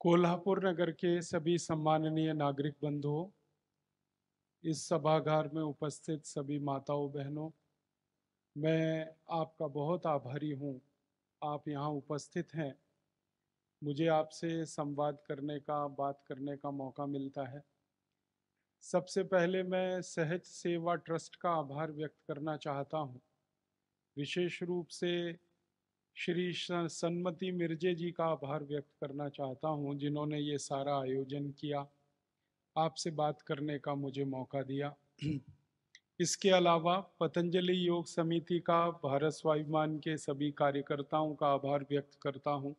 कोल्हापुर नगर के सभी सम्माननीय नागरिक बंधुओं इस सभागार में उपस्थित सभी माताओं बहनों मैं आपका बहुत आभारी हूँ आप यहाँ उपस्थित हैं मुझे आपसे संवाद करने का बात करने का मौका मिलता है सबसे पहले मैं सहज सेवा ट्रस्ट का आभार व्यक्त करना चाहता हूँ विशेष रूप से श्री सन्मति मिर्जे जी का आभार व्यक्त करना चाहता हूँ जिन्होंने ये सारा आयोजन किया आपसे बात करने का मुझे मौका दिया इसके अलावा पतंजलि योग समिति का भारत स्वाभिमान के सभी कार्यकर्ताओं का आभार व्यक्त करता हूँ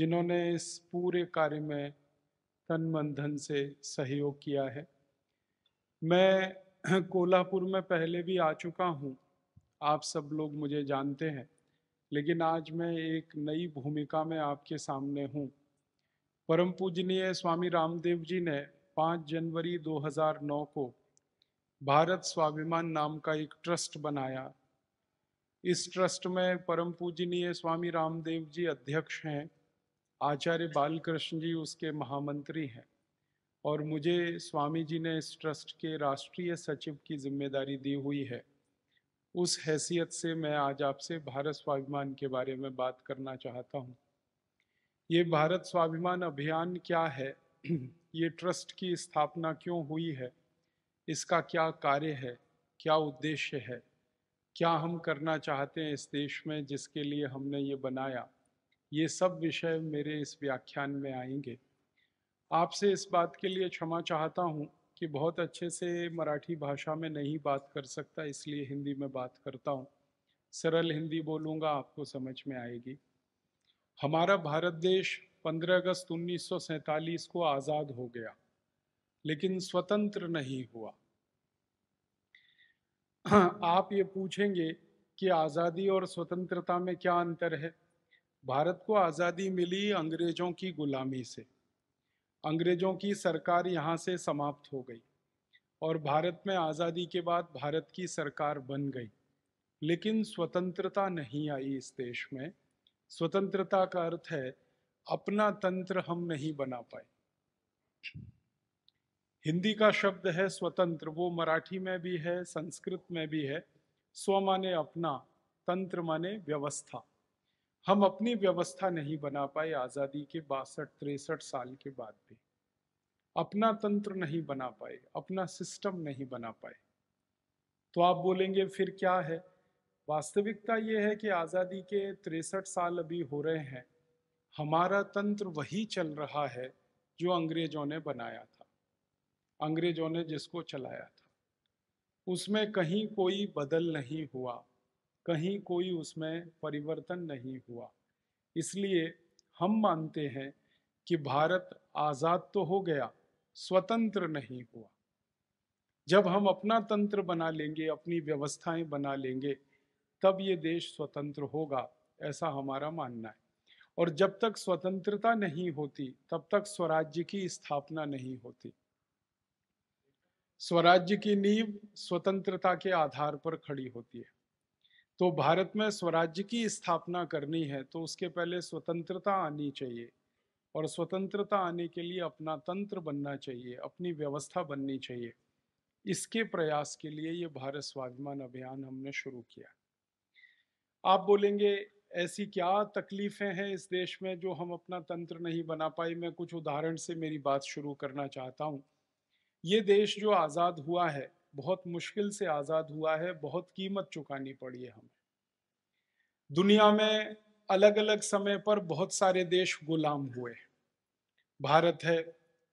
जिन्होंने इस पूरे कार्य में तन मन धन से सहयोग किया है मैं कोल्हापुर में पहले भी आ चुका हूँ आप सब लोग मुझे जानते हैं लेकिन आज मैं एक नई भूमिका में आपके सामने हूँ परम पूजनीय स्वामी रामदेव जी ने 5 जनवरी 2009 को भारत स्वाभिमान नाम का एक ट्रस्ट बनाया इस ट्रस्ट में परम पूजनीय स्वामी रामदेव जी अध्यक्ष हैं आचार्य बालकृष्ण जी उसके महामंत्री हैं और मुझे स्वामी जी ने इस ट्रस्ट के राष्ट्रीय सचिव की जिम्मेदारी दी हुई है उस हैसियत से मैं आज आपसे भारत स्वाभिमान के बारे में बात करना चाहता हूँ ये भारत स्वाभिमान अभियान क्या है ये ट्रस्ट की स्थापना क्यों हुई है इसका क्या कार्य है क्या उद्देश्य है क्या हम करना चाहते हैं इस देश में जिसके लिए हमने ये बनाया ये सब विषय मेरे इस व्याख्यान में आएंगे आपसे इस बात के लिए क्षमा चाहता हूँ कि बहुत अच्छे से मराठी भाषा में नहीं बात कर सकता इसलिए हिंदी में बात करता हूँ सरल हिंदी बोलूँगा आपको समझ में आएगी हमारा भारत देश 15 अगस्त उन्नीस को आज़ाद हो गया लेकिन स्वतंत्र नहीं हुआ आप ये पूछेंगे कि आज़ादी और स्वतंत्रता में क्या अंतर है भारत को आज़ादी मिली अंग्रेज़ों की गुलामी से अंग्रेज़ों की सरकार यहाँ से समाप्त हो गई और भारत में आज़ादी के बाद भारत की सरकार बन गई लेकिन स्वतंत्रता नहीं आई इस देश में स्वतंत्रता का अर्थ है अपना तंत्र हम नहीं बना पाए हिंदी का शब्द है स्वतंत्र वो मराठी में भी है संस्कृत में भी है स्व माने अपना तंत्र माने व्यवस्था हम अपनी व्यवस्था नहीं बना पाए आज़ादी के बासठ तिरसठ साल के बाद भी अपना तंत्र नहीं बना पाए अपना सिस्टम नहीं बना पाए तो आप बोलेंगे फिर क्या है वास्तविकता ये है कि आज़ादी के तिरसठ साल अभी हो रहे हैं हमारा तंत्र वही चल रहा है जो अंग्रेजों ने बनाया था अंग्रेजों ने जिसको चलाया था उसमें कहीं कोई बदल नहीं हुआ कहीं कोई उसमें परिवर्तन नहीं हुआ इसलिए हम मानते हैं कि भारत आज़ाद तो हो गया स्वतंत्र नहीं हुआ जब हम अपना तंत्र बना लेंगे अपनी व्यवस्थाएं बना लेंगे तब ये देश स्वतंत्र होगा ऐसा हमारा मानना है और जब तक स्वतंत्रता नहीं होती तब तक स्वराज्य की स्थापना नहीं होती स्वराज्य की नींव स्वतंत्रता के आधार पर खड़ी होती है तो भारत में स्वराज्य की स्थापना करनी है तो उसके पहले स्वतंत्रता आनी चाहिए और स्वतंत्रता आने के लिए अपना तंत्र बनना चाहिए अपनी व्यवस्था बननी चाहिए इसके प्रयास के लिए ये भारत स्वाभिमान अभियान हमने शुरू किया आप बोलेंगे ऐसी क्या तकलीफ़ें हैं इस देश में जो हम अपना तंत्र नहीं बना पाए मैं कुछ उदाहरण से मेरी बात शुरू करना चाहता हूँ ये देश जो आज़ाद हुआ है बहुत मुश्किल से आज़ाद हुआ है बहुत कीमत चुकानी पड़ी है हमें दुनिया में अलग अलग समय पर बहुत सारे देश गुलाम हुए भारत है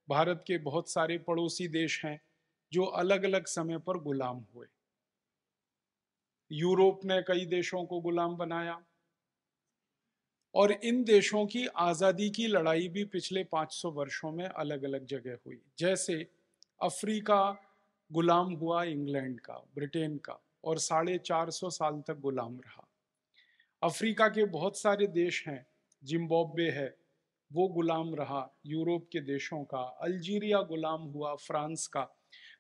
भारत के बहुत सारे पड़ोसी देश हैं जो अलग अलग समय पर गुलाम हुए यूरोप ने कई देशों को गुलाम बनाया और इन देशों की आज़ादी की लड़ाई भी पिछले 500 वर्षों में अलग अलग जगह हुई जैसे अफ्रीका गुलाम हुआ इंग्लैंड का ब्रिटेन का और साढ़े चार सौ साल तक गुलाम रहा अफ्रीका के बहुत सारे देश हैं जिम्बाब्वे है वो गुलाम रहा यूरोप के देशों का अल्जीरिया गुलाम हुआ फ्रांस का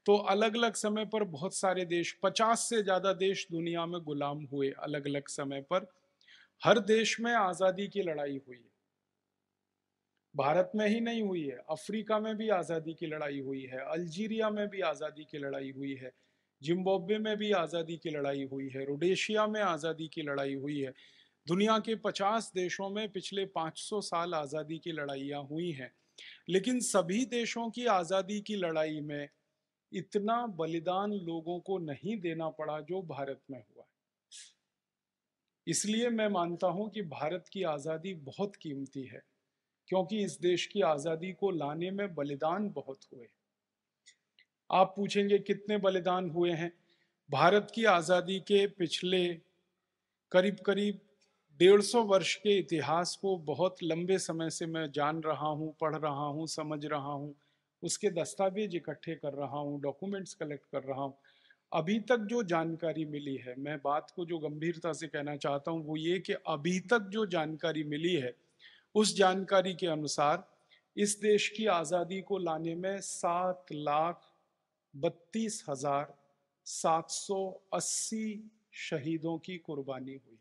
तो अलग अलग समय पर बहुत सारे देश पचास से ज़्यादा देश दुनिया में गुलाम हुए अलग अलग समय पर हर देश में आज़ादी की लड़ाई हुई भारत में ही नहीं हुई है अफ्रीका में भी आज़ादी की लड़ाई हुई है अल्जीरिया में भी आज़ादी की लड़ाई हुई है जिम्बाब्वे में भी आज़ादी की लड़ाई हुई है रोडेशिया में आज़ादी की लड़ाई हुई है दुनिया के 50 देशों में पिछले 500 साल आज़ादी की लड़ाइयाँ हुई हैं लेकिन सभी देशों की आज़ादी की लड़ाई में इतना बलिदान लोगों को नहीं देना पड़ा जो भारत में हुआ है इसलिए मैं मानता हूं कि भारत की आज़ादी बहुत कीमती है क्योंकि इस देश की आज़ादी को लाने में बलिदान बहुत हुए आप पूछेंगे कितने बलिदान हुए हैं भारत की आज़ादी के पिछले करीब करीब डेढ़ सौ वर्ष के इतिहास को बहुत लंबे समय से मैं जान रहा हूँ पढ़ रहा हूँ समझ रहा हूँ उसके दस्तावेज इकट्ठे कर रहा हूँ डॉक्यूमेंट्स कलेक्ट कर रहा हूँ अभी तक जो जानकारी मिली है मैं बात को जो गंभीरता से कहना चाहता हूँ वो ये कि अभी तक जो जानकारी मिली है उस जानकारी के अनुसार इस देश की आज़ादी को लाने में सात लाख बत्तीस हजार सात सौ अस्सी शहीदों की कुर्बानी हुई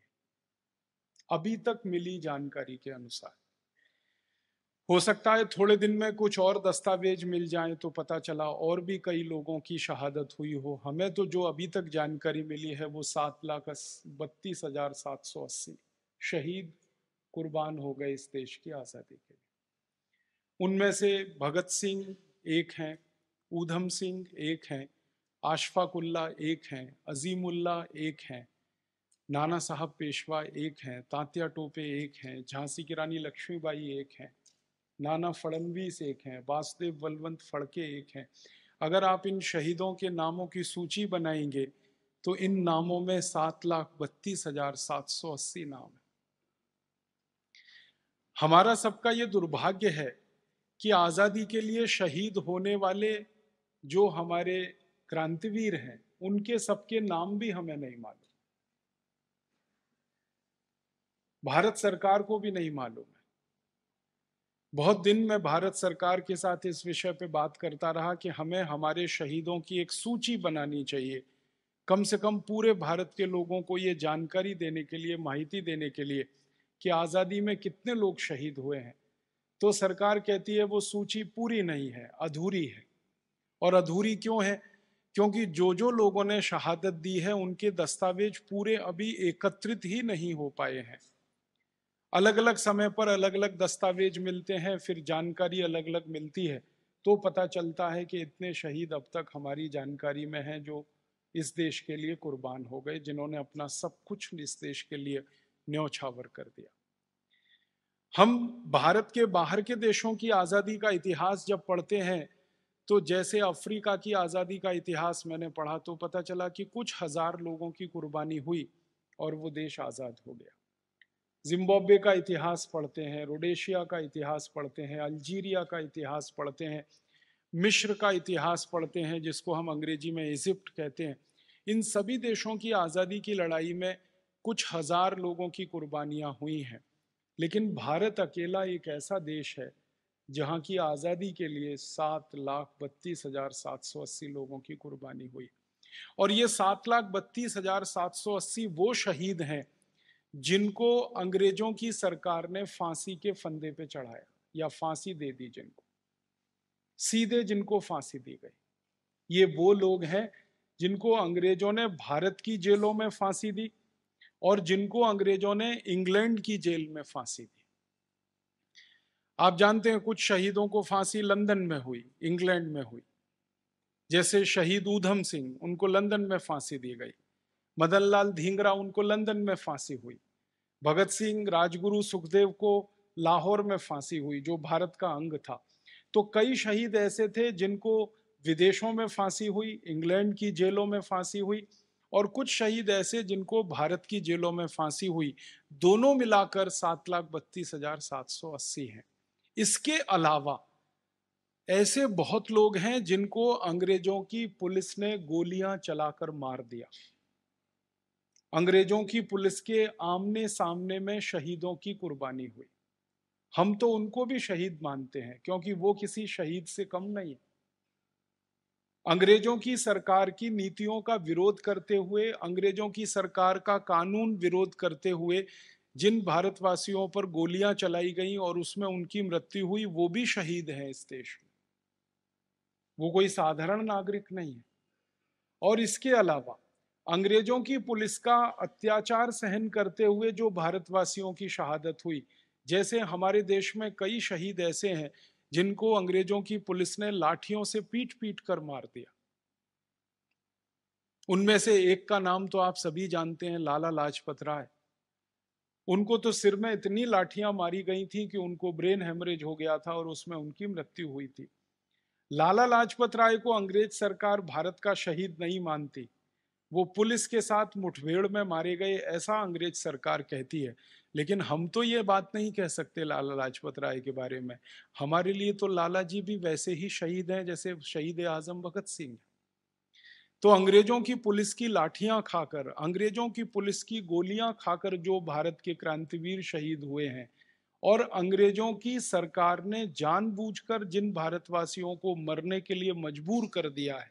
अभी तक मिली जानकारी के अनुसार हो सकता है थोड़े दिन में कुछ और दस्तावेज मिल जाए तो पता चला और भी कई लोगों की शहादत हुई हो हमें तो जो अभी तक जानकारी मिली है वो सात लाख बत्तीस हजार सात सौ अस्सी शहीद कुर्बान हो गए इस देश की आज़ादी के लिए उनमें से भगत सिंह एक हैं ऊधम सिंह एक हैं उल्ला एक हैं अजीमुल्ला एक हैं नाना साहब पेशवा एक हैं तांतिया टोपे एक हैं झांसी की रानी लक्ष्मीबाई एक हैं नाना फड़नवीस एक हैं वासुदेव बलवंत फड़के एक हैं अगर आप इन शहीदों के नामों की सूची बनाएंगे तो इन नामों में सात लाख बत्तीस हजार सात सौ अस्सी नाम हैं हमारा सबका ये दुर्भाग्य है कि आज़ादी के लिए शहीद होने वाले जो हमारे क्रांतिवीर हैं उनके सबके नाम भी हमें नहीं मालूम भारत सरकार को भी नहीं मालूम है बहुत दिन में भारत सरकार के साथ इस विषय पे बात करता रहा कि हमें हमारे शहीदों की एक सूची बनानी चाहिए कम से कम पूरे भारत के लोगों को ये जानकारी देने के लिए माहिती देने के लिए कि आज़ादी में कितने लोग शहीद हुए हैं तो सरकार कहती है वो सूची पूरी नहीं है अधूरी है और अधूरी क्यों है क्योंकि जो जो लोगों ने शहादत दी है उनके दस्तावेज पूरे अभी एकत्रित ही नहीं हो पाए हैं अलग अलग समय पर अलग अलग दस्तावेज मिलते हैं फिर जानकारी अलग अलग मिलती है तो पता चलता है कि इतने शहीद अब तक हमारी जानकारी में हैं जो इस देश के लिए कुर्बान हो गए जिन्होंने अपना सब कुछ इस देश के लिए न्योछावर कर दिया हम भारत के बाहर के देशों की आज़ादी का इतिहास जब पढ़ते हैं तो जैसे अफ्रीका की आज़ादी का इतिहास मैंने पढ़ा तो पता चला कि कुछ हज़ार लोगों की कुर्बानी हुई और वो देश आज़ाद हो गया जिम्बाब्वे का इतिहास पढ़ते हैं रोडेशिया का इतिहास पढ़ते हैं अल्जीरिया का इतिहास पढ़ते हैं मिश्र का इतिहास पढ़ते हैं जिसको हम अंग्रेजी में इजिप्ट कहते हैं इन सभी देशों की आज़ादी की लड़ाई में कुछ हजार लोगों की कुर्बानियां हुई हैं लेकिन भारत अकेला एक ऐसा देश है जहां की आज़ादी के लिए सात लाख बत्तीस हजार सात सौ अस्सी लोगों की कुर्बानी हुई और ये सात लाख बत्तीस हजार सात सौ अस्सी वो शहीद हैं जिनको अंग्रेजों की सरकार ने फांसी के फंदे पे चढ़ाया या फांसी दे दी जिनको सीधे जिनको फांसी दी गई ये वो लोग हैं जिनको अंग्रेजों ने भारत की जेलों में फांसी दी और जिनको अंग्रेजों ने इंग्लैंड की जेल में फांसी दी आप जानते हैं कुछ शहीदों को फांसी लंदन में हुई इंग्लैंड में हुई जैसे शहीद ऊधम सिंह उनको लंदन में फांसी दी गई मदन लाल धींगरा उनको लंदन में फांसी हुई भगत सिंह राजगुरु सुखदेव को लाहौर में फांसी हुई जो भारत का अंग था तो कई शहीद ऐसे थे जिनको विदेशों में फांसी हुई इंग्लैंड की जेलों में फांसी हुई और कुछ शहीद ऐसे जिनको भारत की जेलों में फांसी हुई दोनों मिलाकर सात लाख बत्तीस हजार सात सौ अस्सी हैं इसके अलावा ऐसे बहुत लोग हैं जिनको अंग्रेजों की पुलिस ने गोलियां चलाकर मार दिया अंग्रेजों की पुलिस के आमने सामने में शहीदों की कुर्बानी हुई हम तो उनको भी शहीद मानते हैं क्योंकि वो किसी शहीद से कम नहीं है अंग्रेजों की सरकार की नीतियों का विरोध करते हुए अंग्रेजों की सरकार का कानून विरोध करते हुए जिन भारतवासियों पर गोलियां चलाई गई और उसमें उनकी मृत्यु हुई वो भी शहीद है इस देश में वो कोई साधारण नागरिक नहीं है और इसके अलावा अंग्रेजों की पुलिस का अत्याचार सहन करते हुए जो भारतवासियों की शहादत हुई जैसे हमारे देश में कई शहीद ऐसे हैं जिनको अंग्रेजों की पुलिस ने लाठियों से पीट पीट कर मार दिया उनमें से एक का नाम तो आप सभी जानते हैं लाला लाजपत राय उनको तो सिर में इतनी लाठियां मारी गई थी कि उनको ब्रेन हेमरेज हो गया था और उसमें उनकी मृत्यु हुई थी लाला लाजपत राय को अंग्रेज सरकार भारत का शहीद नहीं मानती वो पुलिस के साथ मुठभेड़ में मारे गए ऐसा अंग्रेज सरकार कहती है लेकिन हम तो ये बात नहीं कह सकते लाला लाजपत राय के बारे में हमारे लिए तो लाला जी भी वैसे ही शहीद हैं जैसे शहीद आजम भगत सिंह तो अंग्रेजों की पुलिस की लाठियां खाकर अंग्रेजों की पुलिस की गोलियां खाकर जो भारत के क्रांतिवीर शहीद हुए हैं और अंग्रेजों की सरकार ने जानबूझकर जिन भारतवासियों को मरने के लिए मजबूर कर दिया है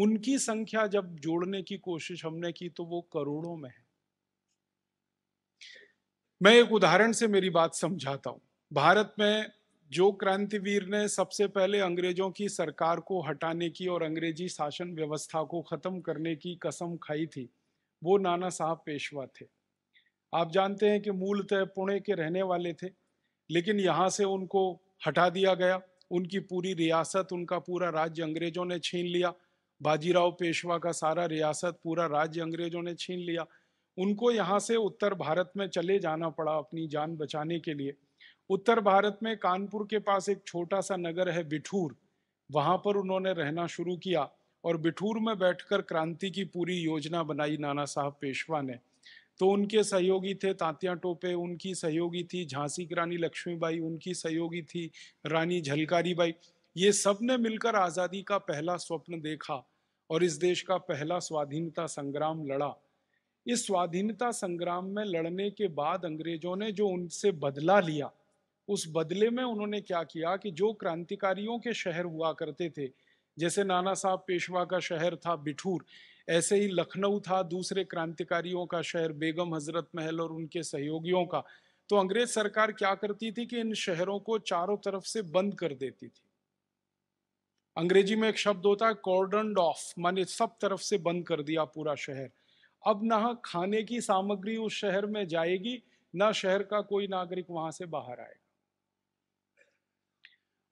उनकी संख्या जब जोड़ने की कोशिश हमने की तो वो करोड़ों में है मैं एक उदाहरण से मेरी बात समझाता हूँ भारत में जो क्रांतिवीर ने सबसे पहले अंग्रेजों की सरकार को हटाने की और अंग्रेजी शासन व्यवस्था को खत्म करने की कसम खाई थी वो नाना साहब पेशवा थे आप जानते हैं कि मूलतः पुणे के रहने वाले थे लेकिन यहाँ से उनको हटा दिया गया उनकी पूरी रियासत उनका पूरा राज्य अंग्रेजों ने छीन लिया बाजीराव पेशवा का सारा रियासत पूरा राज्य अंग्रेजों ने छीन लिया उनको यहाँ से उत्तर भारत में चले जाना पड़ा अपनी जान बचाने के लिए उत्तर भारत में कानपुर के पास एक छोटा सा नगर है बिठूर वहाँ पर उन्होंने रहना शुरू किया और बिठूर में बैठकर क्रांति की पूरी योजना बनाई नाना साहब पेशवा ने तो उनके सहयोगी थे तांतिया टोपे उनकी सहयोगी थी झांसी की रानी लक्ष्मीबाई उनकी सहयोगी थी रानी झलकारी बाई ये सब ने मिलकर आज़ादी का पहला स्वप्न देखा और इस देश का पहला स्वाधीनता संग्राम लड़ा इस स्वाधीनता संग्राम में लड़ने के बाद अंग्रेजों ने जो उनसे बदला लिया उस बदले में उन्होंने क्या किया कि जो क्रांतिकारियों के शहर हुआ करते थे जैसे नाना साहब पेशवा का शहर था बिठूर ऐसे ही लखनऊ था दूसरे क्रांतिकारियों का शहर बेगम हजरत महल और उनके सहयोगियों का तो अंग्रेज सरकार क्या करती थी कि इन शहरों को चारों तरफ से बंद कर देती थी अंग्रेजी में एक शब्द होता है कॉर्डन ऑफ माने सब तरफ से बंद कर दिया पूरा शहर अब ना खाने की सामग्री उस शहर में जाएगी न शहर का कोई नागरिक वहां से बाहर आएगा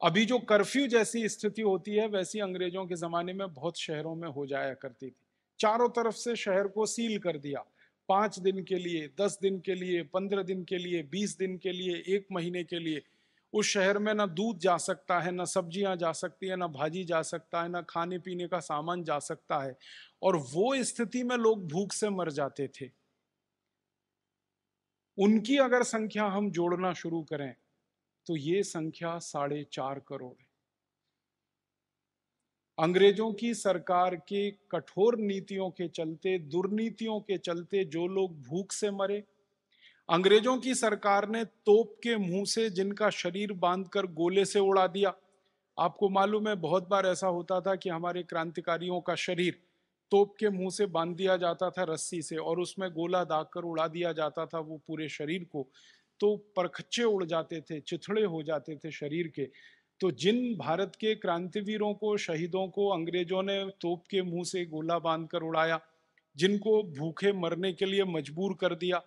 अभी जो कर्फ्यू जैसी स्थिति होती है वैसी अंग्रेजों के जमाने में बहुत शहरों में हो जाया करती थी चारों तरफ से शहर को सील कर दिया पांच दिन के लिए दस दिन के लिए पंद्रह दिन के लिए बीस दिन के लिए एक महीने के लिए उस शहर में ना दूध जा सकता है ना सब्जियां जा सकती है ना भाजी जा सकता है ना खाने पीने का सामान जा सकता है और वो स्थिति में लोग भूख से मर जाते थे उनकी अगर संख्या हम जोड़ना शुरू करें तो ये संख्या साढ़े चार करोड़ है अंग्रेजों की सरकार के कठोर नीतियों के चलते दुर्नीतियों के चलते जो लोग भूख से मरे अंग्रेजों की सरकार ने तोप के मुंह से जिनका शरीर बांधकर गोले से उड़ा दिया आपको मालूम है बहुत बार ऐसा होता था कि हमारे क्रांतिकारियों का शरीर तोप के मुंह से बांध दिया जाता था रस्सी से और उसमें गोला दाग कर उड़ा दिया जाता था वो पूरे शरीर को तो परखच्चे उड़ जाते थे चिथड़े हो जाते थे शरीर के तो जिन भारत के क्रांतिवीरों को शहीदों को अंग्रेजों ने तोप के मुंह से गोला बांध कर उड़ाया जिनको भूखे मरने के लिए मजबूर कर दिया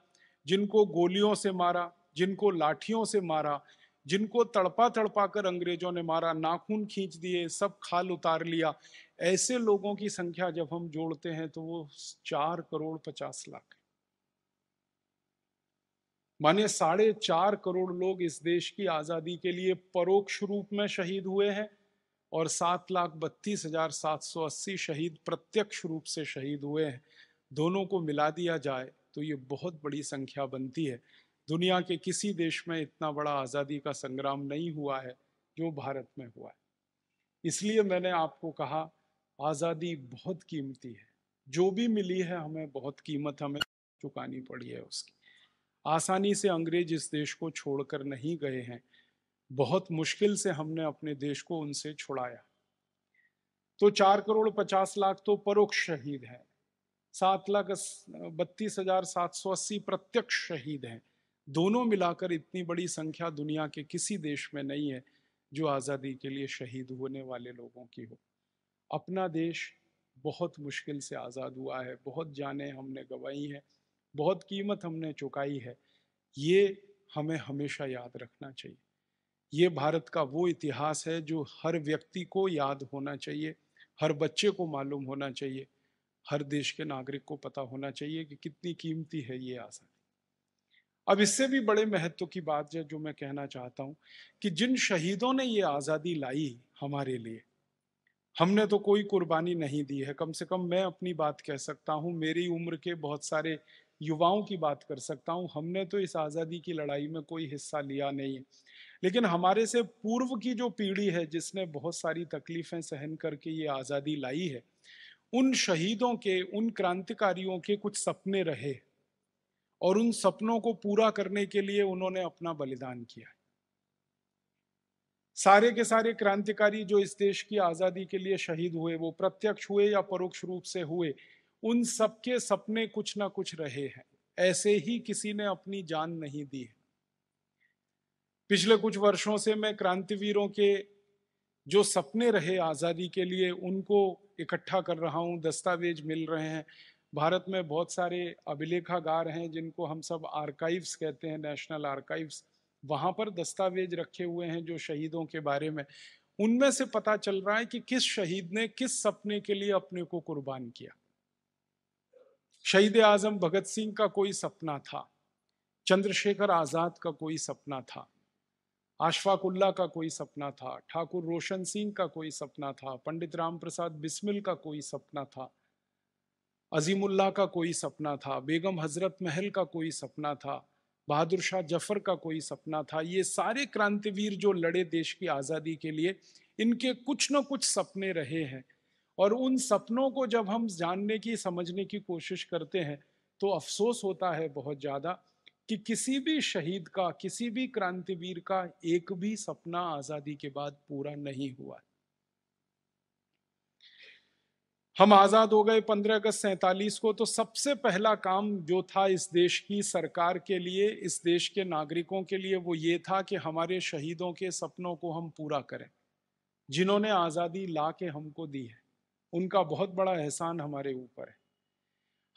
जिनको गोलियों से मारा जिनको लाठियों से मारा जिनको तड़पा तड़पा कर अंग्रेजों ने मारा नाखून खींच दिए सब खाल उतार लिया ऐसे लोगों की संख्या जब हम जोड़ते हैं तो वो चार करोड़ पचास लाख माने साढ़े चार करोड़ लोग इस देश की आजादी के लिए परोक्ष रूप में शहीद हुए हैं और सात लाख बत्तीस हजार सात सौ अस्सी शहीद प्रत्यक्ष रूप से शहीद हुए हैं दोनों को मिला दिया जाए तो ये बहुत बड़ी संख्या बनती है दुनिया के किसी देश में इतना बड़ा आज़ादी का संग्राम नहीं हुआ है जो भारत में हुआ है इसलिए मैंने आपको कहा आज़ादी बहुत कीमती है जो भी मिली है हमें बहुत कीमत हमें चुकानी पड़ी है उसकी आसानी से अंग्रेज इस देश को छोड़कर नहीं गए हैं बहुत मुश्किल से हमने अपने देश को उनसे छुड़ाया तो चार करोड़ पचास लाख तो परोक्ष शहीद हैं सात लाख बत्तीस हजार सात सौ अस्सी प्रत्यक्ष शहीद हैं दोनों मिलाकर इतनी बड़ी संख्या दुनिया के किसी देश में नहीं है जो आज़ादी के लिए शहीद होने वाले लोगों की हो अपना देश बहुत मुश्किल से आज़ाद हुआ है बहुत जाने हमने गवाई हैं बहुत कीमत हमने चुकाई है ये हमें हमेशा याद रखना चाहिए ये भारत का वो इतिहास है जो हर व्यक्ति को याद होना चाहिए हर बच्चे को मालूम होना चाहिए हर देश के नागरिक को पता होना चाहिए कि कितनी कीमती है ये आज़ादी अब इससे भी बड़े महत्व की बात है जो मैं कहना चाहता हूँ कि जिन शहीदों ने ये आज़ादी लाई हमारे लिए हमने तो कोई कुर्बानी नहीं दी है कम से कम मैं अपनी बात कह सकता हूँ मेरी उम्र के बहुत सारे युवाओं की बात कर सकता हूँ हमने तो इस आज़ादी की लड़ाई में कोई हिस्सा लिया नहीं है लेकिन हमारे से पूर्व की जो पीढ़ी है जिसने बहुत सारी तकलीफ़ें सहन करके ये आज़ादी लाई है उन शहीदों के उन क्रांतिकारियों के कुछ सपने रहे और उन सपनों को पूरा करने के लिए उन्होंने अपना बलिदान किया सारे के सारे क्रांतिकारी जो इस देश की आज़ादी के लिए शहीद हुए वो प्रत्यक्ष हुए या परोक्ष रूप से हुए उन सबके सपने कुछ ना कुछ रहे हैं ऐसे ही किसी ने अपनी जान नहीं दी है पिछले कुछ वर्षों से मैं क्रांतिवीरों के जो सपने रहे आज़ादी के लिए उनको इकट्ठा कर रहा हूँ दस्तावेज मिल रहे हैं भारत में बहुत सारे अभिलेखागार हैं जिनको हम सब आर्काइव्स कहते हैं नेशनल आर्काइव्स वहाँ पर दस्तावेज रखे हुए हैं जो शहीदों के बारे में उनमें से पता चल रहा है कि किस शहीद ने किस सपने के लिए अपने को कुर्बान किया शहीद आजम भगत सिंह का कोई सपना था चंद्रशेखर आज़ाद का कोई सपना था आशफाकुल्ला का कोई सपना था ठाकुर रोशन सिंह का कोई सपना था पंडित राम प्रसाद बिस्मिल का कोई सपना था अजीमुल्ला का कोई सपना था बेगम हजरत महल का कोई सपना था बहादुर शाह जफर का कोई सपना था ये सारे क्रांतिवीर जो लड़े देश की आज़ादी के लिए इनके कुछ न कुछ सपने रहे हैं और उन सपनों को जब हम जानने की समझने की कोशिश करते हैं तो अफसोस होता है बहुत ज़्यादा कि किसी भी शहीद का किसी भी क्रांतिवीर का एक भी सपना आजादी के बाद पूरा नहीं हुआ हम आजाद हो गए 15 अगस्त सैतालीस को तो सबसे पहला काम जो था इस देश की सरकार के लिए इस देश के नागरिकों के लिए वो ये था कि हमारे शहीदों के सपनों को हम पूरा करें जिन्होंने आज़ादी ला के हमको दी है उनका बहुत बड़ा एहसान हमारे ऊपर है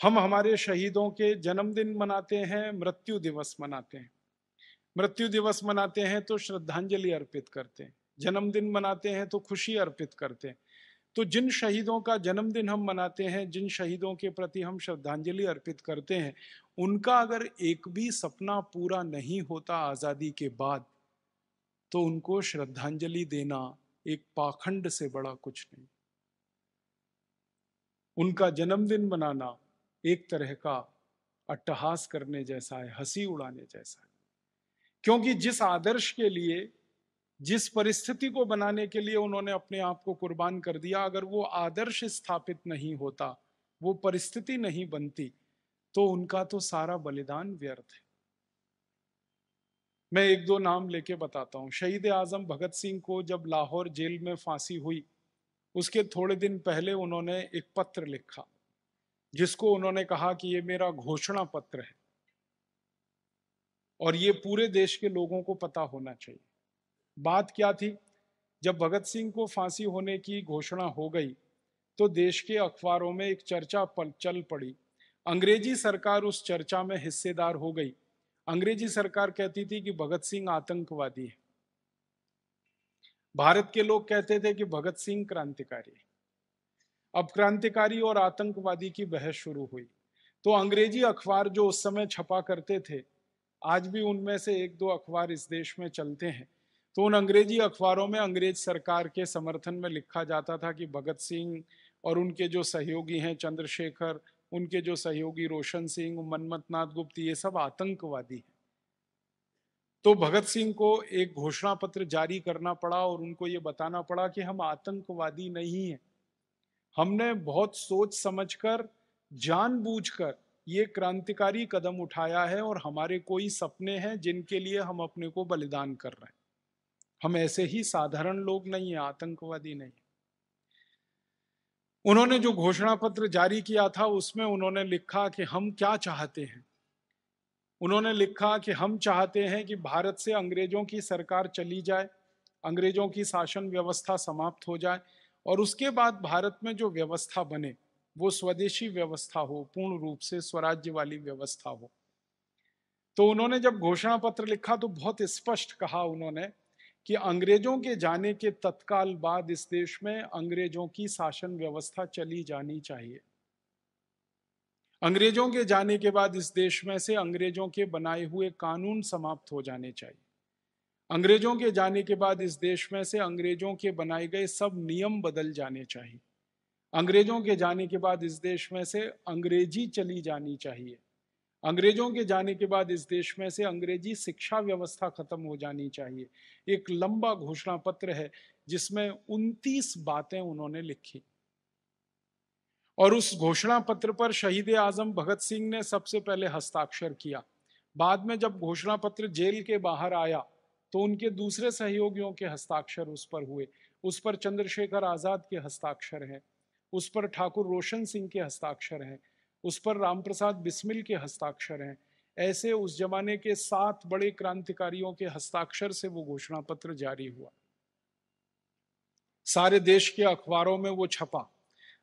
हम हमारे शहीदों के जन्मदिन मनाते हैं मृत्यु दिवस मनाते हैं मृत्यु दिवस मनाते हैं तो श्रद्धांजलि अर्पित करते हैं जन्मदिन मनाते हैं तो खुशी अर्पित करते हैं तो जिन शहीदों का जन्मदिन हम मनाते हैं जिन शहीदों के प्रति हम श्रद्धांजलि अर्पित करते हैं उनका अगर एक भी सपना पूरा नहीं होता आज़ादी के बाद तो उनको श्रद्धांजलि देना एक पाखंड से बड़ा कुछ नहीं उनका जन्मदिन मनाना एक तरह का अट्टहास करने जैसा है हंसी उड़ाने जैसा है क्योंकि जिस आदर्श के लिए जिस परिस्थिति को बनाने के लिए उन्होंने अपने आप को कुर्बान कर दिया अगर वो आदर्श स्थापित नहीं होता वो परिस्थिति नहीं बनती तो उनका तो सारा बलिदान व्यर्थ है मैं एक दो नाम लेके बताता हूं शहीद आजम भगत सिंह को जब लाहौर जेल में फांसी हुई उसके थोड़े दिन पहले उन्होंने एक पत्र लिखा जिसको उन्होंने कहा कि ये मेरा घोषणा पत्र है और ये पूरे देश के लोगों को पता होना चाहिए बात क्या थी जब भगत सिंह को फांसी होने की घोषणा हो गई तो देश के अखबारों में एक चर्चा पल चल पड़ी अंग्रेजी सरकार उस चर्चा में हिस्सेदार हो गई अंग्रेजी सरकार कहती थी कि भगत सिंह आतंकवादी है भारत के लोग कहते थे कि भगत सिंह क्रांतिकारी है अब क्रांतिकारी और आतंकवादी की बहस शुरू हुई तो अंग्रेजी अखबार जो उस समय छपा करते थे आज भी उनमें से एक दो अखबार इस देश में चलते हैं तो उन अंग्रेजी अखबारों में अंग्रेज सरकार के समर्थन में लिखा जाता था कि भगत सिंह और उनके जो सहयोगी हैं चंद्रशेखर उनके जो सहयोगी रोशन सिंह मनमत नाथ गुप्त ये सब आतंकवादी हैं तो भगत सिंह को एक घोषणा पत्र जारी करना पड़ा और उनको ये बताना पड़ा कि हम आतंकवादी नहीं हैं हमने बहुत सोच समझकर जानबूझकर ये क्रांतिकारी कदम उठाया है और हमारे कोई सपने हैं जिनके लिए हम अपने को बलिदान कर रहे हैं हम ऐसे ही साधारण लोग नहीं है आतंकवादी नहीं उन्होंने जो घोषणा पत्र जारी किया था उसमें उन्होंने लिखा कि हम क्या चाहते हैं उन्होंने लिखा कि हम चाहते हैं कि भारत से अंग्रेजों की सरकार चली जाए अंग्रेजों की शासन व्यवस्था समाप्त हो जाए और उसके बाद भारत में जो व्यवस्था बने वो स्वदेशी व्यवस्था हो पूर्ण रूप से स्वराज्य वाली व्यवस्था हो तो उन्होंने जब घोषणा पत्र लिखा तो बहुत स्पष्ट कहा उन्होंने कि अंग्रेजों के जाने के तत्काल बाद इस देश में अंग्रेजों की शासन व्यवस्था चली जानी चाहिए अंग्रेजों के जाने के बाद इस देश में से अंग्रेजों के बनाए हुए कानून समाप्त हो जाने चाहिए अंग्रेजों के जाने के बाद इस देश में से अंग्रेजों के बनाए गए सब नियम बदल जाने चाहिए अंग्रेजों के जाने के बाद इस देश में से अंग्रेजी चली जानी चाहिए अंग्रेजों के जाने के बाद इस देश में से अंग्रेजी शिक्षा व्यवस्था खत्म हो जानी चाहिए एक लंबा घोषणा पत्र है जिसमें उनतीस बातें उन्होंने लिखी और उस घोषणा पत्र पर शहीद आजम भगत सिंह ने सबसे पहले हस्ताक्षर किया बाद में जब घोषणा पत्र जेल के बाहर आया तो उनके दूसरे सहयोगियों के हस्ताक्षर उस पर हुए उस पर चंद्रशेखर आज़ाद के हस्ताक्षर हैं उस पर ठाकुर रोशन सिंह के हस्ताक्षर हैं उस पर राम प्रसाद बिस्मिल के हस्ताक्षर हैं ऐसे उस जमाने के सात बड़े क्रांतिकारियों के हस्ताक्षर से वो घोषणा पत्र जारी हुआ सारे देश के अखबारों में वो छपा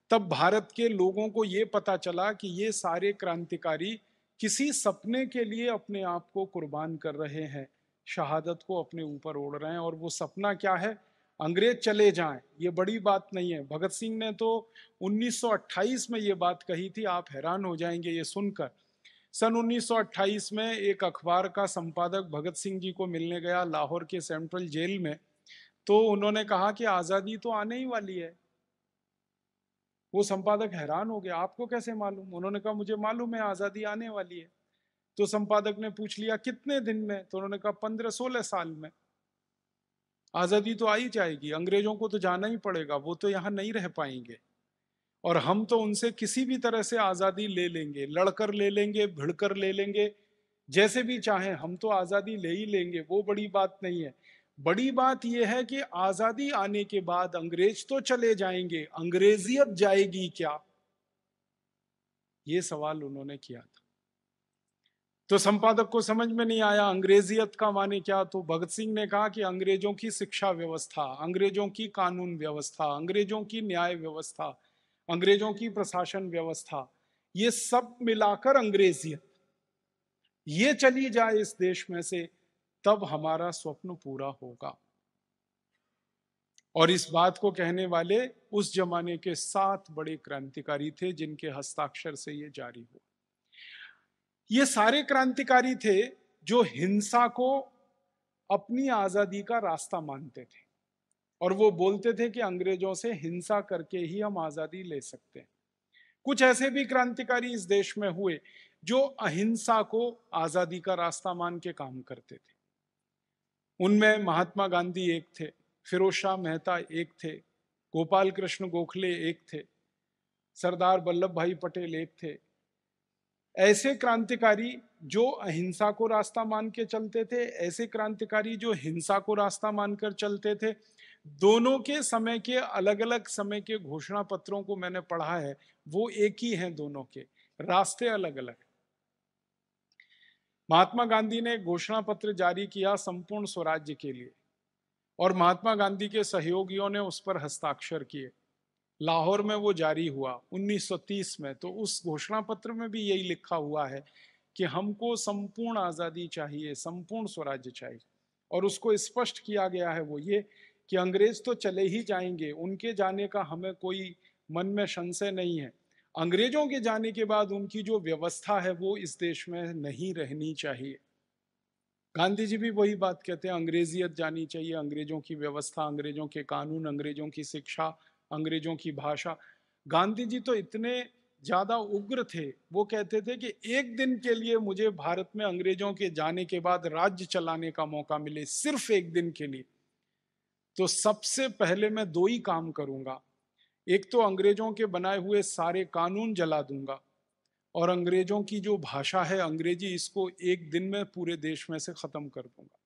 तब भारत के लोगों को ये पता चला कि ये सारे क्रांतिकारी किसी सपने के लिए अपने आप को कुर्बान कर रहे हैं शहादत को अपने ऊपर ओढ़ रहे हैं और वो सपना क्या है अंग्रेज चले जाएं ये बड़ी बात नहीं है भगत सिंह ने तो 1928 में ये बात कही थी आप हैरान हो जाएंगे ये सुनकर सन 1928 में एक अखबार का संपादक भगत सिंह जी को मिलने गया लाहौर के सेंट्रल जेल में तो उन्होंने कहा कि आज़ादी तो आने ही वाली है वो संपादक हैरान हो गया आपको कैसे मालूम उन्होंने कहा मुझे मालूम है आज़ादी आने वाली है तो संपादक ने पूछ लिया कितने दिन में तो उन्होंने कहा पंद्रह सोलह साल में आज़ादी तो आई जाएगी अंग्रेजों को तो जाना ही पड़ेगा वो तो यहाँ नहीं रह पाएंगे और हम तो उनसे किसी भी तरह से आज़ादी ले लेंगे लड़कर ले लेंगे भिड़कर ले लेंगे जैसे भी चाहें हम तो आज़ादी ले ही लेंगे वो बड़ी बात नहीं है बड़ी बात यह है कि आज़ादी आने के बाद अंग्रेज तो चले जाएंगे अंग्रेजियत जाएगी क्या ये सवाल उन्होंने किया था तो संपादक को समझ में नहीं आया अंग्रेजियत का माने क्या तो भगत सिंह ने कहा कि अंग्रेजों की शिक्षा व्यवस्था अंग्रेजों की कानून व्यवस्था अंग्रेजों की न्याय व्यवस्था अंग्रेजों की प्रशासन व्यवस्था ये सब मिलाकर अंग्रेजियत ये चली जाए इस देश में से तब हमारा स्वप्न पूरा होगा और इस बात को कहने वाले उस जमाने के सात बड़े क्रांतिकारी थे जिनके हस्ताक्षर से ये जारी हुआ ये सारे क्रांतिकारी थे जो हिंसा को अपनी आज़ादी का रास्ता मानते थे और वो बोलते थे कि अंग्रेजों से हिंसा करके ही हम आज़ादी ले सकते हैं कुछ ऐसे भी क्रांतिकारी इस देश में हुए जो अहिंसा को आज़ादी का रास्ता मान के काम करते थे उनमें महात्मा गांधी एक थे फिरोज शाह मेहता एक थे गोपाल कृष्ण गोखले एक थे सरदार वल्लभ भाई पटेल एक थे ऐसे क्रांतिकारी जो अहिंसा को रास्ता मान के चलते थे ऐसे क्रांतिकारी जो हिंसा को रास्ता मानकर चलते थे दोनों के समय के अलग अलग समय के घोषणा पत्रों को मैंने पढ़ा है वो एक ही हैं दोनों के रास्ते अलग अलग महात्मा गांधी ने घोषणा पत्र जारी किया संपूर्ण स्वराज्य के लिए और महात्मा गांधी के सहयोगियों ने उस पर हस्ताक्षर किए लाहौर में वो जारी हुआ 1930 में तो उस घोषणा पत्र में भी यही लिखा हुआ है कि हमको संपूर्ण आज़ादी चाहिए संपूर्ण स्वराज्य चाहिए और उसको स्पष्ट किया गया है वो ये कि अंग्रेज तो चले ही जाएंगे उनके जाने का हमें कोई मन में संशय नहीं है अंग्रेजों के जाने के बाद उनकी जो व्यवस्था है वो इस देश में नहीं रहनी चाहिए गांधी जी भी वही बात कहते हैं अंग्रेजियत जानी चाहिए अंग्रेजों की व्यवस्था अंग्रेजों के कानून अंग्रेजों की शिक्षा अंग्रेजों की भाषा गांधी जी तो इतने ज़्यादा उग्र थे वो कहते थे कि एक दिन के लिए मुझे भारत में अंग्रेजों के जाने के बाद राज्य चलाने का मौका मिले सिर्फ एक दिन के लिए तो सबसे पहले मैं दो ही काम करूंगा एक तो अंग्रेजों के बनाए हुए सारे कानून जला दूंगा और अंग्रेजों की जो भाषा है अंग्रेजी इसको एक दिन में पूरे देश में से ख़त्म कर दूंगा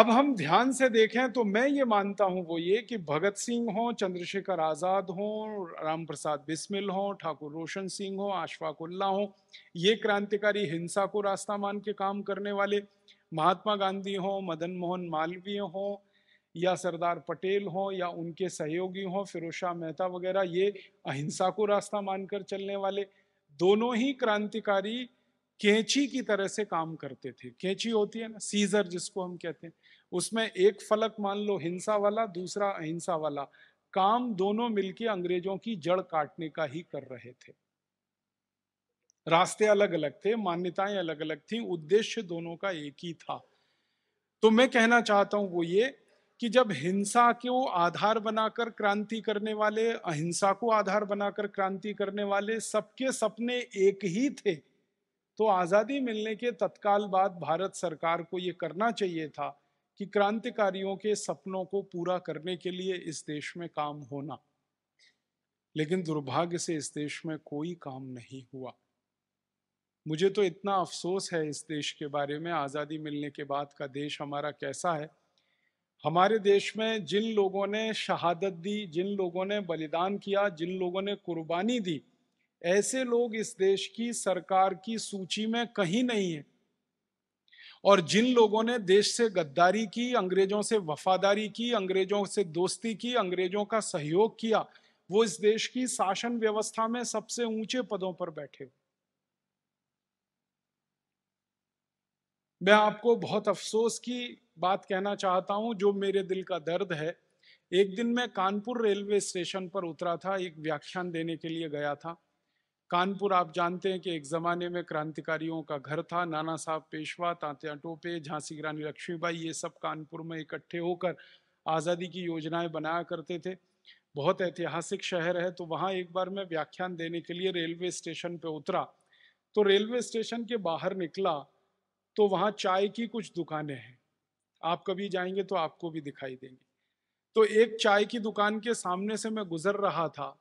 अब हम ध्यान से देखें तो मैं ये मानता हूं वो ये कि भगत सिंह हों चंद्रशेखर आज़ाद हों राम प्रसाद बिस्मिल हों ठाकुर रोशन सिंह हों आशफाक उल्ला हों ये क्रांतिकारी हिंसा को रास्ता मान के काम करने वाले महात्मा गांधी हों मदन मोहन मालवीय हों या सरदार पटेल हों या उनके सहयोगी हों फिरोज शाह मेहता वगैरह ये अहिंसा को रास्ता मानकर चलने वाले दोनों ही क्रांतिकारी कैंची की तरह से काम करते थे कैंची होती है ना सीजर जिसको हम कहते हैं उसमें एक फलक मान लो हिंसा वाला दूसरा अहिंसा वाला काम दोनों मिलके अंग्रेजों की जड़ काटने का ही कर रहे थे रास्ते अलग अलग थे मान्यताएं अलग अलग थी उद्देश्य दोनों का एक ही था तो मैं कहना चाहता हूं वो ये कि जब हिंसा को आधार बनाकर क्रांति करने वाले अहिंसा को आधार बनाकर क्रांति करने वाले सबके सपने एक ही थे तो आज़ादी मिलने के तत्काल बाद भारत सरकार को ये करना चाहिए था कि क्रांतिकारियों के सपनों को पूरा करने के लिए इस देश में काम होना लेकिन दुर्भाग्य से इस देश में कोई काम नहीं हुआ मुझे तो इतना अफसोस है इस देश के बारे में आज़ादी मिलने के बाद का देश हमारा कैसा है हमारे देश में जिन लोगों ने शहादत दी जिन लोगों ने बलिदान किया जिन लोगों ने कुर्बानी दी ऐसे लोग इस देश की सरकार की सूची में कहीं नहीं है और जिन लोगों ने देश से गद्दारी की अंग्रेजों से वफादारी की अंग्रेजों से दोस्ती की अंग्रेजों का सहयोग किया वो इस देश की शासन व्यवस्था में सबसे ऊंचे पदों पर बैठे मैं आपको बहुत अफसोस की बात कहना चाहता हूं जो मेरे दिल का दर्द है एक दिन मैं कानपुर रेलवे स्टेशन पर उतरा था एक व्याख्यान देने के लिए गया था कानपुर आप जानते हैं कि एक ज़माने में क्रांतिकारियों का घर था नाना साहब पेशवा तांत्या टोपे झांसी की रानी लक्ष्मीबाई ये सब कानपुर में इकट्ठे होकर आज़ादी की योजनाएं बनाया करते थे बहुत ऐतिहासिक शहर है तो वहाँ एक बार मैं व्याख्यान देने के लिए रेलवे स्टेशन पर उतरा तो रेलवे स्टेशन के बाहर निकला तो वहाँ चाय की कुछ दुकानें हैं आप कभी जाएंगे तो आपको भी दिखाई देंगे तो एक चाय की दुकान के सामने से मैं गुजर रहा था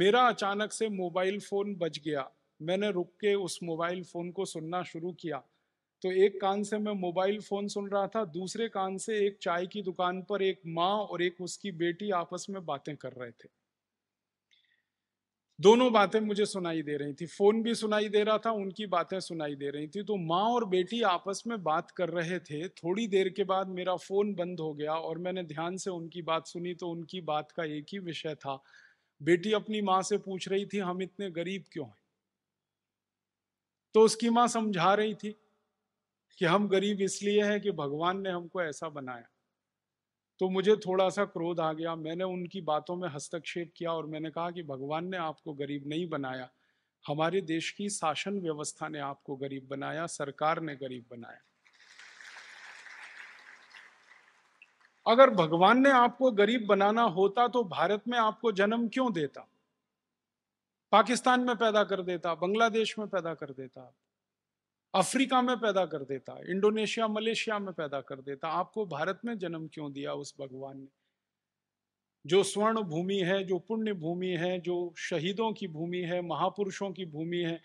मेरा अचानक से मोबाइल फ़ोन बज गया मैंने रुक के उस मोबाइल फ़ोन को सुनना शुरू किया तो एक कान से मैं मोबाइल फ़ोन सुन रहा था दूसरे कान से एक चाय की दुकान पर एक माँ और एक उसकी बेटी आपस में बातें कर रहे थे दोनों बातें मुझे सुनाई दे रही थी फ़ोन भी सुनाई दे रहा था उनकी बातें सुनाई दे रही थी तो माँ और बेटी आपस में बात कर रहे थे थोड़ी देर के बाद मेरा फ़ोन बंद हो गया और मैंने ध्यान से उनकी बात सुनी तो उनकी बात का एक ही विषय था बेटी अपनी माँ से पूछ रही थी हम इतने गरीब क्यों हैं तो उसकी माँ समझा रही थी कि हम गरीब इसलिए हैं कि भगवान ने हमको ऐसा बनाया तो मुझे थोड़ा सा क्रोध आ गया मैंने उनकी बातों में हस्तक्षेप किया और मैंने कहा कि भगवान ने आपको गरीब नहीं बनाया हमारे देश की शासन व्यवस्था ने आपको गरीब बनाया सरकार ने गरीब बनाया अगर भगवान ने आपको गरीब बनाना होता तो भारत में आपको जन्म क्यों देता पाकिस्तान में पैदा कर देता बांग्लादेश में पैदा कर देता अफ्रीका में पैदा कर देता इंडोनेशिया मलेशिया में पैदा कर देता आपको भारत में जन्म क्यों दिया उस भगवान ने जो स्वर्ण भूमि है जो पुण्य भूमि है जो शहीदों की भूमि है महापुरुषों की भूमि है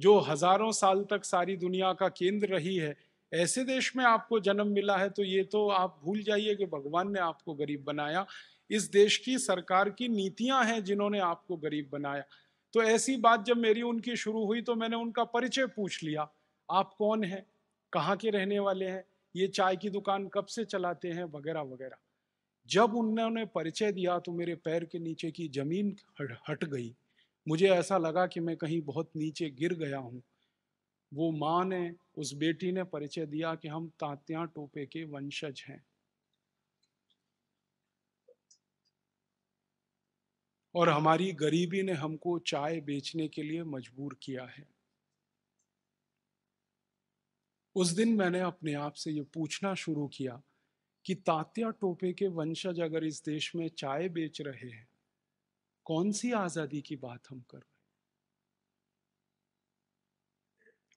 जो हजारों साल तक सारी दुनिया का केंद्र रही है ऐसे देश में आपको जन्म मिला है तो ये तो आप भूल जाइए कि भगवान ने आपको गरीब बनाया इस देश की सरकार की नीतियां हैं जिन्होंने आपको गरीब बनाया तो ऐसी बात जब मेरी उनकी शुरू हुई तो मैंने उनका परिचय पूछ लिया आप कौन हैं कहाँ के रहने वाले हैं ये चाय की दुकान कब से चलाते हैं वगैरह वगैरह जब उन्होंने परिचय दिया तो मेरे पैर के नीचे की जमीन हट गई मुझे ऐसा लगा कि मैं कहीं बहुत नीचे गिर गया हूँ वो माँ ने उस बेटी ने परिचय दिया कि हम तात्या टोपे के वंशज हैं और हमारी गरीबी ने हमको चाय बेचने के लिए मजबूर किया है उस दिन मैंने अपने आप से ये पूछना शुरू किया कि तात्या टोपे के वंशज अगर इस देश में चाय बेच रहे हैं कौन सी आज़ादी की बात हम कर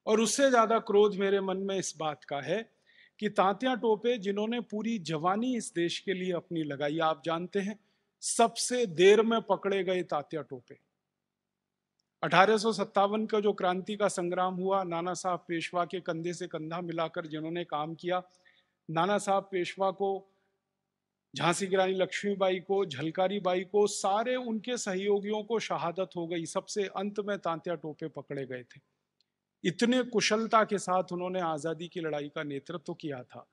और उससे ज़्यादा क्रोध मेरे मन में इस बात का है कि तांत्या टोपे जिन्होंने पूरी जवानी इस देश के लिए अपनी लगाई आप जानते हैं सबसे देर में पकड़े गए तात्या टोपे अठारह का जो क्रांति का संग्राम हुआ नाना साहब पेशवा के कंधे से कंधा मिलाकर जिन्होंने काम किया नाना साहब पेशवा को झांसी की रानी लक्ष्मीबाई को झलकारी बाई को सारे उनके सहयोगियों को शहादत हो गई सबसे अंत में तांत्या टोपे पकड़े गए थे इतने कुशलता के साथ उन्होंने आज़ादी की लड़ाई का नेतृत्व तो किया था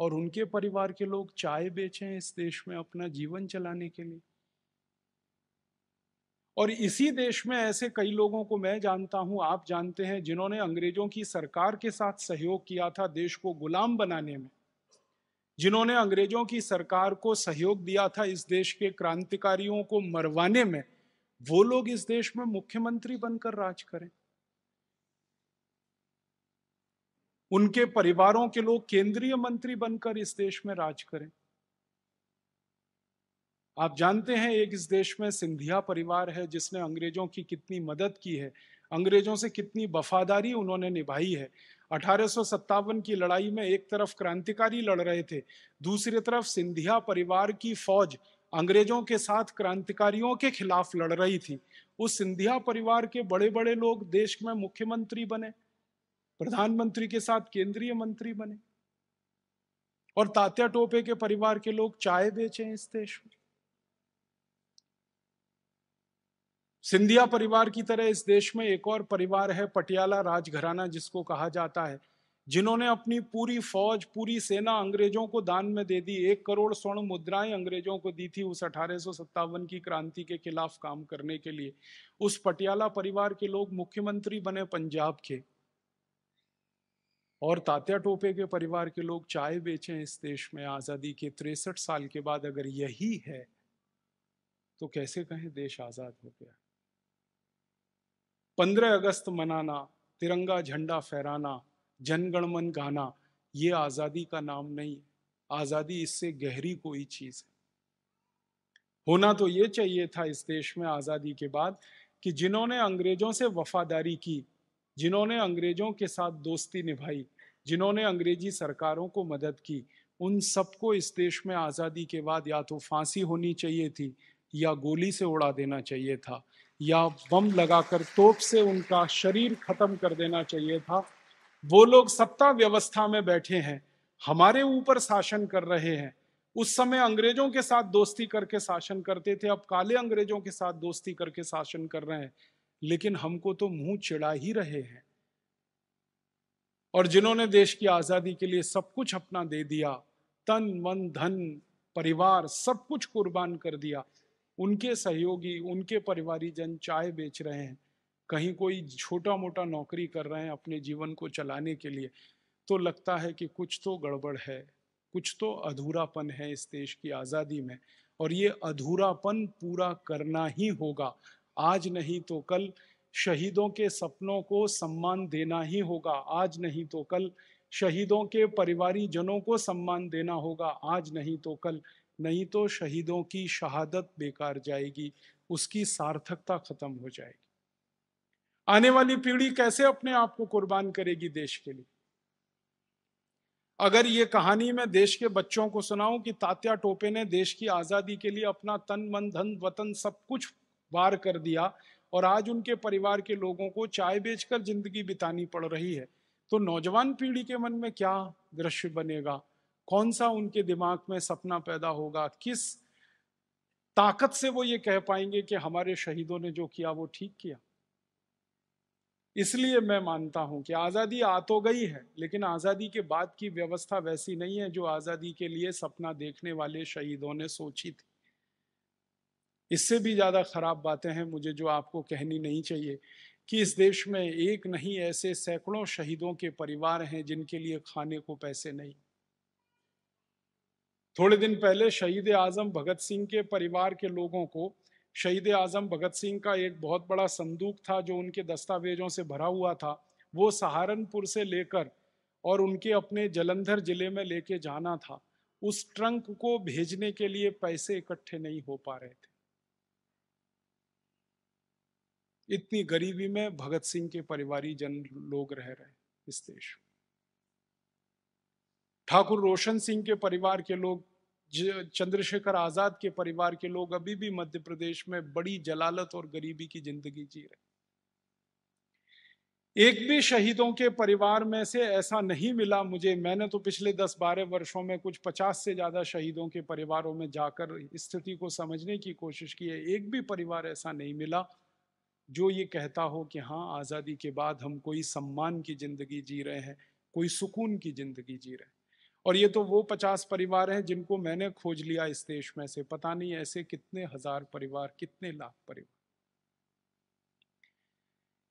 और उनके परिवार के लोग चाय हैं इस देश में अपना जीवन चलाने के लिए और इसी देश में ऐसे कई लोगों को मैं जानता हूं आप जानते हैं जिन्होंने अंग्रेजों की सरकार के साथ सहयोग किया था देश को गुलाम बनाने में जिन्होंने अंग्रेजों की सरकार को सहयोग दिया था इस देश के क्रांतिकारियों को मरवाने में वो लोग इस देश में मुख्यमंत्री बनकर राज करें उनके परिवारों के लोग केंद्रीय मंत्री बनकर इस देश में राज करें आप जानते हैं एक इस देश में सिंधिया परिवार है जिसने अंग्रेजों की कितनी मदद की है अंग्रेजों से कितनी वफादारी उन्होंने निभाई है अठारह की लड़ाई में एक तरफ क्रांतिकारी लड़ रहे थे दूसरी तरफ सिंधिया परिवार की फौज अंग्रेजों के साथ क्रांतिकारियों के खिलाफ लड़ रही थी उस सिंधिया परिवार के बड़े बड़े लोग देश में मुख्यमंत्री बने प्रधानमंत्री के साथ केंद्रीय मंत्री बने और तात्या टोपे के परिवार के लोग चाय बेचे इस देश में सिंधिया परिवार की तरह इस देश में एक और परिवार है पटियाला राजघराना जिसको कहा जाता है जिन्होंने अपनी पूरी फौज पूरी सेना अंग्रेजों को दान में दे दी एक करोड़ स्वर्ण मुद्राएं अंग्रेजों को दी थी उस अठारह की क्रांति के खिलाफ काम करने के लिए उस पटियाला परिवार के लोग मुख्यमंत्री बने पंजाब के और तात्या टोपे के परिवार के लोग चाय बेचे इस देश में आज़ादी के तिरसठ साल के बाद अगर यही है तो कैसे कहें देश आज़ाद हो गया पंद्रह अगस्त मनाना तिरंगा झंडा फहराना जनगणमन गाना ये आज़ादी का नाम नहीं है आज़ादी इससे गहरी कोई चीज़ है होना तो ये चाहिए था इस देश में आज़ादी के बाद कि जिन्होंने अंग्रेजों से वफादारी की जिन्होंने अंग्रेजों के साथ दोस्ती निभाई जिन्होंने अंग्रेजी सरकारों को मदद की उन सबको इस देश में आज़ादी के बाद या तो फांसी होनी चाहिए थी या गोली से उड़ा देना चाहिए था या बम लगाकर तोप से उनका शरीर खत्म कर देना चाहिए था वो लोग सत्ता व्यवस्था में बैठे हैं हमारे ऊपर शासन कर रहे हैं उस समय अंग्रेजों के साथ दोस्ती करके शासन करते थे अब काले अंग्रेजों के साथ दोस्ती करके शासन कर रहे हैं लेकिन हमको तो मुंह चिड़ा ही रहे हैं और जिन्होंने देश की आज़ादी के लिए सब कुछ अपना दे दिया तन मन धन परिवार सब कुछ कुर्बान कर दिया उनके सहयोगी उनके परिवारी जन चाय बेच रहे हैं कहीं कोई छोटा मोटा नौकरी कर रहे हैं अपने जीवन को चलाने के लिए तो लगता है कि कुछ तो गड़बड़ है कुछ तो अधूरापन है इस देश की आज़ादी में और ये अधूरापन पूरा करना ही होगा आज नहीं तो कल शहीदों के सपनों को सम्मान देना ही होगा आज नहीं तो कल शहीदों के परिवारी जनों को सम्मान देना होगा आज नहीं तो कल नहीं तो शहीदों की शहादत बेकार जाएगी उसकी सार्थकता खत्म हो जाएगी आने वाली पीढ़ी कैसे अपने आप को कुर्बान करेगी देश के लिए अगर ये कहानी मैं देश के बच्चों को सुनाऊं कि तात्या टोपे ने देश की आजादी के लिए अपना तन मन धन वतन सब कुछ बार कर दिया और आज उनके परिवार के लोगों को चाय बेचकर जिंदगी बितानी पड़ रही है तो नौजवान पीढ़ी के मन में क्या दृश्य बनेगा कौन सा उनके दिमाग में सपना पैदा होगा किस ताकत से वो ये कह पाएंगे कि हमारे शहीदों ने जो किया वो ठीक किया इसलिए मैं मानता हूं कि आज़ादी आ तो गई है लेकिन आज़ादी के बाद की व्यवस्था वैसी नहीं है जो आज़ादी के लिए सपना देखने वाले शहीदों ने सोची थी इससे भी ज़्यादा ख़राब बातें हैं मुझे जो आपको कहनी नहीं चाहिए कि इस देश में एक नहीं ऐसे सैकड़ों शहीदों के परिवार हैं जिनके लिए खाने को पैसे नहीं थोड़े दिन पहले शहीद आज़म भगत सिंह के परिवार के लोगों को शहीद आज़म भगत सिंह का एक बहुत बड़ा संदूक था जो उनके दस्तावेजों से भरा हुआ था वो सहारनपुर से लेकर और उनके अपने जलंधर ज़िले में लेके जाना था उस ट्रंक को भेजने के लिए पैसे इकट्ठे नहीं हो पा रहे थे इतनी गरीबी में भगत सिंह के परिवारी जन लोग रह रहे इस देश में ठाकुर रोशन सिंह के परिवार के लोग चंद्रशेखर आजाद के परिवार के लोग अभी भी मध्य प्रदेश में बड़ी जलालत और गरीबी की जिंदगी जी रहे एक भी शहीदों के परिवार में से ऐसा नहीं मिला मुझे मैंने तो पिछले दस बारह वर्षों में कुछ पचास से ज्यादा शहीदों के परिवारों में जाकर स्थिति को समझने की कोशिश की है एक भी परिवार ऐसा नहीं मिला जो ये कहता हो कि हाँ आज़ादी के बाद हम कोई सम्मान की ज़िंदगी जी रहे हैं कोई सुकून की ज़िंदगी जी रहे हैं और ये तो वो पचास परिवार हैं जिनको मैंने खोज लिया इस देश में से पता नहीं ऐसे कितने हज़ार परिवार कितने लाख परिवार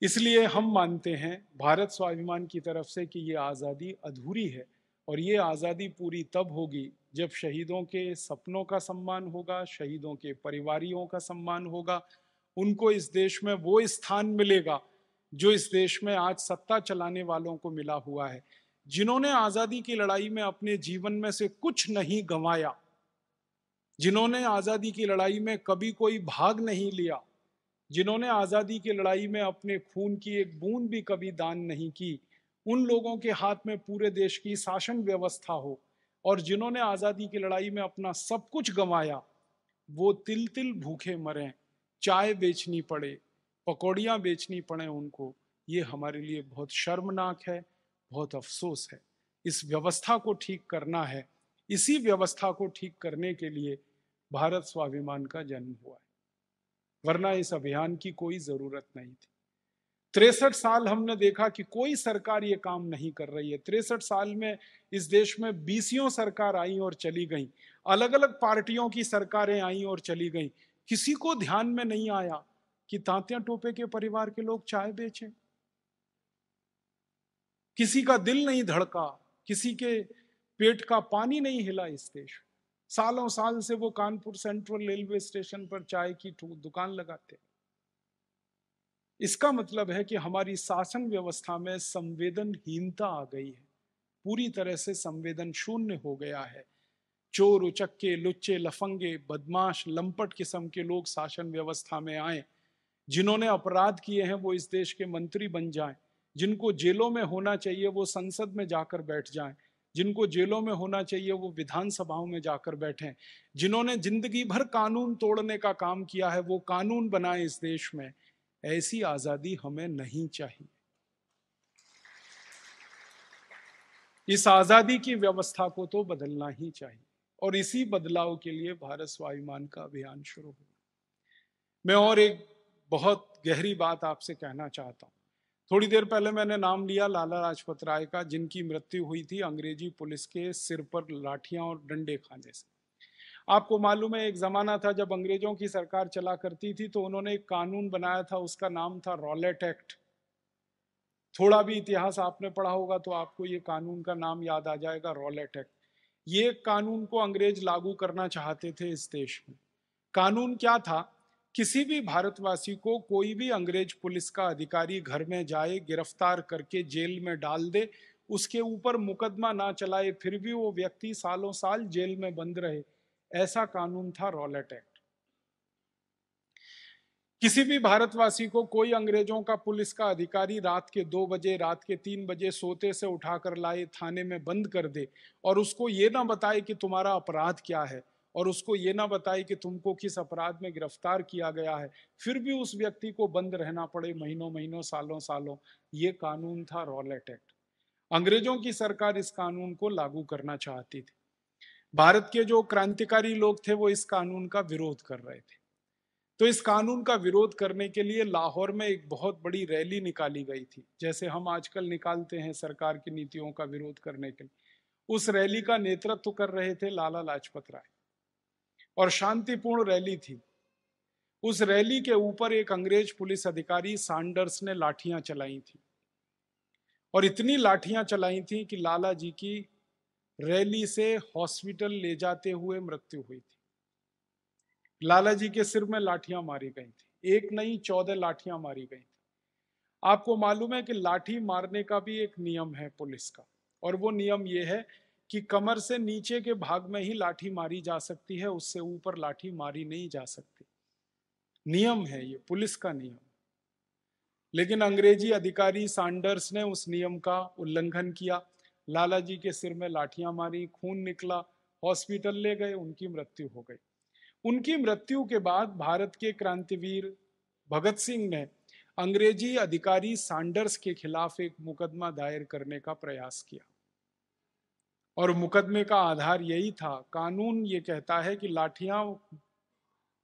इसलिए हम मानते हैं भारत स्वाभिमान की तरफ से कि ये आज़ादी अधूरी है और ये आज़ादी पूरी तब होगी जब शहीदों के सपनों का सम्मान होगा शहीदों के परिवारियों का सम्मान होगा उनको इस देश में वो स्थान मिलेगा जो इस देश में आज सत्ता चलाने वालों को मिला हुआ है जिन्होंने आज़ादी की लड़ाई में अपने जीवन में से कुछ नहीं गंवाया जिन्होंने आज़ादी की लड़ाई में कभी कोई भाग नहीं लिया जिन्होंने आज़ादी की लड़ाई में अपने खून की एक बूंद भी कभी दान नहीं की उन लोगों के हाथ में पूरे देश की शासन व्यवस्था हो और जिन्होंने आज़ादी की लड़ाई में अपना सब कुछ गंवाया वो तिल तिल भूखे मरें चाय बेचनी पड़े पकौड़ियाँ बेचनी पड़े उनको ये हमारे लिए बहुत शर्मनाक है बहुत अफसोस है इस व्यवस्था को ठीक करना है इसी व्यवस्था को ठीक करने के लिए भारत स्वाभिमान का जन्म हुआ है वरना इस अभियान की कोई ज़रूरत नहीं थी तिरसठ साल हमने देखा कि कोई सरकार ये काम नहीं कर रही है तिरसठ साल में इस देश में बीसियों सरकार आई और चली गई अलग अलग पार्टियों की सरकारें आई और चली गई किसी को ध्यान में नहीं आया कि तांतिया टोपे के परिवार के लोग चाय बेचें किसी का दिल नहीं धड़का किसी के पेट का पानी नहीं हिला इस देश सालों साल से वो कानपुर सेंट्रल रेलवे स्टेशन पर चाय की दुकान लगाते इसका मतलब है कि हमारी शासन व्यवस्था में संवेदनहीनता आ गई है पूरी तरह से संवेदन शून्य हो गया है चोर उचक्के लुच्चे लफंगे बदमाश लंपट किस्म के लोग शासन व्यवस्था में आए जिन्होंने अपराध किए हैं वो इस देश के मंत्री बन जाएं जिनको जेलों में होना चाहिए वो संसद में जाकर बैठ जाएं जिनको जेलों में होना चाहिए वो विधानसभाओं में जाकर बैठें जिन्होंने जिंदगी भर कानून तोड़ने का काम किया है वो कानून बनाए इस देश में ऐसी आज़ादी हमें नहीं चाहिए इस आज़ादी की व्यवस्था को तो बदलना ही चाहिए और इसी बदलाव के लिए भारत स्वाभिमान का अभियान शुरू हुआ मैं और एक बहुत गहरी बात आपसे कहना चाहता हूँ थोड़ी देर पहले मैंने नाम लिया लाला लाजपत राय का जिनकी मृत्यु हुई थी अंग्रेजी पुलिस के सिर पर लाठियां और डंडे खाने से आपको मालूम है एक ज़माना था जब अंग्रेजों की सरकार चला करती थी तो उन्होंने एक कानून बनाया था उसका नाम था रॉलेट एक्ट थोड़ा भी इतिहास आपने पढ़ा होगा तो आपको ये कानून का नाम याद आ जाएगा रॉलेट एक्ट ये कानून को अंग्रेज लागू करना चाहते थे इस देश में कानून क्या था किसी भी भारतवासी को कोई भी अंग्रेज पुलिस का अधिकारी घर में जाए गिरफ्तार करके जेल में डाल दे उसके ऊपर मुकदमा ना चलाए फिर भी वो व्यक्ति सालों साल जेल में बंद रहे ऐसा कानून था रॉलेट एक्ट किसी भी भारतवासी को कोई अंग्रेजों का पुलिस का अधिकारी रात के दो बजे रात के तीन बजे सोते से उठा कर लाए थाने में बंद कर दे और उसको ये ना बताए कि तुम्हारा अपराध क्या है और उसको ये ना बताए कि तुमको किस अपराध में गिरफ्तार किया गया है फिर भी उस व्यक्ति को बंद रहना पड़े महीनों महीनों सालों सालों ये कानून था रॉलेट एक्ट अंग्रेजों की सरकार इस कानून को लागू करना चाहती थी भारत के जो क्रांतिकारी लोग थे वो इस कानून का विरोध कर रहे थे तो इस कानून का विरोध करने के लिए लाहौर में एक बहुत बड़ी रैली निकाली गई थी जैसे हम आजकल निकालते हैं सरकार की नीतियों का विरोध करने के लिए उस रैली का नेतृत्व कर रहे थे लाला लाजपत राय और शांतिपूर्ण रैली थी उस रैली के ऊपर एक अंग्रेज पुलिस अधिकारी सांडर्स ने लाठियां चलाई थी और इतनी लाठियां चलाई थी कि लाला जी की रैली से हॉस्पिटल ले जाते हुए मृत्यु हुई थी लाला जी के सिर में लाठियां मारी गई थी एक नहीं चौदह लाठियां मारी गई थी आपको मालूम है कि लाठी मारने का भी एक नियम है पुलिस का और वो नियम ये है कि कमर से नीचे के भाग में ही लाठी मारी जा सकती है उससे ऊपर लाठी मारी नहीं जा सकती नियम है ये पुलिस का नियम लेकिन अंग्रेजी अधिकारी सांडर्स ने उस नियम का उल्लंघन किया लाला जी के सिर में लाठियां मारी खून निकला हॉस्पिटल ले गए उनकी मृत्यु हो गई उनकी मृत्यु के बाद भारत के क्रांतिवीर भगत सिंह ने अंग्रेजी अधिकारी सैंडर्स के खिलाफ एक मुकदमा दायर करने का प्रयास किया और मुकदमे का आधार यही था कानून ये कहता है कि लाठियां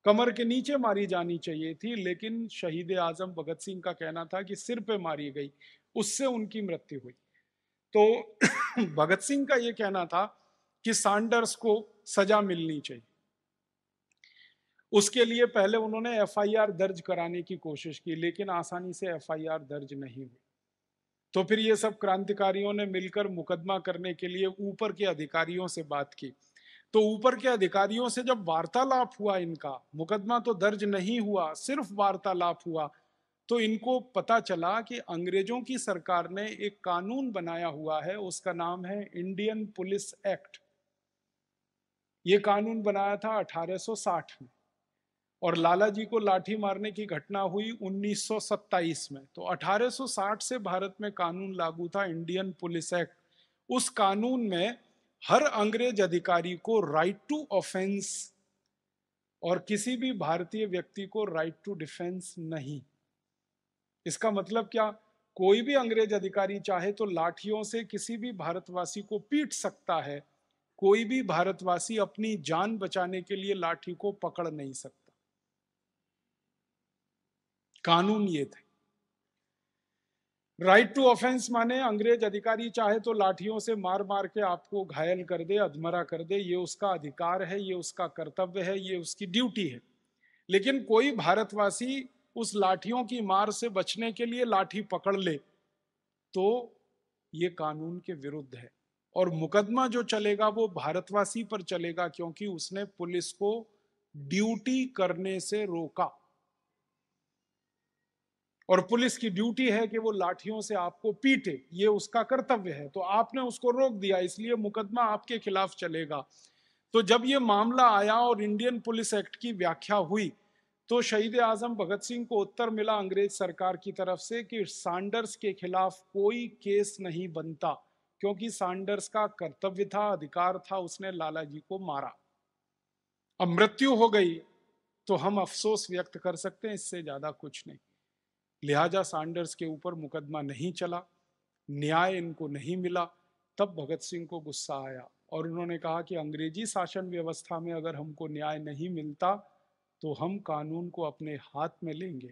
कमर के नीचे मारी जानी चाहिए थी लेकिन शहीद आजम भगत सिंह का कहना था कि सिर पे मारी गई उससे उनकी मृत्यु हुई तो भगत सिंह का ये कहना था कि सैंडर्स को सजा मिलनी चाहिए उसके लिए पहले उन्होंने एफआईआर दर्ज कराने की कोशिश की लेकिन आसानी से एफआईआर दर्ज नहीं हुई तो फिर ये सब क्रांतिकारियों ने मिलकर मुकदमा करने के लिए ऊपर के अधिकारियों से बात की तो ऊपर के अधिकारियों से जब वार्तालाप हुआ इनका मुकदमा तो दर्ज नहीं हुआ सिर्फ वार्तालाप हुआ तो इनको पता चला कि अंग्रेजों की सरकार ने एक कानून बनाया हुआ है उसका नाम है इंडियन पुलिस एक्ट ये कानून बनाया था 1860 में और लाला जी को लाठी मारने की घटना हुई 1927 में तो 1860 से भारत में कानून लागू था इंडियन पुलिस एक्ट उस कानून में हर अंग्रेज अधिकारी को राइट टू ऑफेंस और किसी भी भारतीय व्यक्ति को राइट टू डिफेंस नहीं इसका मतलब क्या कोई भी अंग्रेज अधिकारी चाहे तो लाठियों से किसी भी भारतवासी को पीट सकता है कोई भी भारतवासी अपनी जान बचाने के लिए लाठी को पकड़ नहीं सकता कानून ये थे राइट टू ऑफेंस माने अंग्रेज अधिकारी चाहे तो लाठियों से मार मार के आपको घायल कर दे अधमरा कर दे ये उसका अधिकार है ये उसका कर्तव्य है ये उसकी ड्यूटी है लेकिन कोई भारतवासी उस लाठियों की मार से बचने के लिए लाठी पकड़ ले तो ये कानून के विरुद्ध है और मुकदमा जो चलेगा वो भारतवासी पर चलेगा क्योंकि उसने पुलिस को ड्यूटी करने से रोका और पुलिस की ड्यूटी है कि वो लाठियों से आपको पीटे ये उसका कर्तव्य है तो आपने उसको रोक दिया इसलिए मुकदमा आपके खिलाफ चलेगा तो जब ये मामला आया और इंडियन पुलिस एक्ट की व्याख्या हुई तो शहीद आजम भगत सिंह को उत्तर मिला अंग्रेज सरकार की तरफ से कि सांडर्स के खिलाफ कोई केस नहीं बनता क्योंकि सांडर्स का कर्तव्य था अधिकार था उसने लाला जी को मारा अब मृत्यु हो गई तो हम अफसोस व्यक्त कर सकते हैं इससे ज्यादा कुछ नहीं लिहाजा सांडर्स के ऊपर मुकदमा नहीं चला न्याय इनको नहीं मिला तब भगत सिंह को गुस्सा आया और उन्होंने कहा कि अंग्रेजी शासन व्यवस्था में अगर हमको न्याय नहीं मिलता तो हम कानून को अपने हाथ में लेंगे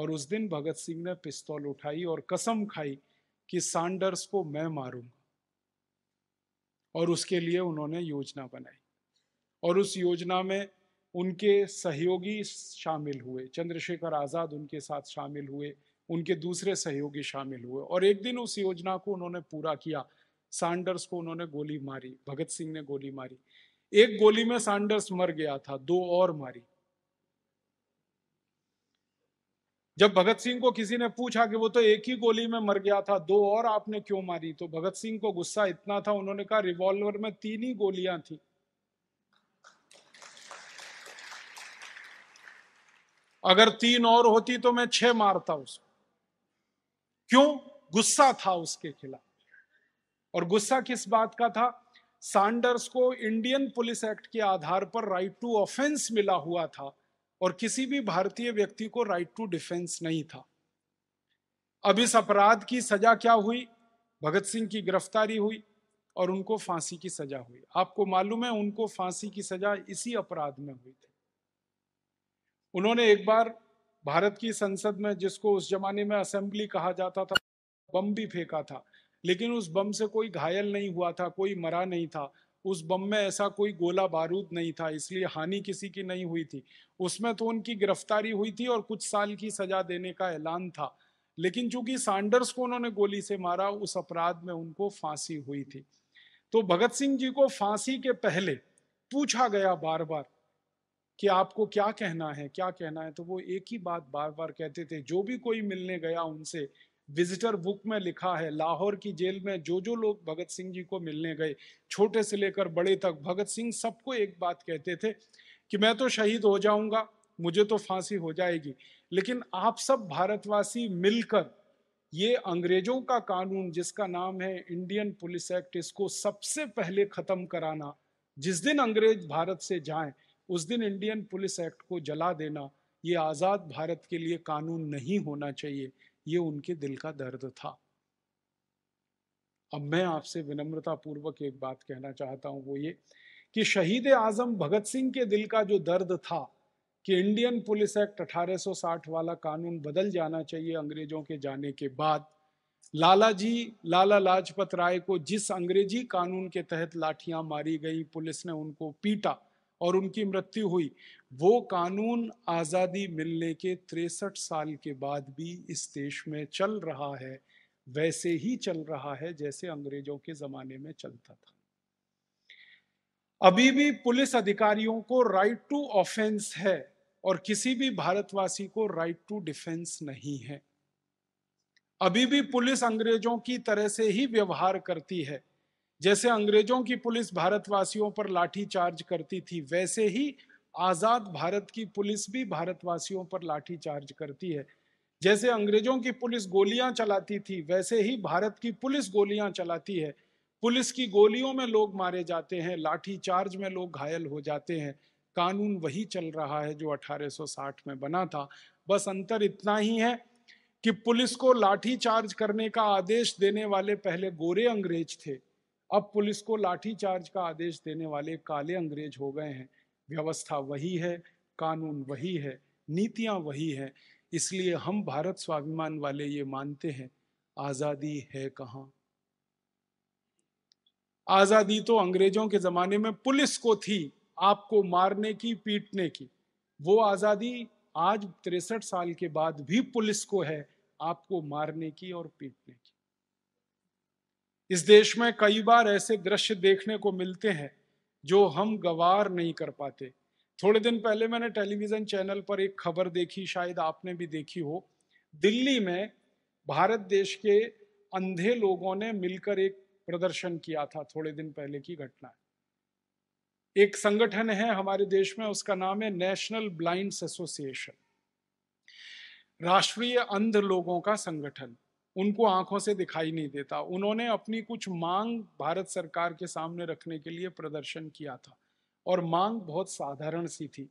और उस दिन भगत सिंह ने पिस्तौल उठाई और कसम खाई कि सांडर्स को मैं मारूंगा और उसके लिए उन्होंने योजना बनाई और उस योजना में उनके सहयोगी शामिल हुए चंद्रशेखर आज़ाद उनके साथ शामिल हुए उनके दूसरे सहयोगी शामिल हुए और एक दिन उस योजना को उन्होंने पूरा किया सांडर्स को उन्होंने गोली मारी भगत सिंह ने गोली मारी एक गोली में सांडर्स मर गया था दो और मारी जब भगत सिंह को किसी ने पूछा कि वो तो एक ही गोली में मर गया था दो और आपने क्यों मारी तो भगत सिंह को गुस्सा इतना था उन्होंने कहा रिवॉल्वर में तीन ही गोलियां थी अगर तीन और होती तो मैं छह मारता उसको क्यों गुस्सा था उसके खिलाफ और गुस्सा किस बात का था सैंडर्स को इंडियन पुलिस एक्ट के आधार पर राइट टू ऑफेंस मिला हुआ था और किसी भी भारतीय व्यक्ति को राइट टू डिफेंस नहीं था अब इस अपराध की सजा क्या हुई भगत सिंह की गिरफ्तारी हुई और उनको फांसी की सजा हुई आपको मालूम है उनको फांसी की सजा इसी अपराध में हुई थी उन्होंने एक बार भारत की संसद में जिसको उस जमाने में असेंबली कहा जाता था बम भी फेंका था लेकिन उस बम से कोई घायल नहीं हुआ था कोई मरा नहीं था उस बम में ऐसा कोई गोला बारूद नहीं था इसलिए हानि किसी की नहीं हुई थी उसमें तो उनकी गिरफ्तारी हुई थी और कुछ साल की सजा देने का ऐलान था लेकिन चूंकि सांडर्स को उन्होंने गोली से मारा उस अपराध में उनको फांसी हुई थी तो भगत सिंह जी को फांसी के पहले पूछा गया बार बार कि आपको क्या कहना है क्या कहना है तो वो एक ही बात बार बार कहते थे जो भी कोई मिलने गया उनसे विजिटर बुक में लिखा है लाहौर की जेल में जो जो लोग भगत सिंह जी को मिलने गए छोटे से लेकर बड़े तक भगत सिंह सबको एक बात कहते थे कि मैं तो शहीद हो जाऊंगा मुझे तो फांसी हो जाएगी लेकिन आप सब भारतवासी मिलकर ये अंग्रेजों का कानून जिसका नाम है इंडियन पुलिस एक्ट इसको सबसे पहले ख़त्म कराना जिस दिन अंग्रेज भारत से जाएं उस दिन इंडियन पुलिस एक्ट को जला देना ये आज़ाद भारत के लिए कानून नहीं होना चाहिए ये उनके दिल का दर्द था अब मैं आपसे विनम्रता पूर्वक एक बात कहना चाहता हूं वो ये कि शहीद आजम भगत सिंह के दिल का जो दर्द था कि इंडियन पुलिस एक्ट 1860 वाला कानून बदल जाना चाहिए अंग्रेजों के जाने के बाद लाला जी लाला लाजपत राय को जिस अंग्रेजी कानून के तहत लाठियां मारी गई पुलिस ने उनको पीटा और उनकी मृत्यु हुई वो कानून आज़ादी मिलने के तिरसठ साल के बाद भी इस देश में चल रहा है वैसे ही चल रहा है जैसे अंग्रेजों के ज़माने में चलता था अभी भी पुलिस अधिकारियों को राइट टू ऑफेंस है और किसी भी भारतवासी को राइट टू डिफेंस नहीं है अभी भी पुलिस अंग्रेजों की तरह से ही व्यवहार करती है जैसे अंग्रेजों की पुलिस भारतवासियों पर लाठी चार्ज करती थी वैसे ही आज़ाद भारत की पुलिस भी भारतवासियों पर लाठी चार्ज करती है जैसे अंग्रेजों की पुलिस गोलियां चलाती थी वैसे ही भारत की पुलिस गोलियां चलाती है पुलिस की गोलियों में लोग मारे जाते हैं लाठी चार्ज में लोग घायल हो जाते हैं कानून वही चल रहा है जो 1860 में बना था बस अंतर इतना ही है कि पुलिस को लाठी चार्ज करने का आदेश देने वाले पहले गोरे अंग्रेज थे अब पुलिस को लाठीचार्ज का आदेश देने वाले काले अंग्रेज हो गए हैं व्यवस्था वही है कानून वही है नीतियाँ वही हैं इसलिए हम भारत स्वाभिमान वाले ये मानते हैं आज़ादी है कहाँ आज़ादी तो अंग्रेजों के ज़माने में पुलिस को थी आपको मारने की पीटने की वो आज़ादी आज तिरसठ साल के बाद भी पुलिस को है आपको मारने की और पीटने की इस देश में कई बार ऐसे दृश्य देखने को मिलते हैं जो हम गवार नहीं कर पाते थोड़े दिन पहले मैंने टेलीविज़न चैनल पर एक खबर देखी शायद आपने भी देखी हो दिल्ली में भारत देश के अंधे लोगों ने मिलकर एक प्रदर्शन किया था थोड़े दिन पहले की घटना एक संगठन है हमारे देश में उसका नाम है नेशनल ब्लाइंड्स एसोसिएशन राष्ट्रीय अंध लोगों का संगठन उनको आंखों से दिखाई नहीं देता उन्होंने अपनी कुछ मांग भारत सरकार के सामने रखने के लिए प्रदर्शन किया था और मांग बहुत साधारण सी थी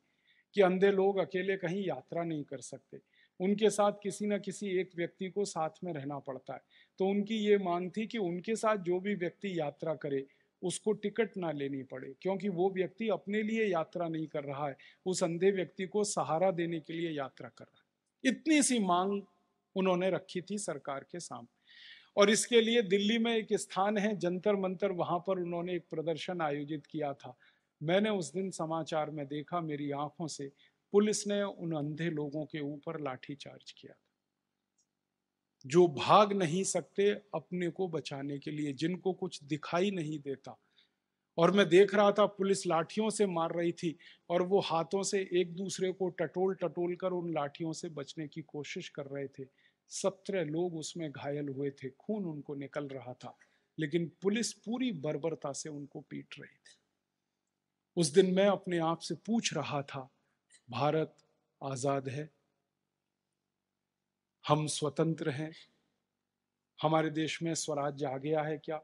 कि अंधे लोग अकेले कहीं यात्रा नहीं कर सकते उनके साथ किसी न किसी एक व्यक्ति को साथ में रहना पड़ता है तो उनकी ये मांग थी कि उनके साथ जो भी व्यक्ति यात्रा करे उसको टिकट ना लेनी पड़े क्योंकि वो व्यक्ति अपने लिए यात्रा नहीं कर रहा है उस अंधे व्यक्ति को सहारा देने के लिए यात्रा कर रहा है इतनी सी मांग उन्होंने रखी थी सरकार के सामने और इसके लिए दिल्ली में एक स्थान है जंतर मंतर वहां पर उन्होंने एक प्रदर्शन आयोजित किया था मैंने उस दिन समाचार में देखा मेरी आंखों से पुलिस ने उन अंधे लोगों के ऊपर लाठी चार्ज किया था जो भाग नहीं सकते अपने को बचाने के लिए जिनको कुछ दिखाई नहीं देता और मैं देख रहा था पुलिस लाठियों से मार रही थी और वो हाथों से एक दूसरे को टटोल टटोल कर उन लाठियों से बचने की कोशिश कर रहे थे सत्रह लोग उसमें घायल हुए थे खून उनको निकल रहा था लेकिन पुलिस पूरी बर्बरता से उनको पीट रही थी उस दिन मैं अपने आप से पूछ रहा था भारत आजाद है हम स्वतंत्र हैं हमारे देश में स्वराज्य आ गया है क्या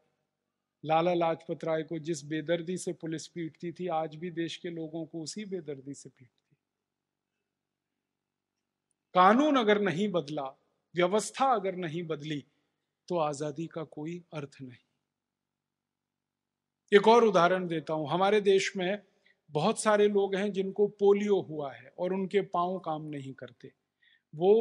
लाला लाजपत राय को जिस बेदर्दी से पुलिस पीटती थी आज भी देश के लोगों को उसी बेदर्दी से पीटती कानून अगर नहीं बदला व्यवस्था अगर नहीं बदली तो आजादी का कोई अर्थ नहीं एक और उदाहरण देता हूं हमारे देश में बहुत सारे लोग हैं जिनको पोलियो हुआ है और उनके पांव काम नहीं करते वो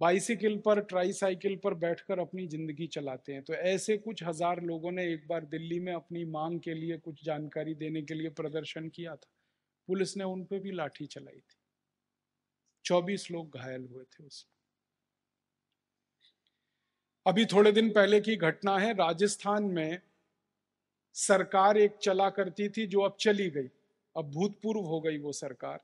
बाइसिकल पर ट्राईसाइकिल पर बैठकर अपनी ज़िंदगी चलाते हैं तो ऐसे कुछ हज़ार लोगों ने एक बार दिल्ली में अपनी मांग के लिए कुछ जानकारी देने के लिए प्रदर्शन किया था पुलिस ने उन पर भी लाठी चलाई थी चौबीस लोग घायल हुए थे उसमें अभी थोड़े दिन पहले की घटना है राजस्थान में सरकार एक चला करती थी जो अब चली गई अब भूतपूर्व हो गई वो सरकार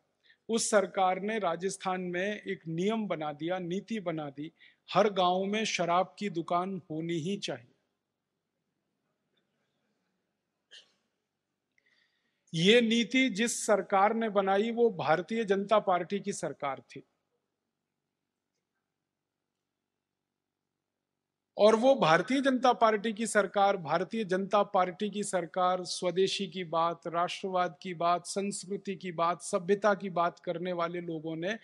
उस सरकार ने राजस्थान में एक नियम बना दिया नीति बना दी हर गांव में शराब की दुकान होनी ही चाहिए ये नीति जिस सरकार ने बनाई वो भारतीय जनता पार्टी की सरकार थी और वो भारतीय जनता पार्टी की सरकार भारतीय जनता पार्टी की सरकार स्वदेशी की बात राष्ट्रवाद की बात संस्कृति की बात सभ्यता की बात करने वाले लोगों ने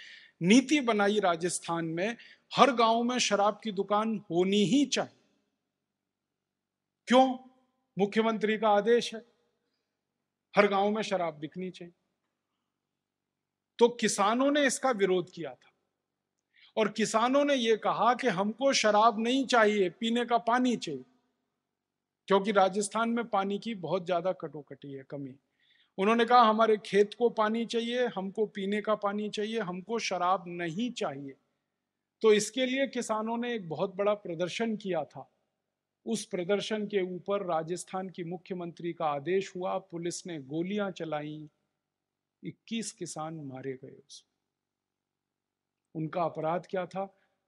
नीति बनाई राजस्थान में हर गांव में शराब की दुकान होनी ही चाहिए क्यों मुख्यमंत्री का आदेश है हर गांव में शराब बिकनी चाहिए तो किसानों ने इसका विरोध किया था और किसानों ने यह कहा कि हमको शराब नहीं चाहिए पीने का पानी चाहिए क्योंकि राजस्थान में पानी की बहुत ज़्यादा कटोकटी है कमी उन्होंने कहा हमारे खेत को पानी चाहिए हमको पीने का पानी चाहिए हमको शराब नहीं चाहिए तो इसके लिए किसानों ने एक बहुत बड़ा प्रदर्शन किया था उस प्रदर्शन के ऊपर राजस्थान की मुख्यमंत्री का आदेश हुआ पुलिस ने गोलियां चलाई 21 किसान मारे गए उसमें उनका अपराध क्या था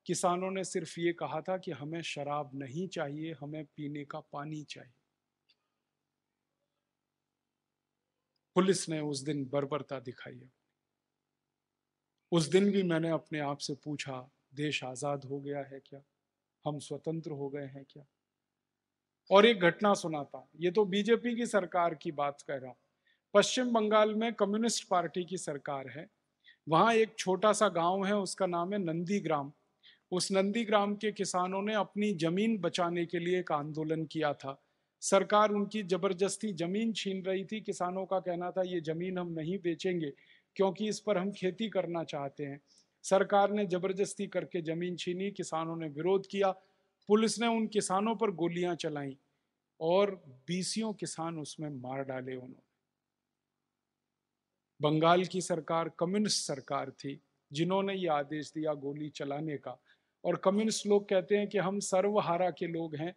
किसानों ने सिर्फ ये कहा था कि हमें शराब नहीं चाहिए हमें पीने का पानी चाहिए पुलिस ने उस दिन बर्बरता दिखाई है उस दिन भी मैंने अपने आप से पूछा देश आज़ाद हो गया है क्या हम स्वतंत्र हो गए हैं क्या और एक घटना सुनाता हूं ये तो बीजेपी की सरकार की बात कर रहा हूं पश्चिम बंगाल में कम्युनिस्ट पार्टी की सरकार है वहाँ एक छोटा सा गांव है उसका नाम है नंदी ग्राम उस नंदी ग्राम के किसानों ने अपनी जमीन बचाने के लिए एक आंदोलन किया था सरकार उनकी जबरदस्ती जमीन छीन रही थी किसानों का कहना था ये जमीन हम नहीं बेचेंगे क्योंकि इस पर हम खेती करना चाहते हैं सरकार ने जबरदस्ती करके जमीन छीनी किसानों ने विरोध किया पुलिस ने उन किसानों पर गोलियां चलाई और बीसियों किसान उसमें मार डाले उन्होंने बंगाल की सरकार कम्युनिस्ट सरकार थी जिन्होंने ये आदेश दिया गोली चलाने का और कम्युनिस्ट लोग कहते हैं कि हम सर्वहारा के लोग हैं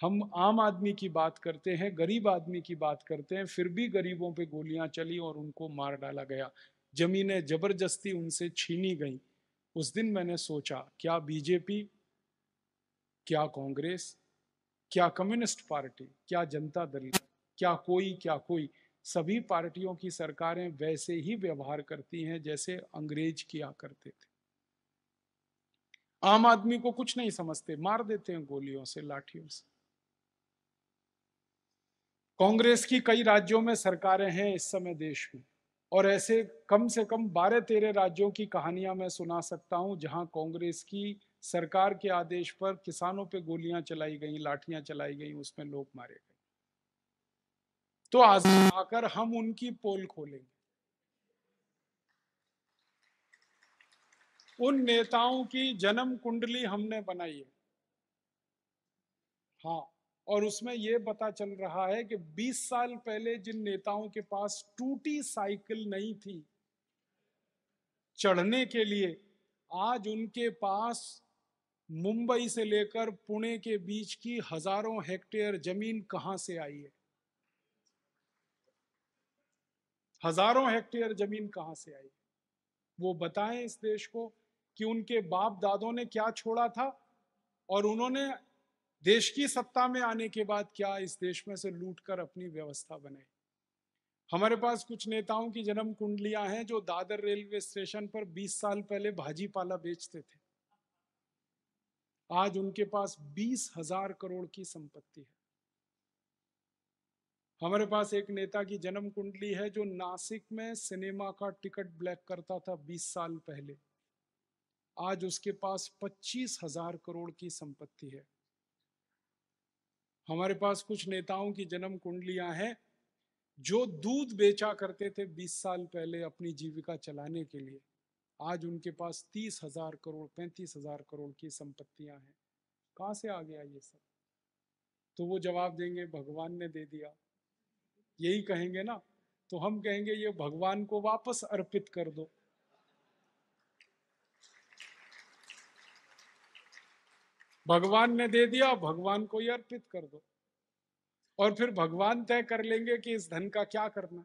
हम आम आदमी की बात करते हैं गरीब आदमी की बात करते हैं फिर भी गरीबों पे गोलियां चली और उनको मार डाला गया ज़मीनें ज़बरदस्ती उनसे छीनी गई उस दिन मैंने सोचा क्या बीजेपी क्या कांग्रेस क्या कम्युनिस्ट पार्टी क्या जनता दल क्या कोई क्या कोई सभी पार्टियों की सरकारें वैसे ही व्यवहार करती हैं जैसे अंग्रेज किया करते थे आम आदमी को कुछ नहीं समझते मार देते हैं गोलियों से लाठियों से कांग्रेस की कई राज्यों में सरकारें हैं इस समय देश में और ऐसे कम से कम बारह तेरह राज्यों की कहानियां मैं सुना सकता हूं जहां कांग्रेस की सरकार के आदेश पर किसानों पे गोलियां चलाई गई लाठियां चलाई गई उसमें लोग मारे गए तो आकर हम उनकी पोल खोलेंगे उन नेताओं की जन्म कुंडली हमने बनाई है हाँ और उसमें यह पता चल रहा है कि 20 साल पहले जिन नेताओं के पास टूटी साइकिल नहीं थी चढ़ने के लिए आज उनके पास मुंबई से लेकर पुणे के बीच की हजारों हेक्टेयर जमीन कहाँ से आई है हजारों हेक्टेयर जमीन कहाँ से आई वो बताएं इस देश को कि उनके बाप दादों ने क्या छोड़ा था और उन्होंने देश की सत्ता में आने के बाद क्या इस देश में से लूट कर अपनी व्यवस्था बनाई हमारे पास कुछ नेताओं की जन्म कुंडलियां हैं जो दादर रेलवे स्टेशन पर 20 साल पहले भाजी पाला बेचते थे आज उनके पास बीस हजार करोड़ की संपत्ति है हमारे पास एक नेता की जन्म कुंडली है जो नासिक में सिनेमा का टिकट ब्लैक करता था 20 साल पहले आज उसके पास पच्चीस हजार करोड़ की संपत्ति है हमारे पास कुछ नेताओं की जन्म कुंडलियां हैं जो दूध बेचा करते थे 20 साल पहले अपनी जीविका चलाने के लिए आज उनके पास तीस हजार करोड़ पैंतीस हजार करोड़ की संपत्तियां हैं कहां से आ गया ये सब तो वो जवाब देंगे भगवान ने दे दिया यही कहेंगे ना तो हम कहेंगे ये भगवान को वापस अर्पित कर दो भगवान ने दे दिया भगवान को ही अर्पित कर दो और फिर भगवान तय कर लेंगे कि इस धन का क्या करना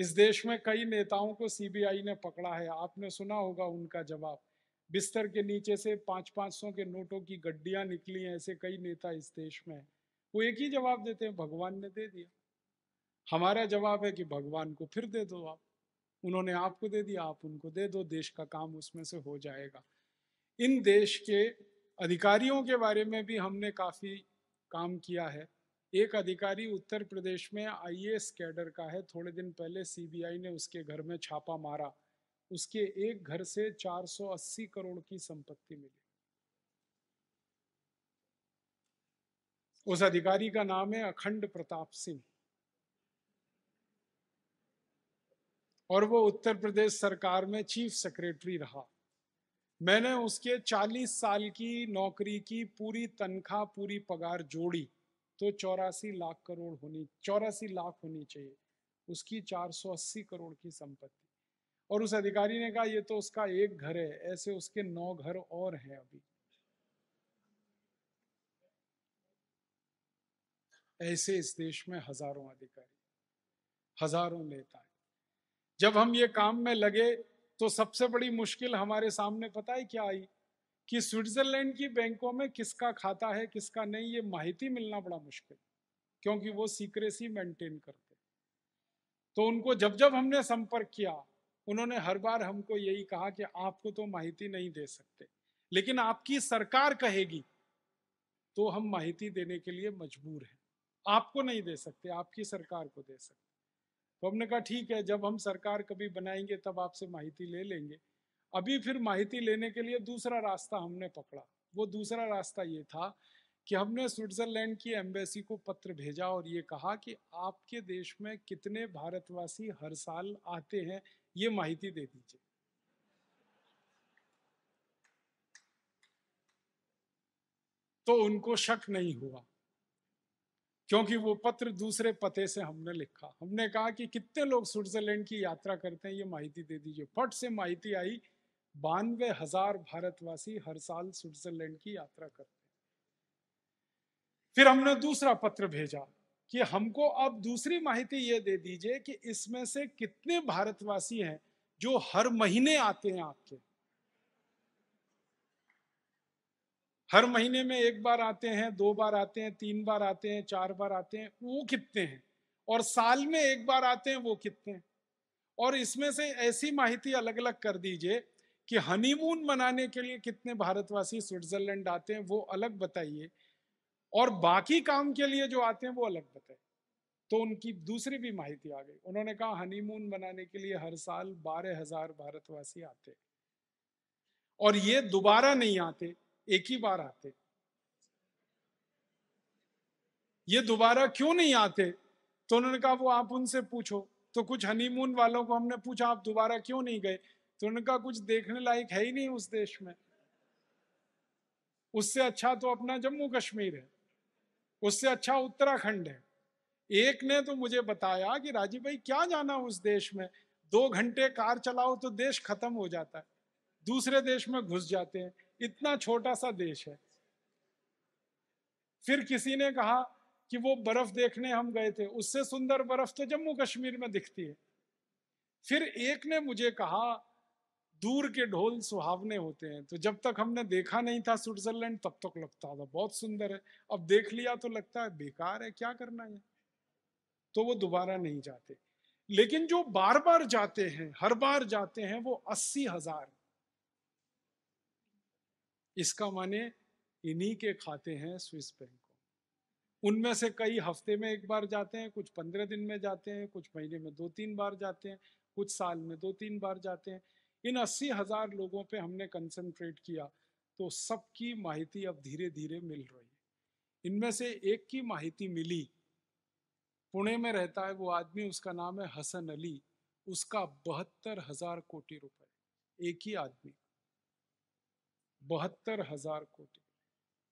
इस देश में कई नेताओं को सीबीआई ने पकड़ा है आपने सुना होगा उनका जवाब बिस्तर के नीचे से पांच पांच सौ के नोटों की गड्डियां निकली हैं ऐसे कई नेता इस देश में हैं वो एक ही जवाब देते हैं भगवान ने दे दिया हमारा जवाब है कि भगवान को फिर दे दो आप उन्होंने आपको दे दिया आप उनको दे दो देश का काम उसमें से हो जाएगा इन देश के अधिकारियों के बारे में भी हमने काफ़ी काम किया है एक अधिकारी उत्तर प्रदेश में आईएएस कैडर का है थोड़े दिन पहले सीबीआई ने उसके घर में छापा मारा उसके एक घर से 480 करोड़ की संपत्ति मिली उस अधिकारी का नाम है अखंड प्रताप सिंह और वो उत्तर प्रदेश सरकार में चीफ सेक्रेटरी रहा मैंने उसके 40 साल की नौकरी की पूरी तनख्वाह पूरी पगार जोड़ी तो चौरासी लाख करोड़ होनी चौरासी लाख होनी चाहिए उसकी 480 करोड़ की संपत्ति और उस अधिकारी ने कहा ये तो उसका एक घर है ऐसे उसके नौ घर और हैं अभी ऐसे इस देश में हजारों अधिकारी हजारों नेता जब हम ये काम में लगे तो सबसे बड़ी मुश्किल हमारे सामने पता है क्या आई कि स्विट्जरलैंड की बैंकों में किसका खाता है किसका नहीं ये माहिती मिलना बड़ा मुश्किल क्योंकि वो सीक्रेसी मेंटेन करते तो उनको जब जब हमने संपर्क किया उन्होंने हर बार हमको यही कहा कि आपको तो माहिती नहीं दे सकते लेकिन आपकी सरकार कहेगी तो हम माहिती देने के लिए मजबूर हैं आपको नहीं दे सकते आपकी सरकार को दे सकते तो हमने कहा ठीक है जब हम सरकार कभी बनाएंगे तब आपसे माहिती ले लेंगे अभी फिर माहिती लेने के लिए दूसरा रास्ता हमने पकड़ा वो दूसरा रास्ता ये था कि हमने स्विट्जरलैंड की एम्बेसी को पत्र भेजा और ये कहा कि आपके देश में कितने भारतवासी हर साल आते हैं ये माहिती दे दीजिए तो उनको शक नहीं हुआ क्योंकि वो पत्र दूसरे पते से हमने लिखा हमने कहा कि कितने लोग स्विट्जरलैंड की यात्रा करते हैं ये माहिती दे दीजिए फट से माहिती आई बानवे हजार भारतवासी हर साल स्विट्जरलैंड की यात्रा करते हैं फिर हमने दूसरा पत्र भेजा कि हमको अब दूसरी माहिती ये दे दीजिए कि इसमें से कितने भारतवासी हैं जो हर महीने आते हैं आपके हर महीने में एक बार आते हैं दो बार आते हैं तीन बार आते हैं चार बार आते हैं वो कितने हैं और साल में एक बार आते हैं वो कितने हैं और इसमें से ऐसी माहिती अलग अलग कर दीजिए कि हनीमून मनाने के लिए कितने भारतवासी स्विट्जरलैंड आते हैं वो अलग बताइए और बाकी काम के लिए जो आते हैं वो अलग बताइए तो उनकी दूसरी भी माहिती आ गई उन्होंने कहा हनीमून मनाने के लिए हर साल बारह हजार भारतवासी आते और ये दोबारा नहीं आते एक ही बार आते ये दोबारा क्यों नहीं आते तो उन्होंने कहा वो आप उनसे पूछो तो कुछ हनीमून वालों को हमने पूछा आप दोबारा क्यों नहीं गए तो उन्होंने कहा कुछ देखने लायक है ही नहीं उस देश में उससे अच्छा तो अपना जम्मू कश्मीर है उससे अच्छा उत्तराखंड है एक ने तो मुझे बताया कि राजीव भाई क्या जाना उस देश में दो घंटे कार चलाओ तो देश खत्म हो जाता है दूसरे देश में घुस जाते हैं इतना छोटा सा देश है फिर किसी ने कहा कि वो बर्फ देखने हम गए थे उससे सुंदर बर्फ तो जम्मू कश्मीर में दिखती है फिर एक ने मुझे कहा दूर के ढोल सुहावने होते हैं तो जब तक हमने देखा नहीं था स्विट्जरलैंड तब तक लगता था बहुत सुंदर है अब देख लिया तो लगता है बेकार है क्या करना है तो वो दोबारा नहीं जाते लेकिन जो बार बार जाते हैं हर बार जाते हैं वो अस्सी हजार इसका माने इन्हीं के खाते हैं स्विस बैंक को उनमें से कई हफ्ते में एक बार जाते हैं कुछ पंद्रह दिन में जाते हैं कुछ महीने में दो तीन बार जाते हैं कुछ साल में दो तीन बार जाते हैं इन अस्सी हजार लोगों पे हमने कंसंट्रेट किया तो सबकी माहिती अब धीरे धीरे मिल रही है इनमें से एक की माहिती मिली पुणे में रहता है वो आदमी उसका नाम है हसन अली उसका बहत्तर हजार कोटी रुपए एक ही आदमी बहत्तर हजार कोटि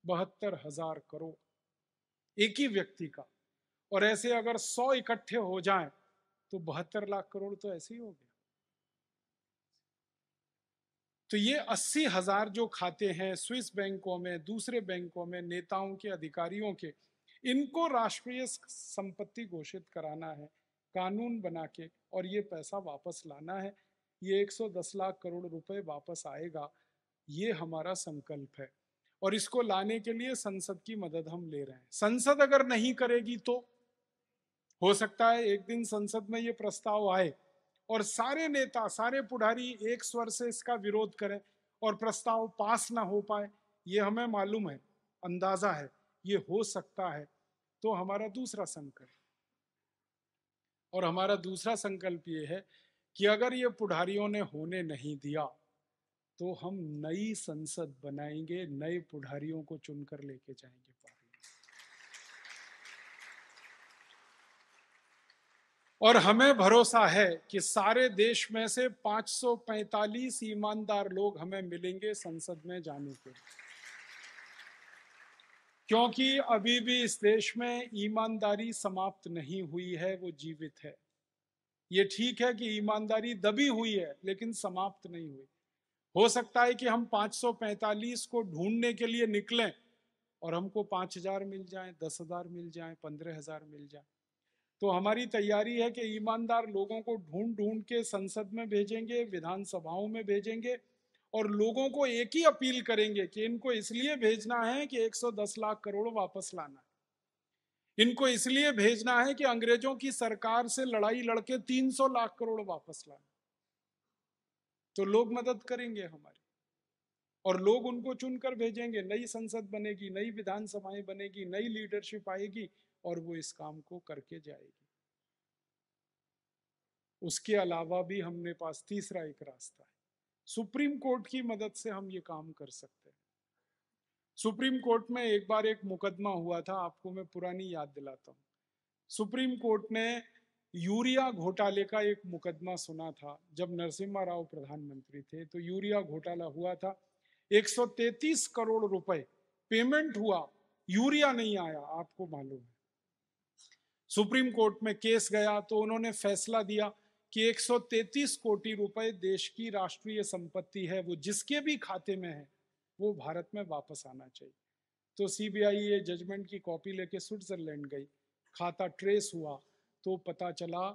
बहत्तर हजार करोड़ एक ही व्यक्ति का और ऐसे अगर सौ इकट्ठे हो जाए तो बहत्तर लाख करोड़ तो ऐसे ही हो गया तो ये अस्सी हजार जो खाते हैं स्विस बैंकों में दूसरे बैंकों में नेताओं के अधिकारियों के इनको राष्ट्रीय संपत्ति घोषित कराना है कानून बना के और ये पैसा वापस लाना है ये 110 लाख करोड़ रुपए वापस आएगा ये हमारा संकल्प है और इसको लाने के लिए संसद की मदद हम ले रहे हैं संसद अगर नहीं करेगी तो हो सकता है एक दिन संसद में ये प्रस्ताव आए और सारे नेता सारे पुढ़ारी एक स्वर से इसका विरोध करें और प्रस्ताव पास ना हो पाए ये हमें मालूम है अंदाजा है ये हो सकता है तो हमारा दूसरा संकल्प और हमारा दूसरा संकल्प ये है कि अगर ये पुढ़ारियों ने होने नहीं दिया तो हम नई संसद बनाएंगे नए पुढ़ारियों को चुनकर लेके जाएंगे पार्लियामेंट और हमें भरोसा है कि सारे देश में से 545 ईमानदार लोग हमें मिलेंगे संसद में जाने के क्योंकि अभी भी इस देश में ईमानदारी समाप्त नहीं हुई है वो जीवित है ये ठीक है कि ईमानदारी दबी हुई है लेकिन समाप्त नहीं हुई हो सकता है कि हम 545 को ढूंढने के लिए निकलें और हमको 5000 मिल जाए 10000 मिल जाए 15000 मिल जाए तो हमारी तैयारी है कि ईमानदार लोगों को ढूंढ ढूंढ के संसद में भेजेंगे विधानसभाओं में भेजेंगे और लोगों को एक ही अपील करेंगे कि इनको इसलिए भेजना है कि 110 लाख करोड़ वापस लाना है इनको इसलिए भेजना है कि अंग्रेजों की सरकार से लड़ाई लड़के 300 लाख करोड़ वापस लाना तो लोग मदद करेंगे हमारी और लोग उनको चुनकर भेजेंगे नई संसद बनेगी नई विधानसभाएं बनेगी नई लीडरशिप आएगी और वो इस काम को करके जाएगी उसके अलावा भी हमने पास तीसरा एक रास्ता है सुप्रीम कोर्ट की मदद से हम ये काम कर सकते हैं सुप्रीम कोर्ट में एक बार एक मुकदमा हुआ था आपको मैं पुरानी याद दिलाता हूँ सुप्रीम कोर्ट ने यूरिया घोटाले का एक मुकदमा सुना था जब नरसिम्हा राव प्रधानमंत्री थे तो यूरिया घोटाला हुआ था 133 करोड़ रुपए पेमेंट हुआ यूरिया नहीं आया आपको मालूम है सुप्रीम कोर्ट में केस गया तो उन्होंने फैसला दिया कि 133 कोटी रुपए देश की राष्ट्रीय संपत्ति है वो जिसके भी खाते में है वो भारत में वापस आना चाहिए तो सीबीआई e ये जजमेंट की कॉपी लेके स्विट्जरलैंड गई खाता ट्रेस हुआ तो पता चला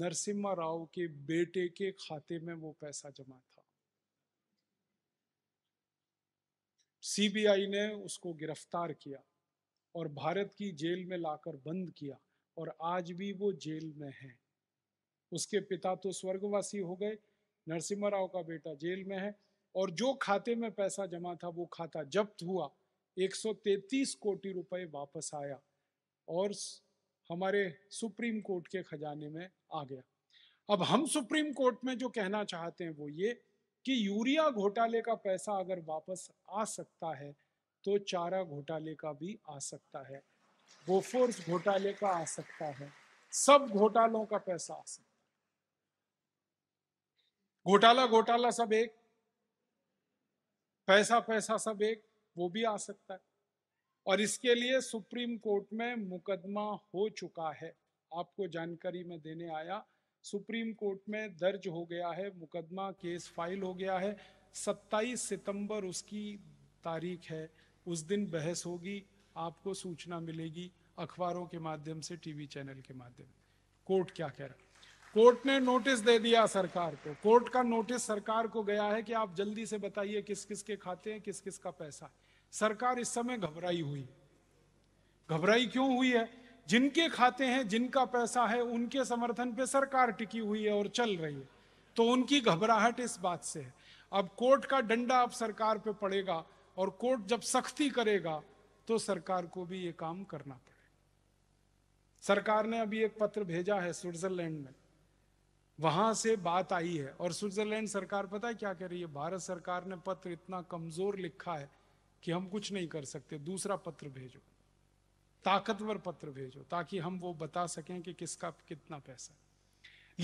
नरसिम्हा राव के बेटे के खाते में वो पैसा जमा था सीबीआई ने उसको गिरफ्तार किया और भारत की जेल में लाकर बंद किया और आज भी वो जेल में है उसके पिता तो स्वर्गवासी हो गए नरसिम्हा राव का बेटा जेल में है और जो खाते में पैसा जमा था वो खाता जब्त हुआ 133 कोटि रुपए वापस आया और हमारे सुप्रीम कोर्ट के खजाने में आ गया अब हम सुप्रीम कोर्ट में जो कहना चाहते हैं वो ये कि यूरिया घोटाले का पैसा अगर वापस आ सकता है तो चारा घोटाले का भी आ सकता है बोफोर्स घोटाले का आ सकता है सब घोटालों का पैसा आ सकता है घोटाला घोटाला सब एक पैसा पैसा सब एक वो भी आ सकता है और इसके लिए सुप्रीम कोर्ट में मुकदमा हो चुका है आपको जानकारी में देने आया सुप्रीम कोर्ट में दर्ज हो गया है मुकदमा केस फाइल हो गया है 27 सितंबर उसकी तारीख है उस दिन बहस होगी आपको सूचना मिलेगी अखबारों के माध्यम से टीवी चैनल के माध्यम कोर्ट क्या कह रहा कोर्ट ने नोटिस दे दिया सरकार को कोर्ट का नोटिस सरकार को गया है कि आप जल्दी से बताइए किस किस के खाते हैं किस किस का पैसा है सरकार इस समय घबराई हुई घबराई क्यों हुई है जिनके खाते हैं जिनका पैसा है उनके समर्थन पे सरकार टिकी हुई है और चल रही है तो उनकी घबराहट इस बात से है अब कोर्ट का डंडा अब सरकार पे पड़ेगा और कोर्ट जब सख्ती करेगा तो सरकार को भी ये काम करना पड़ेगा सरकार ने अभी एक पत्र भेजा है स्विट्जरलैंड में वहां से बात आई है और स्विट्जरलैंड सरकार पता है क्या कह रही है भारत सरकार ने पत्र इतना कमजोर लिखा है कि हम कुछ नहीं कर सकते दूसरा पत्र भेजो ताकतवर पत्र भेजो ताकि हम वो बता सकें कि किसका कितना पैसा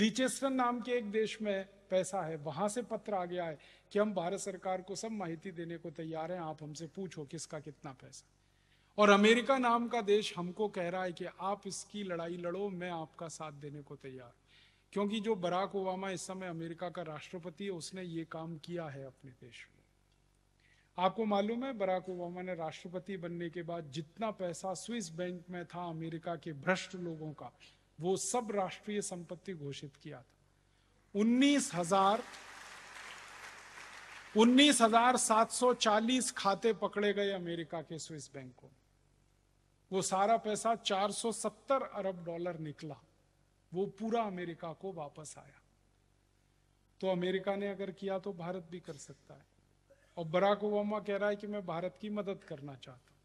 लीचेस्टन नाम के एक देश में पैसा है वहां से पत्र आ गया है कि हम भारत सरकार को सब माहिती देने को तैयार हैं आप हमसे पूछो किसका कितना पैसा और अमेरिका नाम का देश हमको कह रहा है कि आप इसकी लड़ाई लड़ो मैं आपका साथ देने को तैयार क्योंकि जो बराक ओबामा इस समय अमेरिका का राष्ट्रपति है उसने ये काम किया है अपने देश में आपको मालूम है बराक ओबामा ने राष्ट्रपति बनने के बाद जितना पैसा स्विस बैंक में था अमेरिका के भ्रष्ट लोगों का वो सब राष्ट्रीय संपत्ति घोषित किया था उन्नीस हजार उन्नीस हजार सात सौ चालीस खाते पकड़े गए अमेरिका के स्विस बैंक को वो सारा पैसा चार सौ सत्तर अरब डॉलर निकला वो पूरा अमेरिका को वापस आया तो अमेरिका ने अगर किया तो भारत भी कर सकता है और बराक ओबामा कह रहा है कि मैं भारत की मदद करना चाहता हूँ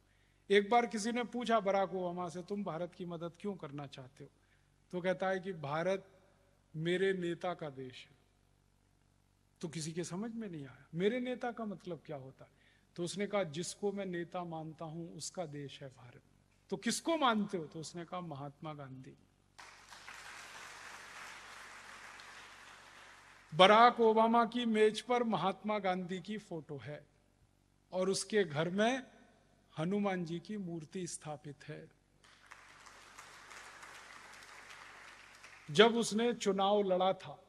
एक बार किसी ने पूछा बराक ओबामा से तुम भारत की मदद क्यों करना चाहते हो तो कहता है कि भारत मेरे नेता का देश है तो किसी के समझ में नहीं आया मेरे नेता का मतलब क्या होता है तो उसने कहा जिसको मैं नेता मानता हूं उसका देश है भारत तो किसको मानते हो तो उसने कहा महात्मा गांधी बराक ओबामा की मेज पर महात्मा गांधी की फोटो है और उसके घर में हनुमान जी की मूर्ति स्थापित है जब उसने चुनाव लड़ा था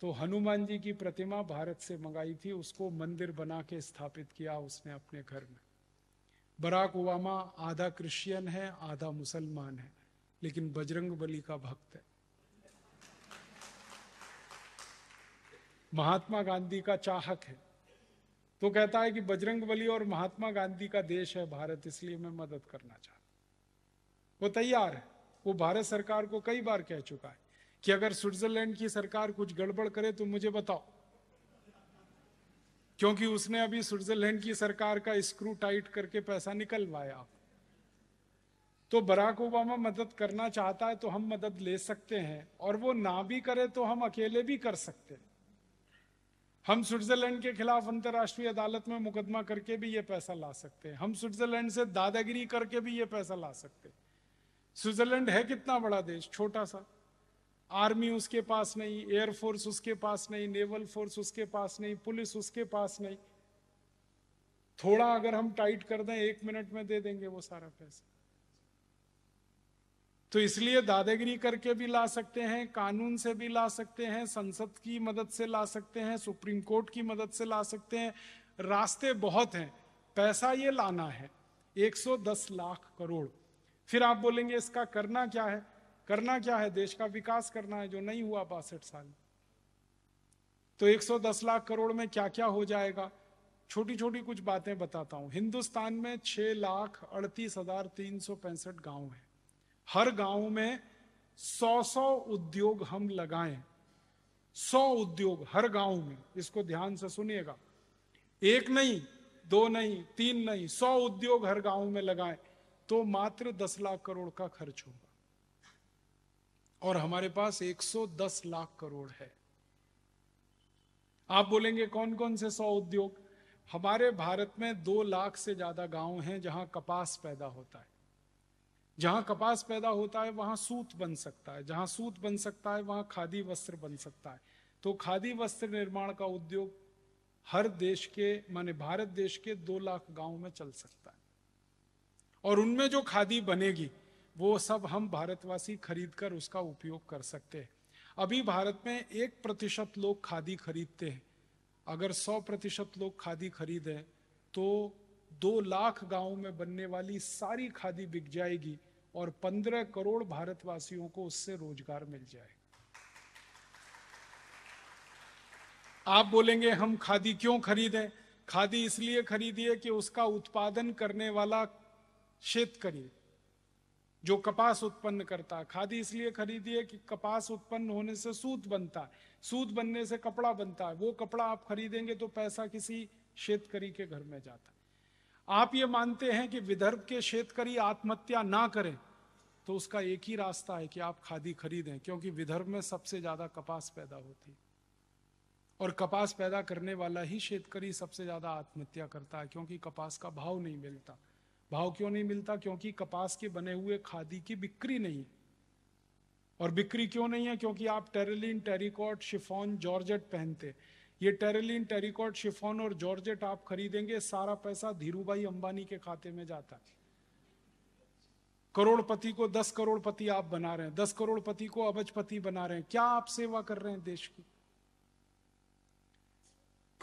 तो हनुमान जी की प्रतिमा भारत से मंगाई थी उसको मंदिर बना के स्थापित किया उसने अपने घर में बराक ओबामा आधा क्रिश्चियन है आधा मुसलमान है लेकिन बजरंग बली का भक्त है महात्मा गांधी का चाहक है तो कहता है कि बजरंग बली और महात्मा गांधी का देश है भारत इसलिए मैं मदद करना चाहता वो तैयार है वो भारत सरकार को कई बार कह चुका है कि अगर स्विट्जरलैंड की सरकार कुछ गड़बड़ करे तो मुझे बताओ क्योंकि उसने अभी स्विट्जरलैंड की सरकार का स्क्रू टाइट करके पैसा निकलवाया तो बराक ओबामा मदद करना चाहता है तो हम मदद ले सकते हैं और वो ना भी करे तो हम अकेले भी कर सकते हैं हम स्विट्जरलैंड के खिलाफ अंतर्राष्ट्रीय अदालत में मुकदमा करके भी ये पैसा ला सकते हैं हम स्विट्जरलैंड से दादागिरी करके भी ये पैसा ला सकते हैं स्विट्जरलैंड है कितना बड़ा देश छोटा सा आर्मी उसके पास नहीं एयरफोर्स उसके पास नहीं नेवल फोर्स उसके पास नहीं पुलिस उसके पास नहीं थोड़ा अगर हम टाइट कर दें एक मिनट में दे देंगे वो सारा पैसा तो इसलिए दादागिरी करके भी ला सकते हैं कानून से भी ला सकते हैं संसद की मदद से ला सकते हैं सुप्रीम कोर्ट की मदद से ला सकते हैं रास्ते बहुत हैं पैसा ये लाना है 110 लाख करोड़ फिर आप बोलेंगे इसका करना क्या है करना क्या है देश का विकास करना है जो नहीं हुआ बासठ साल तो 110 लाख करोड़ में क्या क्या हो जाएगा छोटी छोटी कुछ बातें बताता हूं हिंदुस्तान में छह लाख अड़तीस हजार तीन सौ पैंसठ गाँव हैं हर गांव में सौ सौ उद्योग हम लगाएं सौ उद्योग हर गांव में इसको ध्यान से सुनिएगा एक नहीं दो नहीं तीन नहीं सौ उद्योग हर गांव में लगाएं तो मात्र दस लाख करोड़ का खर्च होगा और हमारे पास एक सौ दस लाख करोड़ है आप बोलेंगे कौन कौन से सौ उद्योग हमारे भारत में दो लाख से ज्यादा गांव हैं जहां कपास पैदा होता है जहां कपास पैदा होता है वहां सूत बन सकता है जहां सूत बन सकता है वहां खादी वस्त्र बन सकता है तो खादी वस्त्र निर्माण का उद्योग हर देश के माने भारत देश के दो लाख गांव में चल सकता है और उनमें जो खादी बनेगी वो सब हम भारतवासी खरीद कर उसका उपयोग कर सकते हैं अभी भारत में एक प्रतिशत लोग खादी खरीदते हैं अगर सौ प्रतिशत लोग खादी खरीदें तो दो लाख गांवों में बनने वाली सारी खादी बिक जाएगी और पंद्रह करोड़ भारतवासियों को उससे रोजगार मिल जाएगा आप बोलेंगे हम खादी क्यों खरीदें खादी इसलिए खरीदिए कि उसका उत्पादन करने वाला शेतकड़ी जो कपास उत्पन्न करता है खादी इसलिए खरीदिए कि कपास उत्पन्न होने से सूत बनता है सूत बनने से कपड़ा बनता है वो कपड़ा आप खरीदेंगे तो पैसा किसी शेतकड़ी के घर में जाता है आप ये मानते हैं कि विदर्भ के शेतकड़ी आत्महत्या ना करें तो उसका एक ही रास्ता है कि आप खादी खरीदें क्योंकि विदर्भ में सबसे ज्यादा कपास पैदा होती है और कपास पैदा करने वाला ही शेतकारी सबसे ज्यादा आत्महत्या करता है क्योंकि कपास का भाव नहीं मिलता भाव क्यों नहीं मिलता क्योंकि कपास के बने हुए खादी की बिक्री नहीं और बिक्री क्यों नहीं है क्योंकि आप टेरेलिन टेरिकॉट शिफॉन जॉर्जेट पहनते ये टेरेलिन टेरिकॉट शिफोन और जॉर्जेट आप खरीदेंगे सारा पैसा धीरू भाई अंबानी के खाते में जाता है करोड़पति को दस करोड़पति आप बना रहे हैं दस करोड़पति को अबजपति बना रहे हैं क्या आप सेवा कर रहे हैं देश की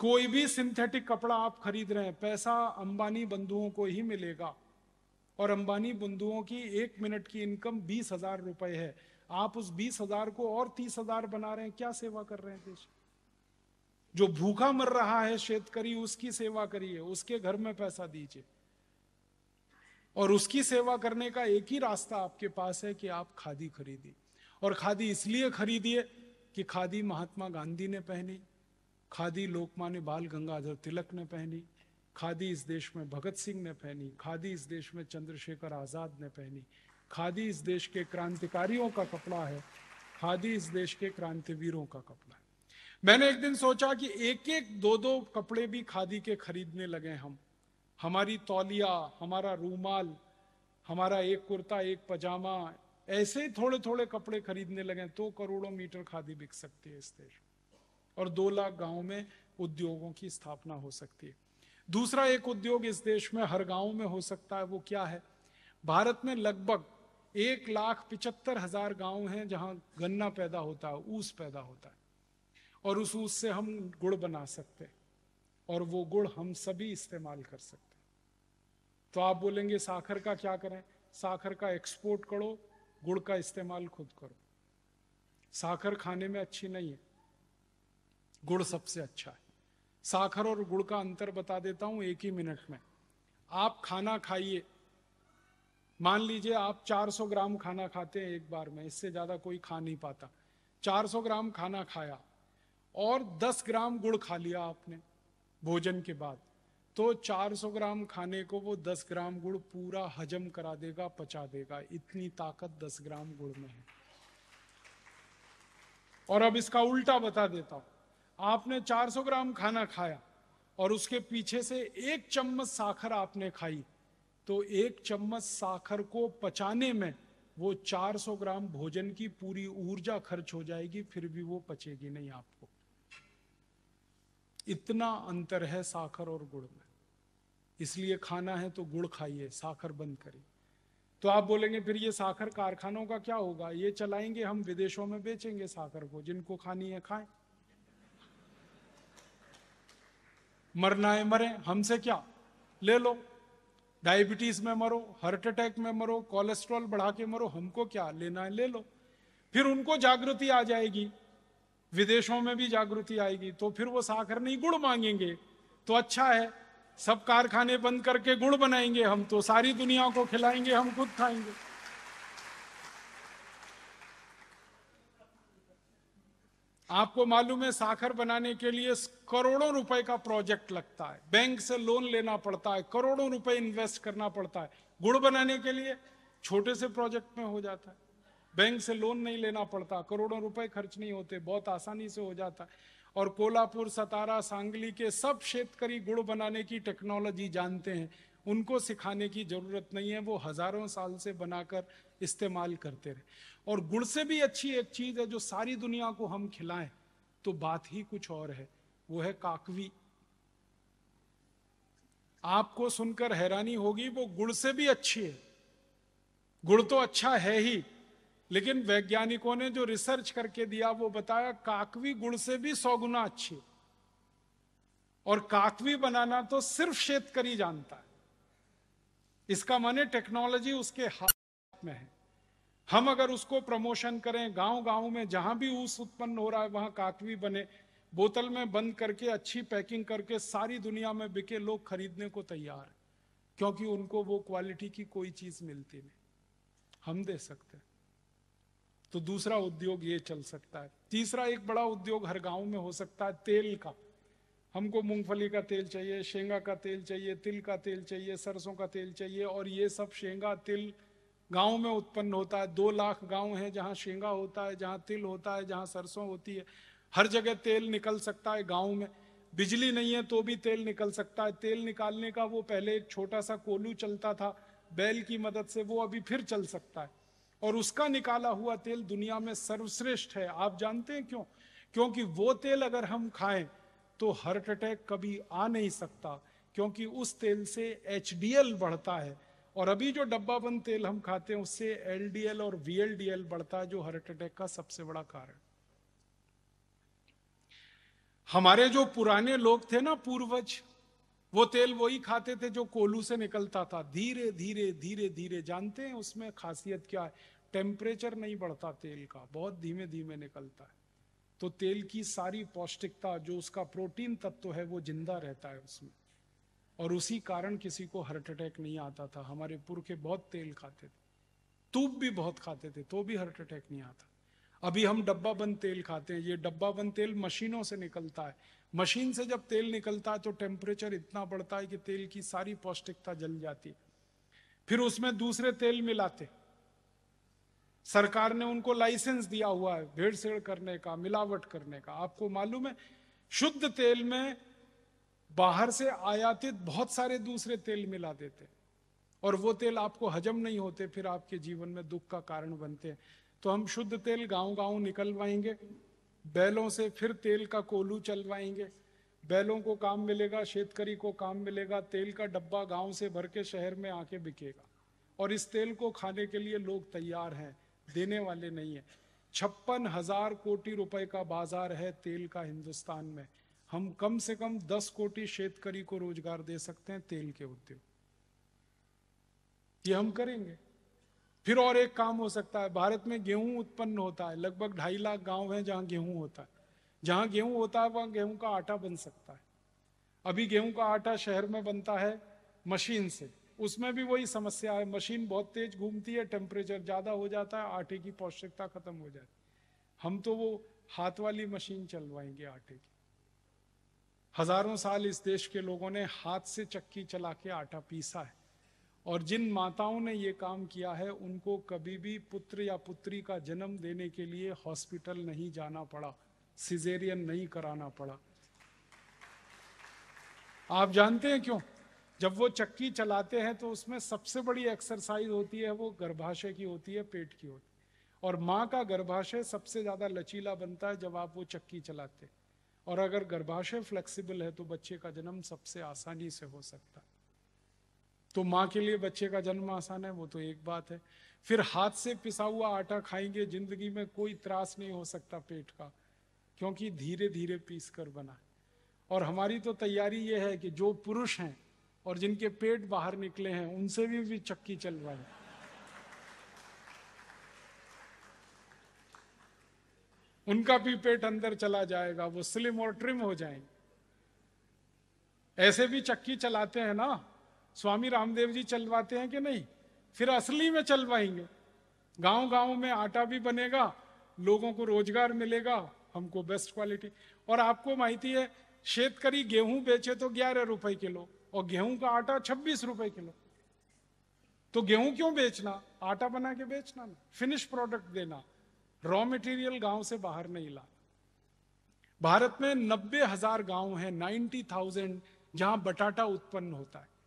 कोई भी सिंथेटिक कपड़ा आप खरीद रहे हैं पैसा अंबानी बंधुओं को ही मिलेगा और अंबानी बंधुओं की एक मिनट की इनकम बीस हजार रुपए है आप उस बीस हजार को और तीस हजार बना रहे हैं क्या सेवा कर रहे हैं देश की जो भूखा मर रहा है शेतकरी उसकी सेवा करिए उसके घर में पैसा दीजिए और उसकी सेवा करने का एक ही रास्ता आपके पास है कि आप खादी खरीदिए और खादी इसलिए खरीदिए कि खादी महात्मा गांधी ने पहनी खादी लोकमान्य बाल गंगाधर तिलक ने पहनी खादी इस देश में भगत सिंह ने पहनी खादी इस देश में चंद्रशेखर आजाद ने पहनी खादी इस देश के क्रांतिकारियों का कपड़ा है खादी इस देश के क्रांतिवीरों का कपड़ा मैंने एक दिन सोचा कि एक एक दो दो कपड़े भी खादी के खरीदने लगे हम हमारी तौलिया हमारा रूमाल हमारा एक कुर्ता एक पजामा ऐसे ही थोड़े थोड़े कपड़े खरीदने लगे तो करोड़ों मीटर खादी बिक सकती है इस देश और दो लाख गांव में उद्योगों की स्थापना हो सकती है दूसरा एक उद्योग इस देश में हर गांव में हो सकता है वो क्या है भारत में लगभग एक लाख पिचहत्तर हजार गांव हैं जहां गन्ना पैदा होता है ऊस पैदा होता है और उस ऊस से हम गुड़ बना सकते हैं और वो गुड़ हम सभी इस्तेमाल कर सकते हैं तो आप बोलेंगे साखर का क्या करें साखर का एक्सपोर्ट करो गुड़ का इस्तेमाल खुद करो साखर खाने में अच्छी नहीं है गुड़ सबसे अच्छा है साखर और गुड़ का अंतर बता देता हूं एक ही मिनट में आप खाना खाइए मान लीजिए आप 400 ग्राम खाना खाते हैं एक बार में इससे ज्यादा कोई खा नहीं पाता 400 ग्राम खाना खाया और 10 ग्राम गुड़ खा लिया आपने भोजन के बाद तो 400 ग्राम खाने को वो 10 ग्राम गुड़ पूरा हजम करा देगा पचा देगा इतनी ताकत 10 ग्राम गुड़ में है और अब इसका उल्टा बता देता हूं आपने 400 ग्राम खाना खाया और उसके पीछे से एक चम्मच साखर आपने खाई तो एक चम्मच साखर को पचाने में वो 400 ग्राम भोजन की पूरी ऊर्जा खर्च हो जाएगी फिर भी वो पचेगी नहीं आपको इतना अंतर है साखर और गुड़ में इसलिए खाना है तो गुड़ खाइए साखर बंद करिए तो आप बोलेंगे फिर ये साखर कारखानों का क्या होगा ये चलाएंगे हम विदेशों में बेचेंगे साखर को जिनको खानी है खाएं मरना है मरे हमसे क्या ले लो डायबिटीज में मरो हार्ट अटैक में मरो कोलेस्ट्रॉल बढ़ा के मरो हमको क्या लेना है ले लो फिर उनको जागृति आ जाएगी विदेशों में भी जागृति आएगी तो फिर वो साखर नहीं गुड़ मांगेंगे तो अच्छा है सब कारखाने बंद करके गुड़ बनाएंगे हम तो सारी दुनिया को खिलाएंगे हम खुद खाएंगे आपको मालूम है साखर बनाने के लिए करोड़ों रुपए का प्रोजेक्ट लगता है बैंक से लोन लेना पड़ता है करोड़ों रुपए इन्वेस्ट करना पड़ता है गुड़ बनाने के लिए छोटे से प्रोजेक्ट में हो जाता है बैंक से लोन नहीं लेना पड़ता करोड़ों रुपए खर्च नहीं होते बहुत आसानी से हो जाता है और कोल्हापुर सतारा सांगली के सब क्षेत्री गुड़ बनाने की टेक्नोलॉजी जानते हैं उनको सिखाने की जरूरत नहीं है वो हजारों साल से बनाकर इस्तेमाल करते रहे और गुड़ से भी अच्छी एक चीज है जो सारी दुनिया को हम खिलाएं तो बात ही कुछ और है वो है काकवी आपको सुनकर हैरानी होगी वो गुड़ से भी अच्छी है गुड़ तो अच्छा है ही लेकिन वैज्ञानिकों ने जो रिसर्च करके दिया वो बताया काकवी गुड़ से भी सौ गुना अच्छी और काकवी बनाना तो सिर्फ शेतकारी जानता है इसका माने टेक्नोलॉजी उसके हाथ में है हम अगर उसको प्रमोशन करें गांव गांव में जहां भी ऊस उत्पन्न हो रहा है वहां काकवी बने बोतल में बंद करके अच्छी पैकिंग करके सारी दुनिया में बिके लोग खरीदने को तैयार क्योंकि उनको वो क्वालिटी की कोई चीज मिलती नहीं हम दे सकते हैं तो दूसरा उद्योग ये चल सकता है तीसरा एक बड़ा उद्योग हर गांव में हो सकता है तेल का हमको मूंगफली का तेल चाहिए शेंगा का तेल चाहिए तिल का तेल चाहिए सरसों का तेल चाहिए और ये सब शेंगा तिल गांव में उत्पन्न होता है दो लाख गांव हैं जहां शेंगा होता है जहां तिल होता है जहां सरसों होती है हर जगह तेल निकल सकता है गांव में बिजली नहीं है तो भी तेल निकल सकता है तेल निकालने का वो पहले एक छोटा सा कोलू चलता था बैल की मदद से वो अभी फिर चल सकता है और उसका निकाला हुआ तेल दुनिया में सर्वश्रेष्ठ है आप जानते हैं क्यों क्योंकि वो तेल अगर हम खाएं तो हार्ट अटैक कभी आ नहीं सकता क्योंकि उस तेल से एच बढ़ता है और अभी जो डब्बाबंद तेल हम खाते हैं उससे एल और वी बढ़ता है जो हार्ट अटैक का सबसे बड़ा कारण हमारे जो पुराने लोग थे ना पूर्वज वो तेल वही खाते थे जो कोलू से निकलता था धीरे धीरे धीरे धीरे जानते हैं उसमें खासियत क्या है टेम्परेचर नहीं बढ़ता तेल का बहुत धीमे धीमे निकलता है तो तेल की सारी पौष्टिकता जो उसका प्रोटीन तत्व है वो जिंदा रहता है उसमें और उसी कारण किसी को हार्ट अटैक नहीं आता था हमारे पुरखे बहुत तेल खाते थे तूप भी बहुत खाते थे तो भी हार्ट अटैक नहीं आता अभी हम डब्बा बंद तेल खाते हैं ये डब्बा बंद तेल मशीनों से निकलता है मशीन से जब तेल निकलता है तो टेम्परेचर इतना बढ़ता है कि तेल की सारी पौष्टिकता जल जाती है फिर उसमें दूसरे तेल मिलाते सरकार ने उनको लाइसेंस दिया हुआ है भेड़सेड़ करने का मिलावट करने का आपको मालूम है शुद्ध तेल में बाहर से आयातित बहुत सारे दूसरे तेल मिला देते और वो तेल आपको हजम नहीं होते फिर आपके जीवन में दुख का कारण बनते हैं तो हम शुद्ध तेल गांव गांव निकलवाएंगे बैलों से फिर तेल का कोलू चलवाएंगे बैलों को काम मिलेगा शेतकरी को काम मिलेगा तेल का डब्बा गांव से भर के शहर में आके बिकेगा और इस तेल को खाने के लिए लोग तैयार हैं देने वाले नहीं है छप्पन हजार कोटी रुपए का बाजार है तेल का हिंदुस्तान में हम कम से कम दस कोटी शेतकरी को रोजगार दे सकते हैं तेल के उद्योग ये हम करेंगे फिर और एक काम हो सकता है भारत में गेहूं उत्पन्न होता है लगभग ढाई लाख गांव हैं जहां गेहूं होता है जहां गेहूं होता है वहां गेहूं का आटा बन सकता है अभी गेहूं का आटा शहर में बनता है मशीन से उसमें भी वही समस्या है मशीन बहुत तेज घूमती है टेम्परेचर ज़्यादा हो जाता है आटे की पौष्टिकता खत्म हो जाती हम तो वो हाथ वाली मशीन चलवाएंगे आटे की हजारों साल इस देश के लोगों ने हाथ से चक्की चला के आटा पीसा है और जिन माताओं ने ये काम किया है उनको कभी भी पुत्र या पुत्री का जन्म देने के लिए हॉस्पिटल नहीं जाना पड़ा सिजेरियन नहीं कराना पड़ा आप जानते हैं क्यों जब वो चक्की चलाते हैं तो उसमें सबसे बड़ी एक्सरसाइज होती है वो गर्भाशय की होती है पेट की होती है और माँ का गर्भाशय सबसे ज़्यादा लचीला बनता है जब आप वो चक्की चलाते हैं और अगर गर्भाशय फ्लेक्सिबल है तो बच्चे का जन्म सबसे आसानी से हो सकता है तो माँ के लिए बच्चे का जन्म आसान है वो तो एक बात है फिर हाथ से पिसा हुआ आटा खाएंगे जिंदगी में कोई त्रास नहीं हो सकता पेट का क्योंकि धीरे धीरे पीस कर बना और हमारी तो तैयारी ये है कि जो पुरुष हैं और जिनके पेट बाहर निकले हैं उनसे भी, भी चक्की चलवाए उनका भी पेट अंदर चला जाएगा वो स्लिम और ट्रिम हो जाएंगे ऐसे भी चक्की चलाते हैं ना स्वामी रामदेव जी चलवाते हैं कि नहीं फिर असली में चलवाएंगे गांव गांव में आटा भी बनेगा लोगों को रोजगार मिलेगा हमको बेस्ट क्वालिटी और आपको माहिती है शेतकारी गेहूं बेचे तो ग्यारह रुपए किलो और गेहूं का आटा छब्बीस रुपए किलो तो गेहूं क्यों बेचना आटा बना के बेचना ना फिनिश प्रोडक्ट देना रॉ मटेरियल गांव से बाहर नहीं लाना भारत में नब्बे हजार गांव है नाइन्टी थाउजेंड जहां बटाटा उत्पन्न होता है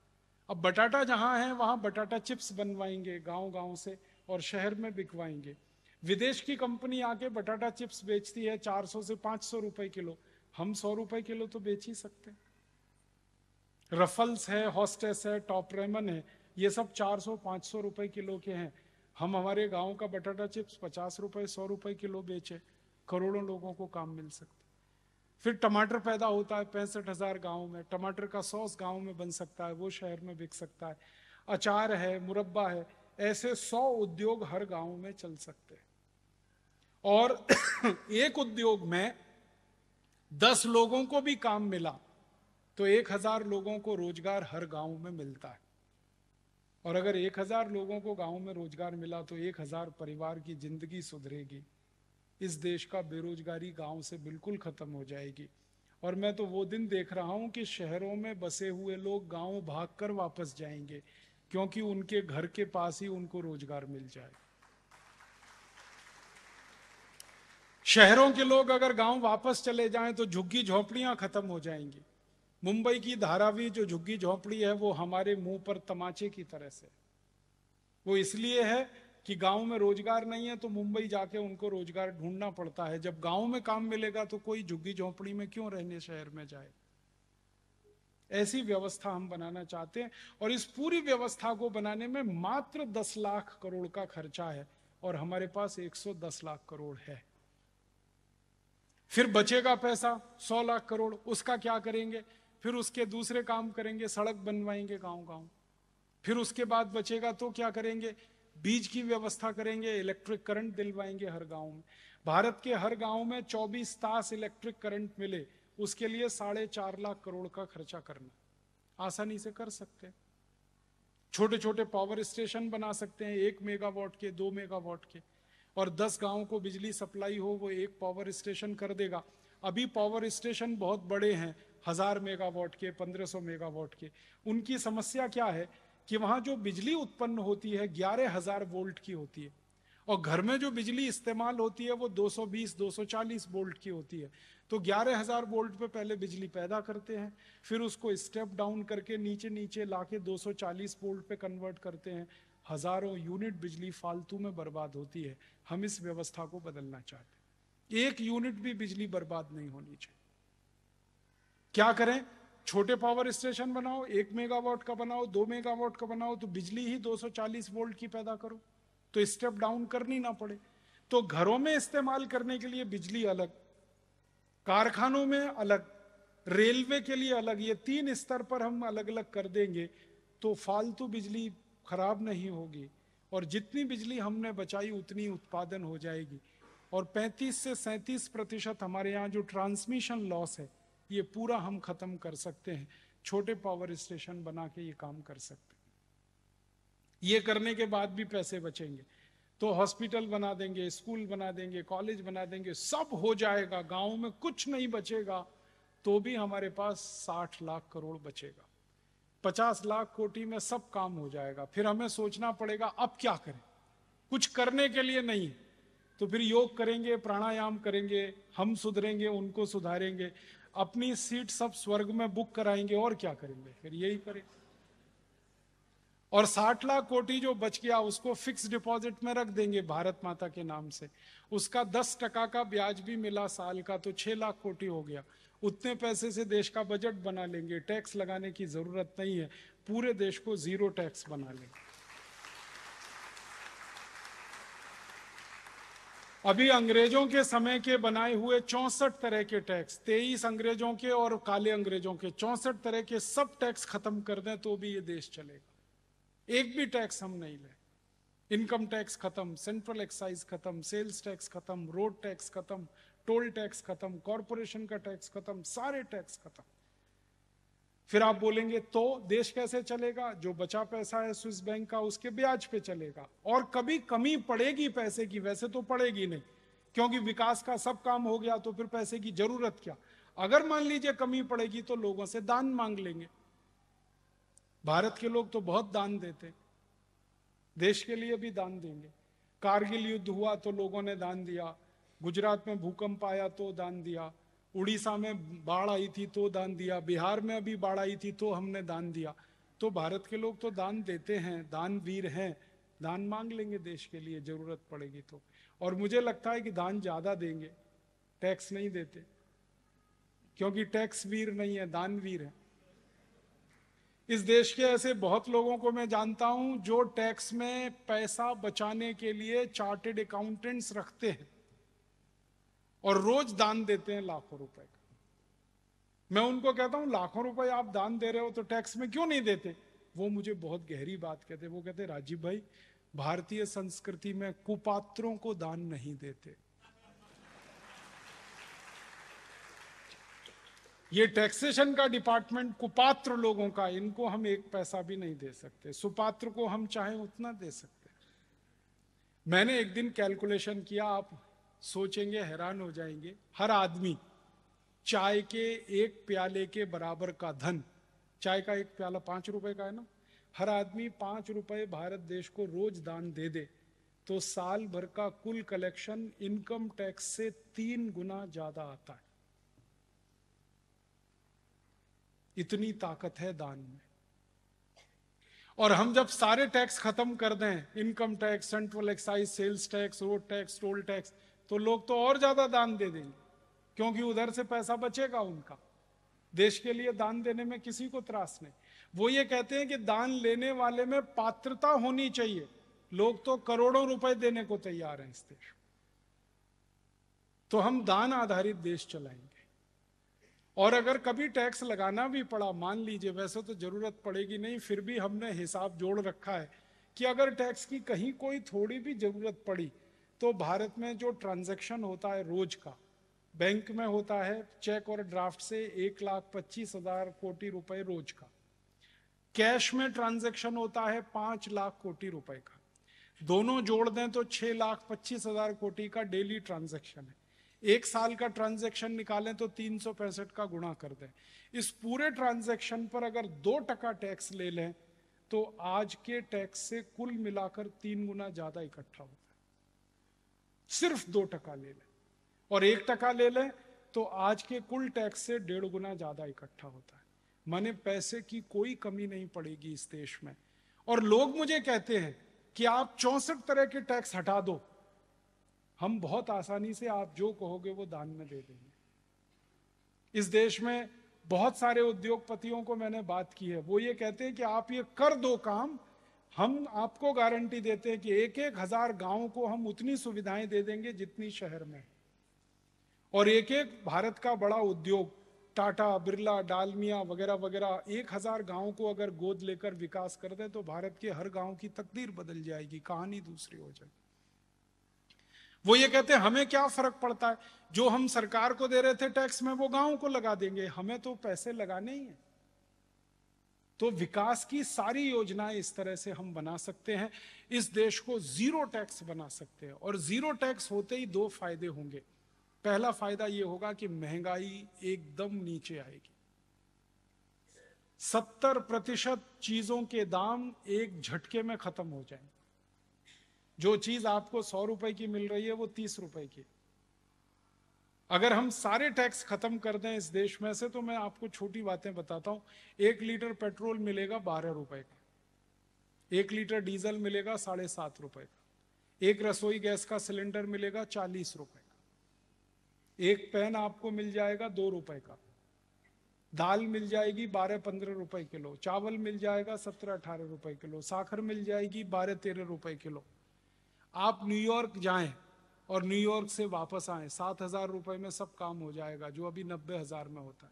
अब बटाटा जहाँ है वहां बटाटा चिप्स बनवाएंगे गांव गांव से और शहर में बिकवाएंगे विदेश की कंपनी आके बटाटा चिप्स बेचती है 400 से 500 रुपए किलो हम 100 रुपए किलो तो बेच ही सकते हैं रफल्स है हॉस्टेस है टॉप रेमन है ये सब 400 500 रुपए किलो के हैं हम हमारे गांव का बटाटा चिप्स 50 रुपए 100 रुपए किलो बेचे करोड़ों लोगों को काम मिल सकता फिर टमाटर पैदा होता है पैंसठ हज़ार गाँव में टमाटर का सॉस गाँव में बन सकता है वो शहर में बिक सकता है अचार है मुरब्बा है ऐसे सौ उद्योग हर गाँव में चल सकते हैं और एक उद्योग में दस लोगों को भी काम मिला तो एक हजार लोगों को रोजगार हर गांव में मिलता है और अगर एक हजार लोगों को गांव में रोजगार मिला तो एक हजार परिवार की जिंदगी सुधरेगी इस देश का बेरोजगारी गांव से बिल्कुल ख़त्म हो जाएगी और मैं तो वो दिन देख रहा हूँ कि शहरों में बसे हुए लोग गाँव भाग कर वापस जाएंगे क्योंकि उनके घर के पास ही उनको रोजगार मिल जाए शहरों के लोग अगर गांव वापस चले जाएं तो झुग्गी झोपड़ियां खत्म हो जाएंगी मुंबई की धारावी जो झुग्गी झोपड़ी है वो हमारे मुंह पर तमाचे की तरह से वो इसलिए है कि गांव में रोजगार नहीं है तो मुंबई जाके उनको रोजगार ढूंढना पड़ता है जब गांव में काम मिलेगा तो कोई झुग्गी झोंपड़ी में क्यों रहने शहर में जाए ऐसी व्यवस्था हम बनाना चाहते हैं और इस पूरी व्यवस्था को बनाने में मात्र दस लाख करोड़ का खर्चा है और हमारे पास दस लाख करोड़ है फिर बचेगा पैसा सौ लाख करोड़ उसका क्या करेंगे फिर उसके दूसरे काम करेंगे सड़क बनवाएंगे गांव गांव फिर उसके बाद बचेगा तो क्या करेंगे बीज की व्यवस्था करेंगे इलेक्ट्रिक करंट दिलवाएंगे हर गांव में भारत के हर गांव में 24 तास इलेक्ट्रिक करंट मिले उसके लिए साढ़े चार लाख करोड़ का खर्चा करना आसानी से कर सकते हैं छोटे छोटे पावर स्टेशन बना सकते हैं एक मेगावाट के दो मेगावाट के और दस गाँव को बिजली सप्लाई हो वो एक पावर स्टेशन कर देगा अभी पावर स्टेशन बहुत बड़े हैं हजार मेगावाट के पंद्रह सौ मेगावाट के उनकी समस्या क्या है कि वहां जो बिजली उत्पन्न होती है ग्यारह हजार वोल्ट की होती है और घर में जो बिजली इस्तेमाल होती है वो 220 240 वोल्ट की होती है तो 11000 वोल्ट पे पहले बिजली पैदा करते हैं फिर उसको स्टेप डाउन करके नीचे नीचे लाके 240 वोल्ट पे कन्वर्ट करते हैं हजारों यूनिट बिजली फालतू में बर्बाद होती है हम इस व्यवस्था को बदलना चाहते हैं एक यूनिट भी बिजली बर्बाद नहीं होनी चाहिए क्या करें छोटे पावर स्टेशन बनाओ एक मेगावाट का बनाओ दो मेगावाट का बनाओ तो बिजली ही 240 वोल्ट की पैदा करो तो स्टेप डाउन करनी ना पड़े तो घरों में इस्तेमाल करने के लिए बिजली अलग कारखानों में अलग रेलवे के लिए अलग ये तीन स्तर पर हम अलग अलग कर देंगे तो फालतू बिजली खराब नहीं होगी और जितनी बिजली हमने बचाई उतनी उत्पादन हो जाएगी और 35 से 37 प्रतिशत हमारे यहाँ जो ट्रांसमिशन लॉस है ये पूरा हम खत्म कर सकते हैं छोटे पावर स्टेशन बना के ये काम कर सकते हैं ये करने के बाद भी पैसे बचेंगे तो हॉस्पिटल बना देंगे स्कूल बना देंगे कॉलेज बना देंगे सब हो जाएगा गांव में कुछ नहीं बचेगा तो भी हमारे पास साठ लाख करोड़ बचेगा पचास लाख कोटी में सब काम हो जाएगा फिर हमें सोचना पड़ेगा अब क्या करें कुछ करने के लिए नहीं तो फिर योग करेंगे प्राणायाम करेंगे हम सुधरेंगे उनको सुधारेंगे अपनी सीट सब स्वर्ग में बुक कराएंगे और क्या करेंगे फिर यही करें और साठ लाख कोटी जो बच गया उसको फिक्स डिपॉजिट में रख देंगे भारत माता के नाम से उसका दस टका का ब्याज भी मिला साल का तो छह लाख कोटी हो गया उतने पैसे से देश का बजट बना लेंगे टैक्स लगाने की जरूरत नहीं है पूरे देश को जीरो टैक्स बना लेंगे अभी अंग्रेजों के समय के बनाए हुए चौसठ तरह के टैक्स तेईस अंग्रेजों के और काले अंग्रेजों के चौसठ तरह के सब टैक्स खत्म कर दें तो भी ये देश चलेगा एक भी टैक्स हम नहीं लें इनकम टैक्स खत्म सेंट्रल एक्साइज खत्म सेल्स टैक्स खत्म रोड टैक्स खत्म टोल टैक्स खत्म कॉरपोरेशन का टैक्स खत्म सारे टैक्स खत्म फिर आप बोलेंगे तो देश कैसे चलेगा जो बचा पैसा है स्विस बैंक का उसके ब्याज पे चलेगा और कभी कमी पड़ेगी पैसे की वैसे तो पड़ेगी नहीं क्योंकि विकास का सब काम हो गया तो फिर पैसे की जरूरत क्या अगर मान लीजिए कमी पड़ेगी तो लोगों से दान मांग लेंगे भारत के लोग तो बहुत दान देते देश के लिए भी दान देंगे कारगिल युद्ध हुआ तो लोगों ने दान दिया गुजरात में भूकंप आया तो दान दिया उड़ीसा में बाढ़ आई थी तो दान दिया बिहार में अभी बाढ़ आई थी तो हमने दान दिया तो भारत के लोग तो दान देते हैं दान वीर हैं दान मांग लेंगे देश के लिए ज़रूरत पड़ेगी तो और मुझे लगता है कि दान ज़्यादा देंगे टैक्स नहीं देते क्योंकि टैक्स वीर नहीं है दान वीर है इस देश के ऐसे बहुत लोगों को मैं जानता हूं जो टैक्स में पैसा बचाने के लिए चार्टेड अकाउंटेंट्स रखते हैं और रोज दान देते हैं लाखों रुपए का मैं उनको कहता हूं लाखों रुपए आप दान दे रहे हो तो टैक्स में क्यों नहीं देते वो मुझे बहुत गहरी बात कहते वो कहते राजीव भाई भारतीय संस्कृति में कुपात्रों को दान नहीं देते ये टैक्सेशन का डिपार्टमेंट कुपात्र लोगों का इनको हम एक पैसा भी नहीं दे सकते सुपात्र को हम चाहे उतना दे सकते मैंने एक दिन कैलकुलेशन किया आप सोचेंगे हैरान हो जाएंगे हर आदमी चाय के एक प्याले के बराबर का धन चाय का एक प्याला पांच रुपए का है ना हर आदमी पांच रुपए भारत देश को रोज दान दे दे तो साल भर का कुल कलेक्शन इनकम टैक्स से तीन गुना ज्यादा आता है इतनी ताकत है दान में और हम जब सारे टैक्स खत्म कर दें income tax central excise sales tax road tax toll tax तो लोग तो और ज्यादा दान दे देंगे क्योंकि उधर से पैसा बचेगा उनका देश के लिए दान देने में किसी को त्रास नहीं वो ये कहते हैं कि दान लेने वाले में पात्रता होनी चाहिए लोग तो करोड़ों रुपए देने को तैयार हैं इस देश तो हम दान आधारित देश चलाएंगे और अगर कभी टैक्स लगाना भी पड़ा मान लीजिए वैसे तो जरूरत पड़ेगी नहीं फिर भी हमने हिसाब जोड़ रखा है कि अगर टैक्स की कहीं कोई थोड़ी भी जरूरत पड़ी तो भारत में जो ट्रांजैक्शन होता है रोज का बैंक में होता है चेक और ड्राफ्ट से एक लाख पच्चीस हजार कोटि रुपए रोज का कैश में ट्रांजैक्शन होता है पांच लाख कोटि रुपए का दोनों जोड़ दें तो छह लाख पच्चीस हजार कोटि का डेली ट्रांजैक्शन है एक साल का ट्रांजैक्शन निकालें तो तीन सौ पैंसठ का गुणा कर दें इस पूरे ट्रांजैक्शन पर अगर दो टका टैक्स ले लें तो आज के टैक्स से कुल मिलाकर तीन गुना ज़्यादा इकट्ठा होता सिर्फ दो टका ले लें और एक टका ले लें तो आज के कुल टैक्स से डेढ़ गुना ज़्यादा इकट्ठा होता है मैंने पैसे की कोई कमी नहीं पड़ेगी इस देश में और लोग मुझे कहते हैं कि आप चौसठ तरह के टैक्स हटा दो हम बहुत आसानी से आप जो कहोगे वो दान में दे देंगे इस देश में बहुत सारे उद्योगपतियों को मैंने बात की है वो ये कहते हैं कि आप ये कर दो काम हम आपको गारंटी देते हैं कि एक एक हजार गांव को हम उतनी सुविधाएं दे देंगे जितनी शहर में और एक एक भारत का बड़ा उद्योग टाटा बिरला डालमिया वगैरह वगैरह एक हजार गाँव को अगर गोद लेकर विकास कर दे तो भारत के हर गांव की तकदीर बदल जाएगी कहानी दूसरी हो जाएगी वो ये कहते हैं हमें क्या फर्क पड़ता है जो हम सरकार को दे रहे थे टैक्स में वो गांव को लगा देंगे हमें तो पैसे लगाने ही हैं तो विकास की सारी योजनाएं इस तरह से हम बना सकते हैं इस देश को जीरो टैक्स बना सकते हैं और जीरो टैक्स होते ही दो फायदे होंगे पहला फायदा ये होगा कि महंगाई एकदम नीचे आएगी सत्तर प्रतिशत चीजों के दाम एक झटके में खत्म हो जाएंगे जो चीज आपको सौ रुपए की मिल रही है वो तीस रुपए की अगर हम सारे टैक्स खत्म कर दें इस देश में से तो मैं आपको छोटी बातें बताता हूं एक लीटर पेट्रोल मिलेगा बारह रुपए का एक लीटर डीजल मिलेगा साढ़े सात रुपए का एक रसोई गैस का सिलेंडर मिलेगा चालीस रुपए का एक पेन आपको मिल जाएगा दो रुपए का दाल मिल जाएगी बारह पंद्रह रुपए किलो चावल मिल जाएगा सत्रह अठारह रुपए किलो साखर मिल जाएगी बारह तेरह रुपए किलो आप न्यूयॉर्क जाएं और न्यूयॉर्क से वापस आए सात हजार रुपए में सब काम हो जाएगा जो अभी नब्बे हजार में होता है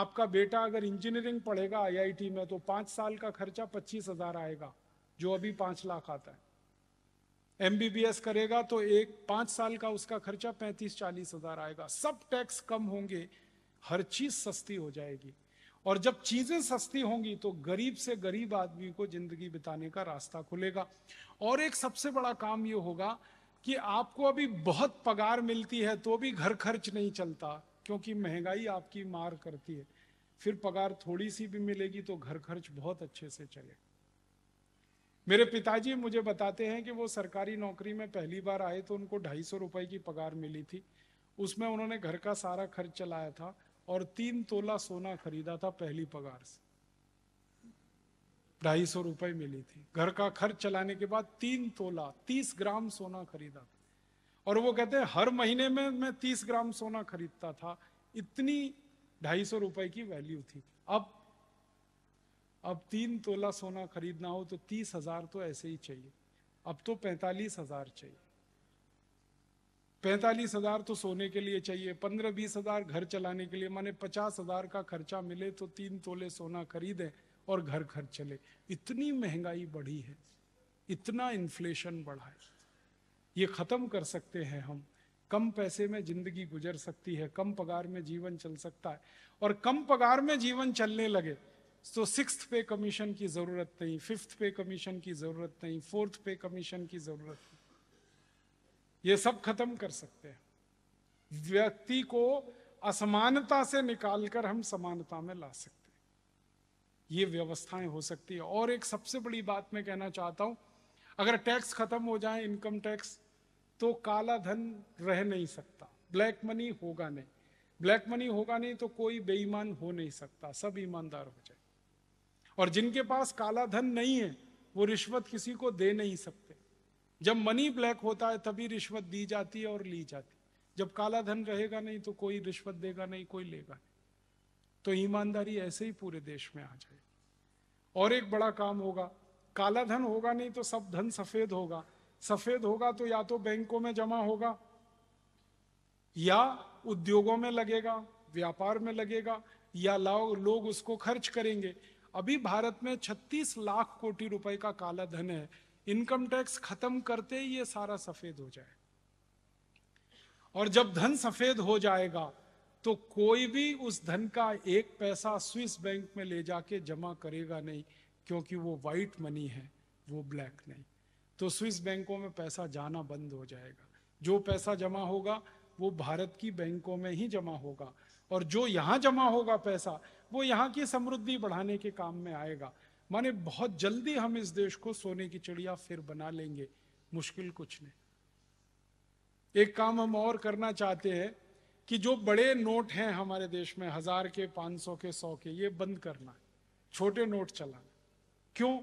आपका बेटा अगर इंजीनियरिंग पढ़ेगा आईआईटी में तो पांच साल का खर्चा पच्चीस हजार आएगा जो अभी पांच लाख आता है एमबीबीएस करेगा तो एक पांच साल का उसका खर्चा पैंतीस चालीस हजार आएगा सब टैक्स कम होंगे हर चीज सस्ती हो जाएगी और जब चीजें सस्ती होंगी तो गरीब से गरीब आदमी को जिंदगी बिताने का रास्ता खुलेगा और एक सबसे बड़ा काम ये होगा कि आपको अभी बहुत पगार मिलती है तो भी घर खर्च नहीं चलता क्योंकि महंगाई आपकी मार करती है फिर पगार थोड़ी सी भी मिलेगी तो घर खर्च बहुत अच्छे से चलेगा मेरे पिताजी मुझे बताते हैं कि वो सरकारी नौकरी में पहली बार आए तो उनको ढाई सौ रुपए की पगार मिली थी उसमें उन्होंने घर का सारा खर्च चलाया था और तीन तोला सोना खरीदा था पहली पगार से ढाई सौ रुपए मिली थी घर का खर्च चलाने के बाद तीन तोला तीस ग्राम सोना खरीदा था और वो कहते हैं हर महीने में मैं तीस ग्राम सोना खरीदता था इतनी ढाई सौ रुपए की वैल्यू थी अब अब तीन तोला सोना खरीदना हो तो तीस हजार तो ऐसे ही चाहिए अब तो पैंतालीस हजार चाहिए पैंतालीस हजार तो सोने के लिए चाहिए पंद्रह बीस हजार घर चलाने के लिए माने पचास हजार का खर्चा मिले तो तीन तोले सोना खरीदे और घर घर चले इतनी महंगाई बढ़ी है इतना इन्फ्लेशन बढ़ा है ये ख़त्म कर सकते हैं हम कम पैसे में जिंदगी गुजर सकती है कम पगार में जीवन चल सकता है और कम पगार में जीवन चलने लगे तो सिक्स पे कमीशन की ज़रूरत नहीं फिफ्थ पे कमीशन की ज़रूरत नहीं फोर्थ पे कमीशन की ज़रूरत ये सब खत्म कर सकते हैं व्यक्ति को असमानता से निकालकर हम समानता में ला सकते हैं ये व्यवस्थाएं हो सकती है और एक सबसे बड़ी बात मैं कहना चाहता हूं अगर टैक्स खत्म हो जाए इनकम टैक्स तो काला धन रह नहीं सकता ब्लैक मनी होगा नहीं ब्लैक मनी होगा नहीं तो कोई बेईमान हो नहीं सकता सब ईमानदार हो जाए और जिनके पास काला धन नहीं है वो रिश्वत किसी को दे नहीं सकते जब मनी ब्लैक होता है तभी रिश्वत दी जाती है और ली जाती है जब काला धन रहेगा नहीं तो कोई रिश्वत देगा नहीं कोई लेगा नहीं तो ईमानदारी ऐसे ही पूरे देश में आ जाएगी और एक बड़ा काम होगा काला धन होगा नहीं तो सब धन सफेद होगा सफेद होगा तो या तो बैंकों में जमा होगा या उद्योगों में लगेगा व्यापार में लगेगा या लोग उसको खर्च करेंगे अभी भारत में 36 लाख कोटी रुपए का काला धन है इनकम टैक्स खत्म करते ही ये सारा सफेद हो जाए और जब धन सफेद हो जाएगा तो कोई भी उस धन का एक पैसा स्विस बैंक में ले जाके जमा करेगा नहीं क्योंकि वो वाइट मनी है वो ब्लैक नहीं तो स्विस बैंकों में पैसा जाना बंद हो जाएगा जो पैसा जमा होगा वो भारत की बैंकों में ही जमा होगा और जो यहाँ जमा होगा पैसा वो यहाँ की समृद्धि बढ़ाने के काम में आएगा माने बहुत जल्दी हम इस देश को सोने की चिड़िया फिर बना लेंगे मुश्किल कुछ नहीं एक काम हम और करना चाहते हैं कि जो बड़े नोट हैं हमारे देश में हजार के पांच सौ के सौ के ये बंद करना छोटे नोट चलाना क्यों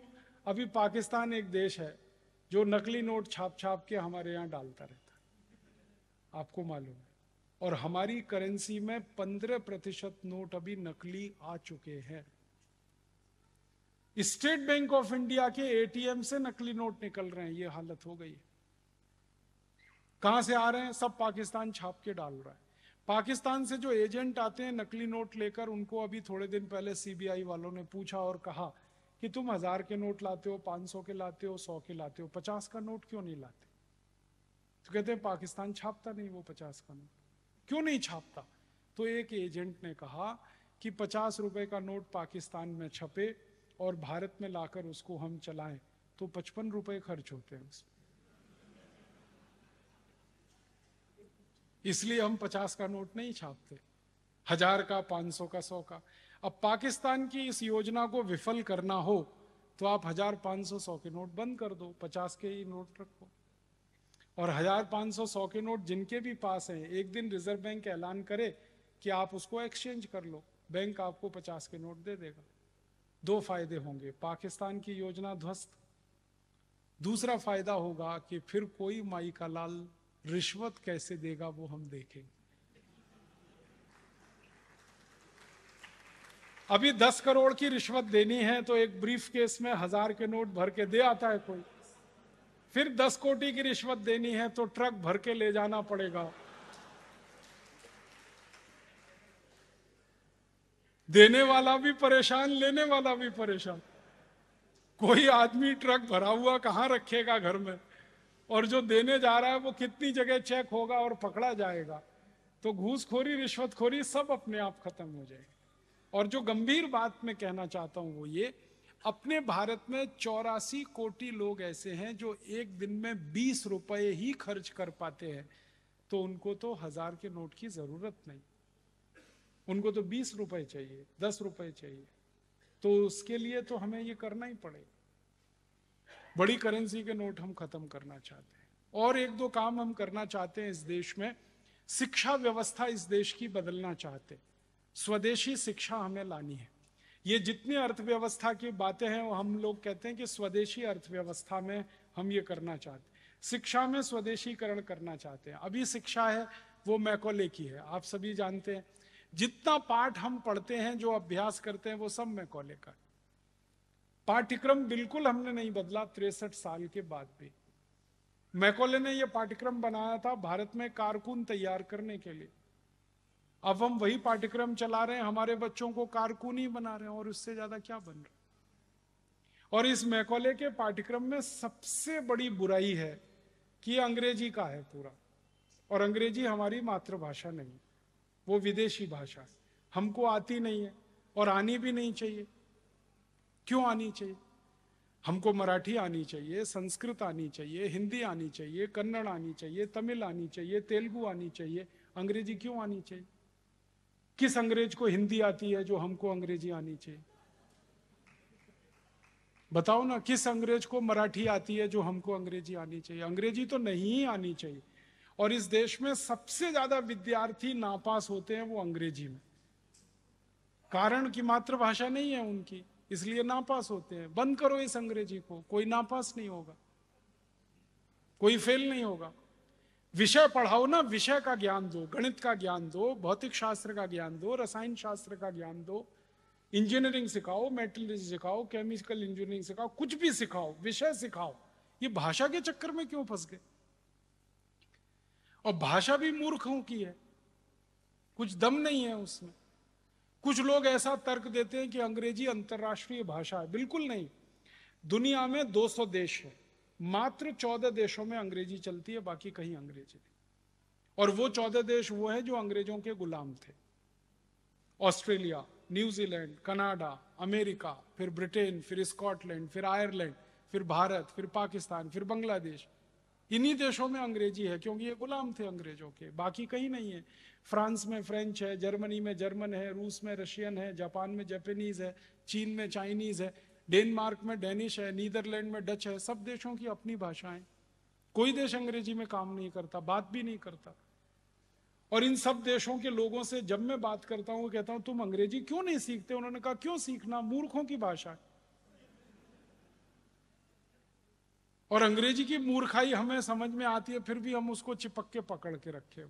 अभी पाकिस्तान एक देश है जो नकली नोट छाप छाप के हमारे यहाँ डालता रहता आपको मालूम है और हमारी करेंसी में पंद्रह प्रतिशत नोट अभी नकली आ चुके हैं स्टेट बैंक ऑफ इंडिया के एटीएम से नकली नोट निकल रहे हैं ये हालत हो गई है कहां से आ रहे हैं सब पाकिस्तान छाप के डाल रहा है पाकिस्तान से जो एजेंट आते हैं नकली नोट लेकर उनको अभी थोड़े दिन पहले सीबीआई वालों ने पूछा और कहा कि तुम हजार के नोट लाते हो पांच सौ के लाते हो सौ के लाते हो पचास का नोट क्यों नहीं लाते तो कहते हैं पाकिस्तान छापता नहीं वो पचास का नोट क्यों नहीं छापता तो एक एजेंट ने कहा कि पचास रुपए का नोट पाकिस्तान में छपे और भारत में लाकर उसको हम चलाएं तो पचपन रुपए खर्च होते हैं उसमें इसलिए हम पचास का नोट नहीं छापते हजार का पांच सौ का सौ का अब पाकिस्तान की इस योजना को विफल करना हो तो आप हजार पांच सौ सौ के नोट बंद कर दो पचास के ही नोट रखो और हजार पांच सौ सौ के नोट जिनके भी पास हैं एक दिन रिजर्व बैंक ऐलान करे कि आप उसको एक्सचेंज कर लो बैंक आपको पचास के नोट दे देगा दो फायदे होंगे पाकिस्तान की योजना ध्वस्त दूसरा फायदा होगा कि फिर कोई माई का लाल रिश्वत कैसे देगा वो हम देखेंगे अभी दस करोड़ की रिश्वत देनी है तो एक ब्रीफ केस में हजार के नोट भर के दे आता है कोई फिर दस कोटी की रिश्वत देनी है तो ट्रक भर के ले जाना पड़ेगा देने वाला भी परेशान लेने वाला भी परेशान कोई आदमी ट्रक भरा हुआ कहाँ रखेगा घर में और जो देने जा रहा है वो कितनी जगह चेक होगा और पकड़ा जाएगा तो घूसखोरी रिश्वतखोरी सब अपने आप खत्म हो जाएगी और जो गंभीर बात मैं कहना चाहता हूँ वो ये अपने भारत में चौरासी कोटी लोग ऐसे हैं जो एक दिन में बीस रुपए ही खर्च कर पाते हैं तो उनको तो हजार के नोट की जरूरत नहीं उनको तो बीस रुपए चाहिए दस रुपए चाहिए तो उसके लिए तो हमें ये करना ही पड़ेगा बड़ी करेंसी के नोट हम खत्म करना चाहते हैं और एक दो काम हम करना चाहते हैं इस देश में शिक्षा व्यवस्था इस देश की बदलना चाहते स्वदेशी शिक्षा हमें लानी है ये जितनी अर्थव्यवस्था की बातें हैं वो हम लोग कहते हैं कि स्वदेशी अर्थव्यवस्था में हम ये करना चाहते शिक्षा में स्वदेशीकरण करना चाहते हैं अभी शिक्षा है वो मैकोले की है आप सभी जानते हैं जितना पाठ हम पढ़ते हैं जो अभ्यास करते हैं वो सब मैकॉले का पाठ्यक्रम बिल्कुल हमने नहीं बदला तिरसठ साल के बाद भी मैकोले ने यह पाठ्यक्रम बनाया था भारत में कारकुन तैयार करने के लिए अब हम वही पाठ्यक्रम चला रहे हैं हमारे बच्चों को कारकुन ही बना रहे हैं और उससे ज्यादा क्या बन रहा और इस मैकोले के पाठ्यक्रम में सबसे बड़ी बुराई है कि अंग्रेजी का है पूरा और अंग्रेजी हमारी मातृभाषा नहीं वो विदेशी भाषा हमको आती नहीं है और आनी भी नहीं चाहिए क्यों आनी चाहिए हमको मराठी आनी चाहिए संस्कृत आनी चाहिए हिंदी आनी चाहिए कन्नड़ आनी चाहिए तमिल आनी चाहिए तेलुगु आनी चाहिए अंग्रेजी क्यों आनी चाहिए किस अंग्रेज को हिंदी आती है जो हमको अंग्रेजी आनी चाहिए बताओ ना किस अंग्रेज को मराठी आती है जो हमको अंग्रेजी आनी चाहिए अंग्रेजी तो नहीं आनी चाहिए और इस देश में सबसे ज्यादा विद्यार्थी नापास होते हैं वो अंग्रेजी में कारण की मातृभाषा नहीं है उनकी इसलिए नापास होते हैं बंद करो इस अंग्रेजी को कोई नापास नहीं होगा कोई फेल नहीं होगा विषय पढ़ाओ ना विषय का ज्ञान दो गणित का ज्ञान दो भौतिक शास्त्र का ज्ञान दो रसायन शास्त्र का ज्ञान दो इंजीनियरिंग सिखाओ मेटल सिखाओ केमिकल इंजीनियरिंग सिखाओ कुछ भी सिखाओ विषय सिखाओ ये भाषा के चक्कर में क्यों फंस गए और भाषा भी मूर्खों की है कुछ दम नहीं है उसमें कुछ लोग ऐसा तर्क देते हैं कि अंग्रेजी अंतरराष्ट्रीय भाषा है बिल्कुल नहीं दुनिया में 200 देश है मात्र 14 देशों में अंग्रेजी चलती है बाकी कहीं अंग्रेजी नहीं और वो 14 देश वो है जो अंग्रेजों के गुलाम थे ऑस्ट्रेलिया न्यूजीलैंड कनाडा अमेरिका फिर ब्रिटेन फिर स्कॉटलैंड फिर आयरलैंड फिर भारत फिर पाकिस्तान फिर बांग्लादेश इन्हीं देशों में अंग्रेजी है क्योंकि ये गुलाम थे अंग्रेजों के बाकी कहीं नहीं है फ्रांस में फ्रेंच है जर्मनी में जर्मन है रूस में रशियन है जापान में जापानीज है चीन में चाइनीज है डेनमार्क में डेनिश है नीदरलैंड में डच है सब देशों की अपनी भाषाएं कोई देश अंग्रेजी में काम नहीं करता बात भी नहीं करता और इन सब देशों के लोगों से जब मैं बात करता हूँ कहता हूँ तुम अंग्रेजी क्यों नहीं सीखते उन्होंने कहा क्यों सीखना मूर्खों की भाषा है और अंग्रेजी की मूर्खाई हमें समझ में आती है फिर भी हम उसको चिपक के पकड़ के रखे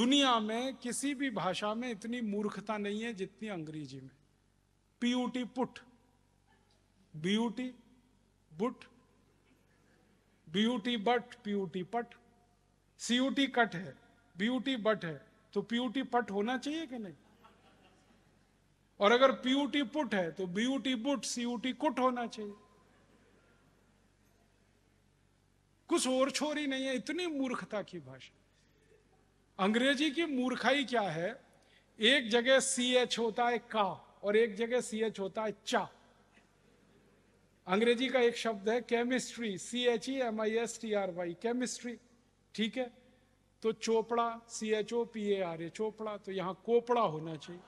दुनिया में किसी भी भाषा में इतनी मूर्खता नहीं है जितनी अंग्रेजी में P U T put B U T but B U T but P U T put C U T cut है बीयूटी बट है तो पीयूटी पट होना चाहिए कि नहीं और अगर पीयूटी पुट है तो बीयूटी बुट सीयूटी कुट होना चाहिए कुछ और छोरी नहीं है इतनी मूर्खता की भाषा अंग्रेजी की मूर्खाई क्या है एक जगह सी एच होता है का और एक जगह सी एच होता है चा अंग्रेजी का एक शब्द है chemistry C H E M I S T R Y chemistry ठीक है तो Chopra C H O P R A ए चोपड़ा तो यहाँ कोपड़ा होना चाहिए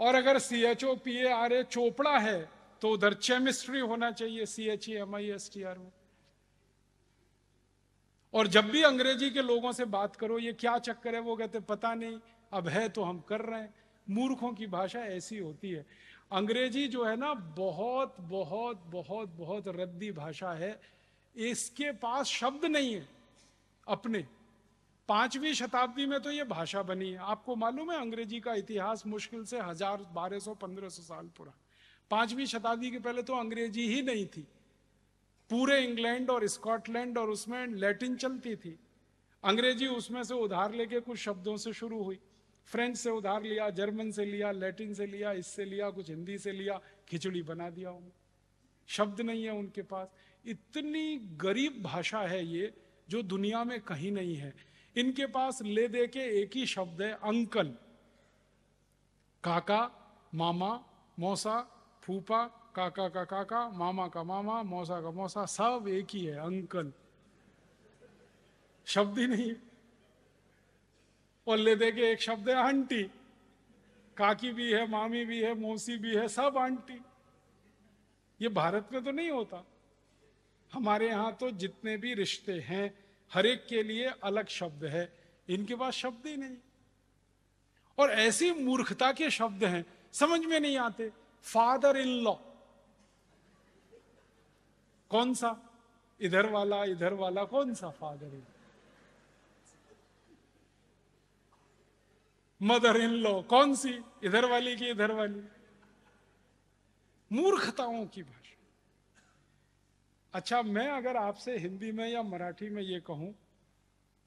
और अगर C H O P R A ए चोपड़ा है तो उधर केमिस्ट्री होना चाहिए C H E M I S T R में और जब भी अंग्रेजी के लोगों से बात करो ये क्या चक्कर है वो कहते पता नहीं अब है तो हम कर रहे हैं मूर्खों की भाषा ऐसी होती है अंग्रेजी जो है ना बहुत बहुत बहुत बहुत रद्दी भाषा है इसके पास शब्द नहीं है अपने पांचवी शताब्दी में तो ये भाषा बनी है आपको मालूम है अंग्रेजी का इतिहास मुश्किल से हजार बारह सौ पंद्रह सौ साल पूरा पांचवी शताब्दी के पहले तो अंग्रेजी ही नहीं थी पूरे इंग्लैंड और स्कॉटलैंड और उसमें लैटिन चलती थी अंग्रेजी उसमें से उधार लेके कुछ शब्दों से शुरू हुई फ्रेंच से उधार लिया जर्मन से लिया लैटिन से लिया इससे लिया कुछ हिंदी से लिया खिचड़ी बना दिया उन्हें शब्द नहीं है उनके पास इतनी गरीब भाषा है ये जो दुनिया में कहीं नहीं है इनके पास ले दे के एक ही शब्द है अंकल काका मामा मौसा फूफा काका का काका मामा का मामा मौसा का मौसा सब एक ही है अंकल शब्द ही नहीं और ले दे के एक शब्द है आंटी काकी भी है मामी भी है मौसी भी है सब आंटी ये भारत में तो नहीं होता हमारे यहाँ तो जितने भी रिश्ते हैं हर एक के लिए अलग शब्द है इनके पास शब्द ही नहीं और ऐसी मूर्खता के शब्द हैं समझ में नहीं आते फादर इन लॉ कौन सा इधर वाला इधर वाला कौन सा father in mother in law कौन सी इधर वाली की इधर वाली मूर्खताओं की भाई अच्छा मैं अगर आपसे हिंदी में या मराठी में ये कहूं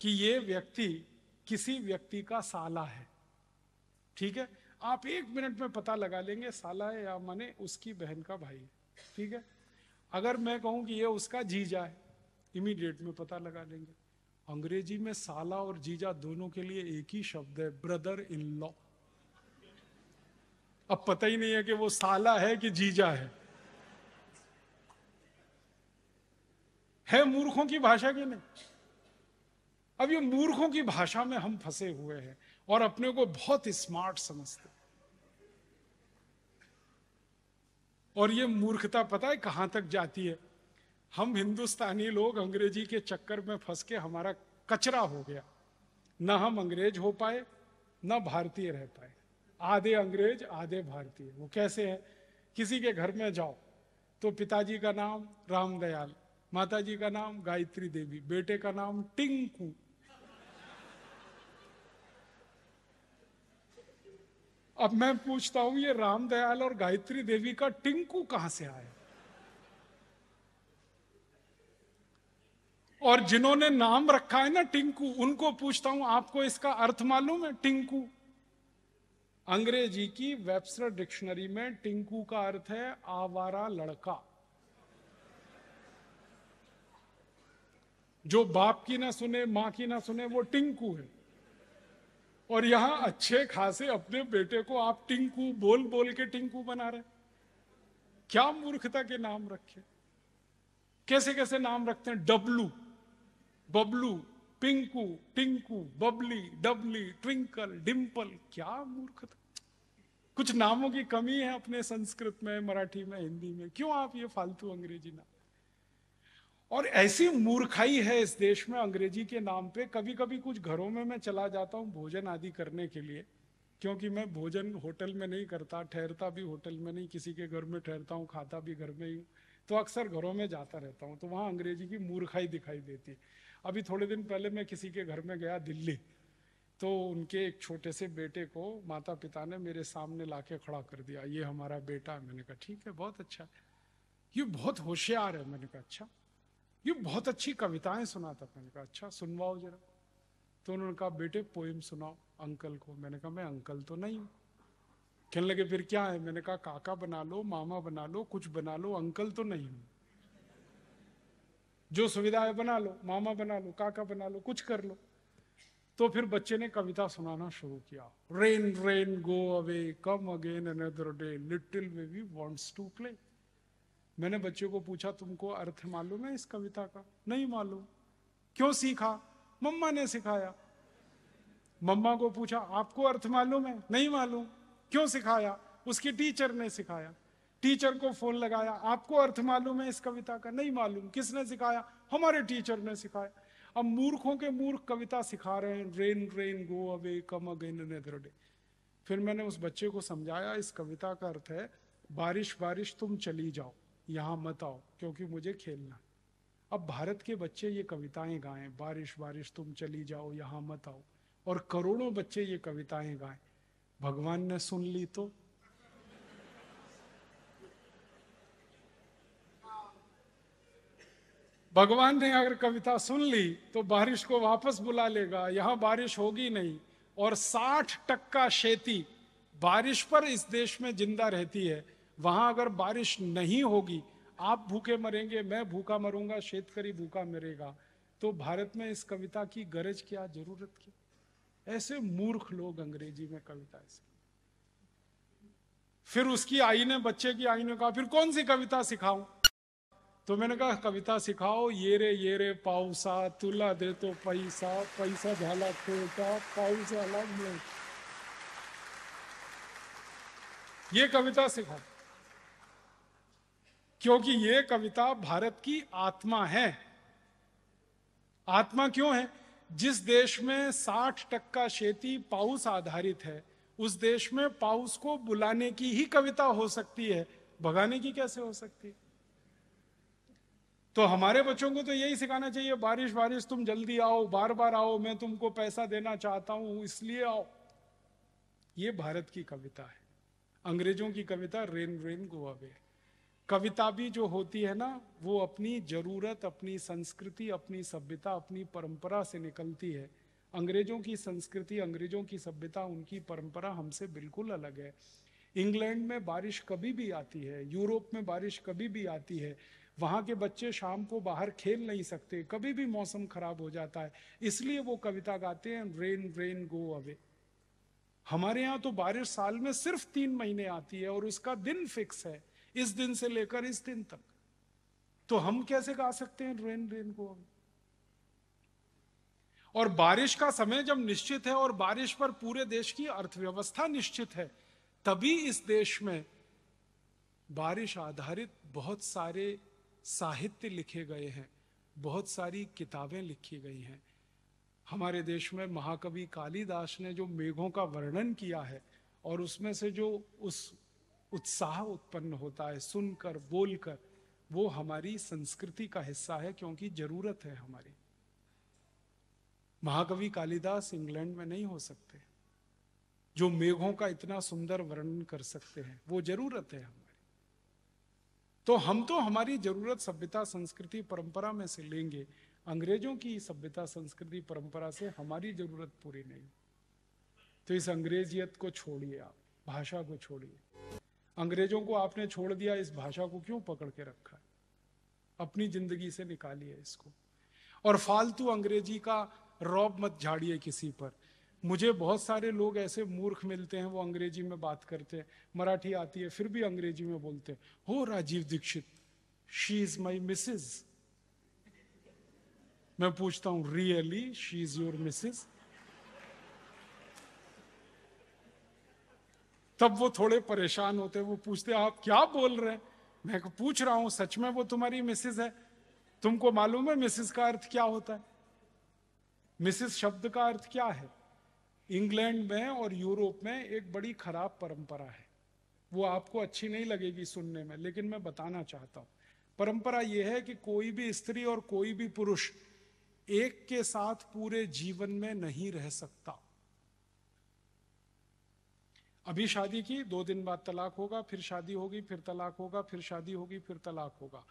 कि ये व्यक्ति किसी व्यक्ति का साला है ठीक है आप एक मिनट में पता लगा लेंगे साला है या माने उसकी बहन का भाई है ठीक है अगर मैं कहूं कि ये उसका जीजा है इमीडिएट में पता लगा लेंगे अंग्रेजी में साला और जीजा दोनों के लिए एक ही शब्द है ब्रदर इन लॉ अब पता ही नहीं है कि वो साला है कि जीजा है है मूर्खों की भाषा की नहीं अब ये मूर्खों की भाषा में हम फंसे हुए हैं और अपने को बहुत स्मार्ट समझते और ये मूर्खता पता है कहां तक जाती है हम हिंदुस्तानी लोग अंग्रेजी के चक्कर में फंस के हमारा कचरा हो गया ना हम अंग्रेज हो पाए ना भारतीय रह पाए आधे अंग्रेज आधे भारतीय वो कैसे है किसी के घर में जाओ तो पिताजी का नाम रामदयाल माता जी का नाम गायत्री देवी बेटे का नाम टिंकू अब मैं पूछता हूं ये रामदयाल और गायत्री देवी का टिंकू कहां से आया और जिन्होंने नाम रखा है ना टिंकू उनको पूछता हूं आपको इसका अर्थ मालूम है टिंकू अंग्रेजी की वेबसर डिक्शनरी में टिंकू का अर्थ है आवारा लड़का जो बाप की ना सुने माँ की ना सुने वो टिंकू है और यहाँ अच्छे खासे अपने बेटे को आप टिंकू बोल बोल के टिंकू बना रहे क्या मूर्खता के नाम रखे कैसे कैसे नाम रखते हैं डब्लू बबलू पिंकू टिंकू बबली डबली ट्विंकल डिम्पल क्या मूर्खता कुछ नामों की कमी है अपने संस्कृत में मराठी में हिंदी में क्यों आप ये फालतू अंग्रेजी नाम और ऐसी मूर्खाई है इस देश में अंग्रेजी के नाम पे कभी कभी कुछ घरों में मैं चला जाता हूँ भोजन आदि करने के लिए क्योंकि मैं भोजन होटल में नहीं करता ठहरता भी होटल में नहीं किसी के घर में ठहरता हूँ खाता भी घर में ही तो अक्सर घरों में जाता रहता हूँ तो वहाँ अंग्रेजी की मूर्खाई दिखाई देती है अभी थोड़े दिन पहले मैं किसी के घर में गया दिल्ली तो उनके एक छोटे से बेटे को माता पिता ने मेरे सामने ला के खड़ा कर दिया ये हमारा बेटा है मैंने कहा ठीक है बहुत अच्छा ये बहुत होशियार है मैंने कहा अच्छा ये बहुत अच्छी कविताएं सुनाता मैंने कहा अच्छा सुनवाओ जरा तो उन्होंने कहा बेटे पोइम सुनाओ अंकल को मैंने कहा मैं अंकल तो नहीं कहने लगे फिर क्या है मैंने कहा काका बना लो मामा बना लो कुछ बना लो अंकल तो नहीं हूं जो सुविधा है बना लो मामा बना लो काका बना लो कुछ कर लो तो फिर बच्चे ने कविता सुनाना शुरू किया rain rain go away come again another day little baby wants to play मैंने बच्चों को पूछा तुमको अर्थ मालूम है इस कविता का नहीं मालूम क्यों सीखा मम्मा ने सिखाया मम्मा को पूछा आपको अर्थ मालूम है नहीं मालूम क्यों सिखाया उसकी टीचर ने सिखाया टीचर को फोन लगाया आपको अर्थ मालूम है इस कविता का नहीं मालूम किसने सिखाया हमारे टीचर ने सिखाया अब मूर्खों के मूर्ख कविता सिखा रहे हैं rain rain go away come again फिर मैंने उस बच्चे को समझाया इस कविता का अर्थ है बारिश बारिश तुम चली जाओ यहाँ मत आओ क्योंकि मुझे खेलना अब भारत के बच्चे ये कविताएं गाएं बारिश बारिश तुम चली जाओ यहाँ मत आओ और करोड़ों बच्चे ये कविताएं गाएं भगवान ने सुन ली तो भगवान ने अगर कविता सुन ली तो बारिश को वापस बुला लेगा यहाँ बारिश होगी नहीं और साठ टक्का शेती बारिश पर इस देश में जिंदा रहती है वहाँ अगर बारिश नहीं होगी आप भूखे मरेंगे मैं भूखा मरूंगा शेतकरी भूखा मरेगा तो भारत में इस कविता की गरज क्या जरूरत क्या ऐसे मूर्ख लोग अंग्रेजी में कविता इसकी फिर उसकी आई ने बच्चे की आई ने कहा फिर कौन सी कविता सिखाऊं तो मैंने कहा कविता सिखाओ ये रे ये रे पाउसा तुला दे तो पैसा पैसा झाला खोटा पाउसा अलग ये कविता सिखाओ क्योंकि ये कविता भारत की आत्मा है आत्मा क्यों है जिस देश में साठ टक्का शेती पाउस आधारित है उस देश में पाउस को बुलाने की ही कविता हो सकती है भगाने की कैसे हो सकती है तो हमारे बच्चों को तो यही सिखाना चाहिए बारिश बारिश तुम जल्दी आओ बार बार आओ मैं तुमको पैसा देना चाहता हूं इसलिए आओ ये भारत की कविता है अंग्रेजों की कविता रेन रेन गोवा अवे कविता भी जो होती है ना वो अपनी जरूरत अपनी संस्कृति अपनी सभ्यता अपनी परंपरा से निकलती है अंग्रेजों की संस्कृति अंग्रेजों की सभ्यता उनकी परंपरा हमसे बिल्कुल अलग है इंग्लैंड में बारिश कभी भी आती है यूरोप में बारिश कभी भी आती है वहाँ के बच्चे शाम को बाहर खेल नहीं सकते कभी भी मौसम खराब हो जाता है इसलिए वो कविता गाते हैं रेन रेन गो अवे हमारे यहाँ तो बारिश साल में सिर्फ तीन महीने आती है और उसका दिन फिक्स है इस दिन से लेकर इस दिन तक तो हम कैसे गा सकते हैं रेन रेन को हम और बारिश का समय जब निश्चित है और बारिश पर पूरे देश की अर्थव्यवस्था निश्चित है तभी इस देश में बारिश आधारित बहुत सारे साहित्य लिखे गए हैं बहुत सारी किताबें लिखी गई हैं हमारे देश में महाकवि कालिदास ने जो मेघों का वर्णन किया है और उसमें से जो उस उत्साह उत्पन्न होता है सुनकर बोलकर वो हमारी संस्कृति का हिस्सा है क्योंकि जरूरत है हमारी महाकवि कालिदास इंग्लैंड में नहीं हो सकते जो मेघों का इतना सुंदर वर्णन कर सकते हैं वो जरूरत है हमारी तो हम तो हमारी जरूरत सभ्यता संस्कृति परंपरा में से लेंगे अंग्रेजों की सभ्यता संस्कृति परंपरा से हमारी जरूरत पूरी नहीं तो इस अंग्रेजियत को छोड़िए आप भाषा को छोड़िए अंग्रेजों को आपने छोड़ दिया इस भाषा को क्यों पकड़ के रखा है अपनी जिंदगी से निकालिए इसको और फालतू अंग्रेजी का रौब मत झाड़िए किसी पर मुझे बहुत सारे लोग ऐसे मूर्ख मिलते हैं वो अंग्रेजी में बात करते हैं मराठी आती है फिर भी अंग्रेजी में बोलते हो Rajiv Dixit she is my missus मैं पूछता हूं really she is your missus तब वो थोड़े परेशान होते वो पूछते आप क्या बोल रहे हैं मैं पूछ रहा हूं सच में वो तुम्हारी मिसिज है तुमको मालूम है मिसिज का अर्थ क्या होता है मिसिज शब्द का अर्थ क्या है इंग्लैंड में और यूरोप में एक बड़ी खराब परंपरा है वो आपको अच्छी नहीं लगेगी सुनने में लेकिन मैं बताना चाहता हूं परंपरा यह है कि कोई भी स्त्री और कोई भी पुरुष एक के साथ पूरे जीवन में नहीं रह सकता अभी शादी की दो दिन बाद तलाक होगा फिर शादी होगी फिर तलाक होगा फिर शादी होगी फिर तलाक होगा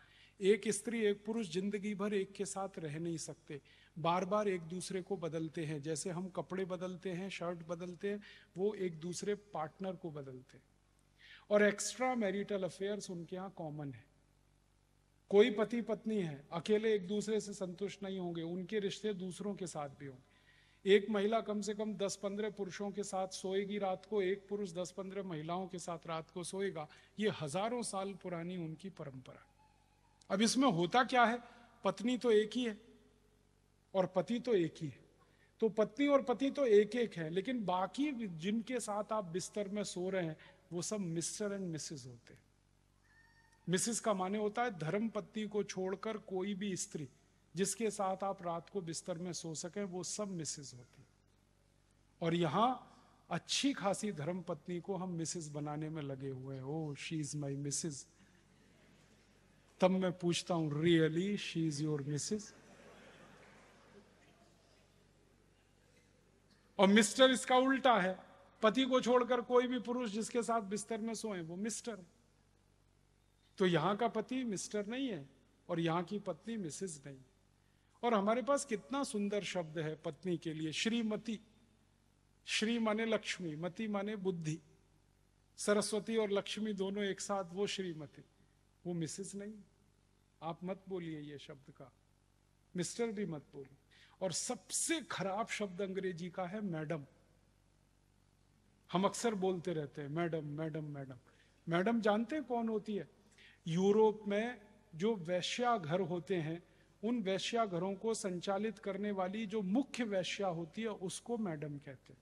एक स्त्री एक पुरुष जिंदगी भर एक के साथ रह नहीं सकते बार बार एक दूसरे को बदलते हैं जैसे हम कपड़े बदलते हैं शर्ट बदलते हैं वो एक दूसरे पार्टनर को बदलते हैं और एक्स्ट्रा मैरिटल अफेयर्स उनके यहाँ कॉमन है कोई पति पत्नी है अकेले एक दूसरे से संतुष्ट नहीं होंगे उनके रिश्ते दूसरों के साथ भी होंगे एक महिला कम से कम 10-15 पुरुषों के साथ सोएगी रात को एक पुरुष 10-15 महिलाओं के साथ रात को सोएगा ये हजारों साल पुरानी उनकी परंपरा अब इसमें होता क्या है पत्नी तो एक ही है और पति तो एक ही है तो पत्नी और पति तो एक एक है लेकिन बाकी जिनके साथ आप बिस्तर में सो रहे हैं वो सब मिस्टर एंड मिसेस होते हैं मिसेस का माने होता है धर्म पत्नी को छोड़कर कोई भी स्त्री जिसके साथ आप रात को बिस्तर में सो सकें वो सब मिसेज होती और यहाँ अच्छी खासी धर्म पत्नी को हम मिसेज बनाने में लगे हुए हैं oh she is my missus तब मैं पूछता हूं really she is your missus और मिस्टर इसका उल्टा है पति को छोड़कर कोई भी पुरुष जिसके साथ बिस्तर में सोए वो मिस्टर है तो यहां का पति मिस्टर नहीं है और यहां की पत्नी मिसेज नहीं और हमारे पास कितना सुंदर शब्द है पत्नी के लिए श्रीमती श्री माने लक्ष्मी मती माने बुद्धि सरस्वती और लक्ष्मी दोनों एक साथ वो श्रीमती वो मिसेस नहीं आप मत बोलिए ये शब्द का मिस्टर भी मत बोलिए और सबसे खराब शब्द अंग्रेजी का है मैडम हम अक्सर बोलते रहते हैं मैडम मैडम मैडम मैडम जानते हैं कौन होती है यूरोप में जो वैश्या घर होते हैं उन वैश्या घरों को संचालित करने वाली जो मुख्य वैश्या होती है उसको मैडम कहते हैं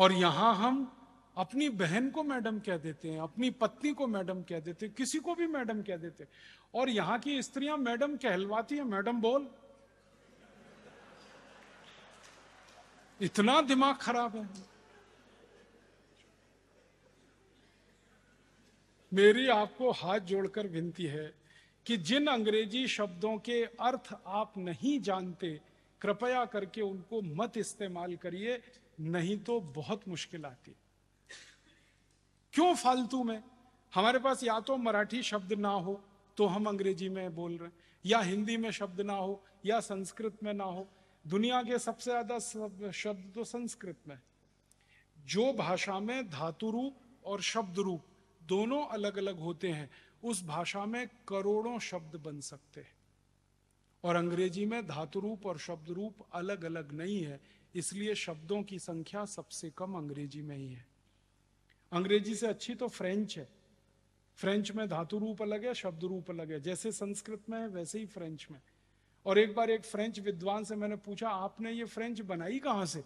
और यहां हम अपनी बहन को मैडम कह देते हैं अपनी पत्नी को मैडम कह देते हैं किसी को भी मैडम कह देते हैं और यहां की स्त्रियां मैडम कहलवाती हैं मैडम बोल इतना दिमाग खराब है मेरी आपको हाथ जोड़कर विनती है कि जिन अंग्रेजी शब्दों के अर्थ आप नहीं जानते कृपया करके उनको मत इस्तेमाल करिए नहीं तो बहुत मुश्किल आती क्यों फालतू में हमारे पास या तो मराठी शब्द ना हो तो हम अंग्रेजी में बोल रहे हैं या हिंदी में शब्द ना हो या संस्कृत में ना हो दुनिया के सबसे ज्यादा शब्द तो संस्कृत में जो भाषा में धातु रूप और शब्द रूप दोनों अलग अलग होते हैं उस भाषा में करोड़ों शब्द बन सकते हैं और अंग्रेजी में धातु रूप और शब्द रूप अलग अलग नहीं है इसलिए शब्दों की संख्या सबसे कम अंग्रेजी में ही है अंग्रेजी से अच्छी तो फ्रेंच है फ्रेंच में धातु रूप अलग है शब्द रूप अलग है जैसे संस्कृत में है वैसे ही फ्रेंच में और एक बार एक फ्रेंच विद्वान से मैंने पूछा आपने ये फ्रेंच बनाई कहाँ से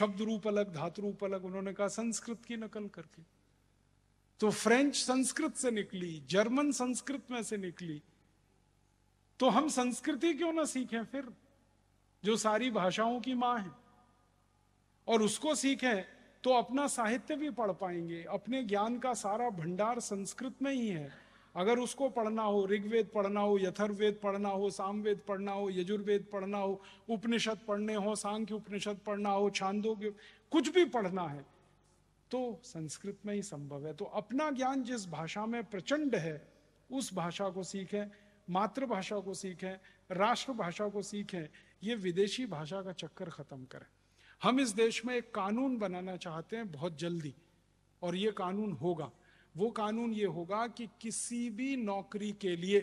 शब्द रूप अलग धातु रूप अलग उन्होंने कहा संस्कृत की नकल करके तो फ्रेंच संस्कृत से निकली जर्मन संस्कृत में से निकली तो हम संस्कृति क्यों ना सीखें फिर जो सारी भाषाओं की मां है और उसको सीखें तो अपना साहित्य भी पढ़ पाएंगे अपने ज्ञान का सारा भंडार संस्कृत में ही है अगर उसको पढ़ना हो ऋग्वेद पढ़ना हो यथर्वेद पढ़ना हो सामवेद पढ़ना हो यजुर्वेद पढ़ना हो उपनिषद पढ़ने हो सांख्य उपनिषद पढ़ना हो छांदोग्य कुछ भी पढ़ना है तो संस्कृत में ही संभव है तो अपना ज्ञान जिस भाषा में प्रचंड है उस भाषा को सीखें मातृभाषा को सीखें राष्ट्रभाषा को सीखें ये विदेशी भाषा का चक्कर खत्म करें हम इस देश में एक कानून बनाना चाहते हैं बहुत जल्दी और ये कानून होगा वो कानून ये होगा कि किसी भी नौकरी के लिए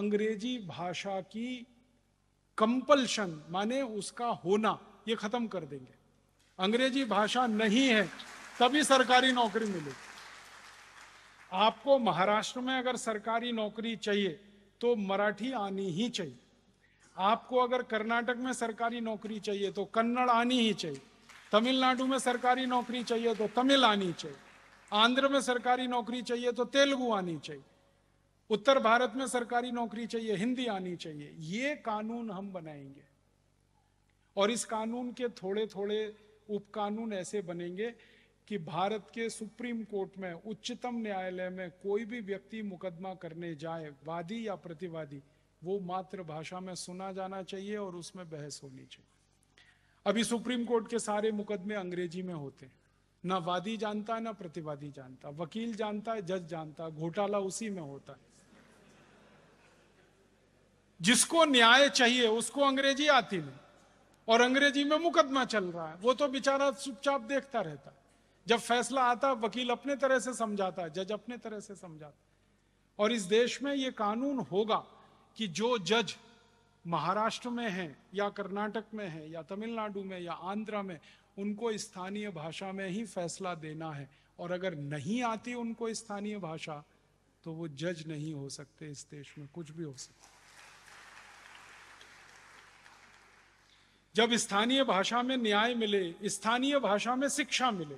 अंग्रेजी भाषा की कंपल्शन माने उसका होना ये खत्म कर देंगे अंग्रेजी भाषा नहीं है तभी सरकारी नौकरी मिलेगी आपको महाराष्ट्र में अगर सरकारी नौकरी चाहिए तो मराठी आनी ही चाहिए आपको अगर कर्नाटक में सरकारी नौकरी चाहिए तो कन्नड़ आनी ही चाहिए तमिलनाडु में सरकारी नौकरी चाहिए तो तमिल आनी चाहिए आंध्र में सरकारी नौकरी चाहिए तो तेलुगु आनी चाहिए उत्तर भारत में सरकारी नौकरी चाहिए हिंदी आनी चाहिए ये कानून हम बनाएंगे और इस कानून के थोड़े थोड़े उप कानून ऐसे बनेंगे कि भारत के सुप्रीम कोर्ट में उच्चतम न्यायालय में कोई भी व्यक्ति मुकदमा करने जाए वादी या प्रतिवादी वो मातृभाषा में सुना जाना चाहिए और उसमें बहस होनी चाहिए अभी सुप्रीम कोर्ट के सारे मुकदमे अंग्रेजी में होते हैं ना वादी जानता है ना प्रतिवादी जानता वकील जानता है जज जानता है घोटाला उसी में होता है जिसको न्याय चाहिए उसको अंग्रेजी आती नहीं और अंग्रेजी में मुकदमा चल रहा है वो तो बेचारा चुपचाप देखता रहता है जब फैसला आता वकील अपने तरह से समझाता जज अपने तरह से समझाता और इस देश में ये कानून होगा कि जो जज महाराष्ट्र में है या कर्नाटक में है या तमिलनाडु में या आंध्रा में उनको स्थानीय भाषा में ही फैसला देना है और अगर नहीं आती उनको स्थानीय भाषा तो वो जज नहीं हो सकते इस देश में कुछ भी हो सकता जब स्थानीय भाषा में न्याय मिले स्थानीय भाषा में शिक्षा मिले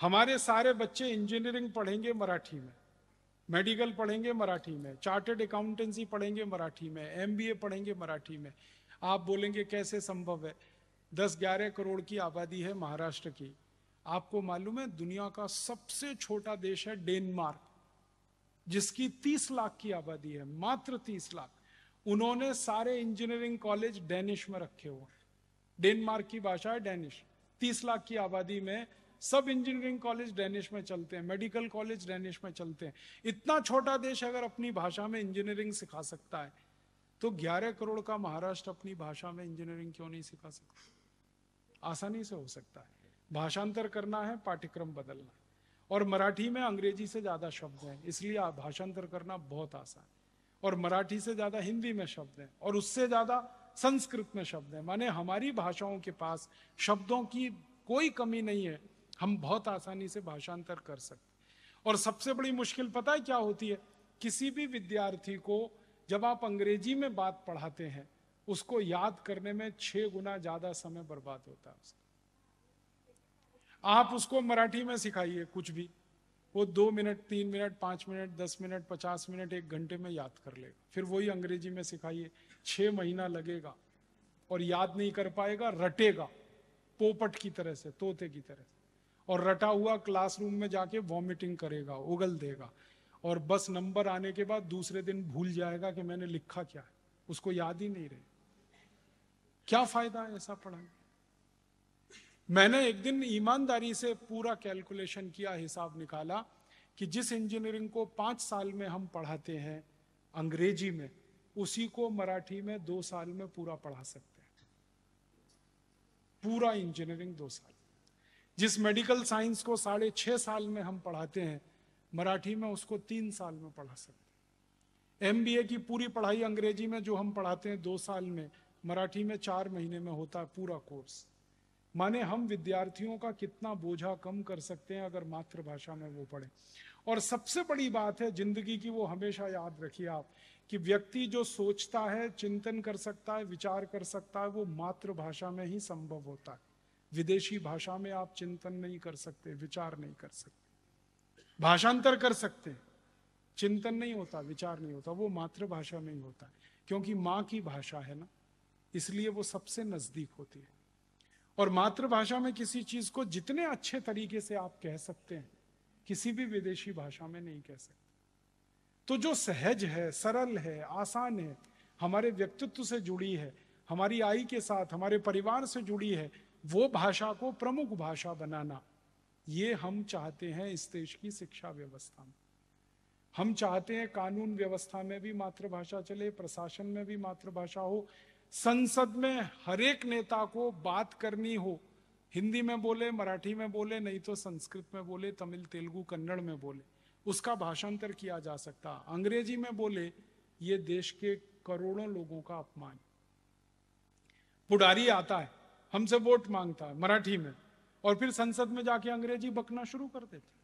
हमारे सारे बच्चे इंजीनियरिंग पढ़ेंगे मराठी में मेडिकल पढ़ेंगे मराठी में चार्टेड अकाउंटेंसी पढ़ेंगे मराठी में एमबीए पढ़ेंगे मराठी में आप बोलेंगे कैसे संभव है दस ग्यारह करोड़ की आबादी है महाराष्ट्र की आपको मालूम है दुनिया का सबसे छोटा देश है डेनमार्क जिसकी तीस लाख की आबादी है मात्र तीस लाख उन्होंने सारे इंजीनियरिंग कॉलेज डेनिश में रखे हुए हैं डेनमार्क की भाषा है डेनिश तीस लाख की आबादी में सब इंजीनियरिंग कॉलेज डेनिश में चलते हैं मेडिकल कॉलेज डेनिश में चलते हैं इतना छोटा देश अगर अपनी भाषा में इंजीनियरिंग सिखा सकता है तो 11 करोड़ का महाराष्ट्र अपनी भाषा में इंजीनियरिंग क्यों नहीं सिखा सकता आसानी से हो सकता है भाषांतर करना है पाठ्यक्रम बदलना है और मराठी में अंग्रेजी से ज़्यादा शब्द हैं इसलिए भाषांतर करना बहुत आसान है और मराठी से ज़्यादा हिंदी में शब्द हैं और उससे ज़्यादा संस्कृत में शब्द हैं माने हमारी भाषाओं के पास शब्दों की कोई कमी नहीं है हम बहुत आसानी से भाषांतर कर सकते और सबसे बड़ी मुश्किल पता है क्या होती है किसी भी विद्यार्थी को जब आप अंग्रेजी में बात पढ़ाते हैं उसको याद करने में छह गुना ज्यादा समय बर्बाद होता है उसका आप उसको मराठी में सिखाइए कुछ भी वो दो मिनट तीन मिनट पांच मिनट दस मिनट पचास मिनट एक घंटे में याद कर लेगा फिर वही अंग्रेजी में सिखाइए छह महीना लगेगा और याद नहीं कर पाएगा रटेगा पोपट की तरह से तोते की तरह से और रटा हुआ क्लासरूम में जाके वॉमिटिंग करेगा उगल देगा और बस नंबर आने के बाद दूसरे दिन भूल जाएगा कि मैंने लिखा क्या है उसको याद ही नहीं रहे क्या फायदा है ऐसा पढ़ाई मैंने एक दिन ईमानदारी से पूरा कैलकुलेशन किया हिसाब निकाला कि जिस इंजीनियरिंग को पांच साल में हम पढ़ाते हैं अंग्रेजी में उसी को मराठी में दो साल में पूरा पढ़ा सकते हैं पूरा इंजीनियरिंग दो साल जिस मेडिकल साइंस को साढ़े छः साल में हम पढ़ाते हैं मराठी में उसको तीन साल में पढ़ा सकते हैं एम की पूरी पढ़ाई अंग्रेजी में जो हम पढ़ाते हैं दो साल में मराठी में चार महीने में होता है पूरा कोर्स माने हम विद्यार्थियों का कितना बोझा कम कर सकते हैं अगर मातृभाषा में वो पढ़े और सबसे बड़ी बात है जिंदगी की वो हमेशा याद रखिए आप कि व्यक्ति जो सोचता है चिंतन कर सकता है विचार कर सकता है वो मातृभाषा में ही संभव होता है विदेशी भाषा में आप चिंतन नहीं कर सकते विचार नहीं कर सकते भाषांतर कर सकते चिंतन नहीं होता विचार नहीं होता वो मातृभाषा में ही होता है क्योंकि माँ की भाषा है ना इसलिए वो सबसे नजदीक होती है और मातृभाषा में किसी चीज को जितने अच्छे तरीके से आप कह सकते हैं किसी भी विदेशी भाषा में नहीं कह सकते तो जो सहज है सरल है आसान है हमारे व्यक्तित्व से जुड़ी है हमारी आई के साथ हमारे परिवार से जुड़ी है वो भाषा को प्रमुख भाषा बनाना ये हम चाहते हैं इस देश की शिक्षा व्यवस्था में हम चाहते हैं कानून व्यवस्था में भी मातृभाषा चले प्रशासन में भी मातृभाषा हो संसद में हरेक नेता को बात करनी हो हिंदी में बोले मराठी में बोले नहीं तो संस्कृत में बोले तमिल तेलुगु कन्नड़ में बोले उसका भाषांतर किया जा सकता अंग्रेजी में बोले ये देश के करोड़ों लोगों का अपमान पुडारी आता है हमसे वोट मांगता मराठी में और फिर संसद में जाके अंग्रेजी बकना शुरू कर देते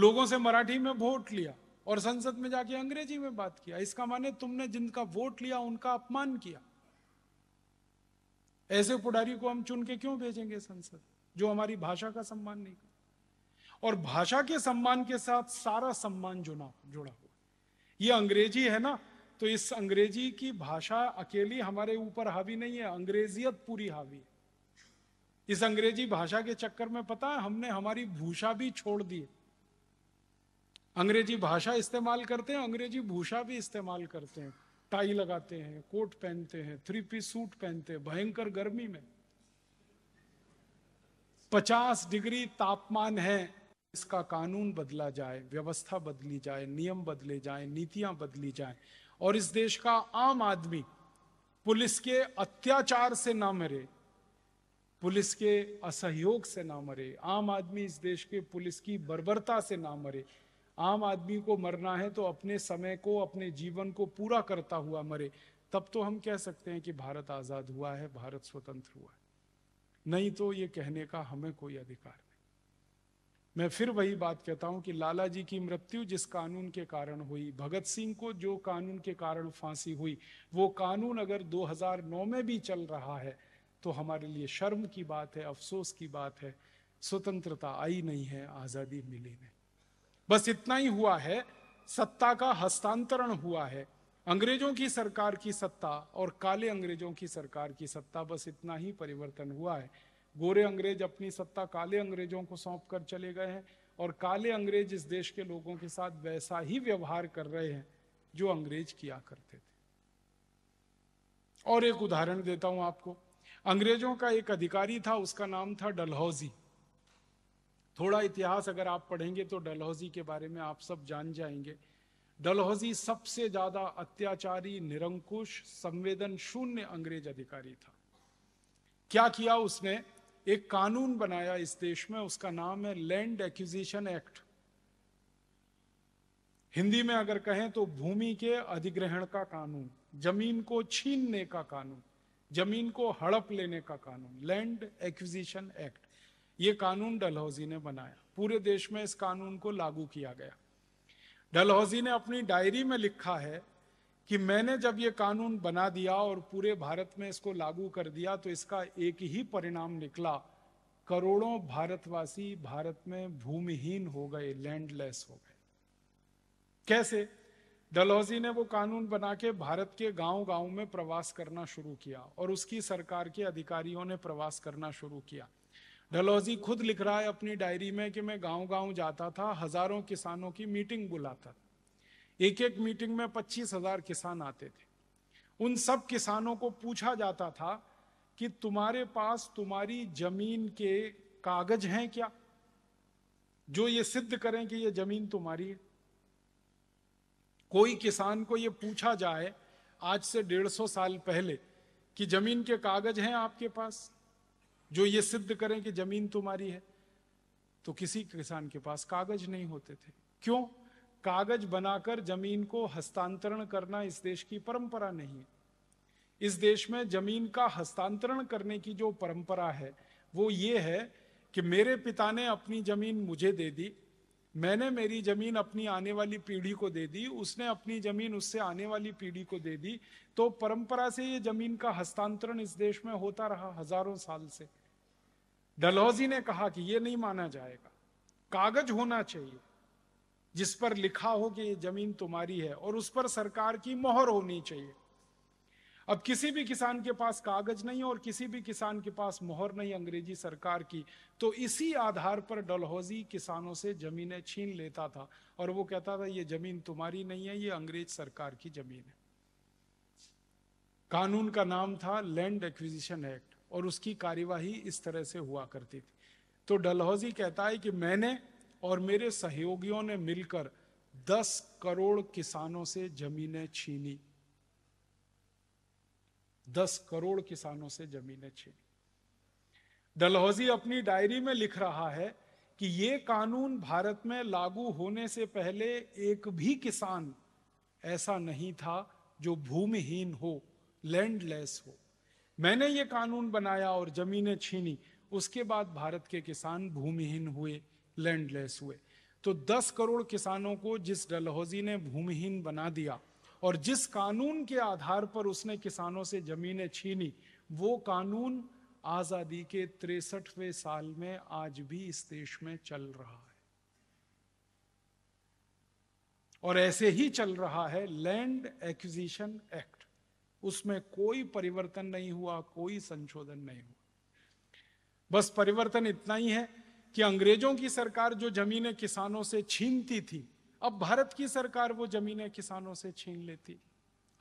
लोगों से मराठी में वोट लिया और संसद में जाके अंग्रेजी में बात किया इसका माने तुमने जिनका वोट लिया उनका अपमान किया ऐसे पुडारी को हम चुन के क्यों भेजेंगे संसद जो हमारी भाषा का सम्मान नहीं कर और भाषा के सम्मान के साथ सारा सम्मान जुड़ा जुड़ा हुआ ये अंग्रेजी है ना तो इस अंग्रेजी की भाषा अकेली हमारे ऊपर हावी नहीं है अंग्रेजियत पूरी हावी है इस अंग्रेजी भाषा के चक्कर में पता है हमने हमारी भूषा भी छोड़ दी अंग्रेजी भाषा इस्तेमाल करते हैं अंग्रेजी भूषा भी इस्तेमाल करते हैं टाई लगाते हैं कोट पहनते हैं थ्री पीस सूट पहनते हैं भयंकर गर्मी में पचास डिग्री तापमान है इसका कानून बदला जाए व्यवस्था बदली जाए नियम बदले जाए नीतियां बदली जाए और इस देश का आम आदमी पुलिस के अत्याचार से ना मरे पुलिस के असहयोग से ना मरे आम आदमी इस देश के पुलिस की बर्बरता से ना मरे आम आदमी को मरना है तो अपने समय को अपने जीवन को पूरा करता हुआ मरे तब तो हम कह सकते हैं कि भारत आज़ाद हुआ है भारत स्वतंत्र हुआ है नहीं तो ये कहने का हमें कोई अधिकार मैं फिर वही बात कहता हूं कि लाला जी की मृत्यु जिस कानून के कारण हुई भगत सिंह को जो कानून के कारण फांसी हुई वो कानून अगर 2009 में भी चल रहा है तो हमारे लिए शर्म की बात है अफसोस की बात है स्वतंत्रता आई नहीं है आज़ादी मिली नहीं बस इतना ही हुआ है सत्ता का हस्तांतरण हुआ है अंग्रेजों की सरकार की सत्ता और काले अंग्रेजों की सरकार की सत्ता बस इतना ही परिवर्तन हुआ है गोरे अंग्रेज अपनी सत्ता काले अंग्रेजों को सौंप कर चले गए हैं और काले अंग्रेज इस देश के लोगों के साथ वैसा ही व्यवहार कर रहे हैं जो अंग्रेज किया करते थे और एक उदाहरण देता हूं आपको अंग्रेजों का एक अधिकारी था उसका नाम था डलहौजी थोड़ा इतिहास अगर आप पढ़ेंगे तो डलहौजी के बारे में आप सब जान जाएंगे डलहौजी सबसे ज्यादा अत्याचारी निरंकुश संवेदन शून्य अंग्रेज अधिकारी था क्या किया उसने एक कानून बनाया इस देश में उसका नाम है लैंड एक्विजिशन एक्ट हिंदी में अगर कहें तो भूमि के अधिग्रहण का कानून जमीन को छीनने का कानून जमीन को हड़प लेने का कानून लैंड एक्विजिशन एक्ट ये कानून डलहौजी ने बनाया पूरे देश में इस कानून को लागू किया गया डलहौजी ने अपनी डायरी में लिखा है कि मैंने जब ये कानून बना दिया और पूरे भारत में इसको लागू कर दिया तो इसका एक ही परिणाम निकला करोड़ों भारतवासी भारत में भूमिहीन हो गए लैंडलेस हो गए कैसे डलहौजी ने वो कानून बना के भारत के गांव गांव में प्रवास करना शुरू किया और उसकी सरकार के अधिकारियों ने प्रवास करना शुरू किया डलहौजी खुद लिख रहा है अपनी डायरी में कि मैं गांव गांव जाता था हजारों किसानों की मीटिंग बुलाता था एक एक मीटिंग में पच्चीस हजार किसान आते थे उन सब किसानों को पूछा जाता था कि तुम्हारे पास तुम्हारी जमीन के कागज हैं क्या जो ये सिद्ध करें कि ये जमीन तुम्हारी है कोई किसान को ये पूछा जाए आज से डेढ़ सौ साल पहले कि जमीन के कागज हैं आपके पास जो ये सिद्ध करें कि जमीन तुम्हारी है तो किसी किसान के पास कागज नहीं होते थे क्यों कागज बनाकर जमीन को हस्तांतरण करना इस देश की परंपरा नहीं है इस देश में जमीन का हस्तांतरण करने की जो परंपरा है वो ये है कि मेरे पिता ने अपनी जमीन मुझे दे दी मैंने मेरी जमीन अपनी आने वाली पीढ़ी को दे दी उसने अपनी जमीन उससे आने वाली पीढ़ी को दे दी तो परंपरा से ये जमीन का हस्तांतरण इस देश में होता रहा हजारों साल से डलहौजी ने कहा कि ये नहीं माना जाएगा कागज होना चाहिए जिस पर लिखा हो कि ये जमीन तुम्हारी है और उस पर सरकार की मोहर होनी चाहिए अब किसी भी किसान के पास कागज नहीं और किसी भी किसान के पास मोहर नहीं अंग्रेजी सरकार की तो इसी आधार पर डलहौजी किसानों से जमीनें छीन लेता था और वो कहता था ये जमीन तुम्हारी नहीं है ये अंग्रेज सरकार की जमीन है कानून का नाम था लैंड एक्विजिशन एक्ट और उसकी कार्यवाही इस तरह से हुआ करती थी तो डलहौजी कहता है कि मैंने और मेरे सहयोगियों ने मिलकर 10 करोड़ किसानों से जमीनें छीनी 10 करोड़ किसानों से जमीनें छीनी डलहौजी अपनी डायरी में लिख रहा है कि ये कानून भारत में लागू होने से पहले एक भी किसान ऐसा नहीं था जो भूमिहीन हो लैंडलेस हो मैंने ये कानून बनाया और जमीनें छीनी उसके बाद भारत के किसान भूमिहीन हुए लैंडलेस हुए तो 10 करोड़ किसानों को जिस डलहौजी ने भूमिहीन बना दिया और जिस कानून के आधार पर उसने किसानों से जमीनें छीनी वो कानून आज़ादी के तिरसठवें साल में आज भी इस देश में चल रहा है और ऐसे ही चल रहा है लैंड एक्विजिशन एक्ट उसमें कोई परिवर्तन नहीं हुआ कोई संशोधन नहीं हुआ बस परिवर्तन इतना ही है कि अंग्रेजों की सरकार जो जमीनें किसानों से छीनती थी अब भारत की सरकार वो जमीनें किसानों से छीन लेती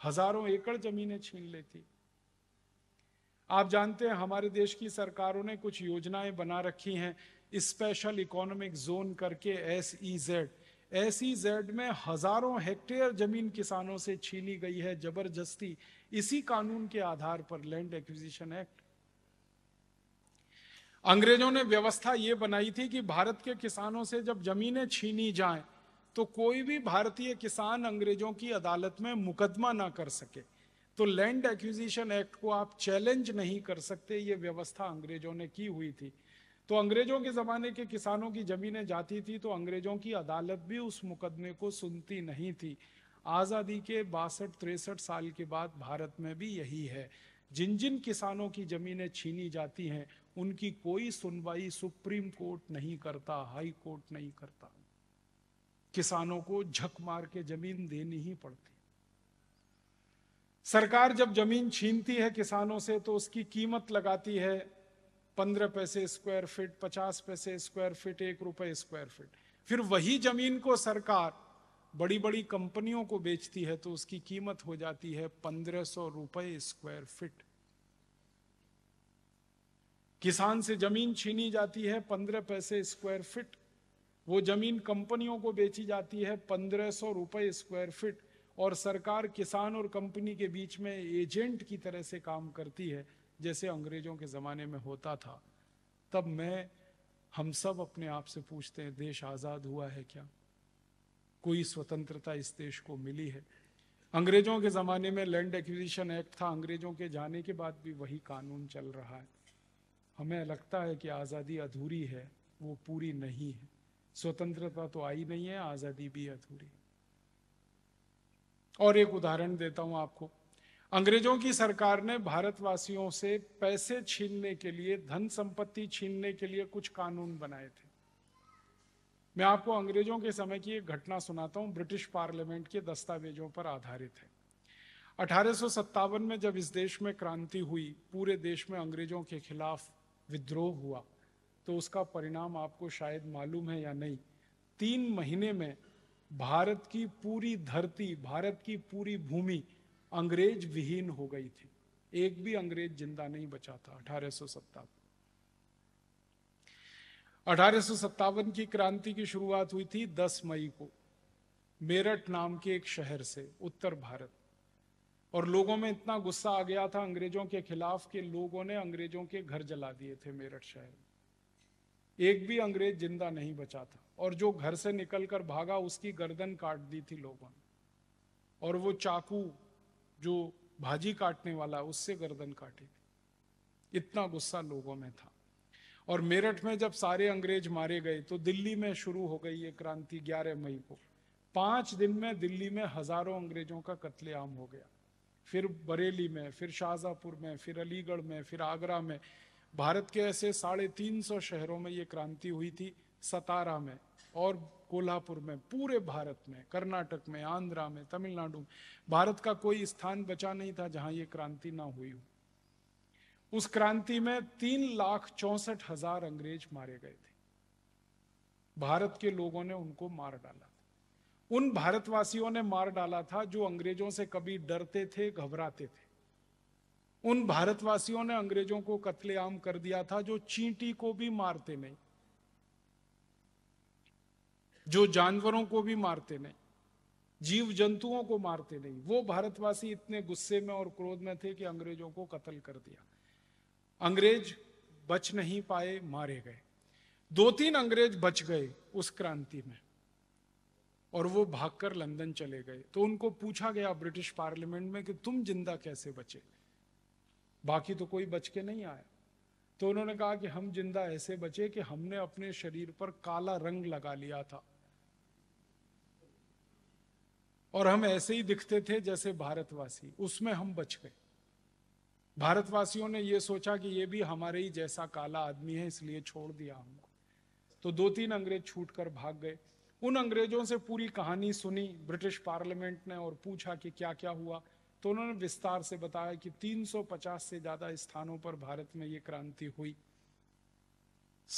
हजारों एकड़ जमीनें छीन लेती आप जानते हैं हमारे देश की सरकारों ने कुछ योजनाएं बना रखी हैं स्पेशल इकोनॉमिक जोन करके S E Z S E Z में हजारों हेक्टेयर जमीन किसानों से छीनी गई है जबरदस्ती इसी कानून के आधार पर लैंड एक्विजिशन एक्ट अंग्रेजों ने व्यवस्था ये बनाई थी कि भारत के किसानों से जब जमीनें छीनी जाएं तो कोई भी भारतीय किसान अंग्रेजों की अदालत में मुकदमा ना कर सके तो लैंड एक्विजिशन एक्ट को आप चैलेंज नहीं कर सकते ये व्यवस्था अंग्रेजों ने की हुई थी तो अंग्रेजों के ज़माने के किसानों की ज़मीनें जाती थी तो अंग्रेजों की अदालत भी उस मुकदमे को सुनती नहीं थी आज़ादी के बासठ तिरसठ साल के बाद भारत में भी यही है जिन जिन किसानों की ज़मीनें छीनी जाती हैं उनकी कोई सुनवाई सुप्रीम कोर्ट नहीं करता हाई कोर्ट नहीं करता किसानों को झक मार के जमीन देनी ही पड़ती सरकार जब जमीन छीनती है किसानों से तो उसकी कीमत लगाती है पंद्रह पैसे स्क्वायर फीट पचास पैसे स्क्वायर फीट एक रुपए स्क्वायर फीट फिर वही जमीन को सरकार बड़ी बड़ी कंपनियों को बेचती है तो उसकी कीमत हो जाती है पंद्रह सौ रुपए स्क्वायर फीट किसान से जमीन छीनी जाती है पंद्रह पैसे स्क्वायर फिट वो जमीन कंपनियों को बेची जाती है पंद्रह सौ रुपये स्क्वायर फिट और सरकार किसान और कंपनी के बीच में एजेंट की तरह से काम करती है जैसे अंग्रेजों के ज़माने में होता था तब मैं हम सब अपने आप से पूछते हैं देश आज़ाद हुआ है क्या कोई स्वतंत्रता इस देश को मिली है अंग्रेजों के ज़माने में लैंड एक्विजिशन एक्ट था अंग्रेजों के जाने के बाद भी वही कानून चल रहा है हमें लगता है कि आज़ादी अधूरी है वो पूरी नहीं है स्वतंत्रता तो आई नहीं है आज़ादी भी अधूरी और एक उदाहरण देता हूं आपको अंग्रेजों की सरकार ने भारतवासियों से पैसे छीनने के लिए धन संपत्ति छीनने के लिए कुछ कानून बनाए थे मैं आपको अंग्रेजों के समय की एक घटना सुनाता हूं ब्रिटिश पार्लियामेंट के दस्तावेजों पर आधारित है अठारह में जब इस देश में क्रांति हुई पूरे देश में अंग्रेजों के खिलाफ विद्रोह हुआ तो उसका परिणाम आपको शायद मालूम है या नहीं तीन महीने में भारत की पूरी धरती भारत की पूरी भूमि अंग्रेज विहीन हो गई थी एक भी अंग्रेज जिंदा नहीं बचा था अठारह अठारह की क्रांति की शुरुआत हुई थी 10 मई को मेरठ नाम के एक शहर से उत्तर भारत और लोगों में इतना गुस्सा आ गया था अंग्रेजों के खिलाफ कि लोगों ने अंग्रेजों के घर जला दिए थे मेरठ शहर में एक भी अंग्रेज जिंदा नहीं बचा था और जो घर से निकलकर भागा उसकी गर्दन काट दी थी लोगों ने और वो चाकू जो भाजी काटने वाला है उससे गर्दन काटी थी इतना गुस्सा लोगों में था और मेरठ में जब सारे अंग्रेज मारे गए तो दिल्ली में शुरू हो गई ये क्रांति ग्यारह मई को पांच दिन में दिल्ली में हजारों अंग्रेजों का कत्लेआम हो गया फिर बरेली में फिर शाहजहापुर में फिर अलीगढ़ में फिर आगरा में भारत के ऐसे साढ़े तीन सौ शहरों में ये क्रांति हुई थी सतारा में और कोल्हापुर में पूरे भारत में कर्नाटक में आंध्रा में तमिलनाडु में भारत का कोई स्थान बचा नहीं था जहां ये क्रांति ना हुई हो उस क्रांति में तीन लाख चौसठ हजार अंग्रेज मारे गए थे भारत के लोगों ने उनको मार डाला उन भारतवासियों ने मार डाला था जो अंग्रेजों से कभी डरते थे घबराते थे उन भारतवासियों ने अंग्रेजों को कत्लेआम कर दिया था जो चींटी को भी मारते नहीं जो जानवरों को भी मारते नहीं जीव जंतुओं को मारते नहीं वो भारतवासी इतने गुस्से में और क्रोध में थे कि अंग्रेजों को कत्ल कर दिया अंग्रेज बच नहीं पाए मारे गए दो तीन अंग्रेज बच गए उस क्रांति में और वो भागकर लंदन चले गए तो उनको पूछा गया ब्रिटिश पार्लियामेंट में कि तुम जिंदा कैसे बचे बाकी तो कोई बच के नहीं आया तो उन्होंने कहा कि हम जिंदा ऐसे बचे कि हमने अपने शरीर पर काला रंग लगा लिया था और हम ऐसे ही दिखते थे जैसे भारतवासी उसमें हम बच गए भारतवासियों ने यह सोचा कि ये भी हमारे ही जैसा काला आदमी है इसलिए छोड़ दिया हमको तो दो तीन अंग्रेज छूट कर भाग गए उन अंग्रेजों से पूरी कहानी सुनी ब्रिटिश पार्लियामेंट ने और पूछा कि क्या क्या हुआ तो उन्होंने विस्तार से बताया कि 350 से ज्यादा स्थानों पर भारत में ये क्रांति हुई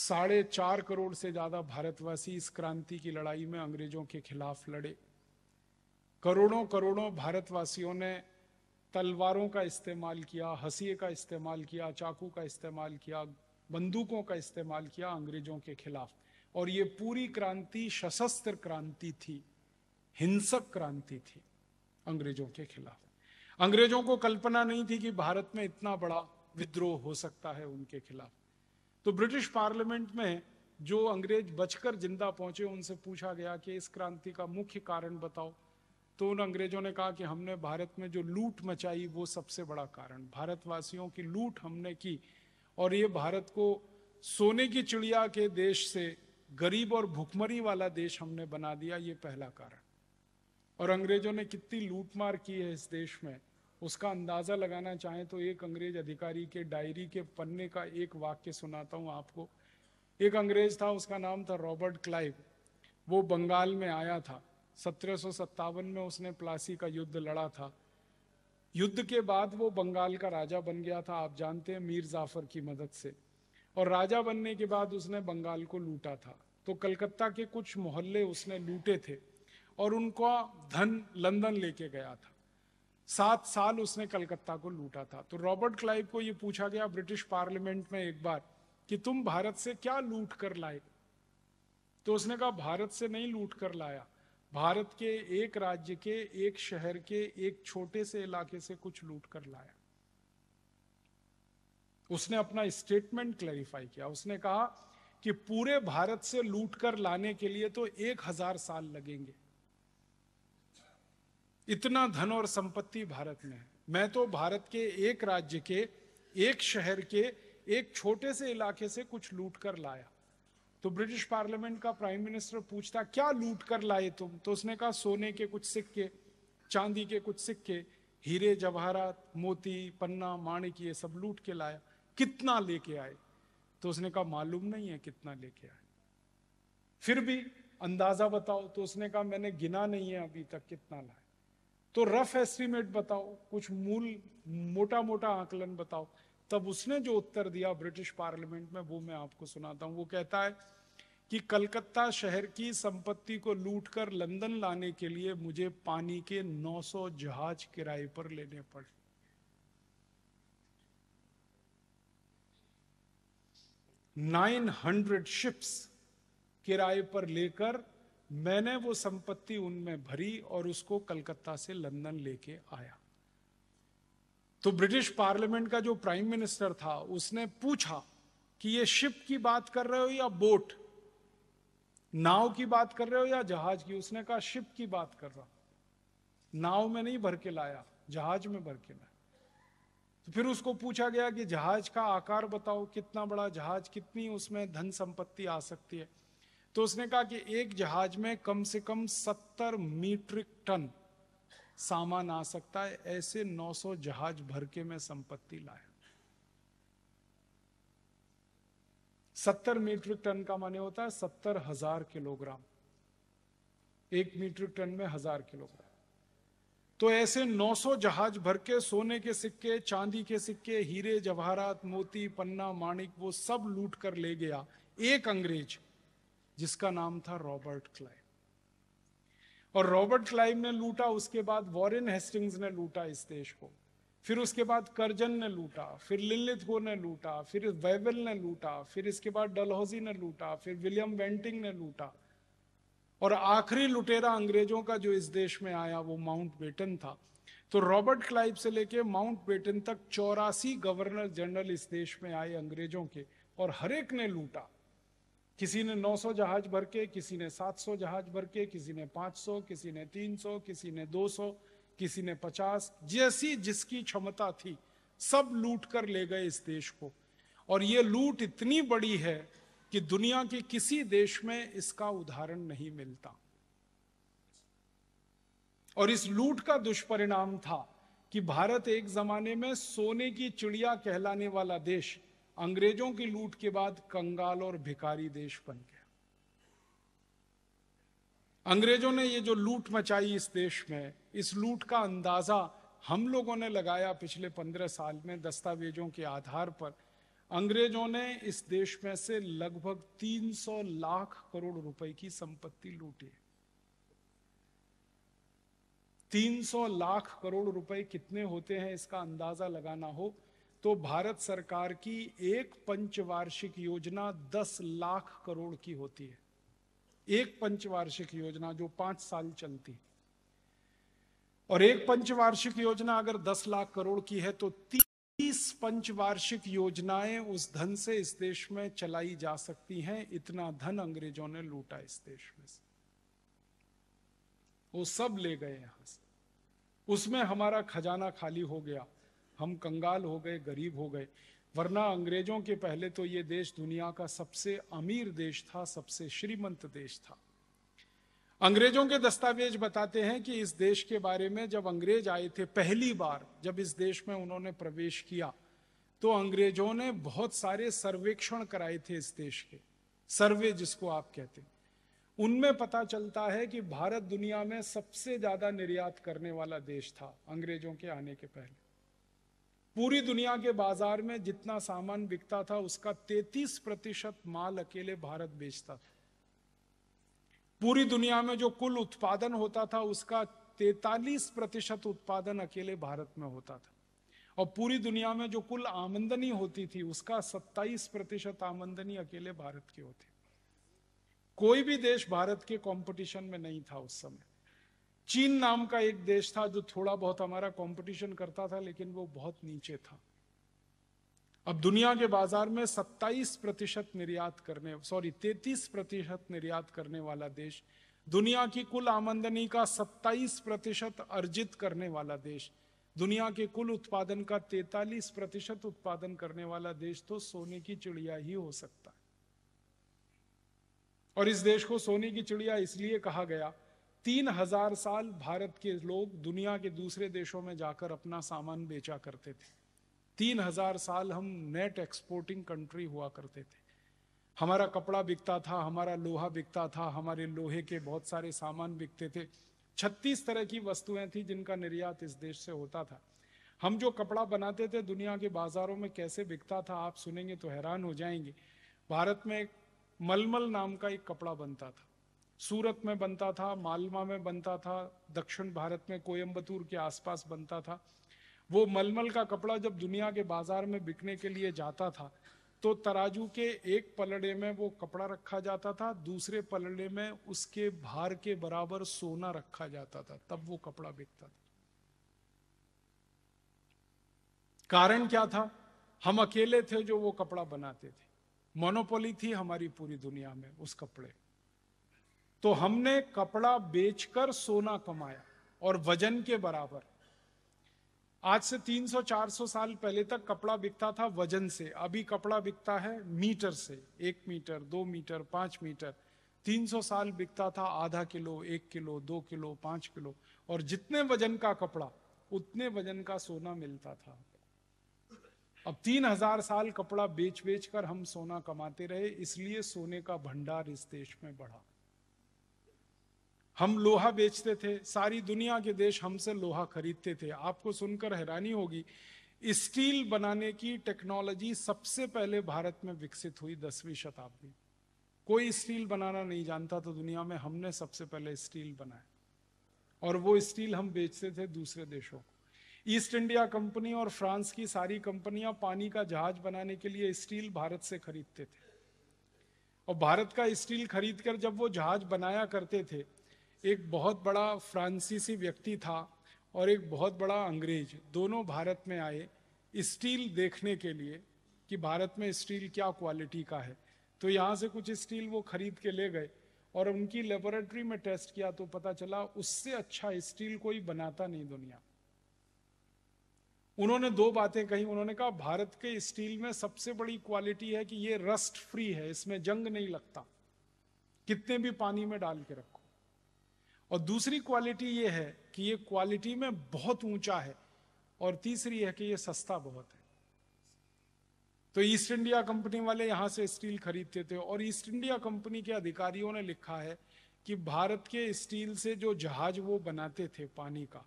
साढ़े चार करोड़ से ज्यादा भारतवासी इस क्रांति की लड़ाई में अंग्रेजों के खिलाफ लड़े करोड़ों करोड़ों भारतवासियों ने तलवारों का इस्तेमाल किया हसीिए का इस्तेमाल किया चाकू का इस्तेमाल किया बंदूकों का इस्तेमाल किया अंग्रेजों के खिलाफ और ये पूरी क्रांति सशस्त्र क्रांति थी हिंसक क्रांति थी अंग्रेजों के खिलाफ अंग्रेजों को कल्पना नहीं थी कि भारत में इतना बड़ा विद्रोह हो सकता है उनके खिलाफ तो ब्रिटिश पार्लियामेंट में जो अंग्रेज बचकर जिंदा पहुंचे उनसे पूछा गया कि इस क्रांति का मुख्य कारण बताओ तो उन अंग्रेजों ने कहा कि हमने भारत में जो लूट मचाई वो सबसे बड़ा कारण भारतवासियों की लूट हमने की और ये भारत को सोने की चिड़िया के देश से गरीब और भुखमरी वाला देश हमने बना दिया ये पहला कारण और अंग्रेजों ने कितनी लूटमार की है इस देश में उसका अंदाजा लगाना चाहे तो एक अंग्रेज अधिकारी के डायरी के पन्ने का एक वाक्य सुनाता हूँ आपको एक अंग्रेज था उसका नाम था रॉबर्ट क्लाइव वो बंगाल में आया था सत्रह में उसने प्लासी का युद्ध लड़ा था युद्ध के बाद वो बंगाल का राजा बन गया था आप जानते हैं मीर जाफर की मदद से और राजा बनने के बाद उसने बंगाल को लूटा था तो कलकत्ता के कुछ मोहल्ले उसने लूटे थे और उनको धन लंदन लेके गया था सात साल उसने कलकत्ता को लूटा था तो रॉबर्ट क्लाइव को ये पूछा गया ब्रिटिश पार्लियामेंट में एक बार कि तुम भारत से क्या लूट कर लाए तो उसने कहा भारत से नहीं लूट कर लाया भारत के एक राज्य के एक शहर के एक छोटे से इलाके से कुछ लूट कर लाया उसने अपना स्टेटमेंट क्लैरिफाई किया उसने कहा कि पूरे भारत से लूट कर लाने के लिए तो एक हजार साल लगेंगे इतना धन और संपत्ति भारत में है मैं तो भारत के एक राज्य के एक शहर के एक छोटे से इलाके से कुछ लूट कर लाया तो ब्रिटिश पार्लियामेंट का प्राइम मिनिस्टर पूछता क्या लूट कर लाए तुम तो उसने कहा सोने के कुछ सिक्के चांदी के कुछ सिक्के हीरे जवाहरात मोती पन्ना माणिक ये सब लूट के लाया कितना लेके आए तो उसने कहा मालूम नहीं है कितना लेके आए फिर भी अंदाजा बताओ तो उसने कहा मैंने गिना नहीं है अभी तक कितना लाए तो रफ एस्टिमेट बताओ कुछ मूल मोटा मोटा आकलन बताओ तब उसने जो उत्तर दिया ब्रिटिश पार्लियामेंट में वो मैं आपको सुनाता हूँ वो कहता है कि कलकत्ता शहर की संपत्ति को लूटकर लंदन लाने के लिए मुझे पानी के 900 जहाज किराए पर लेने पड़े 900 शिप्स किराए पर लेकर मैंने वो संपत्ति उनमें भरी और उसको कलकत्ता से लंदन लेके आया तो ब्रिटिश पार्लियामेंट का जो प्राइम मिनिस्टर था उसने पूछा कि ये शिप की बात कर रहे हो या बोट नाव की बात कर रहे हो या जहाज की उसने कहा शिप की बात कर रहा नाव में नहीं भर के लाया जहाज में भर के लाया तो फिर उसको पूछा गया कि जहाज का आकार बताओ कितना बड़ा जहाज कितनी उसमें धन संपत्ति आ सकती है तो उसने कहा कि एक जहाज में कम से कम सत्तर मीट्रिक टन सामान आ सकता है ऐसे 900 जहाज भर के में संपत्ति लाया सत्तर मीट्रिक टन का माने होता है सत्तर हजार किलोग्राम एक मीट्रिक टन में हजार किलोग्राम तो ऐसे 900 जहाज भर के सोने के सिक्के चांदी के सिक्के हीरे जवाहरात मोती पन्ना माणिक वो सब लूट कर ले गया एक अंग्रेज जिसका नाम था रॉबर्ट क्लाइव और रॉबर्ट क्लाइव ने लूटा उसके बाद वॉरेन हेस्टिंग्स ने लूटा इस देश को फिर उसके बाद करजन ने लूटा फिर लिलित गो ने लूटा फिर वेवल ने लूटा फिर इसके बाद डलहौजी ने लूटा फिर विलियम वेंटिंग ने लूटा और आखिरी लुटेरा अंग्रेजों का जो इस देश में आया वो माउंट बेटन था तो रॉबर्ट क्लाइव से लेके माउंट बेटन तक चौरासी गवर्नर जनरल इस देश में आए अंग्रेजों के और हर एक ने लूटा किसी ने 900 जहाज भर के किसी ने 700 जहाज भर के किसी ने 500 किसी ने 300 किसी ने 200 किसी ने 50 जैसी जिसकी क्षमता थी सब लूट कर ले गए इस देश को और ये लूट इतनी बड़ी है कि दुनिया के किसी देश में इसका उदाहरण नहीं मिलता और इस लूट का दुष्परिणाम था कि भारत एक जमाने में सोने की चिड़िया कहलाने वाला देश अंग्रेजों की लूट के बाद कंगाल और भिकारी देश बन गया अंग्रेजों ने ये जो लूट मचाई इस देश में इस लूट का अंदाजा हम लोगों ने लगाया पिछले पंद्रह साल में दस्तावेजों के आधार पर अंग्रेजों ने इस देश में से लगभग 300 लाख करोड़ रुपए की संपत्ति लूटी 300 लाख करोड़ रुपए कितने होते हैं इसका अंदाजा लगाना हो तो भारत सरकार की एक पंचवार्षिक योजना 10 लाख करोड़ की होती है एक पंचवार्षिक योजना जो पांच साल चलती और एक पंचवार्षिक योजना अगर 10 लाख करोड़ की है तो तीन बीस पंचवार्षिक योजनाएं उस धन से इस देश में चलाई जा सकती हैं इतना धन अंग्रेजों ने लूटा इस देश में से वो सब ले गए यहां से उसमें हमारा खजाना खाली हो गया हम कंगाल हो गए गरीब हो गए वरना अंग्रेजों के पहले तो ये देश दुनिया का सबसे अमीर देश था सबसे श्रीमंत देश था अंग्रेजों के दस्तावेज बताते हैं कि इस देश के बारे में जब अंग्रेज आए थे पहली बार जब इस देश में उन्होंने प्रवेश किया तो अंग्रेजों ने बहुत सारे सर्वेक्षण कराए थे इस देश के सर्वे जिसको आप कहते हैं उनमें पता चलता है कि भारत दुनिया में सबसे ज्यादा निर्यात करने वाला देश था अंग्रेजों के आने के पहले पूरी दुनिया के बाजार में जितना सामान बिकता था उसका 33 प्रतिशत माल अकेले भारत बेचता था पूरी दुनिया में जो कुल उत्पादन होता था उसका तैतालीस प्रतिशत उत्पादन अकेले भारत में होता था और पूरी दुनिया में जो कुल आमंदनी होती थी उसका सत्ताईस प्रतिशत आमंदनी अकेले भारत की होती कोई भी देश भारत के कंपटीशन में नहीं था उस समय चीन नाम का एक देश था जो थोड़ा बहुत हमारा कंपटीशन करता था लेकिन वो बहुत नीचे था अब दुनिया के बाजार में 27 प्रतिशत निर्यात करने सॉरी 33 प्रतिशत निर्यात करने वाला देश दुनिया की कुल आमंदनी का 27 प्रतिशत अर्जित करने वाला देश दुनिया के कुल उत्पादन का 43 प्रतिशत उत्पादन करने वाला देश तो सोने की चिड़िया ही हो सकता है और इस देश को सोने की चिड़िया इसलिए कहा गया तीन हजार साल भारत के लोग दुनिया के दूसरे देशों में जाकर अपना सामान बेचा करते थे तीन हजार साल हम नेट एक्सपोर्टिंग कंट्री हुआ करते थे हमारा कपड़ा बिकता था हमारा लोहा बिकता था हमारे लोहे के बहुत सारे सामान बिकते थे छत्तीस तरह की वस्तुएं थी जिनका निर्यात इस देश से होता था हम जो कपड़ा बनाते थे दुनिया के बाजारों में कैसे बिकता था आप सुनेंगे तो हैरान हो जाएंगे भारत में एक मलमल नाम का एक कपड़ा बनता था सूरत में बनता था मालवा में बनता था दक्षिण भारत में कोयम्बतूर के आसपास बनता था वो मलमल का कपड़ा जब दुनिया के बाजार में बिकने के लिए जाता था तो तराजू के एक पलड़े में वो कपड़ा रखा जाता था दूसरे पलड़े में उसके भार के बराबर सोना रखा जाता था तब वो कपड़ा बिकता था कारण क्या था हम अकेले थे जो वो कपड़ा बनाते थे मोनोपोली थी हमारी पूरी दुनिया में उस कपड़े तो हमने कपड़ा बेचकर सोना कमाया और वजन के बराबर आज से 300-400 साल पहले तक कपड़ा बिकता था वजन से अभी कपड़ा बिकता है मीटर से एक मीटर दो मीटर पांच मीटर 300 साल बिकता था आधा किलो एक किलो दो किलो पांच किलो और जितने वजन का कपड़ा उतने वजन का सोना मिलता था अब तीन हजार साल कपड़ा बेच बेच कर हम सोना कमाते रहे इसलिए सोने का भंडार इस देश में बढ़ा हम लोहा बेचते थे सारी दुनिया के देश हमसे लोहा खरीदते थे आपको सुनकर हैरानी होगी स्टील बनाने की टेक्नोलॉजी सबसे पहले भारत में विकसित हुई दसवीं शताब्दी कोई स्टील बनाना नहीं जानता तो दुनिया में हमने सबसे पहले स्टील बनाया और वो स्टील हम बेचते थे दूसरे देशों को ईस्ट इंडिया कंपनी और फ्रांस की सारी कंपनियां पानी का जहाज बनाने के लिए स्टील भारत से खरीदते थे और भारत का स्टील खरीद कर जब वो जहाज बनाया करते थे एक बहुत बड़ा फ्रांसीसी व्यक्ति था और एक बहुत बड़ा अंग्रेज दोनों भारत में आए स्टील देखने के लिए कि भारत में स्टील क्या क्वालिटी का है तो यहाँ से कुछ स्टील वो खरीद के ले गए और उनकी लेबोरेटरी में टेस्ट किया तो पता चला उससे अच्छा स्टील कोई बनाता नहीं दुनिया उन्होंने दो बातें कही उन्होंने कहा भारत के स्टील में सबसे बड़ी क्वालिटी है कि ये रस्ट फ्री है इसमें जंग नहीं लगता कितने भी पानी में डाल के रखो और दूसरी क्वालिटी ये है कि ये क्वालिटी में बहुत ऊंचा है और तीसरी है कि ये सस्ता बहुत है तो ईस्ट इंडिया कंपनी वाले यहां से स्टील खरीदते थे और ईस्ट इंडिया कंपनी के अधिकारियों ने लिखा है कि भारत के स्टील से जो जहाज वो बनाते थे पानी का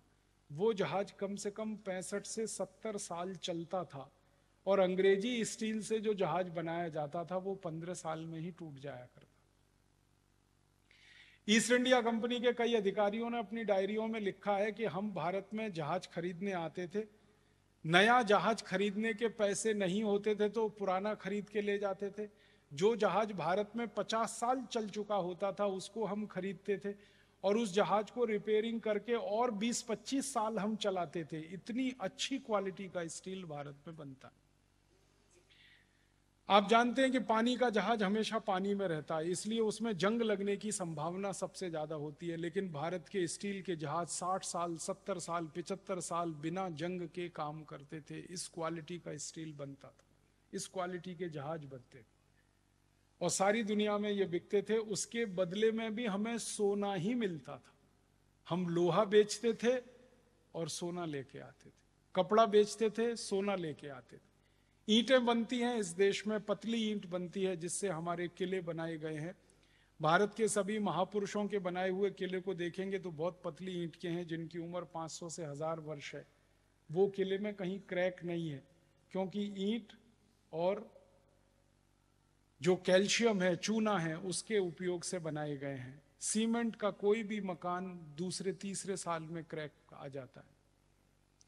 वो जहाज कम से कम पैंसठ से सत्तर साल चलता था और अंग्रेजी स्टील से जो जहाज बनाया जाता था वो पंद्रह साल में ही टूट जाया करता ईस्ट इंडिया कंपनी के कई अधिकारियों ने अपनी डायरियों में लिखा है कि हम भारत में जहाज खरीदने आते थे नया जहाज खरीदने के पैसे नहीं होते थे तो पुराना खरीद के ले जाते थे जो जहाज भारत में 50 साल चल चुका होता था उसको हम खरीदते थे और उस जहाज को रिपेयरिंग करके और 20-25 साल हम चलाते थे इतनी अच्छी क्वालिटी का स्टील भारत में बनता है आप जानते हैं कि पानी का जहाज हमेशा पानी में रहता है इसलिए उसमें जंग लगने की संभावना सबसे ज़्यादा होती है लेकिन भारत के स्टील के जहाज 60 साल 70 साल 75 साल बिना जंग के काम करते थे इस क्वालिटी का स्टील बनता था इस क्वालिटी के जहाज बनते थे और सारी दुनिया में ये बिकते थे उसके बदले में भी हमें सोना ही मिलता था हम लोहा बेचते थे और सोना लेके आते थे कपड़ा बेचते थे सोना लेके आते थे ईंटें बनती हैं इस देश में पतली ईंट बनती है जिससे हमारे किले बनाए गए हैं भारत के सभी महापुरुषों के बनाए हुए किले को देखेंगे तो बहुत पतली ईंट के हैं जिनकी उम्र 500 से हजार वर्ष है वो किले में कहीं क्रैक नहीं है क्योंकि ईंट और जो कैल्शियम है चूना है उसके उपयोग से बनाए गए हैं सीमेंट का कोई भी मकान दूसरे तीसरे साल में क्रैक आ जाता है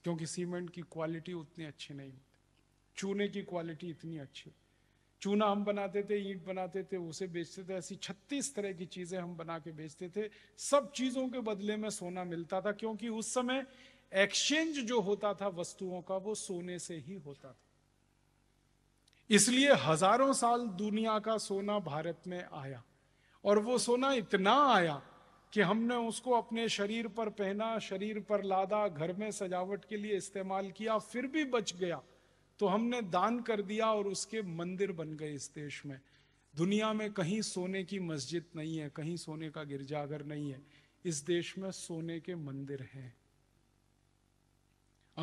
क्योंकि सीमेंट की क्वालिटी उतनी अच्छी नहीं होती चूने की क्वालिटी इतनी अच्छी चूना हम बनाते थे ईंट बनाते थे उसे बेचते थे ऐसी छत्तीस तरह की चीजें हम बना के बेचते थे सब चीजों के बदले में सोना मिलता था क्योंकि उस समय एक्सचेंज जो होता था वस्तुओं का वो सोने से ही होता था इसलिए हजारों साल दुनिया का सोना भारत में आया और वो सोना इतना आया कि हमने उसको अपने शरीर पर पहना शरीर पर लादा घर में सजावट के लिए इस्तेमाल किया फिर भी बच गया तो हमने दान कर दिया और उसके मंदिर बन गए इस देश में दुनिया में कहीं सोने की मस्जिद नहीं है कहीं सोने का गिरजाघर नहीं है इस देश में सोने के मंदिर हैं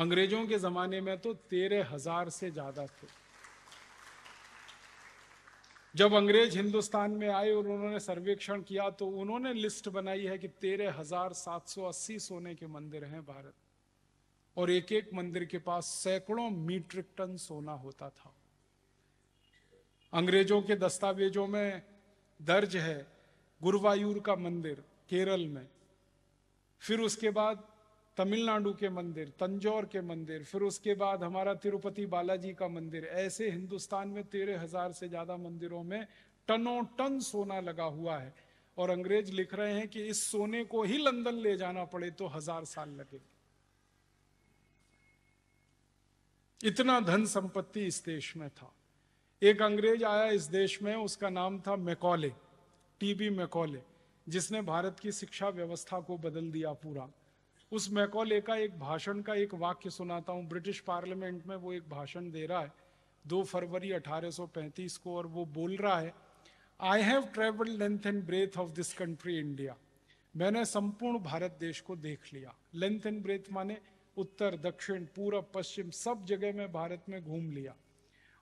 अंग्रेजों के जमाने में तो तेरह हजार से ज्यादा थे जब अंग्रेज हिंदुस्तान में आए और उन्होंने सर्वेक्षण किया तो उन्होंने लिस्ट बनाई है कि तेरह हजार सात सौ अस्सी सोने के मंदिर हैं भारत और एक एक मंदिर के पास सैकड़ों मीट्रिक टन सोना होता था अंग्रेजों के दस्तावेजों में दर्ज है गुरुवायूर का मंदिर केरल में फिर उसके बाद तमिलनाडु के मंदिर तंजौर के मंदिर फिर उसके बाद हमारा तिरुपति बालाजी का मंदिर ऐसे हिंदुस्तान में तेरह हजार से ज्यादा मंदिरों में टनों टन सोना लगा हुआ है और अंग्रेज लिख रहे हैं कि इस सोने को ही लंदन ले जाना पड़े तो हजार साल लगे इतना धन संपत्ति इस देश में था एक अंग्रेज आया इस देश में उसका नाम था मैकॉले टीबी मैकॉले जिसने भारत की शिक्षा व्यवस्था को बदल दिया पूरा उस मैकॉले का एक भाषण का एक वाक्य सुनाता हूँ ब्रिटिश पार्लियामेंट में वो एक भाषण दे रहा है दो फरवरी 1835 को और वो बोल रहा है I have travelled length and breadth of this country India मैंने संपूर्ण भारत देश को देख लिया लेंथ एंड ब्रेथ माने उत्तर दक्षिण पूरब पश्चिम सब जगह में भारत में घूम लिया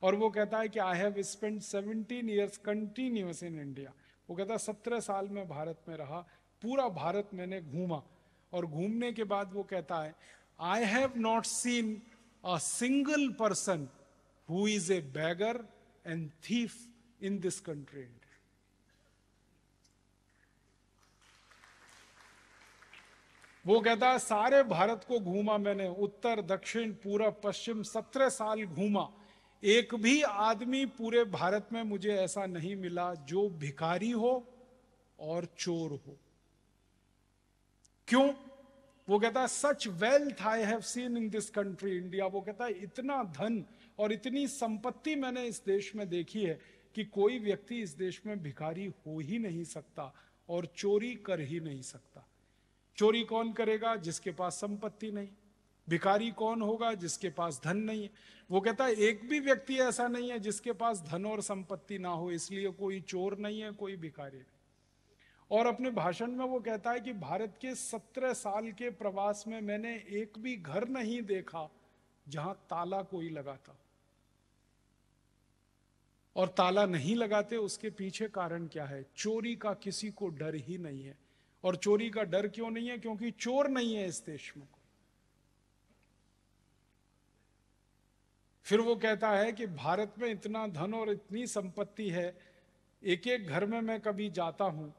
और वो कहता है कि I have spend seventeen years continuous in India वो कहता है सत्रह साल में भारत में रहा पूरा भारत मैंने घूमा और घूमने के बाद वो कहता है I have not seen a single person who is a beggar and thief in this country वो कहता है सारे भारत को घूमा मैंने उत्तर दक्षिण पूरब पश्चिम सत्रह साल घूमा एक भी आदमी पूरे भारत में मुझे ऐसा नहीं मिला जो भिखारी हो और चोर हो क्यों वो कहता है such wealth I have seen in this country India वो कहता है इतना धन और इतनी संपत्ति मैंने इस देश में देखी है कि कोई व्यक्ति इस देश में भिखारी हो ही नहीं सकता और चोरी कर ही नहीं सकता चोरी कौन करेगा जिसके पास संपत्ति नहीं भिकारी कौन होगा जिसके पास धन नहीं है वो कहता है एक भी व्यक्ति ऐसा नहीं है जिसके पास धन और संपत्ति ना हो इसलिए कोई चोर नहीं है कोई भिकारी नहीं और अपने भाषण में वो कहता है कि भारत के सत्रह साल के प्रवास में मैंने एक भी घर नहीं देखा जहां ताला कोई लगा था और ताला नहीं लगाते उसके पीछे कारण क्या है चोरी का किसी को डर ही नहीं है और चोरी का डर क्यों नहीं है क्योंकि चोर नहीं है इस देश में फिर वो कहता है कि भारत में इतना धन और इतनी संपत्ति है एक एक घर में मैं कभी जाता हूं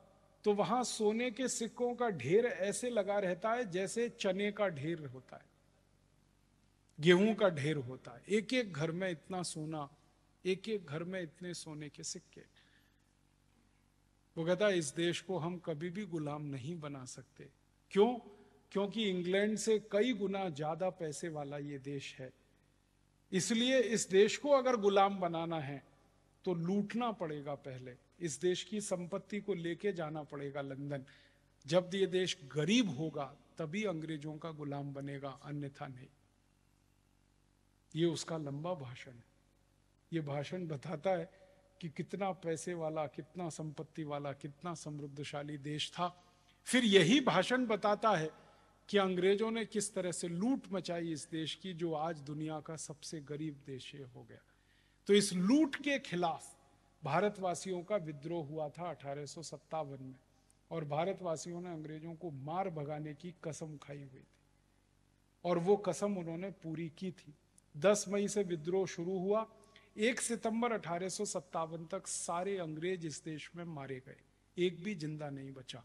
तो वहां सोने के सिक्कों का ढेर ऐसे लगा रहता है जैसे चने का ढेर होता है गेहूं का ढेर होता है एक एक घर में इतना सोना एक एक घर में इतने सोने के सिक्के वो कहता इस देश को हम कभी भी गुलाम नहीं बना सकते क्यों क्योंकि इंग्लैंड से कई गुना ज्यादा पैसे वाला ये देश है इसलिए इस देश को अगर गुलाम बनाना है तो लूटना पड़ेगा पहले इस देश की संपत्ति को लेके जाना पड़ेगा लंदन जब ये देश गरीब होगा तभी अंग्रेजों का गुलाम बनेगा अन्यथा नहीं ये उसका लंबा भाषण है ये भाषण बताता है कि कितना पैसे वाला कितना संपत्ति वाला कितना समृद्धशाली देश था फिर यही भाषण बताता है कि अंग्रेजों ने किस तरह से लूट मचाई इस देश की जो आज दुनिया का सबसे गरीब देश हो गया तो इस लूट के खिलाफ भारतवासियों का विद्रोह हुआ था अठारह में और भारतवासियों ने अंग्रेजों को मार भगाने की कसम खाई हुई थी और वो कसम उन्होंने पूरी की थी 10 मई से विद्रोह शुरू हुआ एक सितंबर अठारह तक सारे अंग्रेज इस देश में मारे गए एक भी जिंदा नहीं बचा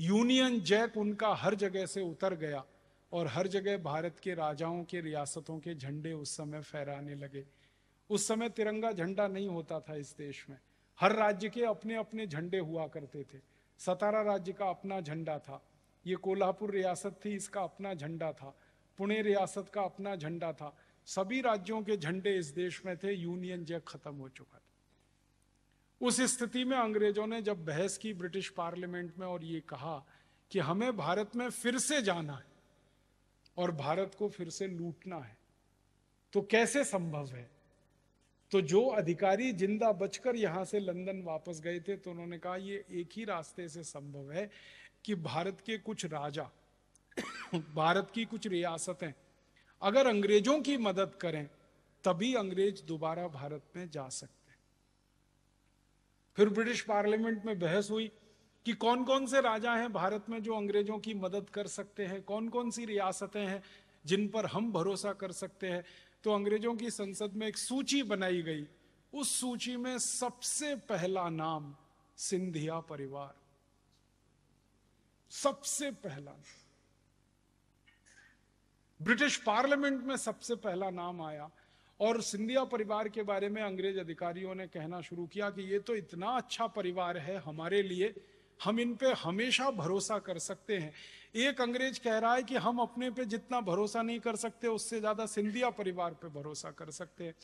यूनियन जैक उनका हर जगह से उतर गया और हर जगह भारत के राजाओं के रियासतों के झंडे उस समय फहराने लगे उस समय तिरंगा झंडा नहीं होता था इस देश में हर राज्य के अपने अपने झंडे हुआ करते थे सतारा राज्य का अपना झंडा था ये कोल्हापुर रियासत थी इसका अपना झंडा था पुणे रियासत का अपना झंडा था सभी राज्यों के झंडे इस देश में थे यूनियन जैक खत्म हो चुका था उस स्थिति में अंग्रेजों ने जब बहस की ब्रिटिश पार्लियामेंट में और ये कहा कि हमें भारत में फिर से जाना है और भारत को फिर से लूटना है तो कैसे संभव है तो जो अधिकारी जिंदा बचकर यहां से लंदन वापस गए थे तो उन्होंने कहा ये एक ही रास्ते से संभव है कि भारत के कुछ राजा भारत की कुछ रियासतें अगर अंग्रेजों की मदद करें तभी अंग्रेज दोबारा भारत में जा सकते हैं फिर ब्रिटिश पार्लियामेंट में बहस हुई कि कौन कौन से राजा हैं भारत में जो अंग्रेजों की मदद कर सकते हैं कौन कौन सी रियासतें हैं जिन पर हम भरोसा कर सकते हैं तो अंग्रेजों की संसद में एक सूची बनाई गई उस सूची में सबसे पहला नाम सिंधिया परिवार सबसे पहला नाम ब्रिटिश पार्लियामेंट में सबसे पहला नाम आया और सिंधिया परिवार के बारे में अंग्रेज अधिकारियों ने कहना शुरू किया कि ये तो इतना अच्छा परिवार है हमारे लिए हम इन पे हमेशा भरोसा कर सकते हैं एक अंग्रेज कह रहा है कि हम अपने पे जितना भरोसा नहीं कर सकते उससे ज़्यादा सिंधिया परिवार पे भरोसा कर सकते हैं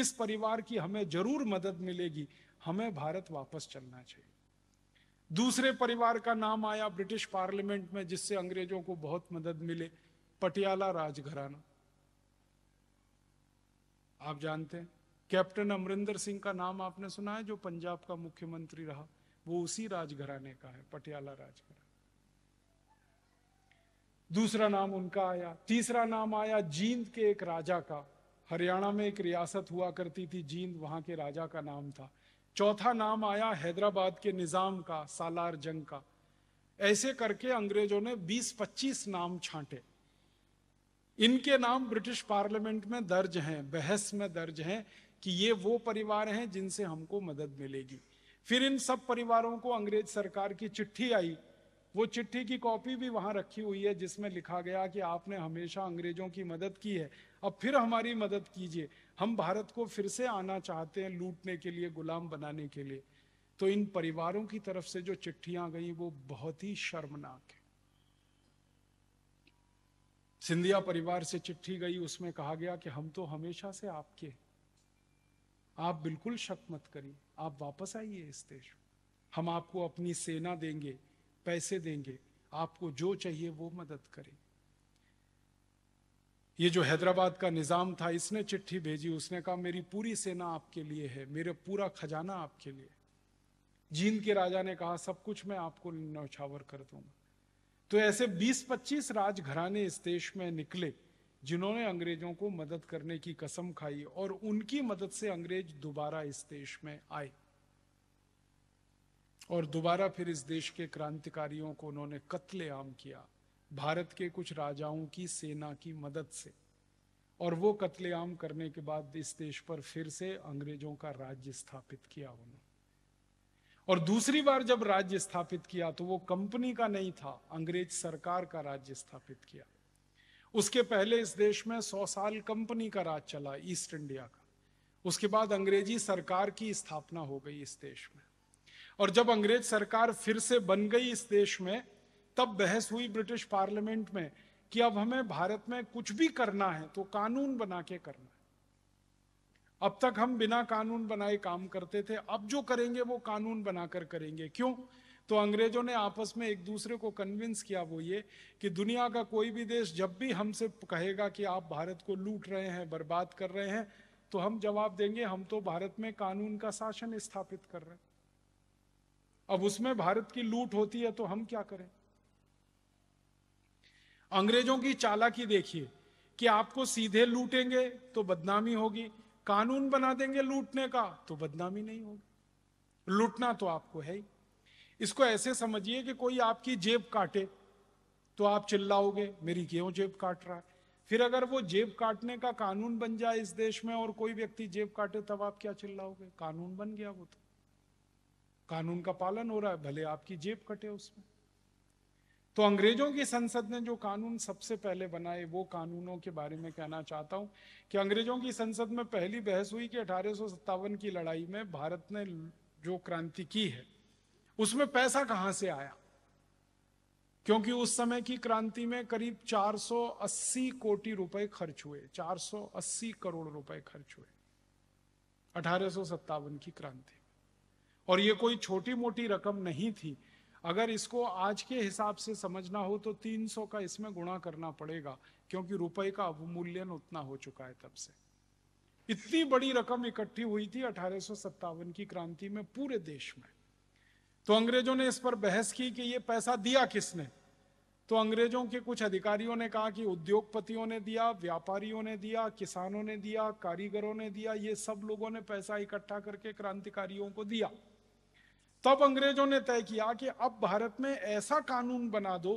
इस परिवार की हमें जरूर मदद मिलेगी हमें भारत वापस चलना चाहिए दूसरे परिवार का नाम आया ब्रिटिश पार्लियामेंट में जिससे अंग्रेजों को बहुत मदद मिले पटियाला राजघराना आप जानते हैं कैप्टन अमरिंदर सिंह का नाम आपने सुना है जो पंजाब का मुख्यमंत्री रहा वो उसी राजघराने का है पटियाला राजघराना दूसरा नाम उनका आया तीसरा नाम आया जींद के एक राजा का हरियाणा में एक रियासत हुआ करती थी जींद वहां के राजा का नाम था चौथा नाम आया हैदराबाद के निजाम का सालार जंग का ऐसे करके अंग्रेजों ने 20-25 नाम छांटे इनके नाम ब्रिटिश पार्लियामेंट में दर्ज हैं बहस में दर्ज हैं कि ये वो परिवार हैं जिनसे हमको मदद मिलेगी फिर इन सब परिवारों को अंग्रेज सरकार की चिट्ठी आई वो चिट्ठी की कॉपी भी वहां रखी हुई है जिसमें लिखा गया कि आपने हमेशा अंग्रेजों की मदद की है अब फिर हमारी मदद कीजिए हम भारत को फिर से आना चाहते हैं लूटने के लिए गुलाम बनाने के लिए तो इन परिवारों की तरफ से जो चिट्ठियां गई वो बहुत ही शर्मनाक है सिंधिया परिवार से चिट्ठी गई उसमें कहा गया कि हम तो हमेशा से आपके आप बिल्कुल शक मत करिए आप वापस आइए इस देश में हम आपको अपनी सेना देंगे पैसे देंगे आपको जो चाहिए वो मदद करें ये जो हैदराबाद का निज़ाम था इसने चिट्ठी भेजी उसने कहा मेरी पूरी सेना आपके लिए है मेरा पूरा खजाना आपके लिए जींद के राजा ने कहा सब कुछ मैं आपको नौछावर कर दूंगा तो ऐसे 20-25 राजघराने इस देश में निकले जिन्होंने अंग्रेजों को मदद करने की कसम खाई और उनकी मदद से अंग्रेज दोबारा इस देश में आए और दोबारा फिर इस देश के क्रांतिकारियों को उन्होंने कत्लेआम किया भारत के कुछ राजाओं की सेना की मदद से और वो कत्लेआम करने के बाद इस देश पर फिर से अंग्रेजों का राज्य स्थापित किया उन्होंने और दूसरी बार जब राज्य स्थापित किया तो वो कंपनी का नहीं था अंग्रेज सरकार का राज्य स्थापित किया उसके पहले इस देश में सौ साल कंपनी का राज चला ईस्ट इंडिया का उसके बाद अंग्रेजी सरकार की स्थापना हो गई इस देश में और जब अंग्रेज सरकार फिर से बन गई इस देश में तब बहस हुई ब्रिटिश पार्लियामेंट में कि अब हमें भारत में कुछ भी करना है तो कानून बना के करना है अब तक हम बिना कानून बनाए काम करते थे अब जो करेंगे वो कानून बनाकर करेंगे क्यों तो अंग्रेजों ने आपस में एक दूसरे को कन्विंस किया वो ये कि दुनिया का कोई भी देश जब भी हमसे कहेगा कि आप भारत को लूट रहे हैं बर्बाद कर रहे हैं तो हम जवाब देंगे हम तो भारत में कानून का शासन स्थापित कर रहे हैं अब उसमें भारत की लूट होती है तो हम क्या करें अंग्रेजों की चालाकी देखिए कि आपको सीधे लूटेंगे तो बदनामी होगी कानून बना देंगे लूटने का तो बदनामी नहीं होगी लूटना तो आपको है ही इसको ऐसे समझिए कि कोई आपकी जेब काटे तो आप चिल्लाओगे मेरी क्यों जेब काट रहा है फिर अगर वो जेब काटने का कानून बन जाए इस देश में और कोई व्यक्ति जेब काटे तब आप क्या चिल्लाओगे कानून बन गया वो तो कानून का पालन हो रहा है भले आपकी जेब कटे उसमें तो अंग्रेजों की संसद ने जो कानून सबसे पहले बनाए वो कानूनों के बारे में कहना चाहता हूँ कि अंग्रेजों की संसद में पहली बहस हुई कि अठारह की लड़ाई में भारत ने जो क्रांति की है उसमें पैसा कहाँ से आया क्योंकि उस समय की क्रांति में करीब 480 कोटि रुपए खर्च हुए 480 करोड़ रुपए खर्च हुए अठारह की क्रांति और ये कोई छोटी मोटी रकम नहीं थी अगर इसको आज के हिसाब से समझना हो तो 300 का इसमें गुणा करना पड़ेगा क्योंकि रुपए का अवमूल्यन उतना हो चुका है तब से इतनी बड़ी रकम इकट्ठी हुई थी अठारह की क्रांति में पूरे देश में तो अंग्रेजों ने इस पर बहस की कि ये पैसा दिया किसने तो अंग्रेजों के कुछ अधिकारियों ने कहा कि उद्योगपतियों ने दिया व्यापारियों ने दिया किसानों ने दिया कारीगरों ने दिया ये सब लोगों ने पैसा इकट्ठा करके क्रांतिकारियों को दिया तब अंग्रेजों ने तय किया कि अब भारत में ऐसा कानून बना दो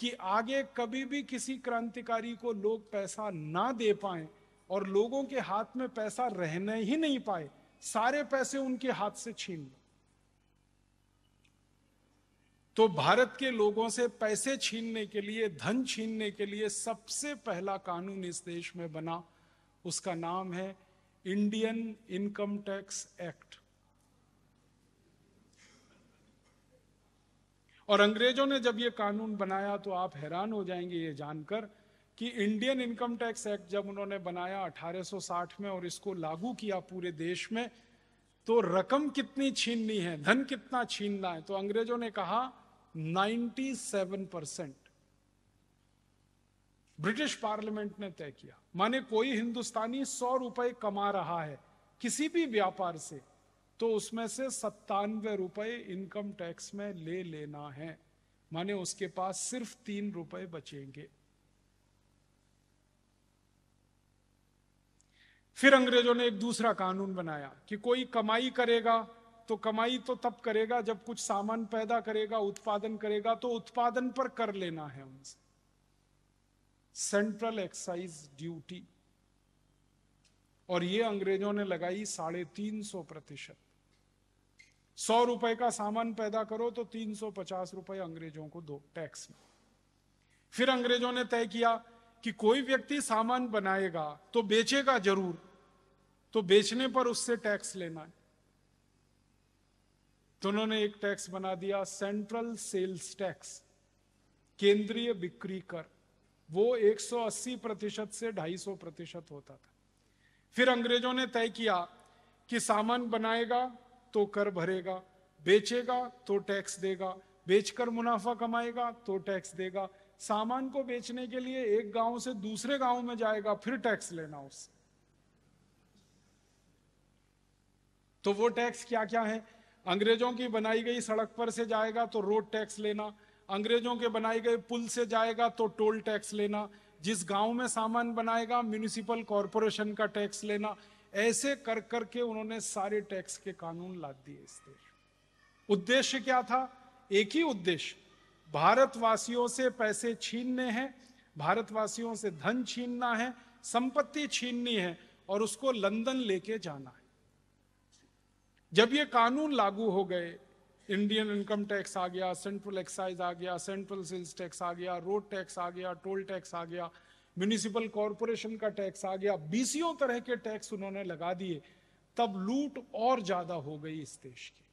कि आगे कभी भी किसी क्रांतिकारी को लोग पैसा ना दे पाए और लोगों के हाथ में पैसा रहने ही नहीं पाए सारे पैसे उनके हाथ से छीन लो तो भारत के लोगों से पैसे छीनने के लिए धन छीनने के लिए सबसे पहला कानून इस देश में बना उसका नाम है इंडियन इनकम टैक्स एक्ट और अंग्रेजों ने जब ये कानून बनाया तो आप हैरान हो जाएंगे ये जानकर कि इंडियन इनकम टैक्स एक्ट जब उन्होंने बनाया 1860 में और इसको लागू किया पूरे देश में तो रकम कितनी छीननी है धन कितना छीनना है तो अंग्रेजों ने कहा 97 परसेंट ब्रिटिश पार्लियामेंट ने तय किया माने कोई हिंदुस्तानी सौ रुपए कमा रहा है किसी भी व्यापार से तो उसमें से सत्तानवे रुपए इनकम टैक्स में ले लेना है माने उसके पास सिर्फ तीन रुपए बचेंगे फिर अंग्रेजों ने एक दूसरा कानून बनाया कि कोई कमाई करेगा तो कमाई तो तब करेगा जब कुछ सामान पैदा करेगा उत्पादन करेगा तो उत्पादन पर कर लेना है उनसे सेंट्रल एक्साइज ड्यूटी और ये अंग्रेजों ने लगाई साढ़े तीन सौ प्रतिशत सौ रुपए का सामान पैदा करो तो तीन सौ पचास रुपए अंग्रेजों को दो टैक्स में फिर अंग्रेजों ने तय किया कि कोई व्यक्ति सामान बनाएगा तो बेचेगा जरूर तो बेचने पर उससे टैक्स लेना है तो उन्होंने एक टैक्स बना दिया सेंट्रल सेल्स टैक्स केंद्रीय बिक्री कर वो 180 प्रतिशत से 250 प्रतिशत होता था फिर अंग्रेजों ने तय किया कि सामान बनाएगा तो कर भरेगा बेचेगा तो टैक्स देगा बेचकर मुनाफा कमाएगा तो टैक्स देगा सामान को बेचने के लिए एक गांव से दूसरे गांव में जाएगा फिर टैक्स लेना उससे तो वो टैक्स क्या क्या है अंग्रेजों की बनाई गई सड़क पर से जाएगा तो रोड टैक्स लेना अंग्रेजों के बनाए गए पुल से जाएगा तो टोल टैक्स लेना जिस गांव में सामान बनाएगा म्यूनिसिपल कॉरपोरेशन का टैक्स लेना ऐसे कर करके उन्होंने सारे टैक्स के कानून ला दिए इस देश उद्देश्य क्या था एक ही उद्देश्य भारतवासियों से पैसे छीनने हैं भारतवासियों से धन छीनना है संपत्ति छीननी है और उसको लंदन लेके जाना है जब ये कानून लागू हो गए इंडियन इनकम टैक्स आ गया सेंट्रल एक्साइज आ गया सेंट्रल सेल्स टैक्स आ गया रोड टैक्स आ गया टोल टैक्स आ गया म्यूनिसिपल कॉरपोरेशन का टैक्स आ गया बीसियों तरह के टैक्स उन्होंने लगा दिए तब लूट और ज्यादा हो गई इस देश की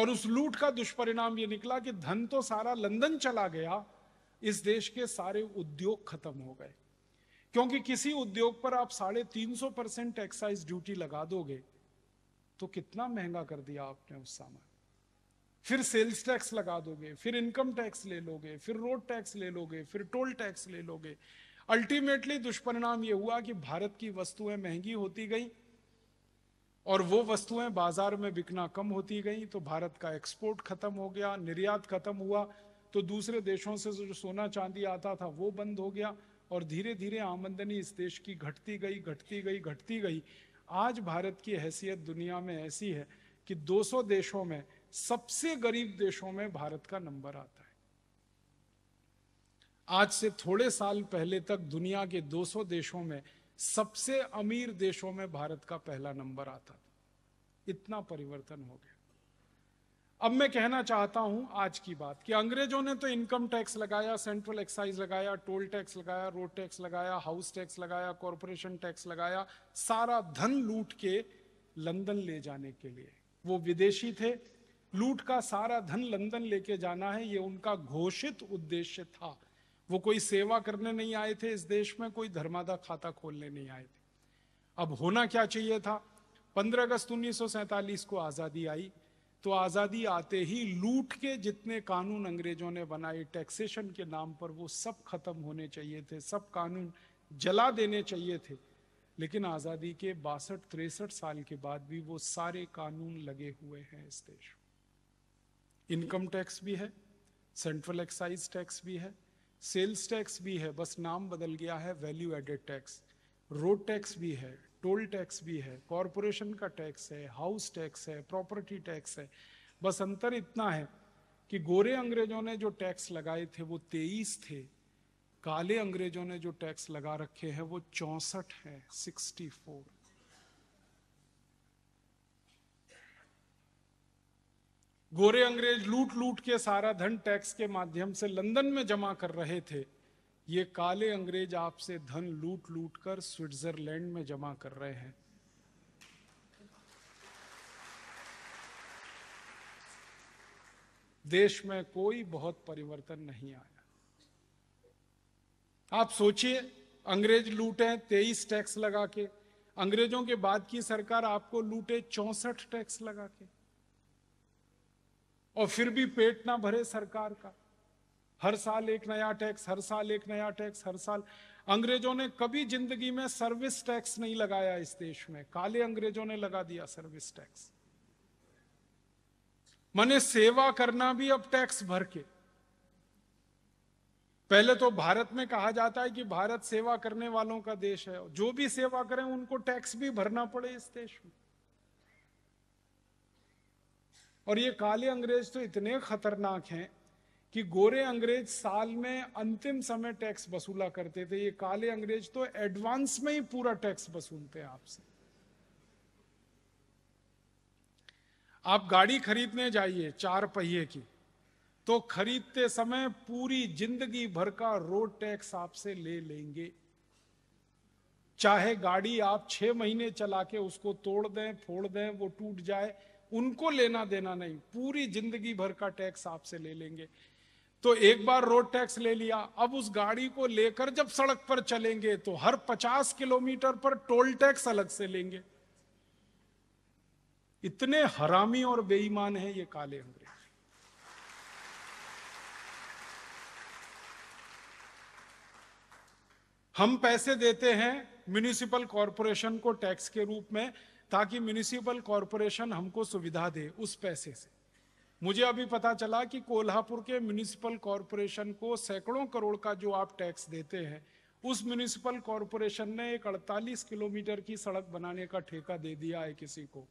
और उस लूट का दुष्परिणाम ये निकला कि धन तो सारा लंदन चला गया इस देश के सारे उद्योग खत्म हो गए क्योंकि किसी उद्योग पर आप साढ़े तीन सौ परसेंट एक्साइज ड्यूटी लगा दोगे तो कितना महंगा कर दिया आपने उस सामान फिर सेल्स टैक्स लगा दोगे फिर इनकम टैक्स ले लोगे फिर रोड टैक्स ले लोगे फिर टोल टैक्स ले लोगे अल्टीमेटली दुष्परिणाम ये हुआ कि भारत की वस्तुएं महंगी होती गई और वो वस्तुएं बाजार में बिकना कम होती गई तो भारत का एक्सपोर्ट खत्म हो गया निर्यात खत्म हुआ तो दूसरे देशों से जो सोना चांदी आता था वो बंद हो गया और धीरे धीरे आमदनी इस देश की घटती गई घटती गई घटती गई आज भारत की हैसियत दुनिया में ऐसी है कि 200 देशों में सबसे गरीब देशों में भारत का नंबर आता है आज से थोड़े साल पहले तक दुनिया के 200 देशों में सबसे अमीर देशों में भारत का पहला नंबर आता था इतना परिवर्तन हो गया अब मैं कहना चाहता हूं आज की बात कि अंग्रेजों ने तो इनकम टैक्स लगाया सेंट्रल एक्साइज लगाया टोल टैक्स लगाया रोड टैक्स लगाया हाउस टैक्स लगाया कॉरपोरेशन टैक्स लगाया सारा धन लूट के लंदन ले जाने के लिए वो विदेशी थे लूट का सारा धन लंदन लेके जाना है ये उनका घोषित उद्देश्य था वो कोई सेवा करने नहीं आए थे इस देश में कोई धर्मादा खाता खोलने नहीं आए थे अब होना क्या चाहिए था 15 अगस्त 1947 को आज़ादी आई तो आज़ादी आते ही लूट के जितने कानून अंग्रेजों ने बनाए टैक्सेशन के नाम पर वो सब खत्म होने चाहिए थे सब कानून जला देने चाहिए थे लेकिन आज़ादी के बासठ तिरसठ साल के बाद भी वो सारे कानून लगे हुए हैं इस देश इनकम टैक्स भी है सेंट्रल एक्साइज टैक्स भी है सेल्स टैक्स भी है बस नाम बदल गया है value added tax road tax भी है टोल टैक्स भी है कॉरपोरेशन का टैक्स है हाउस टैक्स है प्रॉपर्टी टैक्स है बस अंतर इतना है कि गोरे अंग्रेजों ने जो टैक्स लगाए थे वो तेईस थे काले अंग्रेजों ने जो टैक्स लगा रखे हैं वो चौसठ है सिक्सटी फोर गोरे अंग्रेज लूट लूट के सारा धन टैक्स के माध्यम से लंदन में जमा कर रहे थे ये काले अंग्रेज आपसे धन लूट लूट कर स्विट्जरलैंड में जमा कर रहे हैं देश में कोई बहुत परिवर्तन नहीं आया आप सोचिए अंग्रेज लूटे तेईस टैक्स लगा के अंग्रेजों के बाद की सरकार आपको लूटे चौसठ टैक्स लगा के और फिर भी पेट ना भरे सरकार का हर साल एक नया टैक्स हर साल एक नया टैक्स हर साल अंग्रेजों ने कभी जिंदगी में सर्विस टैक्स नहीं लगाया इस देश में काले अंग्रेजों ने लगा दिया सर्विस टैक्स मैंने सेवा करना भी अब टैक्स भर के पहले तो भारत में कहा जाता है कि भारत सेवा करने वालों का देश है जो भी सेवा करें उनको टैक्स भी भरना पड़े इस देश में और ये काले अंग्रेज तो इतने खतरनाक हैं कि गोरे अंग्रेज साल में अंतिम समय टैक्स वसूला करते थे ये काले अंग्रेज तो एडवांस में ही पूरा टैक्स वसूलते हैं आपसे आप गाड़ी खरीदने जाइए चार पहिए की तो खरीदते समय पूरी जिंदगी भर का रोड टैक्स आपसे ले लेंगे चाहे गाड़ी आप छह महीने चला के उसको तोड़ दें फोड़ दें वो टूट जाए उनको लेना देना नहीं पूरी जिंदगी भर का टैक्स आपसे ले लेंगे तो एक बार रोड टैक्स ले लिया अब उस गाड़ी को लेकर जब सड़क पर चलेंगे तो हर 50 किलोमीटर पर टोल टैक्स अलग से लेंगे इतने हरामी और बेईमान हैं ये काले अंग्रेज हम पैसे देते हैं म्यूनिसिपल कॉरपोरेशन को टैक्स के रूप में ताकि म्यूनिसिपल कॉरपोरेशन हमको सुविधा दे उस पैसे से मुझे अभी पता चला कि कोल्हापुर के म्यूनिसिपल कॉरपोरेशन को सैकड़ों करोड़ का जो आप टैक्स देते हैं उस म्यूनिसिपल कॉरपोरेशन ने एक 48 किलोमीटर की सड़क बनाने का ठेका दे दिया है किसी को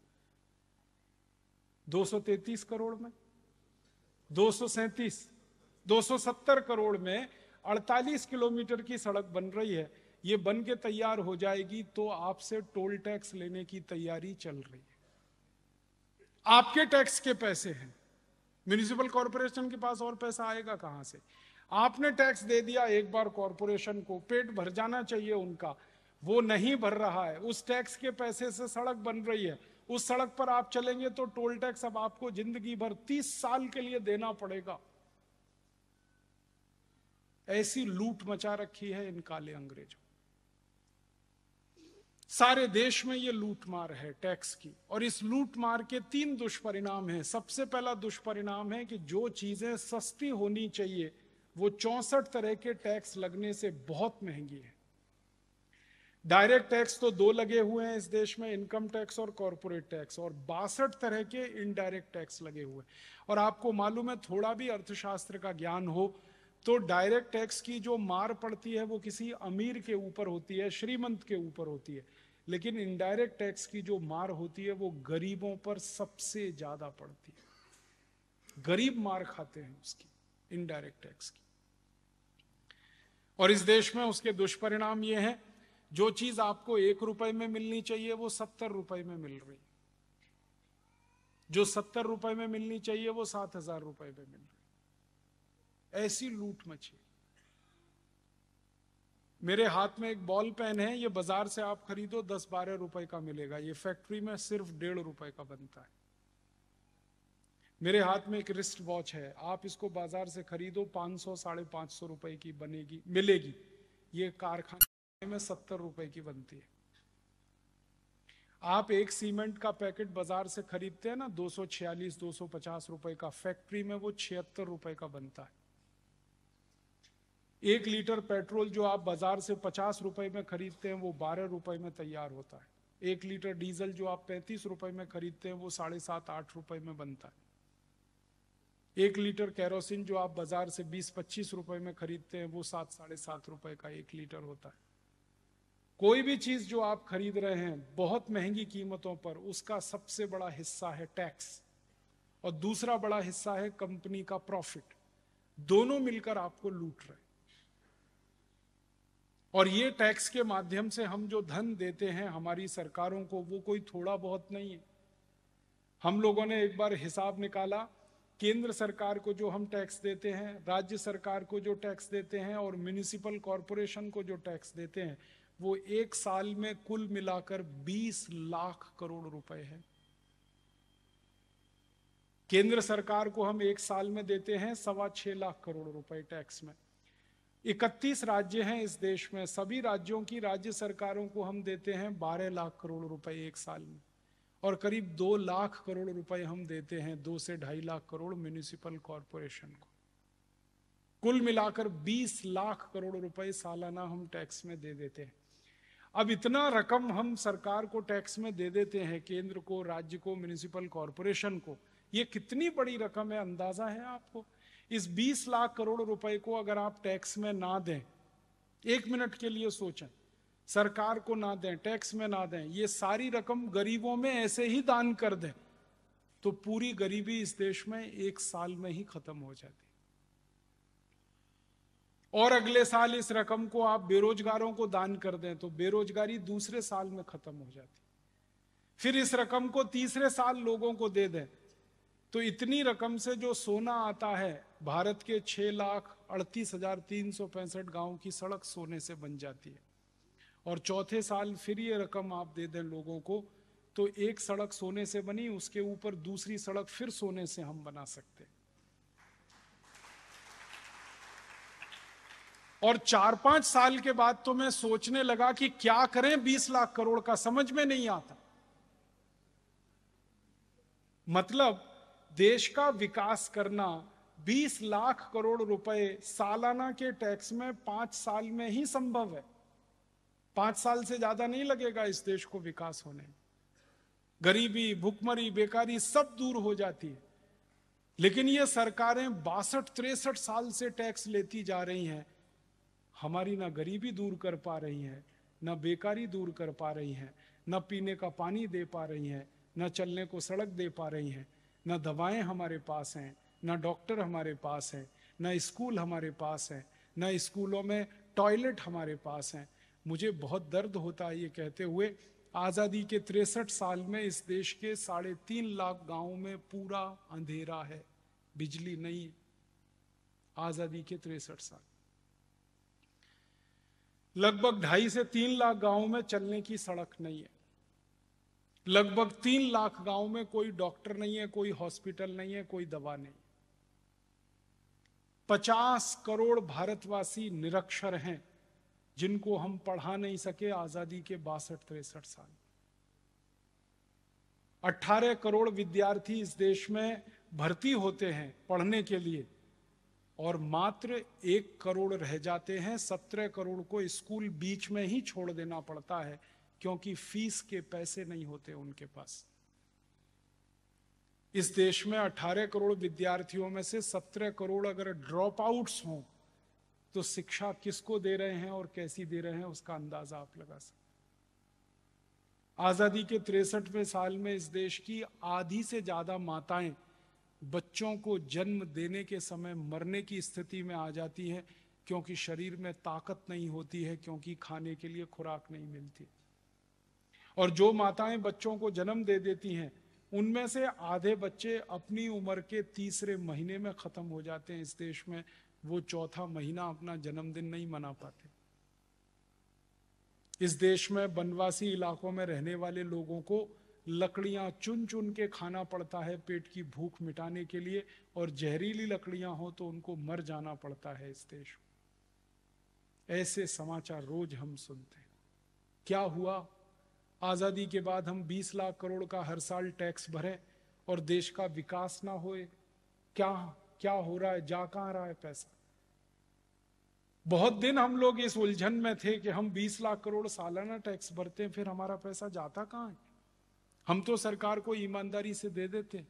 233 करोड़ में दो सौ करोड़ में 48 किलोमीटर की सड़क बन रही है ये बन के तैयार हो जाएगी तो आपसे टोल टैक्स लेने की तैयारी चल रही है आपके टैक्स के पैसे हैं म्यूनिसिपल कॉरपोरेशन के पास और पैसा आएगा कहाँ से आपने टैक्स दे दिया एक बार कॉरपोरेशन को पेट भर जाना चाहिए उनका वो नहीं भर रहा है उस टैक्स के पैसे से सड़क बन रही है उस सड़क पर आप चलेंगे तो टोल टैक्स अब आपको जिंदगी भर तीस साल के लिए देना पड़ेगा ऐसी लूट मचा रखी है इन काले अंग्रेजों सारे देश में ये लूटमार है टैक्स की और इस लूटमार के तीन दुष्परिणाम हैं सबसे पहला दुष्परिणाम है कि जो चीजें सस्ती होनी चाहिए वो चौसठ तरह के टैक्स लगने से बहुत महंगी है डायरेक्ट टैक्स तो दो लगे हुए हैं इस देश में इनकम टैक्स और कॉरपोरेट टैक्स और बासठ तरह के इनडायरेक्ट टैक्स लगे हुए हैं और आपको मालूम है थोड़ा भी अर्थशास्त्र का ज्ञान हो तो डायरेक्ट टैक्स की जो मार पड़ती है वो किसी अमीर के ऊपर होती है श्रीमंत के ऊपर होती है लेकिन इनडायरेक्ट टैक्स की जो मार होती है वो गरीबों पर सबसे ज्यादा पड़ती है गरीब मार खाते हैं उसकी इनडायरेक्ट टैक्स की और इस देश में उसके दुष्परिणाम ये हैं जो चीज आपको एक रुपए में मिलनी चाहिए वो सत्तर रुपए में मिल रही जो सत्तर रुपए में मिलनी चाहिए वो सात हजार रुपए में मिल रही ऐसी लूट मची मेरे हाथ में एक बॉल पेन है ये बाजार से आप खरीदो दस बारह रुपए का मिलेगा ये फैक्ट्री में सिर्फ डेढ़ रुपए का बनता है मेरे हाथ में एक रिस्ट वॉच है आप इसको बाजार से खरीदो पांच सौ साढ़े पांच सौ रुपए की बनेगी मिलेगी ये कारखाने में सत्तर रुपए की बनती है आप एक सीमेंट का पैकेट बाजार से खरीदते हैं ना सौ पचास रुपए का फैक्ट्री में वो छिहत्तर रुपए का बनता है एक लीटर पेट्रोल जो आप बाजार से पचास रुपए में खरीदते हैं वो बारह रुपए में तैयार होता है एक लीटर डीजल जो आप पैंतीस रुपए में खरीदते हैं वो साढ़े सात आठ रुपए में बनता है एक लीटर कैरोसिन जो आप बाजार से बीस पच्चीस रुपए में खरीदते हैं वो सात साढ़े सात रुपए का एक लीटर होता है कोई भी चीज जो आप खरीद रहे हैं बहुत महंगी कीमतों पर उसका सबसे बड़ा हिस्सा है टैक्स और दूसरा बड़ा हिस्सा है कंपनी का प्रॉफिट दोनों मिलकर आपको लूट रहे हैं और ये टैक्स के माध्यम से हम जो धन देते हैं हमारी सरकारों को वो कोई थोड़ा बहुत नहीं है हम लोगों ने एक बार हिसाब निकाला केंद्र सरकार को जो हम टैक्स देते हैं राज्य सरकार को जो टैक्स देते हैं और म्यूनिसिपल कॉरपोरेशन को जो टैक्स देते हैं वो एक साल में कुल मिलाकर 20 लाख करोड़ रुपए है केंद्र सरकार को हम एक साल में देते हैं सवा छह लाख करोड़ रुपए टैक्स में इकतीस राज्य हैं इस देश में सभी राज्यों की राज्य सरकारों को हम देते हैं बारह लाख करोड़ रुपए एक साल में और करीब दो लाख करोड़ रुपए हम देते हैं दो से ढाई लाख करोड़ म्यूनिसिपल कॉरपोरेशन को कुल मिलाकर 20 लाख करोड़ रुपए सालाना हम टैक्स में दे देते हैं अब इतना रकम हम सरकार को टैक्स में दे देते हैं केंद्र को राज्य को म्यूनिसिपल कॉरपोरेशन को ये कितनी बड़ी रकम है अंदाजा है आपको इस 20 लाख करोड़ रुपए को अगर आप टैक्स में ना दें एक मिनट के लिए सोचें सरकार को ना दें टैक्स में ना दें ये सारी रकम गरीबों में ऐसे ही दान कर दें तो पूरी गरीबी इस देश में एक साल में ही खत्म हो जाती और अगले साल इस रकम को आप बेरोजगारों को दान कर दें तो बेरोजगारी दूसरे साल में खत्म हो जाती फिर इस रकम को तीसरे साल लोगों को दे दें तो इतनी रकम से जो सोना आता है भारत के छह लाख अड़तीस हजार तीन सौ पैंसठ गाँव की सड़क सोने से बन जाती है और चौथे साल फिर ये रकम आप दे दें लोगों को तो एक सड़क सोने से बनी उसके ऊपर दूसरी सड़क फिर सोने से हम बना सकते और चार पांच साल के बाद तो मैं सोचने लगा कि क्या करें बीस लाख करोड़ का समझ में नहीं आता मतलब देश का विकास करना 20 लाख करोड़ रुपए सालाना के टैक्स में पांच साल में ही संभव है पांच साल से ज्यादा नहीं लगेगा इस देश को विकास होने गरीबी भुखमरी बेकारी सब दूर हो जाती है लेकिन ये सरकारें बासठ तिरसठ साल से टैक्स लेती जा रही हैं हमारी ना गरीबी दूर कर पा रही है ना बेकारी दूर कर पा रही है ना पीने का पानी दे पा रही है ना चलने को सड़क दे पा रही है ना दवाएं हमारे पास हैं ना डॉक्टर हमारे पास हैं ना स्कूल हमारे पास हैं ना स्कूलों में टॉयलेट हमारे पास हैं मुझे बहुत दर्द होता है ये कहते हुए आज़ादी के तिरसठ साल में इस देश के साढ़े तीन लाख गांव में पूरा अंधेरा है बिजली नहीं है आज़ादी के तिरसठ साल लगभग ढाई से तीन लाख गांव में चलने की सड़क नहीं है लगभग तीन लाख गांव में कोई डॉक्टर नहीं है कोई हॉस्पिटल नहीं है कोई दवा नहीं पचास करोड़ भारतवासी निरक्षर हैं जिनको हम पढ़ा नहीं सके आजादी के बासठ तिरसठ साल 18 करोड़ विद्यार्थी इस देश में भर्ती होते हैं पढ़ने के लिए और मात्र एक करोड़ रह जाते हैं सत्रह करोड़ को स्कूल बीच में ही छोड़ देना पड़ता है क्योंकि फीस के पैसे नहीं होते उनके पास इस देश में 18 करोड़ विद्यार्थियों में से 17 करोड़ अगर ड्रॉप आउट्स हों तो शिक्षा किसको दे रहे हैं और कैसी दे रहे हैं उसका अंदाजा आप लगा सकते आज़ादी के तिरसठवें साल में इस देश की आधी से ज़्यादा माताएं बच्चों को जन्म देने के समय मरने की स्थिति में आ जाती है क्योंकि शरीर में ताकत नहीं होती है क्योंकि खाने के लिए खुराक नहीं मिलती और जो माताएं बच्चों को जन्म दे देती हैं उनमें से आधे बच्चे अपनी उम्र के तीसरे महीने में ख़त्म हो जाते हैं इस देश में वो चौथा महीना अपना जन्मदिन नहीं मना पाते इस देश में बनवासी इलाकों में रहने वाले लोगों को लकड़ियां चुन चुन के खाना पड़ता है पेट की भूख मिटाने के लिए और जहरीली लकड़ियां हो तो उनको मर जाना पड़ता है इस देश में ऐसे समाचार रोज हम सुनते हैं क्या हुआ आज़ादी के बाद हम 20 लाख करोड़ का हर साल टैक्स भरें और देश का विकास ना होए क्या क्या हो रहा है जा कहाँ रहा है पैसा बहुत दिन हम लोग इस उलझन में थे कि हम 20 लाख करोड़ सालाना टैक्स भरते हैं फिर हमारा पैसा जाता कहाँ है हम तो सरकार को ईमानदारी से दे देते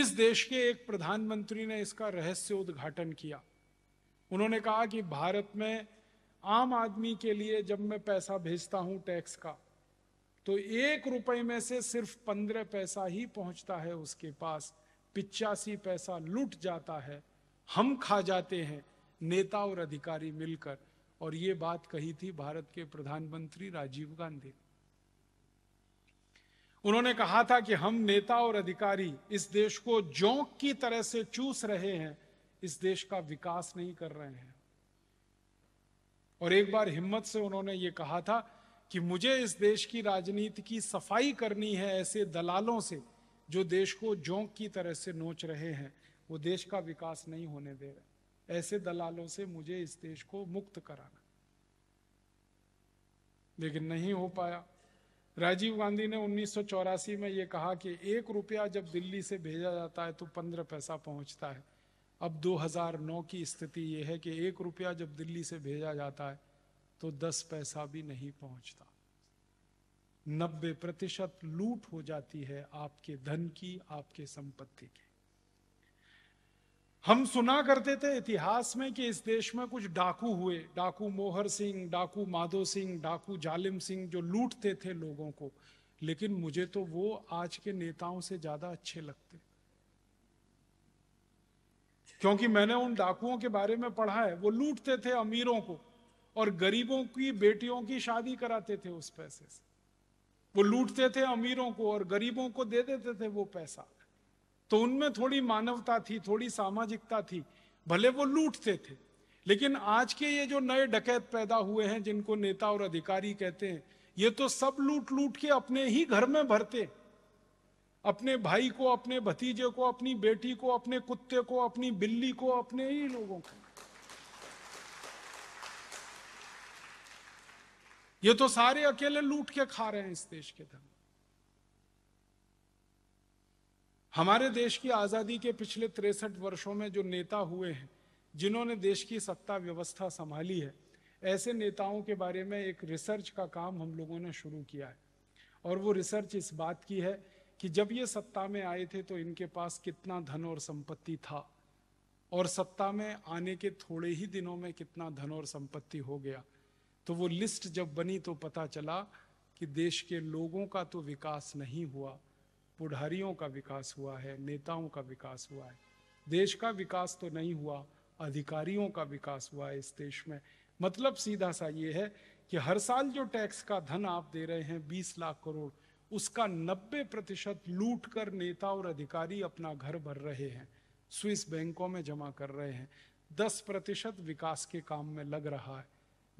इस देश के एक प्रधानमंत्री ने इसका रहस्य उद्घाटन किया उन्होंने कहा कि भारत में आम आदमी के लिए जब मैं पैसा भेजता हूं टैक्स का तो एक रुपए में से सिर्फ पंद्रह पैसा ही पहुंचता है उसके पास पिचासी पैसा लूट जाता है हम खा जाते हैं नेता और अधिकारी मिलकर और ये बात कही थी भारत के प्रधानमंत्री राजीव गांधी उन्होंने कहा था कि हम नेता और अधिकारी इस देश को जोंक की तरह से चूस रहे हैं इस देश का विकास नहीं कर रहे हैं और एक बार हिम्मत से उन्होंने ये कहा था कि मुझे इस देश की राजनीति की सफाई करनी है ऐसे दलालों से जो देश को जोंक की तरह से नोच रहे हैं वो देश का विकास नहीं होने दे रहे ऐसे दलालों से मुझे इस देश को मुक्त कराना लेकिन नहीं हो पाया राजीव गांधी ने उन्नीस में ये कहा कि एक रुपया जब दिल्ली से भेजा जाता है तो पंद्रह पैसा पहुंचता है अब 2009 की स्थिति ये है कि एक रुपया जब दिल्ली से भेजा जाता है तो दस पैसा भी नहीं पहुंचता नब्बे प्रतिशत लूट हो जाती है आपके धन की आपके संपत्ति की हम सुना करते थे इतिहास में कि इस देश में कुछ डाकू हुए डाकू मोहर सिंह डाकू माधो सिंह डाकू जालिम सिंह जो लूटते थे लोगों को लेकिन मुझे तो वो आज के नेताओं से ज्यादा अच्छे लगते क्योंकि मैंने उन डाकुओं के बारे में पढ़ा है वो लूटते थे अमीरों को और गरीबों की बेटियों की शादी कराते थे उस पैसे से वो लूटते थे अमीरों को और गरीबों को दे देते थे वो पैसा तो उनमें थोड़ी मानवता थी थोड़ी सामाजिकता थी भले वो लूटते थे लेकिन आज के ये जो नए डकैत पैदा हुए हैं जिनको नेता और अधिकारी कहते हैं ये तो सब लूट लूट के अपने ही घर में भरते हैं अपने भाई को अपने भतीजे को अपनी बेटी को अपने कुत्ते को अपनी बिल्ली को अपने ही लोगों को ये तो सारे अकेले लूट के खा रहे हैं इस देश के धन हमारे देश की आजादी के पिछले तिरसठ वर्षों में जो नेता हुए हैं जिन्होंने देश की सत्ता व्यवस्था संभाली है ऐसे नेताओं के बारे में एक रिसर्च का काम हम लोगों ने शुरू किया है और वो रिसर्च इस बात की है कि जब ये सत्ता में आए थे तो इनके पास कितना धन और संपत्ति था और सत्ता में आने के थोड़े ही दिनों में कितना धन और संपत्ति हो गया तो वो लिस्ट जब बनी तो पता चला कि देश के लोगों का तो विकास नहीं हुआ पुढ़ारियों का विकास हुआ है नेताओं का विकास हुआ है देश का विकास तो नहीं हुआ अधिकारियों का विकास हुआ है इस देश में मतलब सीधा सा ये है कि हर साल जो टैक्स का धन आप दे रहे हैं बीस लाख करोड़ उसका 90 प्रतिशत लूट कर नेता और अधिकारी अपना घर भर रहे हैं स्विस बैंकों में जमा कर रहे हैं 10 प्रतिशत विकास के काम में लग रहा है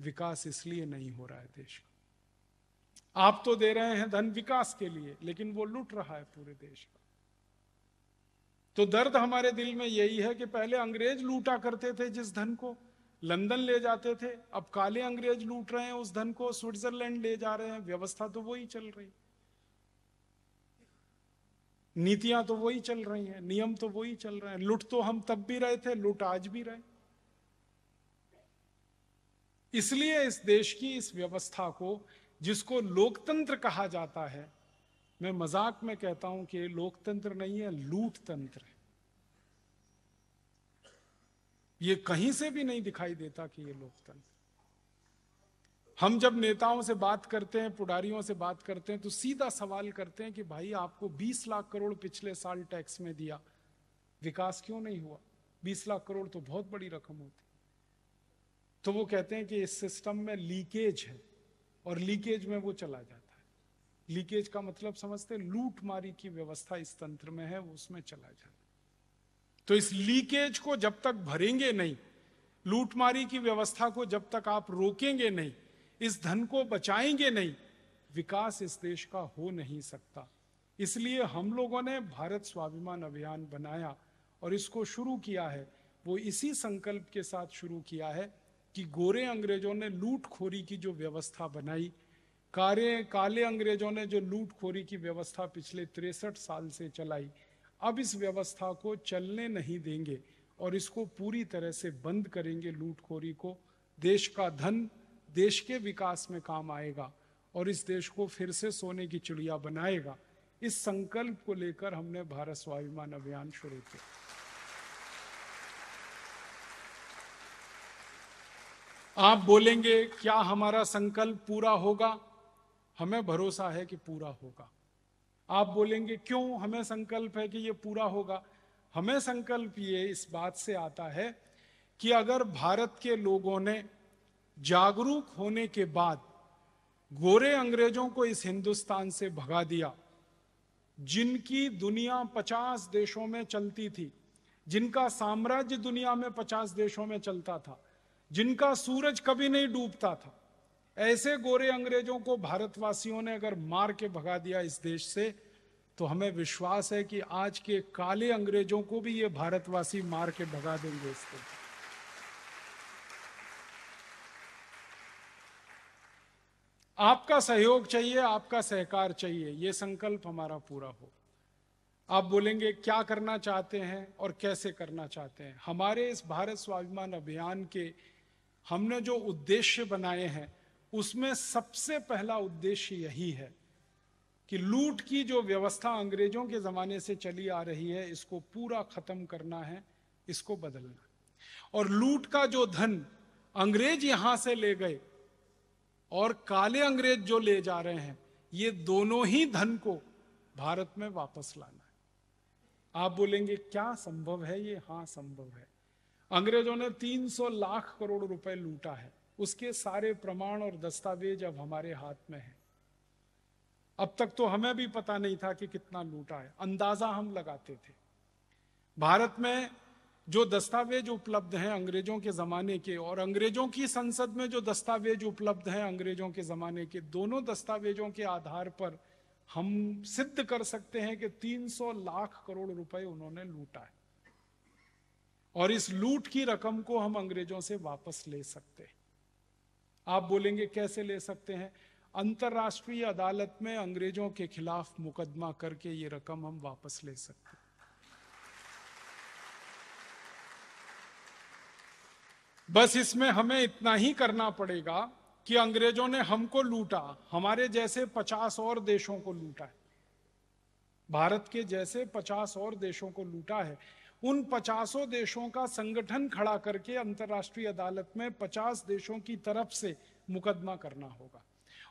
विकास इसलिए नहीं हो रहा है देश का आप तो दे रहे हैं धन विकास के लिए लेकिन वो लूट रहा है पूरे देश का तो दर्द हमारे दिल में यही है कि पहले अंग्रेज लूटा करते थे जिस धन को लंदन ले जाते थे अब काले अंग्रेज लूट रहे हैं उस धन को स्विट्जरलैंड ले जा रहे हैं व्यवस्था तो वही चल रही नीतियां तो वही चल रही हैं नियम तो वही चल रहे हैं लुट तो हम तब भी रहे थे लुट आज भी रहे इसलिए इस देश की इस व्यवस्था को जिसको लोकतंत्र कहा जाता है मैं मजाक में कहता हूं कि लोकतंत्र नहीं है लूट तंत्र है ये कहीं से भी नहीं दिखाई देता कि ये लोकतंत्र हम जब नेताओं से बात करते हैं पुडारियों से बात करते हैं तो सीधा सवाल करते हैं कि भाई आपको 20 लाख करोड़ पिछले साल टैक्स में दिया विकास क्यों नहीं हुआ 20 लाख करोड़ तो बहुत बड़ी रकम होती तो वो कहते हैं कि इस सिस्टम में लीकेज है और लीकेज में वो चला जाता है लीकेज का मतलब समझते लूट मारी की व्यवस्था इस तंत्र में है उसमें चला जाता तो इस लीकेज को जब तक भरेंगे नहीं लूटमारी की व्यवस्था को जब तक आप रोकेंगे नहीं इस धन को बचाएंगे नहीं विकास इस देश का हो नहीं सकता इसलिए हम लोगों ने भारत स्वाभिमान अभियान बनाया और इसको शुरू किया है वो इसी संकल्प के साथ शुरू किया है कि गोरे अंग्रेजों ने लूटखोरी की जो व्यवस्था बनाई कारे काले अंग्रेजों ने जो लूटखोरी की व्यवस्था पिछले तिरसठ साल से चलाई अब इस व्यवस्था को चलने नहीं देंगे और इसको पूरी तरह से बंद करेंगे लूटखोरी को देश का धन देश के विकास में काम आएगा और इस देश को फिर से सोने की चिड़िया बनाएगा इस संकल्प को लेकर हमने भारत स्वाभिमान अभियान शुरू किया आप बोलेंगे क्या हमारा संकल्प पूरा होगा हमें भरोसा है कि पूरा होगा आप बोलेंगे क्यों हमें संकल्प है कि ये पूरा होगा हमें संकल्प ये इस बात से आता है कि अगर भारत के लोगों ने जागरूक होने के बाद गोरे अंग्रेजों को इस हिंदुस्तान से भगा दिया जिनकी दुनिया 50 देशों में चलती थी जिनका साम्राज्य दुनिया में 50 देशों में चलता था जिनका सूरज कभी नहीं डूबता था ऐसे गोरे अंग्रेजों को भारतवासियों ने अगर मार के भगा दिया इस देश से तो हमें विश्वास है कि आज के काले अंग्रेजों को भी ये भारतवासी मार के भगा देंगे इस देश आपका सहयोग चाहिए आपका सहकार चाहिए ये संकल्प हमारा पूरा हो आप बोलेंगे क्या करना चाहते हैं और कैसे करना चाहते हैं हमारे इस भारत स्वाभिमान अभियान के हमने जो उद्देश्य बनाए हैं उसमें सबसे पहला उद्देश्य यही है कि लूट की जो व्यवस्था अंग्रेजों के ज़माने से चली आ रही है इसको पूरा ख़त्म करना है इसको बदलना और लूट का जो धन अंग्रेज यहां से ले गए और काले अंग्रेज जो ले जा रहे हैं ये दोनों ही धन को भारत में वापस लाना है आप बोलेंगे क्या संभव है ये हाँ संभव है अंग्रेजों ने 300 लाख करोड़ रुपए लूटा है उसके सारे प्रमाण और दस्तावेज अब हमारे हाथ में हैं अब तक तो हमें भी पता नहीं था कि कितना लूटा है अंदाजा हम लगाते थे भारत में जो दस्तावेज उपलब्ध हैं अंग्रेजों के ज़माने के और अंग्रेजों की संसद में जो दस्तावेज उपलब्ध हैं अंग्रेजों के ज़माने के दोनों दस्तावेजों के आधार पर हम सिद्ध कर सकते हैं कि 300 लाख करोड़ रुपए उन्होंने लूटा है और इस लूट की रकम को हम अंग्रेजों से वापस ले सकते हैं आप बोलेंगे कैसे ले सकते हैं अंतर्राष्ट्रीय अदालत में अंग्रेजों के खिलाफ मुकदमा करके ये रकम हम वापस ले सकते हैं बस इसमें हमें इतना ही करना पड़ेगा कि अंग्रेजों ने हमको लूटा हमारे जैसे पचास और देशों को लूटा है भारत के जैसे पचास और देशों को लूटा है उन पचासों देशों का संगठन खड़ा करके अंतर्राष्ट्रीय अदालत में पचास देशों की तरफ से मुकदमा करना होगा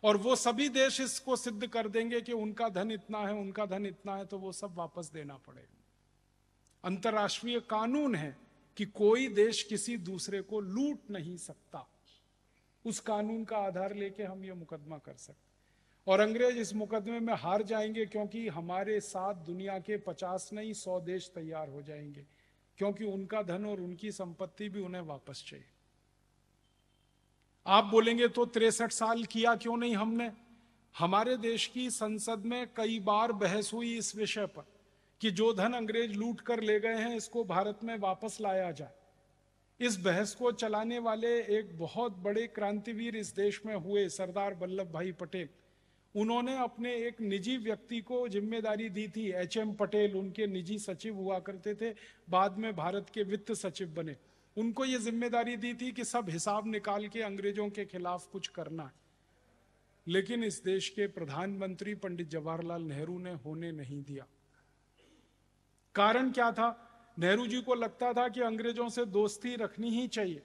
और वो सभी देश इसको सिद्ध कर देंगे कि उनका धन इतना है उनका धन इतना है तो वो सब वापस देना पड़ेगा अंतर्राष्ट्रीय कानून है कि कोई देश किसी दूसरे को लूट नहीं सकता उस कानून का आधार लेके हम ये मुकदमा कर सकते और अंग्रेज इस मुकदमे में हार जाएंगे क्योंकि हमारे साथ दुनिया के पचास नहीं सौ देश तैयार हो जाएंगे क्योंकि उनका धन और उनकी संपत्ति भी उन्हें वापस चाहिए आप बोलेंगे तो तिरसठ साल किया क्यों नहीं हमने हमारे देश की संसद में कई बार बहस हुई इस विषय पर कि जो धन अंग्रेज लूट कर ले गए हैं इसको भारत में वापस लाया जाए इस बहस को चलाने वाले एक बहुत बड़े क्रांतिवीर इस देश में हुए सरदार वल्लभ भाई पटेल उन्होंने अपने एक निजी व्यक्ति को जिम्मेदारी दी थी एच एम पटेल उनके निजी सचिव हुआ करते थे बाद में भारत के वित्त सचिव बने उनको ये जिम्मेदारी दी थी कि सब हिसाब निकाल के अंग्रेजों के खिलाफ कुछ करना है लेकिन इस देश के प्रधानमंत्री पंडित जवाहरलाल नेहरू ने होने नहीं दिया कारण क्या था नेहरू जी को लगता था कि अंग्रेजों से दोस्ती रखनी ही चाहिए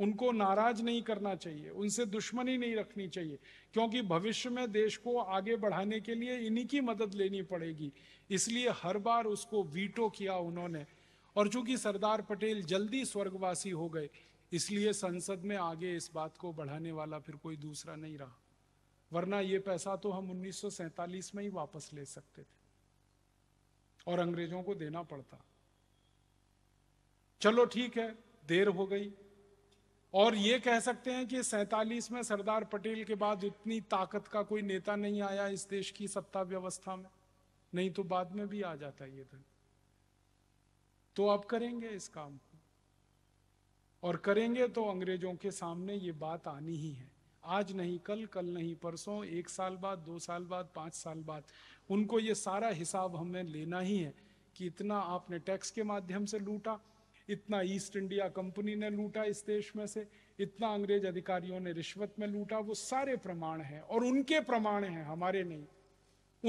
उनको नाराज नहीं करना चाहिए उनसे दुश्मनी नहीं रखनी चाहिए क्योंकि भविष्य में देश को आगे बढ़ाने के लिए इन्हीं की मदद लेनी पड़ेगी इसलिए हर बार उसको वीटो किया उन्होंने और चूंकि सरदार पटेल जल्दी स्वर्गवासी हो गए इसलिए संसद में आगे इस बात को बढ़ाने वाला फिर कोई दूसरा नहीं रहा वरना ये पैसा तो हम उन्नीस में ही वापस ले सकते थे और अंग्रेजों को देना पड़ता चलो ठीक है देर हो गई और ये कह सकते हैं कि सैतालीस में सरदार पटेल के बाद इतनी ताकत का कोई नेता नहीं आया इस देश की सत्ता व्यवस्था में नहीं तो बाद में भी आ जाता ये धन तो आप करेंगे इस काम को और करेंगे तो अंग्रेजों के सामने ये बात आनी ही है आज नहीं कल कल नहीं परसों एक साल बाद दो साल बाद पाँच साल बाद उनको ये सारा हिसाब हमें लेना ही है कि इतना आपने टैक्स के माध्यम से लूटा इतना ईस्ट इंडिया कंपनी ने लूटा इस देश में से इतना अंग्रेज अधिकारियों ने रिश्वत में लूटा वो सारे प्रमाण हैं और उनके प्रमाण हैं हमारे नहीं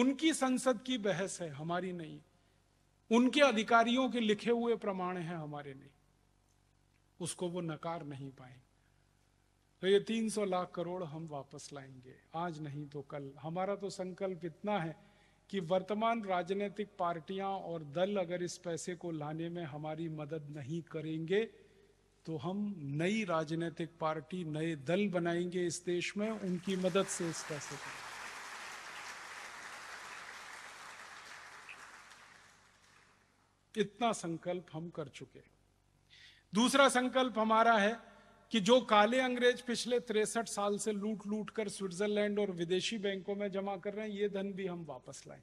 उनकी संसद की बहस है हमारी नहीं उनके अधिकारियों के लिखे हुए प्रमाण हैं हमारे नहीं उसको वो नकार नहीं पाएंगे तो ये 300 लाख करोड़ हम वापस लाएंगे आज नहीं तो कल हमारा तो संकल्प इतना है कि वर्तमान राजनीतिक पार्टियां और दल अगर इस पैसे को लाने में हमारी मदद नहीं करेंगे तो हम नई राजनीतिक पार्टी नए दल बनाएंगे इस देश में उनकी मदद से इस पैसे को इतना संकल्प हम कर चुके दूसरा संकल्प हमारा है कि जो काले अंग्रेज पिछले तिरसठ साल से लूट लूट कर स्विट्जरलैंड और विदेशी बैंकों में जमा कर रहे हैं ये धन भी हम वापस लाएं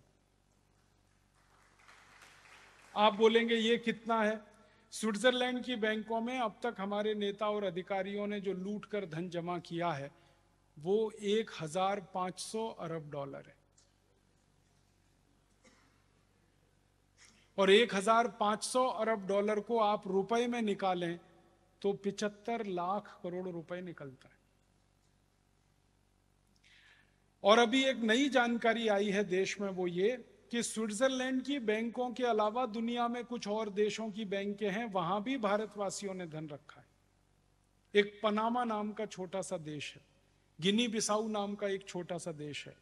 आप बोलेंगे ये कितना है स्विट्जरलैंड की बैंकों में अब तक हमारे नेता और अधिकारियों ने जो लूट कर धन जमा किया है वो 1500 अरब डॉलर है और 1500 अरब डॉलर को आप रुपए में निकालें तो पिचहत्तर लाख करोड़ रुपए निकलता है और अभी एक नई जानकारी आई है देश में वो ये कि स्विट्जरलैंड की बैंकों के अलावा दुनिया में कुछ और देशों की बैंकें हैं वहां भी भारतवासियों ने धन रखा है एक पनामा नाम का छोटा सा देश है गिनी बिसाऊ नाम का एक छोटा सा देश है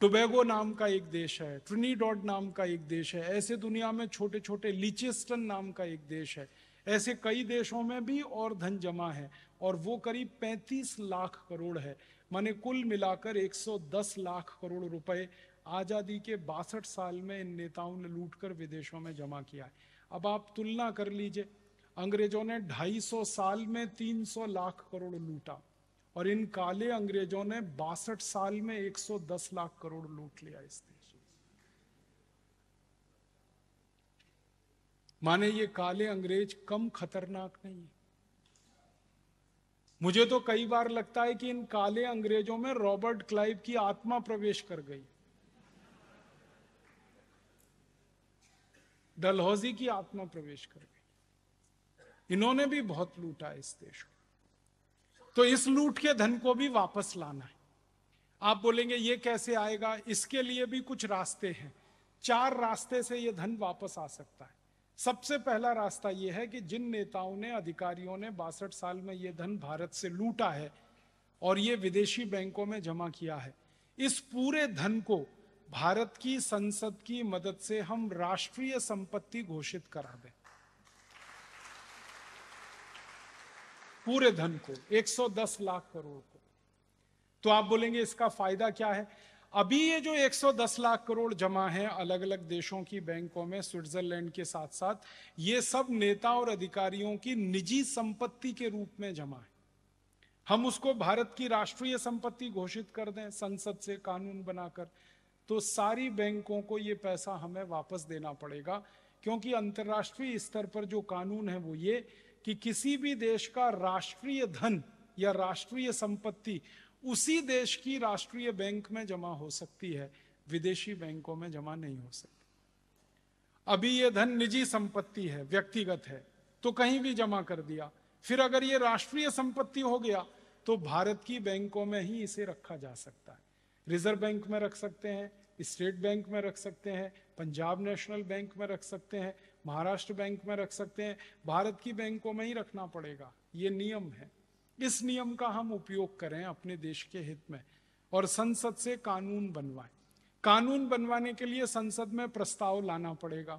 टुबेगो नाम का एक देश है ट्रिनीडॉड नाम का एक देश है ऐसे दुनिया में छोटे छोटे लिचेस्टन नाम का एक देश है ऐसे कई देशों में भी और धन जमा है और वो करीब 35 लाख करोड़ है माने कुल मिलाकर 110 लाख करोड़ रुपए आज़ादी के बासठ साल में इन नेताओं ने लूट कर विदेशों में जमा किया है अब आप तुलना कर लीजिए अंग्रेजों ने 250 साल में 300 लाख करोड़ लूटा और इन काले अंग्रेजों ने बासठ साल में 110 लाख करोड़ लूट लिया इस देश माने ये काले अंग्रेज कम खतरनाक नहीं है मुझे तो कई बार लगता है कि इन काले अंग्रेजों में रॉबर्ट क्लाइव की आत्मा प्रवेश कर गई डलहौजी की आत्मा प्रवेश कर गई इन्होंने भी बहुत लूटा इस देश को तो इस लूट के धन को भी वापस लाना है आप बोलेंगे ये कैसे आएगा इसके लिए भी कुछ रास्ते हैं चार रास्ते से ये धन वापस आ सकता है सबसे पहला रास्ता यह है कि जिन नेताओं ने अधिकारियों ने बासठ साल में ये धन भारत से लूटा है और ये विदेशी बैंकों में जमा किया है इस पूरे धन को भारत की संसद की मदद से हम राष्ट्रीय संपत्ति घोषित करा दें पूरे धन को 110 लाख करोड़ को तो आप बोलेंगे इसका फायदा क्या है अभी ये जो 110 लाख करोड़ जमा है अलग अलग देशों की बैंकों में स्विट्जरलैंड के साथ साथ ये सब नेता और अधिकारियों की निजी संपत्ति के रूप में जमा है हम उसको भारत की राष्ट्रीय संपत्ति घोषित कर दें संसद से कानून बनाकर तो सारी बैंकों को ये पैसा हमें वापस देना पड़ेगा क्योंकि अंतर्राष्ट्रीय स्तर पर जो कानून है वो ये कि किसी भी देश का राष्ट्रीय धन या राष्ट्रीय संपत्ति उसी देश की राष्ट्रीय बैंक में जमा हो सकती है विदेशी बैंकों में जमा नहीं हो सकती अभी यह धन निजी संपत्ति है व्यक्तिगत है तो कहीं भी जमा कर दिया फिर अगर ये राष्ट्रीय संपत्ति हो गया तो भारत की बैंकों में ही इसे रखा जा सकता है रिजर्व बैंक में रख सकते हैं स्टेट बैंक में रख सकते हैं पंजाब नेशनल बैंक में रख सकते हैं महाराष्ट्र बैंक में रख सकते हैं भारत की बैंकों में ही रखना पड़ेगा ये नियम है इस नियम का हम उपयोग करें अपने देश के हित में और संसद से कानून बनवाएं कानून बनवाने के लिए संसद में प्रस्ताव लाना पड़ेगा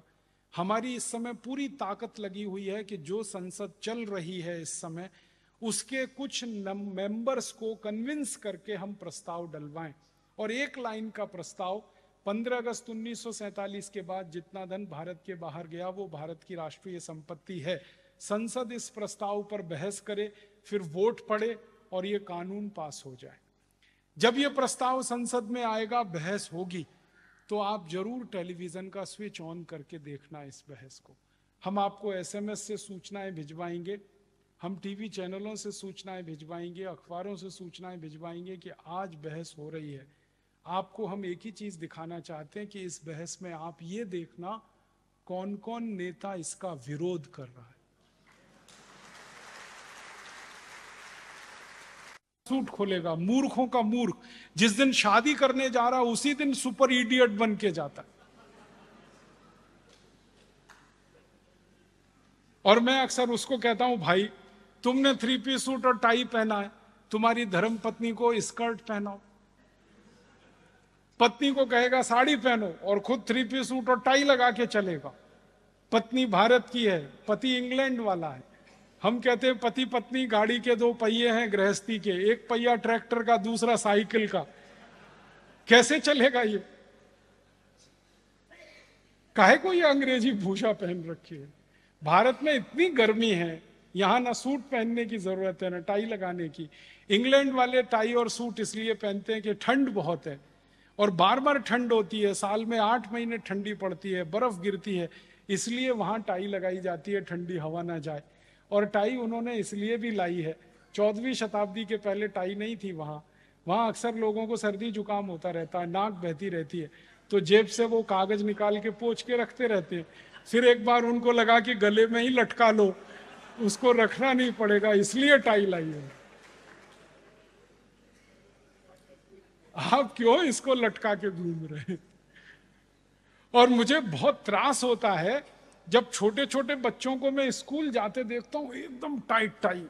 हमारी इस समय पूरी ताकत लगी हुई है कि जो संसद चल रही है इस समय उसके कुछ मेंबर्स को कन्विंस करके हम प्रस्ताव डलवाएं और एक लाइन का प्रस्ताव 15 अगस्त उन्नीस के बाद जितना धन भारत के बाहर गया वो भारत की राष्ट्रीय संपत्ति है संसद इस प्रस्ताव पर बहस करे फिर वोट पड़े और ये कानून पास हो जाए जब ये प्रस्ताव संसद में आएगा बहस होगी तो आप जरूर टेलीविजन का स्विच ऑन करके देखना इस बहस को हम आपको एसएमएस से सूचनाएं भिजवाएंगे हम टीवी चैनलों से सूचनाएं भिजवाएंगे अखबारों से सूचनाएं भिजवाएंगे कि आज बहस हो रही है आपको हम एक ही चीज दिखाना चाहते हैं कि इस बहस में आप ये देखना कौन कौन नेता इसका विरोध कर रहा है सूट खोलेगा मूर्खों का मूर्ख जिस दिन शादी करने जा रहा उसी दिन सुपर इडियट बन के जाता और मैं अक्सर उसको कहता हूं भाई तुमने थ्री पी सूट और टाई पहना है तुम्हारी धर्म पत्नी को स्कर्ट पहनाओ पत्नी को कहेगा साड़ी पहनो और खुद थ्री पी सूट और टाई लगा के चलेगा पत्नी भारत की है पति इंग्लैंड वाला है हम कहते हैं पति पत्नी गाड़ी के दो पहिए हैं गृहस्थी के एक पहिया ट्रैक्टर का दूसरा साइकिल का कैसे चलेगा ये काहे को ये अंग्रेजी भूषा पहन रखी है भारत में इतनी गर्मी है यहाँ ना सूट पहनने की जरूरत है ना टाई लगाने की इंग्लैंड वाले टाई और सूट इसलिए पहनते हैं कि ठंड बहुत है और बार बार ठंड होती है साल में आठ महीने ठंडी पड़ती है बर्फ गिरती है इसलिए वहां टाई लगाई जाती है ठंडी हवा ना जाए और टाई उन्होंने इसलिए भी लाई है चौदहवीं शताब्दी के पहले टाई नहीं थी वहाँ वहाँ अक्सर लोगों को सर्दी जुकाम होता रहता है नाक बहती रहती है तो जेब से वो कागज निकाल के पोच के रखते रहते हैं फिर एक बार उनको लगा कि गले में ही लटका लो उसको रखना नहीं पड़ेगा इसलिए टाई लाई है आप क्यों इसको लटका के घूम रहे और मुझे बहुत त्रास होता है जब छोटे छोटे बच्चों को मैं स्कूल जाते देखता हूँ एकदम टाइट टाई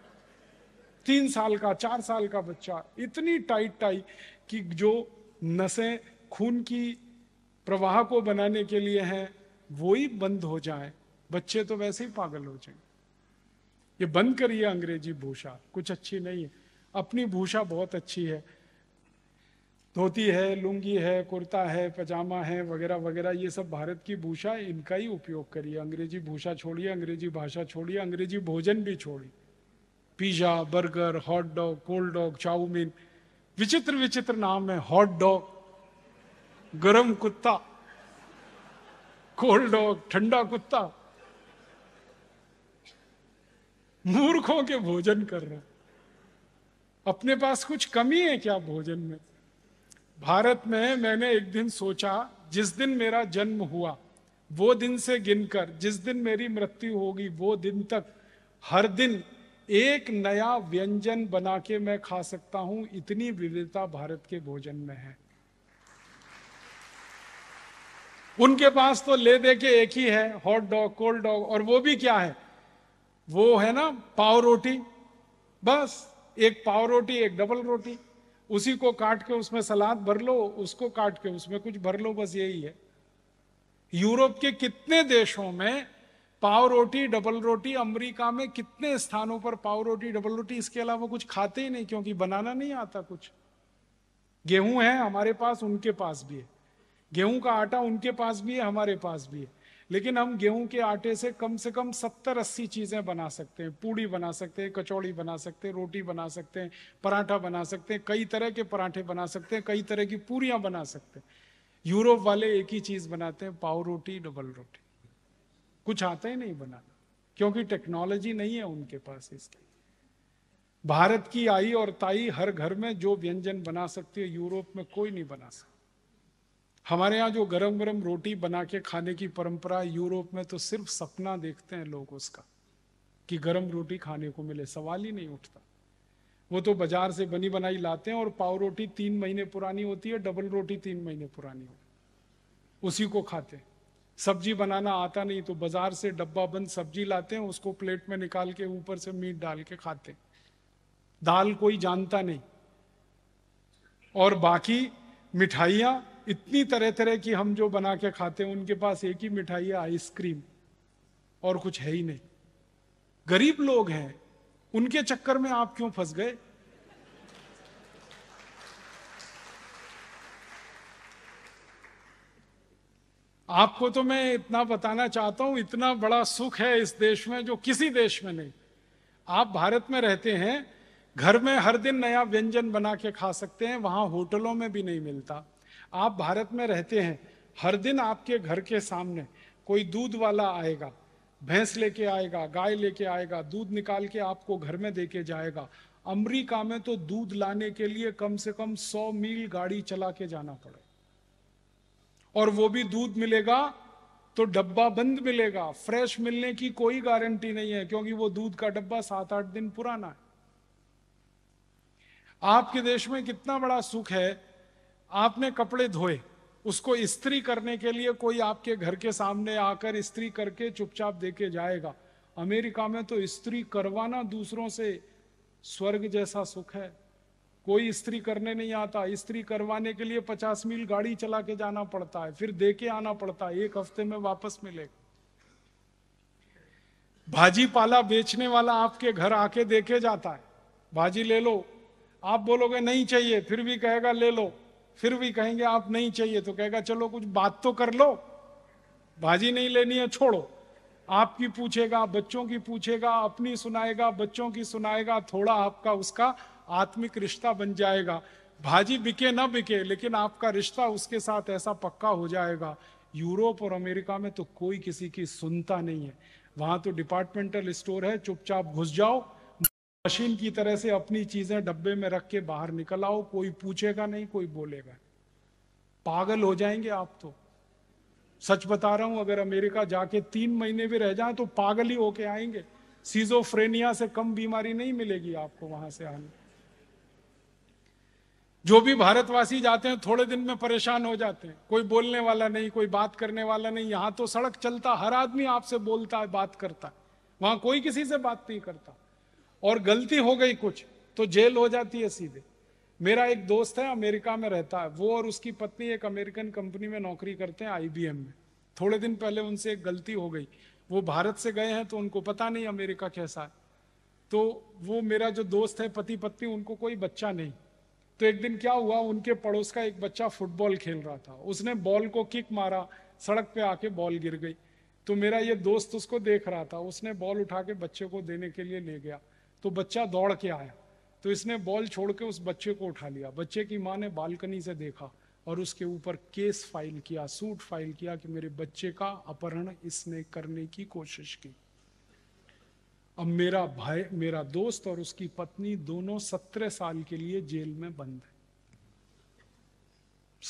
तीन साल का चार साल का बच्चा इतनी टाइट टाई कि जो नसें खून की प्रवाह को बनाने के लिए हैं वो ही बंद हो जाए बच्चे तो वैसे ही पागल हो जाएंगे ये बंद करिए अंग्रेजी भूषा कुछ अच्छी नहीं है अपनी भूषा बहुत अच्छी है धोती है लुंगी है कुर्ता है पजामा है वगैरह वगैरह ये सब भारत की भूषा इनका ही उपयोग करिए अंग्रेजी भूषा छोड़िए अंग्रेजी भाषा छोड़िए अंग्रेजी भोजन भी छोड़िए pizza burger hot dog cold dog chow mein विचित्र विचित्र नाम है हॉट डॉग गरम कुत्ता कोल्ड डॉग ठंडा कुत्ता मूर्खों के भोजन कर रहे अपने पास कुछ कमी है क्या भोजन में भारत में मैंने एक दिन सोचा जिस दिन मेरा जन्म हुआ वो दिन से गिनकर जिस दिन मेरी मृत्यु होगी वो दिन तक हर दिन एक नया व्यंजन बना के मैं खा सकता हूं इतनी विविधता भारत के भोजन में है उनके पास तो ले दे के एक ही है हॉट डॉग कोल्ड डॉग और वो भी क्या है वो है ना पाव रोटी बस एक पाव रोटी एक डबल रोटी उसी को काट के उसमें सलाद भर लो उसको काट के उसमें कुछ भर लो बस यही है यूरोप के कितने देशों में पाव रोटी डबल रोटी अमेरिका में कितने स्थानों पर पाव रोटी डबल रोटी इसके अलावा कुछ खाते ही नहीं क्योंकि बनाना नहीं आता कुछ गेहूं है हमारे पास उनके पास भी है गेहूं का आटा उनके पास भी है हमारे पास भी है लेकिन हम गेहूं के आटे से कम से कम सत्तर अस्सी चीज़ें बना सकते हैं पूड़ी बना सकते हैं कचौड़ी बना सकते हैं रोटी बना सकते हैं पराठा बना सकते हैं कई तरह के पराठे बना सकते हैं कई तरह की पूरियां बना सकते हैं यूरोप वाले एक ही चीज़ बनाते हैं पाव रोटी डबल रोटी कुछ आता ही नहीं बनाना क्योंकि टेक्नोलॉजी नहीं है उनके पास इसकी भारत की आई और ताई हर घर में जो व्यंजन बना सकती है यूरोप में कोई नहीं बना सकता हमारे यहाँ जो गरम गरम रोटी बना के खाने की परंपरा यूरोप में तो सिर्फ सपना देखते हैं लोग उसका कि गरम रोटी खाने को मिले सवाल ही नहीं उठता वो तो बाजार से बनी बनाई लाते हैं और पाव रोटी तीन महीने पुरानी होती है डबल रोटी तीन महीने पुरानी हो उसी को खाते हैं सब्जी बनाना आता नहीं तो बाजार से डब्बा बंद सब्जी लाते हैं उसको प्लेट में निकाल के ऊपर से मीट डाल के खाते दाल कोई जानता नहीं और बाकी मिठाइयाँ इतनी तरह तरह की हम जो बना के खाते हैं उनके पास एक ही मिठाई है आइसक्रीम और कुछ है ही नहीं गरीब लोग हैं उनके चक्कर में आप क्यों फंस गए आपको तो मैं इतना बताना चाहता हूं इतना बड़ा सुख है इस देश में जो किसी देश में नहीं आप भारत में रहते हैं घर में हर दिन नया व्यंजन बना के खा सकते हैं वहां होटलों में भी नहीं मिलता आप भारत में रहते हैं हर दिन आपके घर के सामने कोई दूध वाला आएगा भैंस लेके आएगा गाय लेके आएगा दूध निकाल के आपको घर में देके जाएगा अमरीका में तो दूध लाने के लिए कम से कम सौ मील गाड़ी चला के जाना पड़े और वो भी दूध मिलेगा तो डब्बा बंद मिलेगा फ्रेश मिलने की कोई गारंटी नहीं है क्योंकि वो दूध का डब्बा सात आठ दिन पुराना है आपके देश में कितना बड़ा सुख है आपने कपड़े धोए उसको स्त्री करने के लिए कोई आपके घर के सामने आकर स्त्री करके चुपचाप देके जाएगा अमेरिका में तो स्त्री करवाना दूसरों से स्वर्ग जैसा सुख है कोई स्त्री करने नहीं आता स्त्री करवाने के लिए पचास मील गाड़ी चला के जाना पड़ता है फिर देके आना पड़ता है एक हफ्ते में वापस मिलेगा भाजी पाला बेचने वाला आपके घर आके देके जाता है भाजी ले लो आप बोलोगे नहीं चाहिए फिर भी कहेगा ले लो फिर भी कहेंगे आप नहीं चाहिए तो कहेगा चलो कुछ बात तो कर लो भाजी नहीं लेनी है छोड़ो आपकी पूछेगा बच्चों की पूछेगा अपनी सुनाएगा बच्चों की सुनाएगा थोड़ा आपका उसका आत्मिक रिश्ता बन जाएगा भाजी बिके ना बिके लेकिन आपका रिश्ता उसके साथ ऐसा पक्का हो जाएगा यूरोप और अमेरिका में तो कोई किसी की सुनता नहीं है वहां तो डिपार्टमेंटल स्टोर है चुपचाप घुस जाओ मशीन की तरह से अपनी चीजें डब्बे में रख के बाहर निकल आओ कोई पूछेगा नहीं कोई बोलेगा पागल हो जाएंगे आप तो सच बता रहा हूं अगर अमेरिका जाके तीन महीने भी रह जाए तो पागल ही होके आएंगे सीजोफ्रेनिया से कम बीमारी नहीं मिलेगी आपको वहां से आने जो भी भारतवासी जाते हैं थोड़े दिन में परेशान हो जाते हैं कोई बोलने वाला नहीं कोई बात करने वाला नहीं यहां तो सड़क चलता हर आदमी आपसे बोलता है बात करता है वहां कोई किसी से बात नहीं करता और गलती हो गई कुछ तो जेल हो जाती है सीधे मेरा एक दोस्त है अमेरिका में रहता है वो और उसकी पत्नी एक अमेरिकन कंपनी में नौकरी करते हैं आईबीएम में थोड़े दिन पहले उनसे एक गलती हो गई वो भारत से गए हैं तो उनको पता नहीं अमेरिका कैसा है तो वो मेरा जो दोस्त है पति पत्नी उनको कोई बच्चा नहीं तो एक दिन क्या हुआ उनके पड़ोस का एक बच्चा फुटबॉल खेल रहा था उसने बॉल को किक मारा सड़क पे आके बॉल गिर गई तो मेरा ये दोस्त उसको देख रहा था उसने बॉल उठा के बच्चे को देने के लिए ले गया तो बच्चा दौड़ के आया तो इसने बॉल छोड़ के उस बच्चे को उठा लिया बच्चे की माँ ने बालकनी से देखा और उसके ऊपर केस फाइल किया सूट फाइल किया कि मेरे बच्चे का अपहरण इसने करने की कोशिश की अब मेरा भाई मेरा दोस्त और उसकी पत्नी दोनों सत्रह साल के लिए जेल में बंद है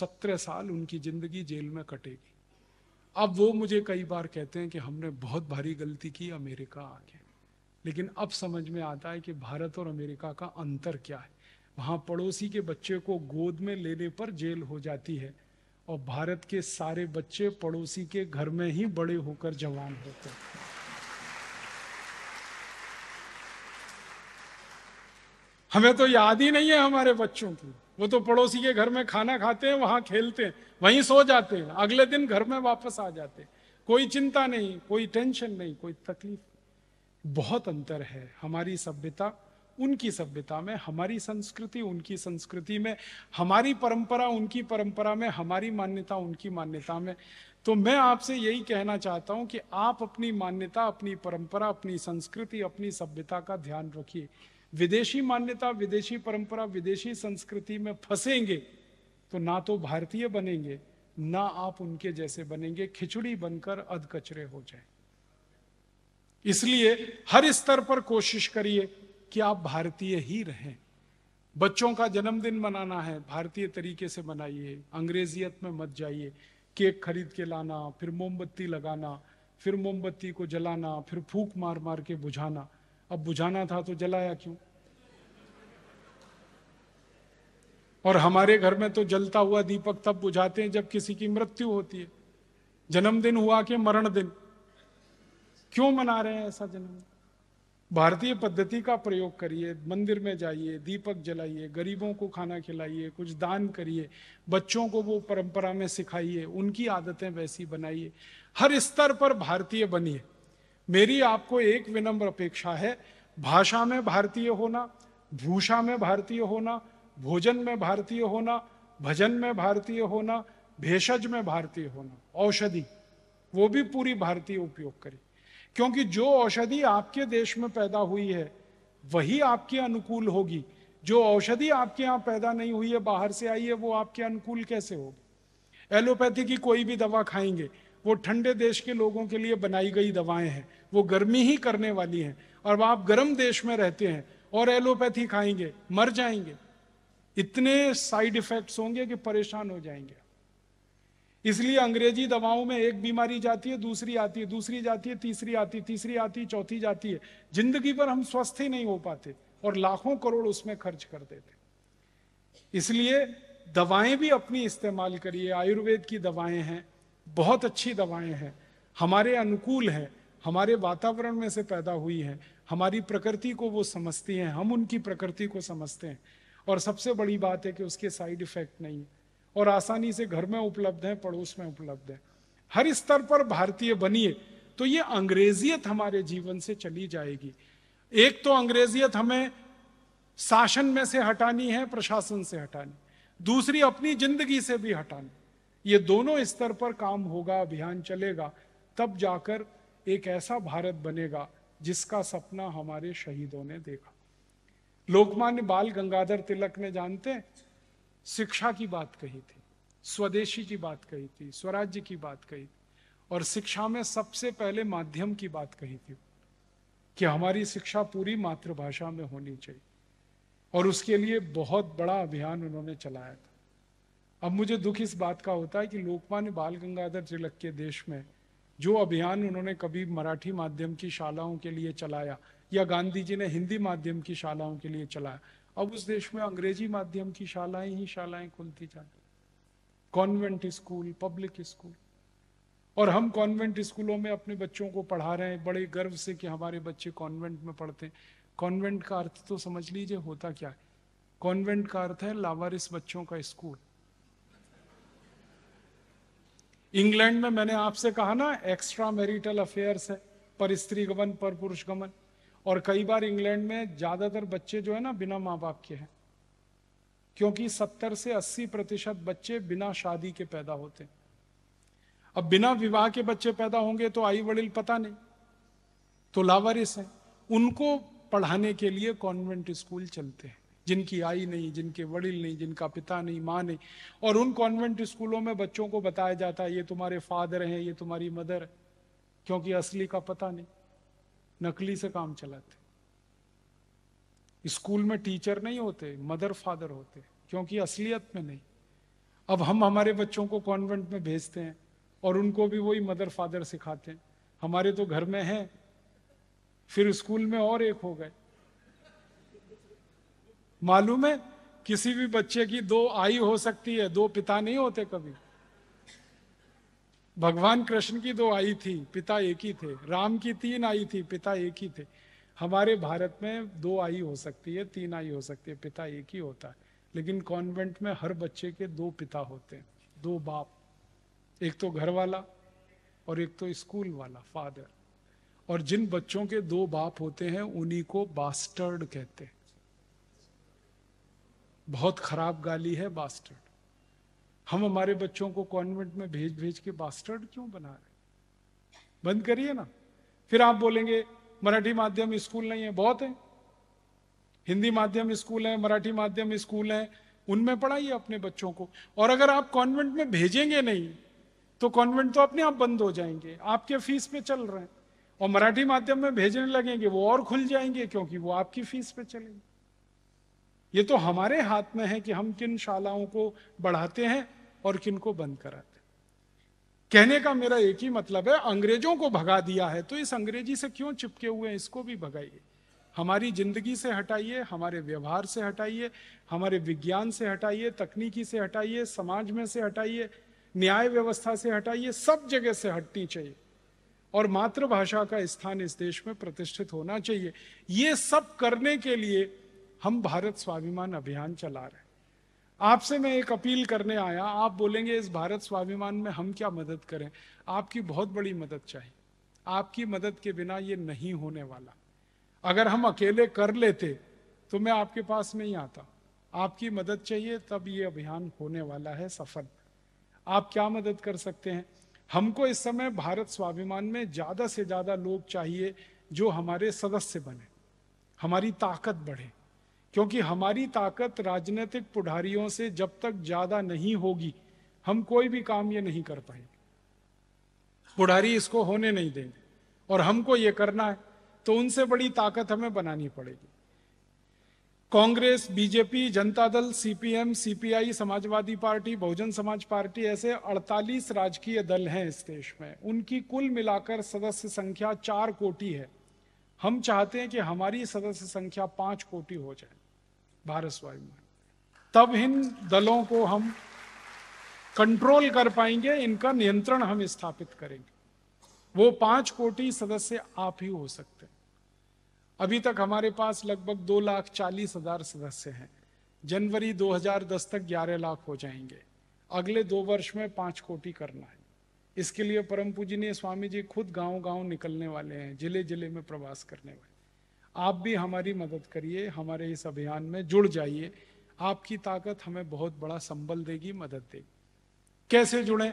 सत्रह साल उनकी जिंदगी जेल में कटेगी अब वो मुझे कई बार कहते हैं कि हमने बहुत भारी गलती की अमेरिका आके लेकिन अब समझ में आता है कि भारत और अमेरिका का अंतर क्या है वहाँ पड़ोसी के बच्चे को गोद में लेने पर जेल हो जाती है और भारत के सारे बच्चे पड़ोसी के घर में ही बड़े होकर जवान होते हैं हमें तो याद ही नहीं है हमारे बच्चों की वो तो पड़ोसी के घर में खाना खाते हैं वहां खेलते हैं वहीं सो जाते हैं अगले दिन घर में वापस आ जाते हैं कोई चिंता नहीं कोई टेंशन नहीं कोई तकलीफ बहुत अंतर है हमारी सभ्यता उनकी सभ्यता में हमारी संस्कृति उनकी संस्कृति में हमारी परंपरा उनकी परंपरा में हमारी मान्यता उनकी मान्यता में तो मैं आपसे यही कहना चाहता हूं कि आप अपनी मान्यता अपनी परंपरा अपनी संस्कृति अपनी सभ्यता का ध्यान रखिए विदेशी मान्यता विदेशी परंपरा विदेशी संस्कृति में फंसेंगे तो ना तो भारतीय बनेंगे ना आप उनके जैसे बनेंगे खिचड़ी बनकर अध कचरे हो जाए इसलिए हर स्तर पर कोशिश करिए कि आप भारतीय ही रहें बच्चों का जन्मदिन मनाना है भारतीय तरीके से मनाइए अंग्रेजियत में मत जाइए केक खरीद के लाना फिर मोमबत्ती लगाना फिर मोमबत्ती को जलाना फिर फूक मार मार के बुझाना अब बुझाना था तो जलाया क्यों और हमारे घर में तो जलता हुआ दीपक तब बुझाते हैं जब किसी की मृत्यु होती है जन्मदिन हुआ कि मरण दिन क्यों मना रहे हैं ऐसा जन्म भारतीय पद्धति का प्रयोग करिए मंदिर में जाइए दीपक जलाइए गरीबों को खाना खिलाइए कुछ दान करिए बच्चों को वो परंपरा में सिखाइए उनकी आदतें वैसी बनाइए हर स्तर पर भारतीय बनिए मेरी आपको एक विनम्र अपेक्षा है भाषा में भारतीय होना भूषा में भारतीय होना भोजन में भारतीय होना भजन में भारतीय होना भेषज में भारतीय होना औषधि वो भी पूरी भारतीय उपयोग करें क्योंकि जो औषधि आपके देश में पैदा हुई है वही आपके अनुकूल होगी जो औषधि आपके यहाँ पैदा नहीं हुई है बाहर से आई है वो आपके अनुकूल कैसे होगी एलोपैथी की कोई भी दवा खाएंगे वो ठंडे देश के लोगों के लिए बनाई गई दवाएं हैं वो गर्मी ही करने वाली हैं और आप गर्म देश में रहते हैं और एलोपैथी खाएंगे मर जाएंगे इतने साइड इफेक्ट्स होंगे कि परेशान हो जाएंगे इसलिए अंग्रेजी दवाओं में एक बीमारी जाती है दूसरी आती है दूसरी जाती है तीसरी आती है तीसरी आती है चौथी जाती है जिंदगी भर हम स्वस्थ ही नहीं हो पाते और लाखों करोड़ उसमें खर्च कर देते इसलिए दवाएं भी अपनी इस्तेमाल करिए आयुर्वेद की दवाएं हैं बहुत अच्छी दवाएं हैं हमारे अनुकूल हैं हमारे वातावरण में से पैदा हुई हैं हमारी प्रकृति को वो समझती हैं हम उनकी प्रकृति को समझते हैं और सबसे बड़ी बात है कि उसके साइड इफेक्ट नहीं है और आसानी से घर में उपलब्ध है पड़ोस में उपलब्ध है हर स्तर पर भारतीय बनिए तो ये अंग्रेजियत हमारे जीवन से चली जाएगी एक तो अंग्रेजियत हमें शासन में से हटानी है प्रशासन से हटानी दूसरी अपनी जिंदगी से भी हटानी ये दोनों स्तर पर काम होगा अभियान चलेगा तब जाकर एक ऐसा भारत बनेगा जिसका सपना हमारे शहीदों ने देखा लोकमान्य बाल गंगाधर तिलक ने जानते हैं शिक्षा की बात कही थी स्वदेशी की बात कही थी स्वराज्य की बात कही थी और शिक्षा में सबसे पहले माध्यम की बात कही थी कि हमारी शिक्षा पूरी मातृभाषा में होनी चाहिए और उसके लिए बहुत बड़ा अभियान उन्होंने चलाया था अब मुझे दुख इस बात का होता है कि लोकमान्य बाल गंगाधर तिलक के देश में जो अभियान उन्होंने कभी मराठी माध्यम की शालाओं के लिए चलाया या गांधी जी ने हिंदी माध्यम की शालाओं के लिए चलाया अब उस देश में अंग्रेजी माध्यम की शालाएं ही शालाएं खुलती जाती कॉन्वेंट स्कूल पब्लिक स्कूल और हम कॉन्वेंट स्कूलों में अपने बच्चों को पढ़ा रहे हैं बड़े गर्व से कि हमारे बच्चे कॉन्वेंट में पढ़ते हैं कॉन्वेंट का अर्थ तो समझ लीजिए होता क्या है कॉन्वेंट का अर्थ है लावारिस बच्चों का स्कूल इंग्लैंड में मैंने आपसे कहा ना एक्स्ट्रा मैरिटल अफेयर्स है पर स्त्री गमन पर पुरुष गमन और कई बार इंग्लैंड में ज़्यादातर बच्चे जो है ना बिना माँ बाप के हैं क्योंकि 70 से 80 प्रतिशत बच्चे बिना शादी के पैदा होते हैं अब बिना विवाह के बच्चे पैदा होंगे तो आई वड़ील पता नहीं तो लावारिस हैं उनको पढ़ाने के लिए कॉन्वेंट स्कूल चलते हैं जिनकी आई नहीं जिनके वड़ील नहीं जिनका पिता नहीं माँ नहीं और उन कॉन्वेंट स्कूलों में बच्चों को बताया जाता है ये तुम्हारे फादर हैं ये तुम्हारी मदर है क्योंकि असली का पता नहीं नकली से काम चलाते स्कूल में टीचर नहीं होते मदर फादर होते क्योंकि असलियत में नहीं अब हम हमारे बच्चों को कॉन्वेंट में भेजते हैं और उनको भी वही मदर फादर सिखाते हैं हमारे तो घर में हैं फिर स्कूल में और एक हो गए मालूम है किसी भी बच्चे की दो आई हो सकती है दो पिता नहीं होते कभी भगवान कृष्ण की दो आई थी पिता एक ही थे राम की तीन आई थी पिता एक ही थे हमारे भारत में दो आई हो सकती है तीन आई हो सकती है पिता एक ही होता है लेकिन कॉन्वेंट में हर बच्चे के दो पिता होते हैं दो बाप एक तो घर वाला और एक तो स्कूल वाला फादर और जिन बच्चों के दो बाप होते हैं उन्हीं को बास्टर्ड कहते हैं बहुत खराब गाली है बास्टर्ड हम हमारे बच्चों को कॉन्वेंट में भेज भेज के बास्टर्ड क्यों बना रहे बंद करिए ना फिर आप बोलेंगे मराठी माध्यम स्कूल नहीं है बहुत है हिंदी माध्यम स्कूल है मराठी माध्यम स्कूल है उनमें पढ़ाइए अपने बच्चों को और अगर आप कॉन्वेंट में भेजेंगे नहीं तो कॉन्वेंट तो अपने आप बंद हो जाएंगे आपके फीस पे चल रहे हैं और मराठी माध्यम में भेजने लगेंगे वो और खुल जाएंगे क्योंकि वो आपकी फीस पे चलेंगे ये तो हमारे हाथ में है कि हम किन शालाओं को बढ़ाते हैं और किन को बंद कराते हैं कहने का मेरा एक ही मतलब है अंग्रेजों को भगा दिया है तो इस अंग्रेजी से क्यों चिपके हुए हैं इसको भी भगाइए हमारी जिंदगी से हटाइए हमारे व्यवहार से हटाइए हमारे विज्ञान से हटाइए तकनीकी से हटाइए समाज में से हटाइए न्याय व्यवस्था से हटाइए सब जगह से हटनी चाहिए और मातृभाषा का स्थान इस देश में प्रतिष्ठित होना चाहिए ये सब करने के लिए हम भारत स्वाभिमान अभियान चला रहे हैं आपसे मैं एक अपील करने आया आप बोलेंगे इस भारत स्वाभिमान में हम क्या मदद करें आपकी बहुत बड़ी मदद चाहिए आपकी मदद के बिना ये नहीं होने वाला अगर हम अकेले कर लेते तो मैं आपके पास नहीं आता आपकी मदद चाहिए तब ये अभियान होने वाला है सफल आप क्या मदद कर सकते हैं हमको इस समय भारत स्वाभिमान में ज़्यादा से ज़्यादा लोग चाहिए जो हमारे सदस्य बने हमारी ताकत बढ़े क्योंकि हमारी ताकत राजनीतिक पुढ़ारियों से जब तक ज्यादा नहीं होगी हम कोई भी काम ये नहीं कर पाएंगे पुढ़ारी इसको होने नहीं देंगे और हमको ये करना है तो उनसे बड़ी ताकत हमें बनानी पड़ेगी Congress BJP Janata Dal CPM CPI Samajwadi party Bahujan Samaj party ऐसे 48 राजकीय दल हैं इस देश में उनकी कुल मिलाकर सदस्य संख्या चार कोटि है हम चाहते हैं कि हमारी सदस्य संख्या पांच कोटी हो जाए भारत स्वाभिमान तब इन दलों को हम कंट्रोल कर पाएंगे इनका नियंत्रण हम स्थापित करेंगे वो पांच कोटि सदस्य आप ही हो सकते हैं अभी तक हमारे पास लगभग दो लाख चालीस हजार सदस्य हैं जनवरी 2010 तक 11 लाख हो जाएंगे अगले दो वर्ष में पांच कोटि करना है इसके लिए परम पूजनीय स्वामी जी खुद गांव गांव निकलने वाले हैं जिले जिले में प्रवास करने वाले आप भी हमारी मदद करिए हमारे इस अभियान में जुड़ जाइए आपकी ताकत हमें बहुत बड़ा संबल देगी मदद देगी कैसे जुड़े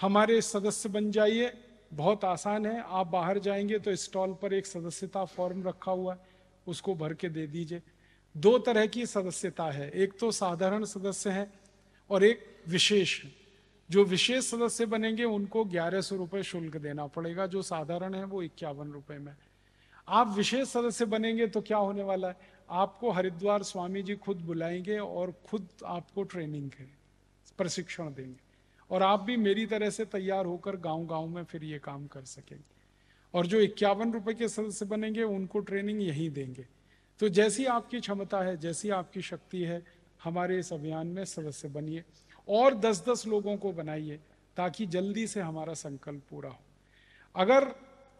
हमारे सदस्य बन जाइए बहुत आसान है आप बाहर जाएंगे तो स्टॉल पर एक सदस्यता फॉर्म रखा हुआ है उसको भर के दे दीजिए दो तरह की सदस्यता है एक तो साधारण सदस्य है और एक विशेष है जो विशेष सदस्य बनेंगे उनको ग्यारह सौ रुपये शुल्क देना पड़ेगा जो साधारण है वो इक्यावन रुपये में आप विशेष सदस्य बनेंगे तो क्या होने वाला है आपको हरिद्वार स्वामी जी खुद बुलाएंगे और खुद आपको ट्रेनिंग करें प्रशिक्षण देंगे और आप भी मेरी तरह से तैयार होकर गांव गांव में फिर ये काम कर सकेंगे और जो इक्यावन रुपए के सदस्य बनेंगे उनको ट्रेनिंग यही देंगे तो जैसी आपकी क्षमता है जैसी आपकी शक्ति है हमारे इस अभियान में सदस्य बनिए और दस दस लोगों को बनाइए ताकि जल्दी से हमारा संकल्प पूरा हो अगर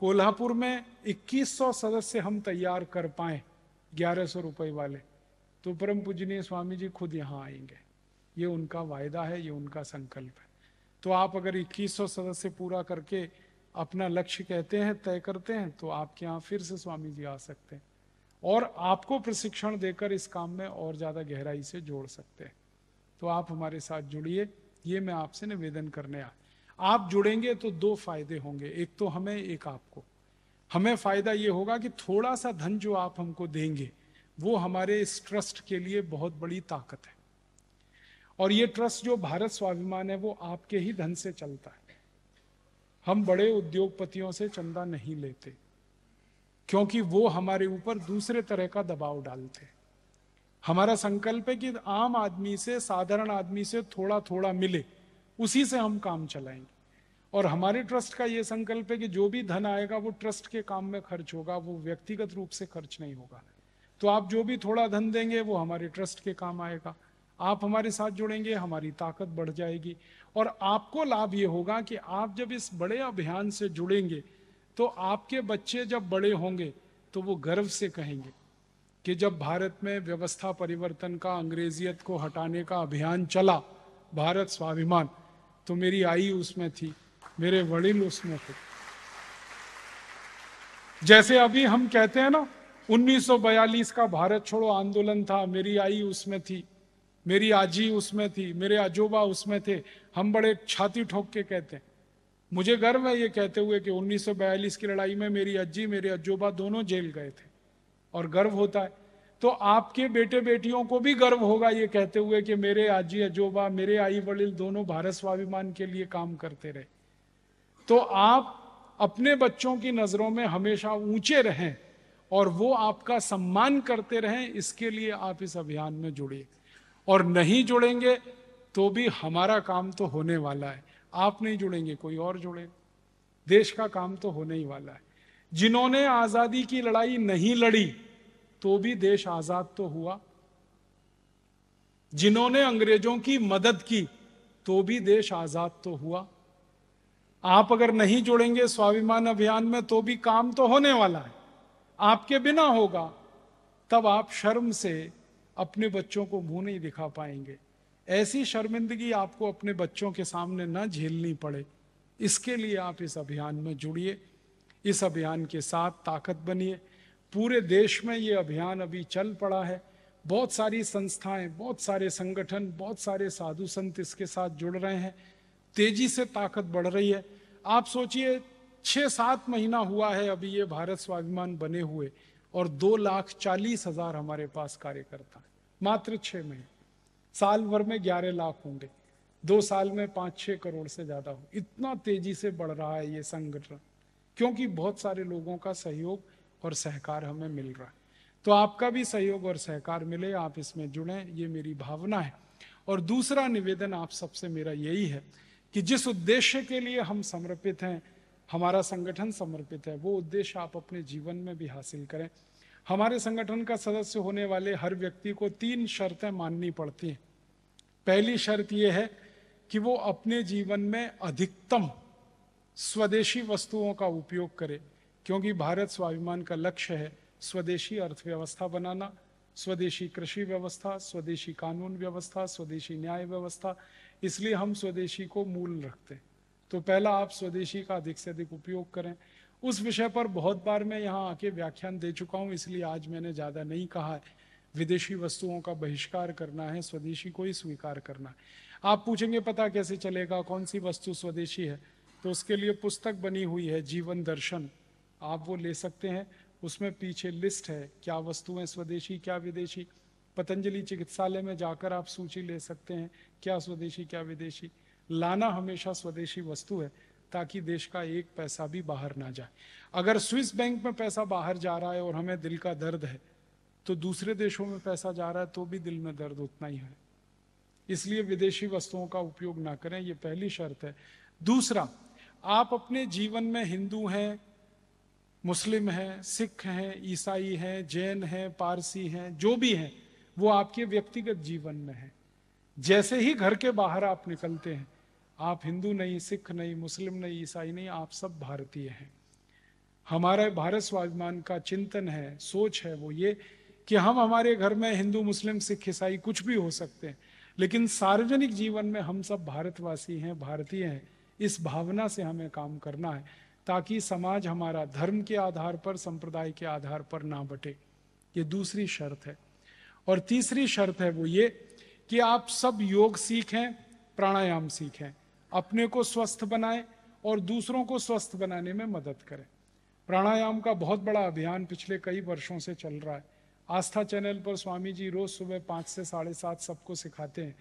कोल्हापुर में 2100 सदस्य हम तैयार कर पाए ग्यारह सौ रुपये वाले तो परम पूजनीय स्वामी जी खुद यहाँ आएंगे ये उनका वायदा है ये उनका संकल्प है तो आप अगर 2100 सदस्य पूरा करके अपना लक्ष्य कहते हैं तय करते हैं तो आपके यहाँ फिर से स्वामी जी आ सकते हैं और आपको प्रशिक्षण देकर इस काम में और ज़्यादा गहराई से जोड़ सकते हैं तो आप हमारे साथ जुड़िए ये मैं आपसे निवेदन करने आया आप जुड़ेंगे तो दो फायदे होंगे एक तो हमें एक आपको हमें फायदा ये होगा कि थोड़ा सा धन जो आप हमको देंगे वो हमारे इस ट्रस्ट के लिए बहुत बड़ी ताकत है और ये ट्रस्ट जो भारत स्वाभिमान है वो आपके ही धन से चलता है हम बड़े उद्योगपतियों से चंदा नहीं लेते क्योंकि वो हमारे ऊपर दूसरे तरह का दबाव डालते हैं हमारा संकल्प है कि आम आदमी से साधारण आदमी से थोड़ा थोड़ा मिले उसी से हम काम चलाएंगे और हमारे ट्रस्ट का ये संकल्प है कि जो भी धन आएगा वो ट्रस्ट के काम में खर्च होगा वो व्यक्तिगत रूप से खर्च नहीं होगा तो आप जो भी थोड़ा धन देंगे वो हमारे ट्रस्ट के काम आएगा आप हमारे साथ जुड़ेंगे हमारी ताकत बढ़ जाएगी और आपको लाभ ये होगा कि आप जब इस बड़े अभियान से जुड़ेंगे तो आपके बच्चे जब बड़े होंगे तो वो गर्व से कहेंगे कि जब भारत में व्यवस्था परिवर्तन का अंग्रेजियत को हटाने का अभियान चला भारत स्वाभिमान तो मेरी आई उसमें थी मेरे वड़िल उसमें थे जैसे अभी हम कहते हैं ना 1942 का भारत छोड़ो आंदोलन था मेरी आई उसमें थी मेरी आजी उसमें थी मेरे आजोबा उसमें थे हम बड़े छाती ठोक के कहते हैं मुझे गर्व है ये कहते हुए कि 1942 की लड़ाई में मेरी अज्जी मेरे अजोबा दोनों जेल गए थे और गर्व होता है तो आपके बेटे बेटियों को भी गर्व होगा ये कहते हुए कि मेरे आजी अजोबा मेरे आई वड़िल दोनों भारत स्वाभिमान के लिए काम करते रहे तो आप अपने बच्चों की नज़रों में हमेशा ऊंचे रहें और वो आपका सम्मान करते रहें इसके लिए आप इस अभियान में जुड़िए और नहीं जुड़ेंगे तो भी हमारा काम तो होने वाला है आप नहीं जुड़ेंगे कोई और जुड़े देश का काम तो होने ही वाला है जिन्होंने आज़ादी की लड़ाई नहीं लड़ी तो भी देश आजाद तो हुआ जिन्होंने अंग्रेजों की मदद की तो भी देश आजाद तो हुआ आप अगर नहीं जुड़ेंगे स्वाभिमान अभियान में तो भी काम तो होने वाला है आपके बिना होगा तब आप शर्म से अपने बच्चों को मुंह नहीं दिखा पाएंगे ऐसी शर्मिंदगी आपको अपने बच्चों के सामने न झेलनी पड़े इसके लिए आप इस अभियान में जुड़िए इस अभियान के साथ ताकत बनिए पूरे देश में ये अभियान अभी चल पड़ा है बहुत सारी संस्थाएं बहुत सारे संगठन बहुत सारे साधु संत इसके साथ जुड़ रहे हैं तेजी से ताकत बढ़ रही है आप सोचिए छः सात महीना हुआ है अभी ये भारत स्वाभिमान बने हुए और दो लाख चालीस हजार हमारे पास कार्यकर्ता है मात्र छः महीने साल भर में ग्यारह लाख होंगे दो साल में पाँच छः करोड़ से ज़्यादा हो इतना तेजी से बढ़ रहा है ये संगठन क्योंकि बहुत सारे लोगों का सहयोग और सहकार हमें मिल रहा है तो आपका भी सहयोग और सहकार मिले आप इसमें जुड़े ये मेरी भावना है और दूसरा निवेदन आप सबसे मेरा यही है कि जिस उद्देश्य के लिए हम समर्पित हैं हमारा संगठन समर्पित है वो उद्देश्य आप अपने जीवन में भी हासिल करें हमारे संगठन का सदस्य होने वाले हर व्यक्ति को तीन शर्तें माननी पड़ती हैं पहली शर्त यह है कि वो अपने जीवन में अधिकतम स्वदेशी वस्तुओं का उपयोग करे क्योंकि भारत स्वाभिमान का लक्ष्य है स्वदेशी अर्थव्यवस्था बनाना स्वदेशी कृषि व्यवस्था स्वदेशी कानून व्यवस्था स्वदेशी न्याय व्यवस्था इसलिए हम स्वदेशी को मूल रखते हैं तो पहला आप स्वदेशी का अधिक से अधिक उपयोग करें उस विषय पर बहुत बार मैं यहाँ आके व्याख्यान दे चुका हूँ इसलिए आज मैंने ज़्यादा नहीं कहा है विदेशी वस्तुओं का बहिष्कार करना है स्वदेशी को ही स्वीकार करना है आप पूछेंगे पता कैसे चलेगा कौन सी वस्तु स्वदेशी है तो उसके लिए पुस्तक बनी हुई है जीवन दर्शन आप वो ले सकते हैं उसमें पीछे लिस्ट है क्या वस्तुएं स्वदेशी क्या विदेशी पतंजलि चिकित्सालय में जाकर आप सूची ले सकते हैं क्या स्वदेशी क्या विदेशी लाना हमेशा स्वदेशी वस्तु है ताकि देश का एक पैसा भी बाहर ना जाए अगर स्विस बैंक में पैसा बाहर जा रहा है और हमें दिल का दर्द है तो दूसरे देशों में पैसा जा रहा है तो भी दिल में दर्द उतना ही है इसलिए विदेशी वस्तुओं का उपयोग ना करें यह पहली शर्त है दूसरा आप अपने जीवन में हिंदू हैं मुस्लिम हैं सिख हैं ईसाई हैं जैन हैं पारसी हैं जो भी हैं वो आपके व्यक्तिगत जीवन में है जैसे ही घर के बाहर आप निकलते हैं आप हिंदू नहीं सिख नहीं मुस्लिम नहीं ईसाई नहीं आप सब भारतीय हैं हमारे भारत स्वाभिमान का चिंतन है सोच है वो ये कि हम हमारे घर में हिंदू मुस्लिम सिख ईसाई कुछ भी हो सकते हैं लेकिन सार्वजनिक जीवन में हम सब भारतवासी हैं भारतीय हैं इस भावना से हमें काम करना है ताकि समाज हमारा धर्म के आधार पर संप्रदाय के आधार पर ना बटे ये दूसरी शर्त है और तीसरी शर्त है वो ये कि आप सब योग सीखें प्राणायाम सीखें अपने को स्वस्थ बनाएं और दूसरों को स्वस्थ बनाने में मदद करें प्राणायाम का बहुत बड़ा अभियान पिछले कई वर्षों से चल रहा है आस्था चैनल पर स्वामी जी रोज सुबह पाँच से साढ़े सात सबको सिखाते हैं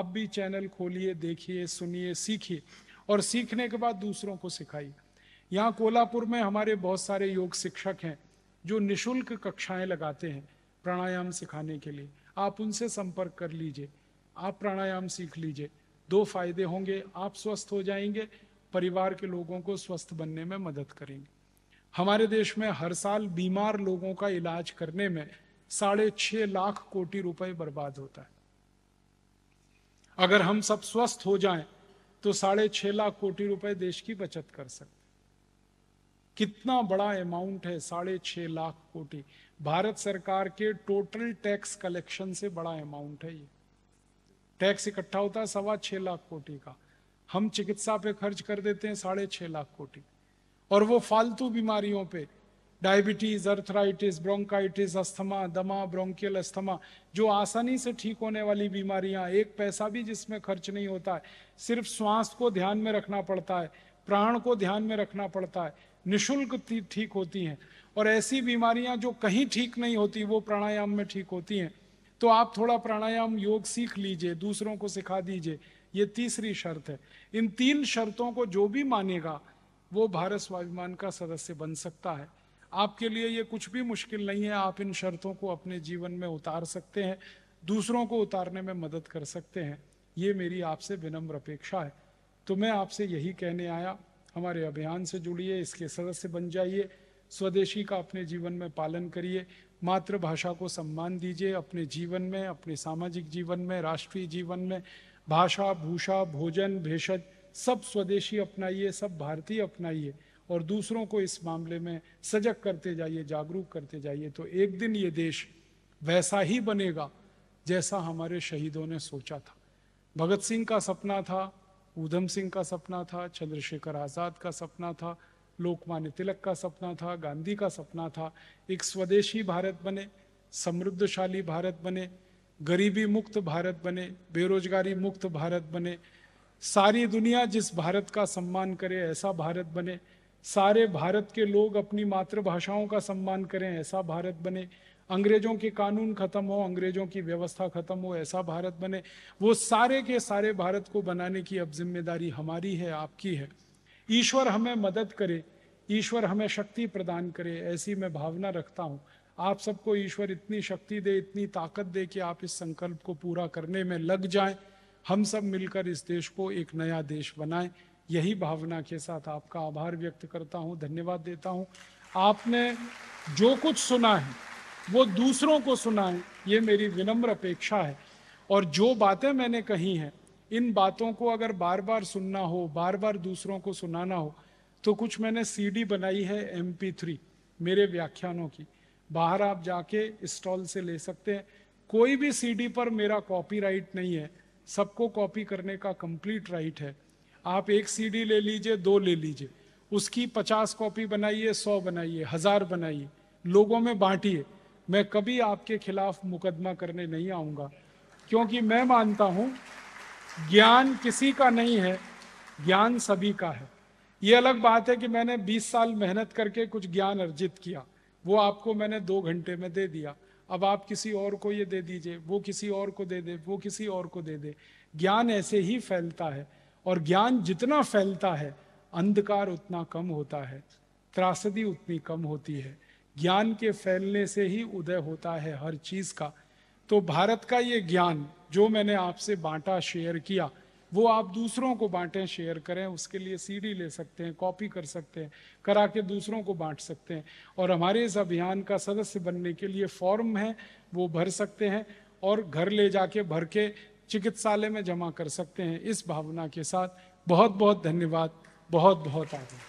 आप भी चैनल खोलिए देखिए सुनिए सीखिए और सीखने के बाद दूसरों को सिखाइए यहाँ कोल्हापुर में हमारे बहुत सारे योग शिक्षक हैं जो निशुल्क कक्षाएं लगाते हैं प्राणायाम सिखाने के लिए आप उनसे संपर्क कर लीजिए आप प्राणायाम सीख लीजिए दो फायदे होंगे आप स्वस्थ हो जाएंगे परिवार के लोगों को स्वस्थ बनने में मदद करेंगे हमारे देश में हर साल बीमार लोगों का इलाज करने में साढ़े छह लाख कोटी रुपए बर्बाद होता है अगर हम सब स्वस्थ हो जाएं तो साढ़े छह लाख कोटी रुपए देश की बचत कर सकते कितना बड़ा अमाउंट है साढ़े छ लाख कोटी भारत सरकार के टोटल टैक्स कलेक्शन से बड़ा अमाउंट है ये टैक्स इकट्ठा होता है सवा छह लाख कोटी का हम चिकित्सा पे खर्च कर देते हैं साढ़े छह लाख कोटी और वो फालतू बीमारियों पे डायबिटीज़ अर्थराइटिस ब्रोंकाइटिस अस्थमा दमा ब्रोंकियल अस्थमा जो आसानी से ठीक होने वाली बीमारियां एक पैसा भी जिसमें खर्च नहीं होता है सिर्फ श्वास को ध्यान में रखना पड़ता है प्राण को ध्यान में रखना पड़ता है निशुल्क ठीक होती हैं और ऐसी बीमारियां जो कहीं ठीक नहीं होती वो प्राणायाम में ठीक होती हैं तो आप थोड़ा प्राणायाम योग सीख लीजिए दूसरों को सिखा दीजिए ये तीसरी शर्त है इन तीन शर्तों को जो भी मानेगा वो भारत स्वाभिमान का सदस्य बन सकता है आपके लिए ये कुछ भी मुश्किल नहीं है आप इन शर्तों को अपने जीवन में उतार सकते हैं दूसरों को उतारने में मदद कर सकते हैं ये मेरी आपसे विनम्र अपेक्षा है तो मैं आपसे यही कहने आया हमारे अभियान से जुड़िए इसके सदस्य बन जाइए स्वदेशी का अपने जीवन में पालन करिए मातृभाषा को सम्मान दीजिए अपने जीवन में अपने सामाजिक जीवन में राष्ट्रीय जीवन में भाषा भूषा भोजन भेषज सब स्वदेशी अपनाइए सब भारतीय अपनाइए और दूसरों को इस मामले में सजग करते जाइए जागरूक करते जाइए तो एक दिन ये देश वैसा ही बनेगा जैसा हमारे शहीदों ने सोचा था भगत सिंह का सपना था ऊधम सिंह का सपना था चंद्रशेखर आज़ाद का सपना था लोकमान्य तिलक का सपना था गांधी का सपना था एक स्वदेशी भारत बने समृद्धशाली भारत बने गरीबी मुक्त भारत बने बेरोजगारी मुक्त भारत बने सारी दुनिया जिस भारत का सम्मान करे ऐसा भारत बने सारे भारत के लोग अपनी मातृभाषाओं का सम्मान करें ऐसा भारत बने अंग्रेजों के कानून खत्म हो अंग्रेजों की व्यवस्था खत्म हो ऐसा भारत बने वो सारे के सारे भारत को बनाने की अब जिम्मेदारी हमारी है आपकी है ईश्वर हमें मदद करे ईश्वर हमें शक्ति प्रदान करे ऐसी मैं भावना रखता हूँ आप सबको ईश्वर इतनी शक्ति दे इतनी ताकत दे कि आप इस संकल्प को पूरा करने में लग जाए हम सब मिलकर इस देश को एक नया देश बनाए यही भावना के साथ आपका आभार व्यक्त करता हूँ धन्यवाद देता हूँ आपने जो कुछ सुना है वो दूसरों को सुनाएं ये मेरी विनम्र अपेक्षा है और जो बातें मैंने कही हैं इन बातों को अगर बार बार सुनना हो बार बार दूसरों को सुनाना हो तो कुछ मैंने सीडी बनाई है एम थ्री मेरे व्याख्यानों की बाहर आप जाके स्टॉल से ले सकते हैं कोई भी सीडी पर मेरा कॉपीराइट नहीं है सबको कॉपी करने का कंप्लीट राइट है आप एक सीडी ले लीजिए दो ले लीजिए उसकी पचास कॉपी बनाइए सौ बनाइए हजार बनाइए लोगों में बांटिए मैं कभी आपके खिलाफ मुकदमा करने नहीं आऊंगा क्योंकि मैं मानता हूँ ज्ञान किसी का नहीं है ज्ञान सभी का है ये अलग बात है कि मैंने 20 साल मेहनत करके कुछ ज्ञान अर्जित किया वो आपको मैंने दो घंटे में दे दिया अब आप किसी और को ये दे दीजिए वो किसी और को दे दे वो किसी और को दे दे ज्ञान ऐसे ही फैलता है और ज्ञान जितना फैलता है अंधकार उतना कम होता है त्रासदी उतनी कम होती है ज्ञान के फैलने से ही उदय होता है हर चीज का तो भारत का ये ज्ञान जो मैंने आपसे बांटा शेयर किया वो आप दूसरों को बांटें शेयर करें उसके लिए सीडी ले सकते हैं कॉपी कर सकते हैं करा के दूसरों को बांट सकते हैं और हमारे इस अभियान का सदस्य बनने के लिए फॉर्म है वो भर सकते हैं और घर ले जाके भर के चिकित्सालय में जमा कर सकते हैं इस भावना के साथ बहुत बहुत धन्यवाद बहुत बहुत आभार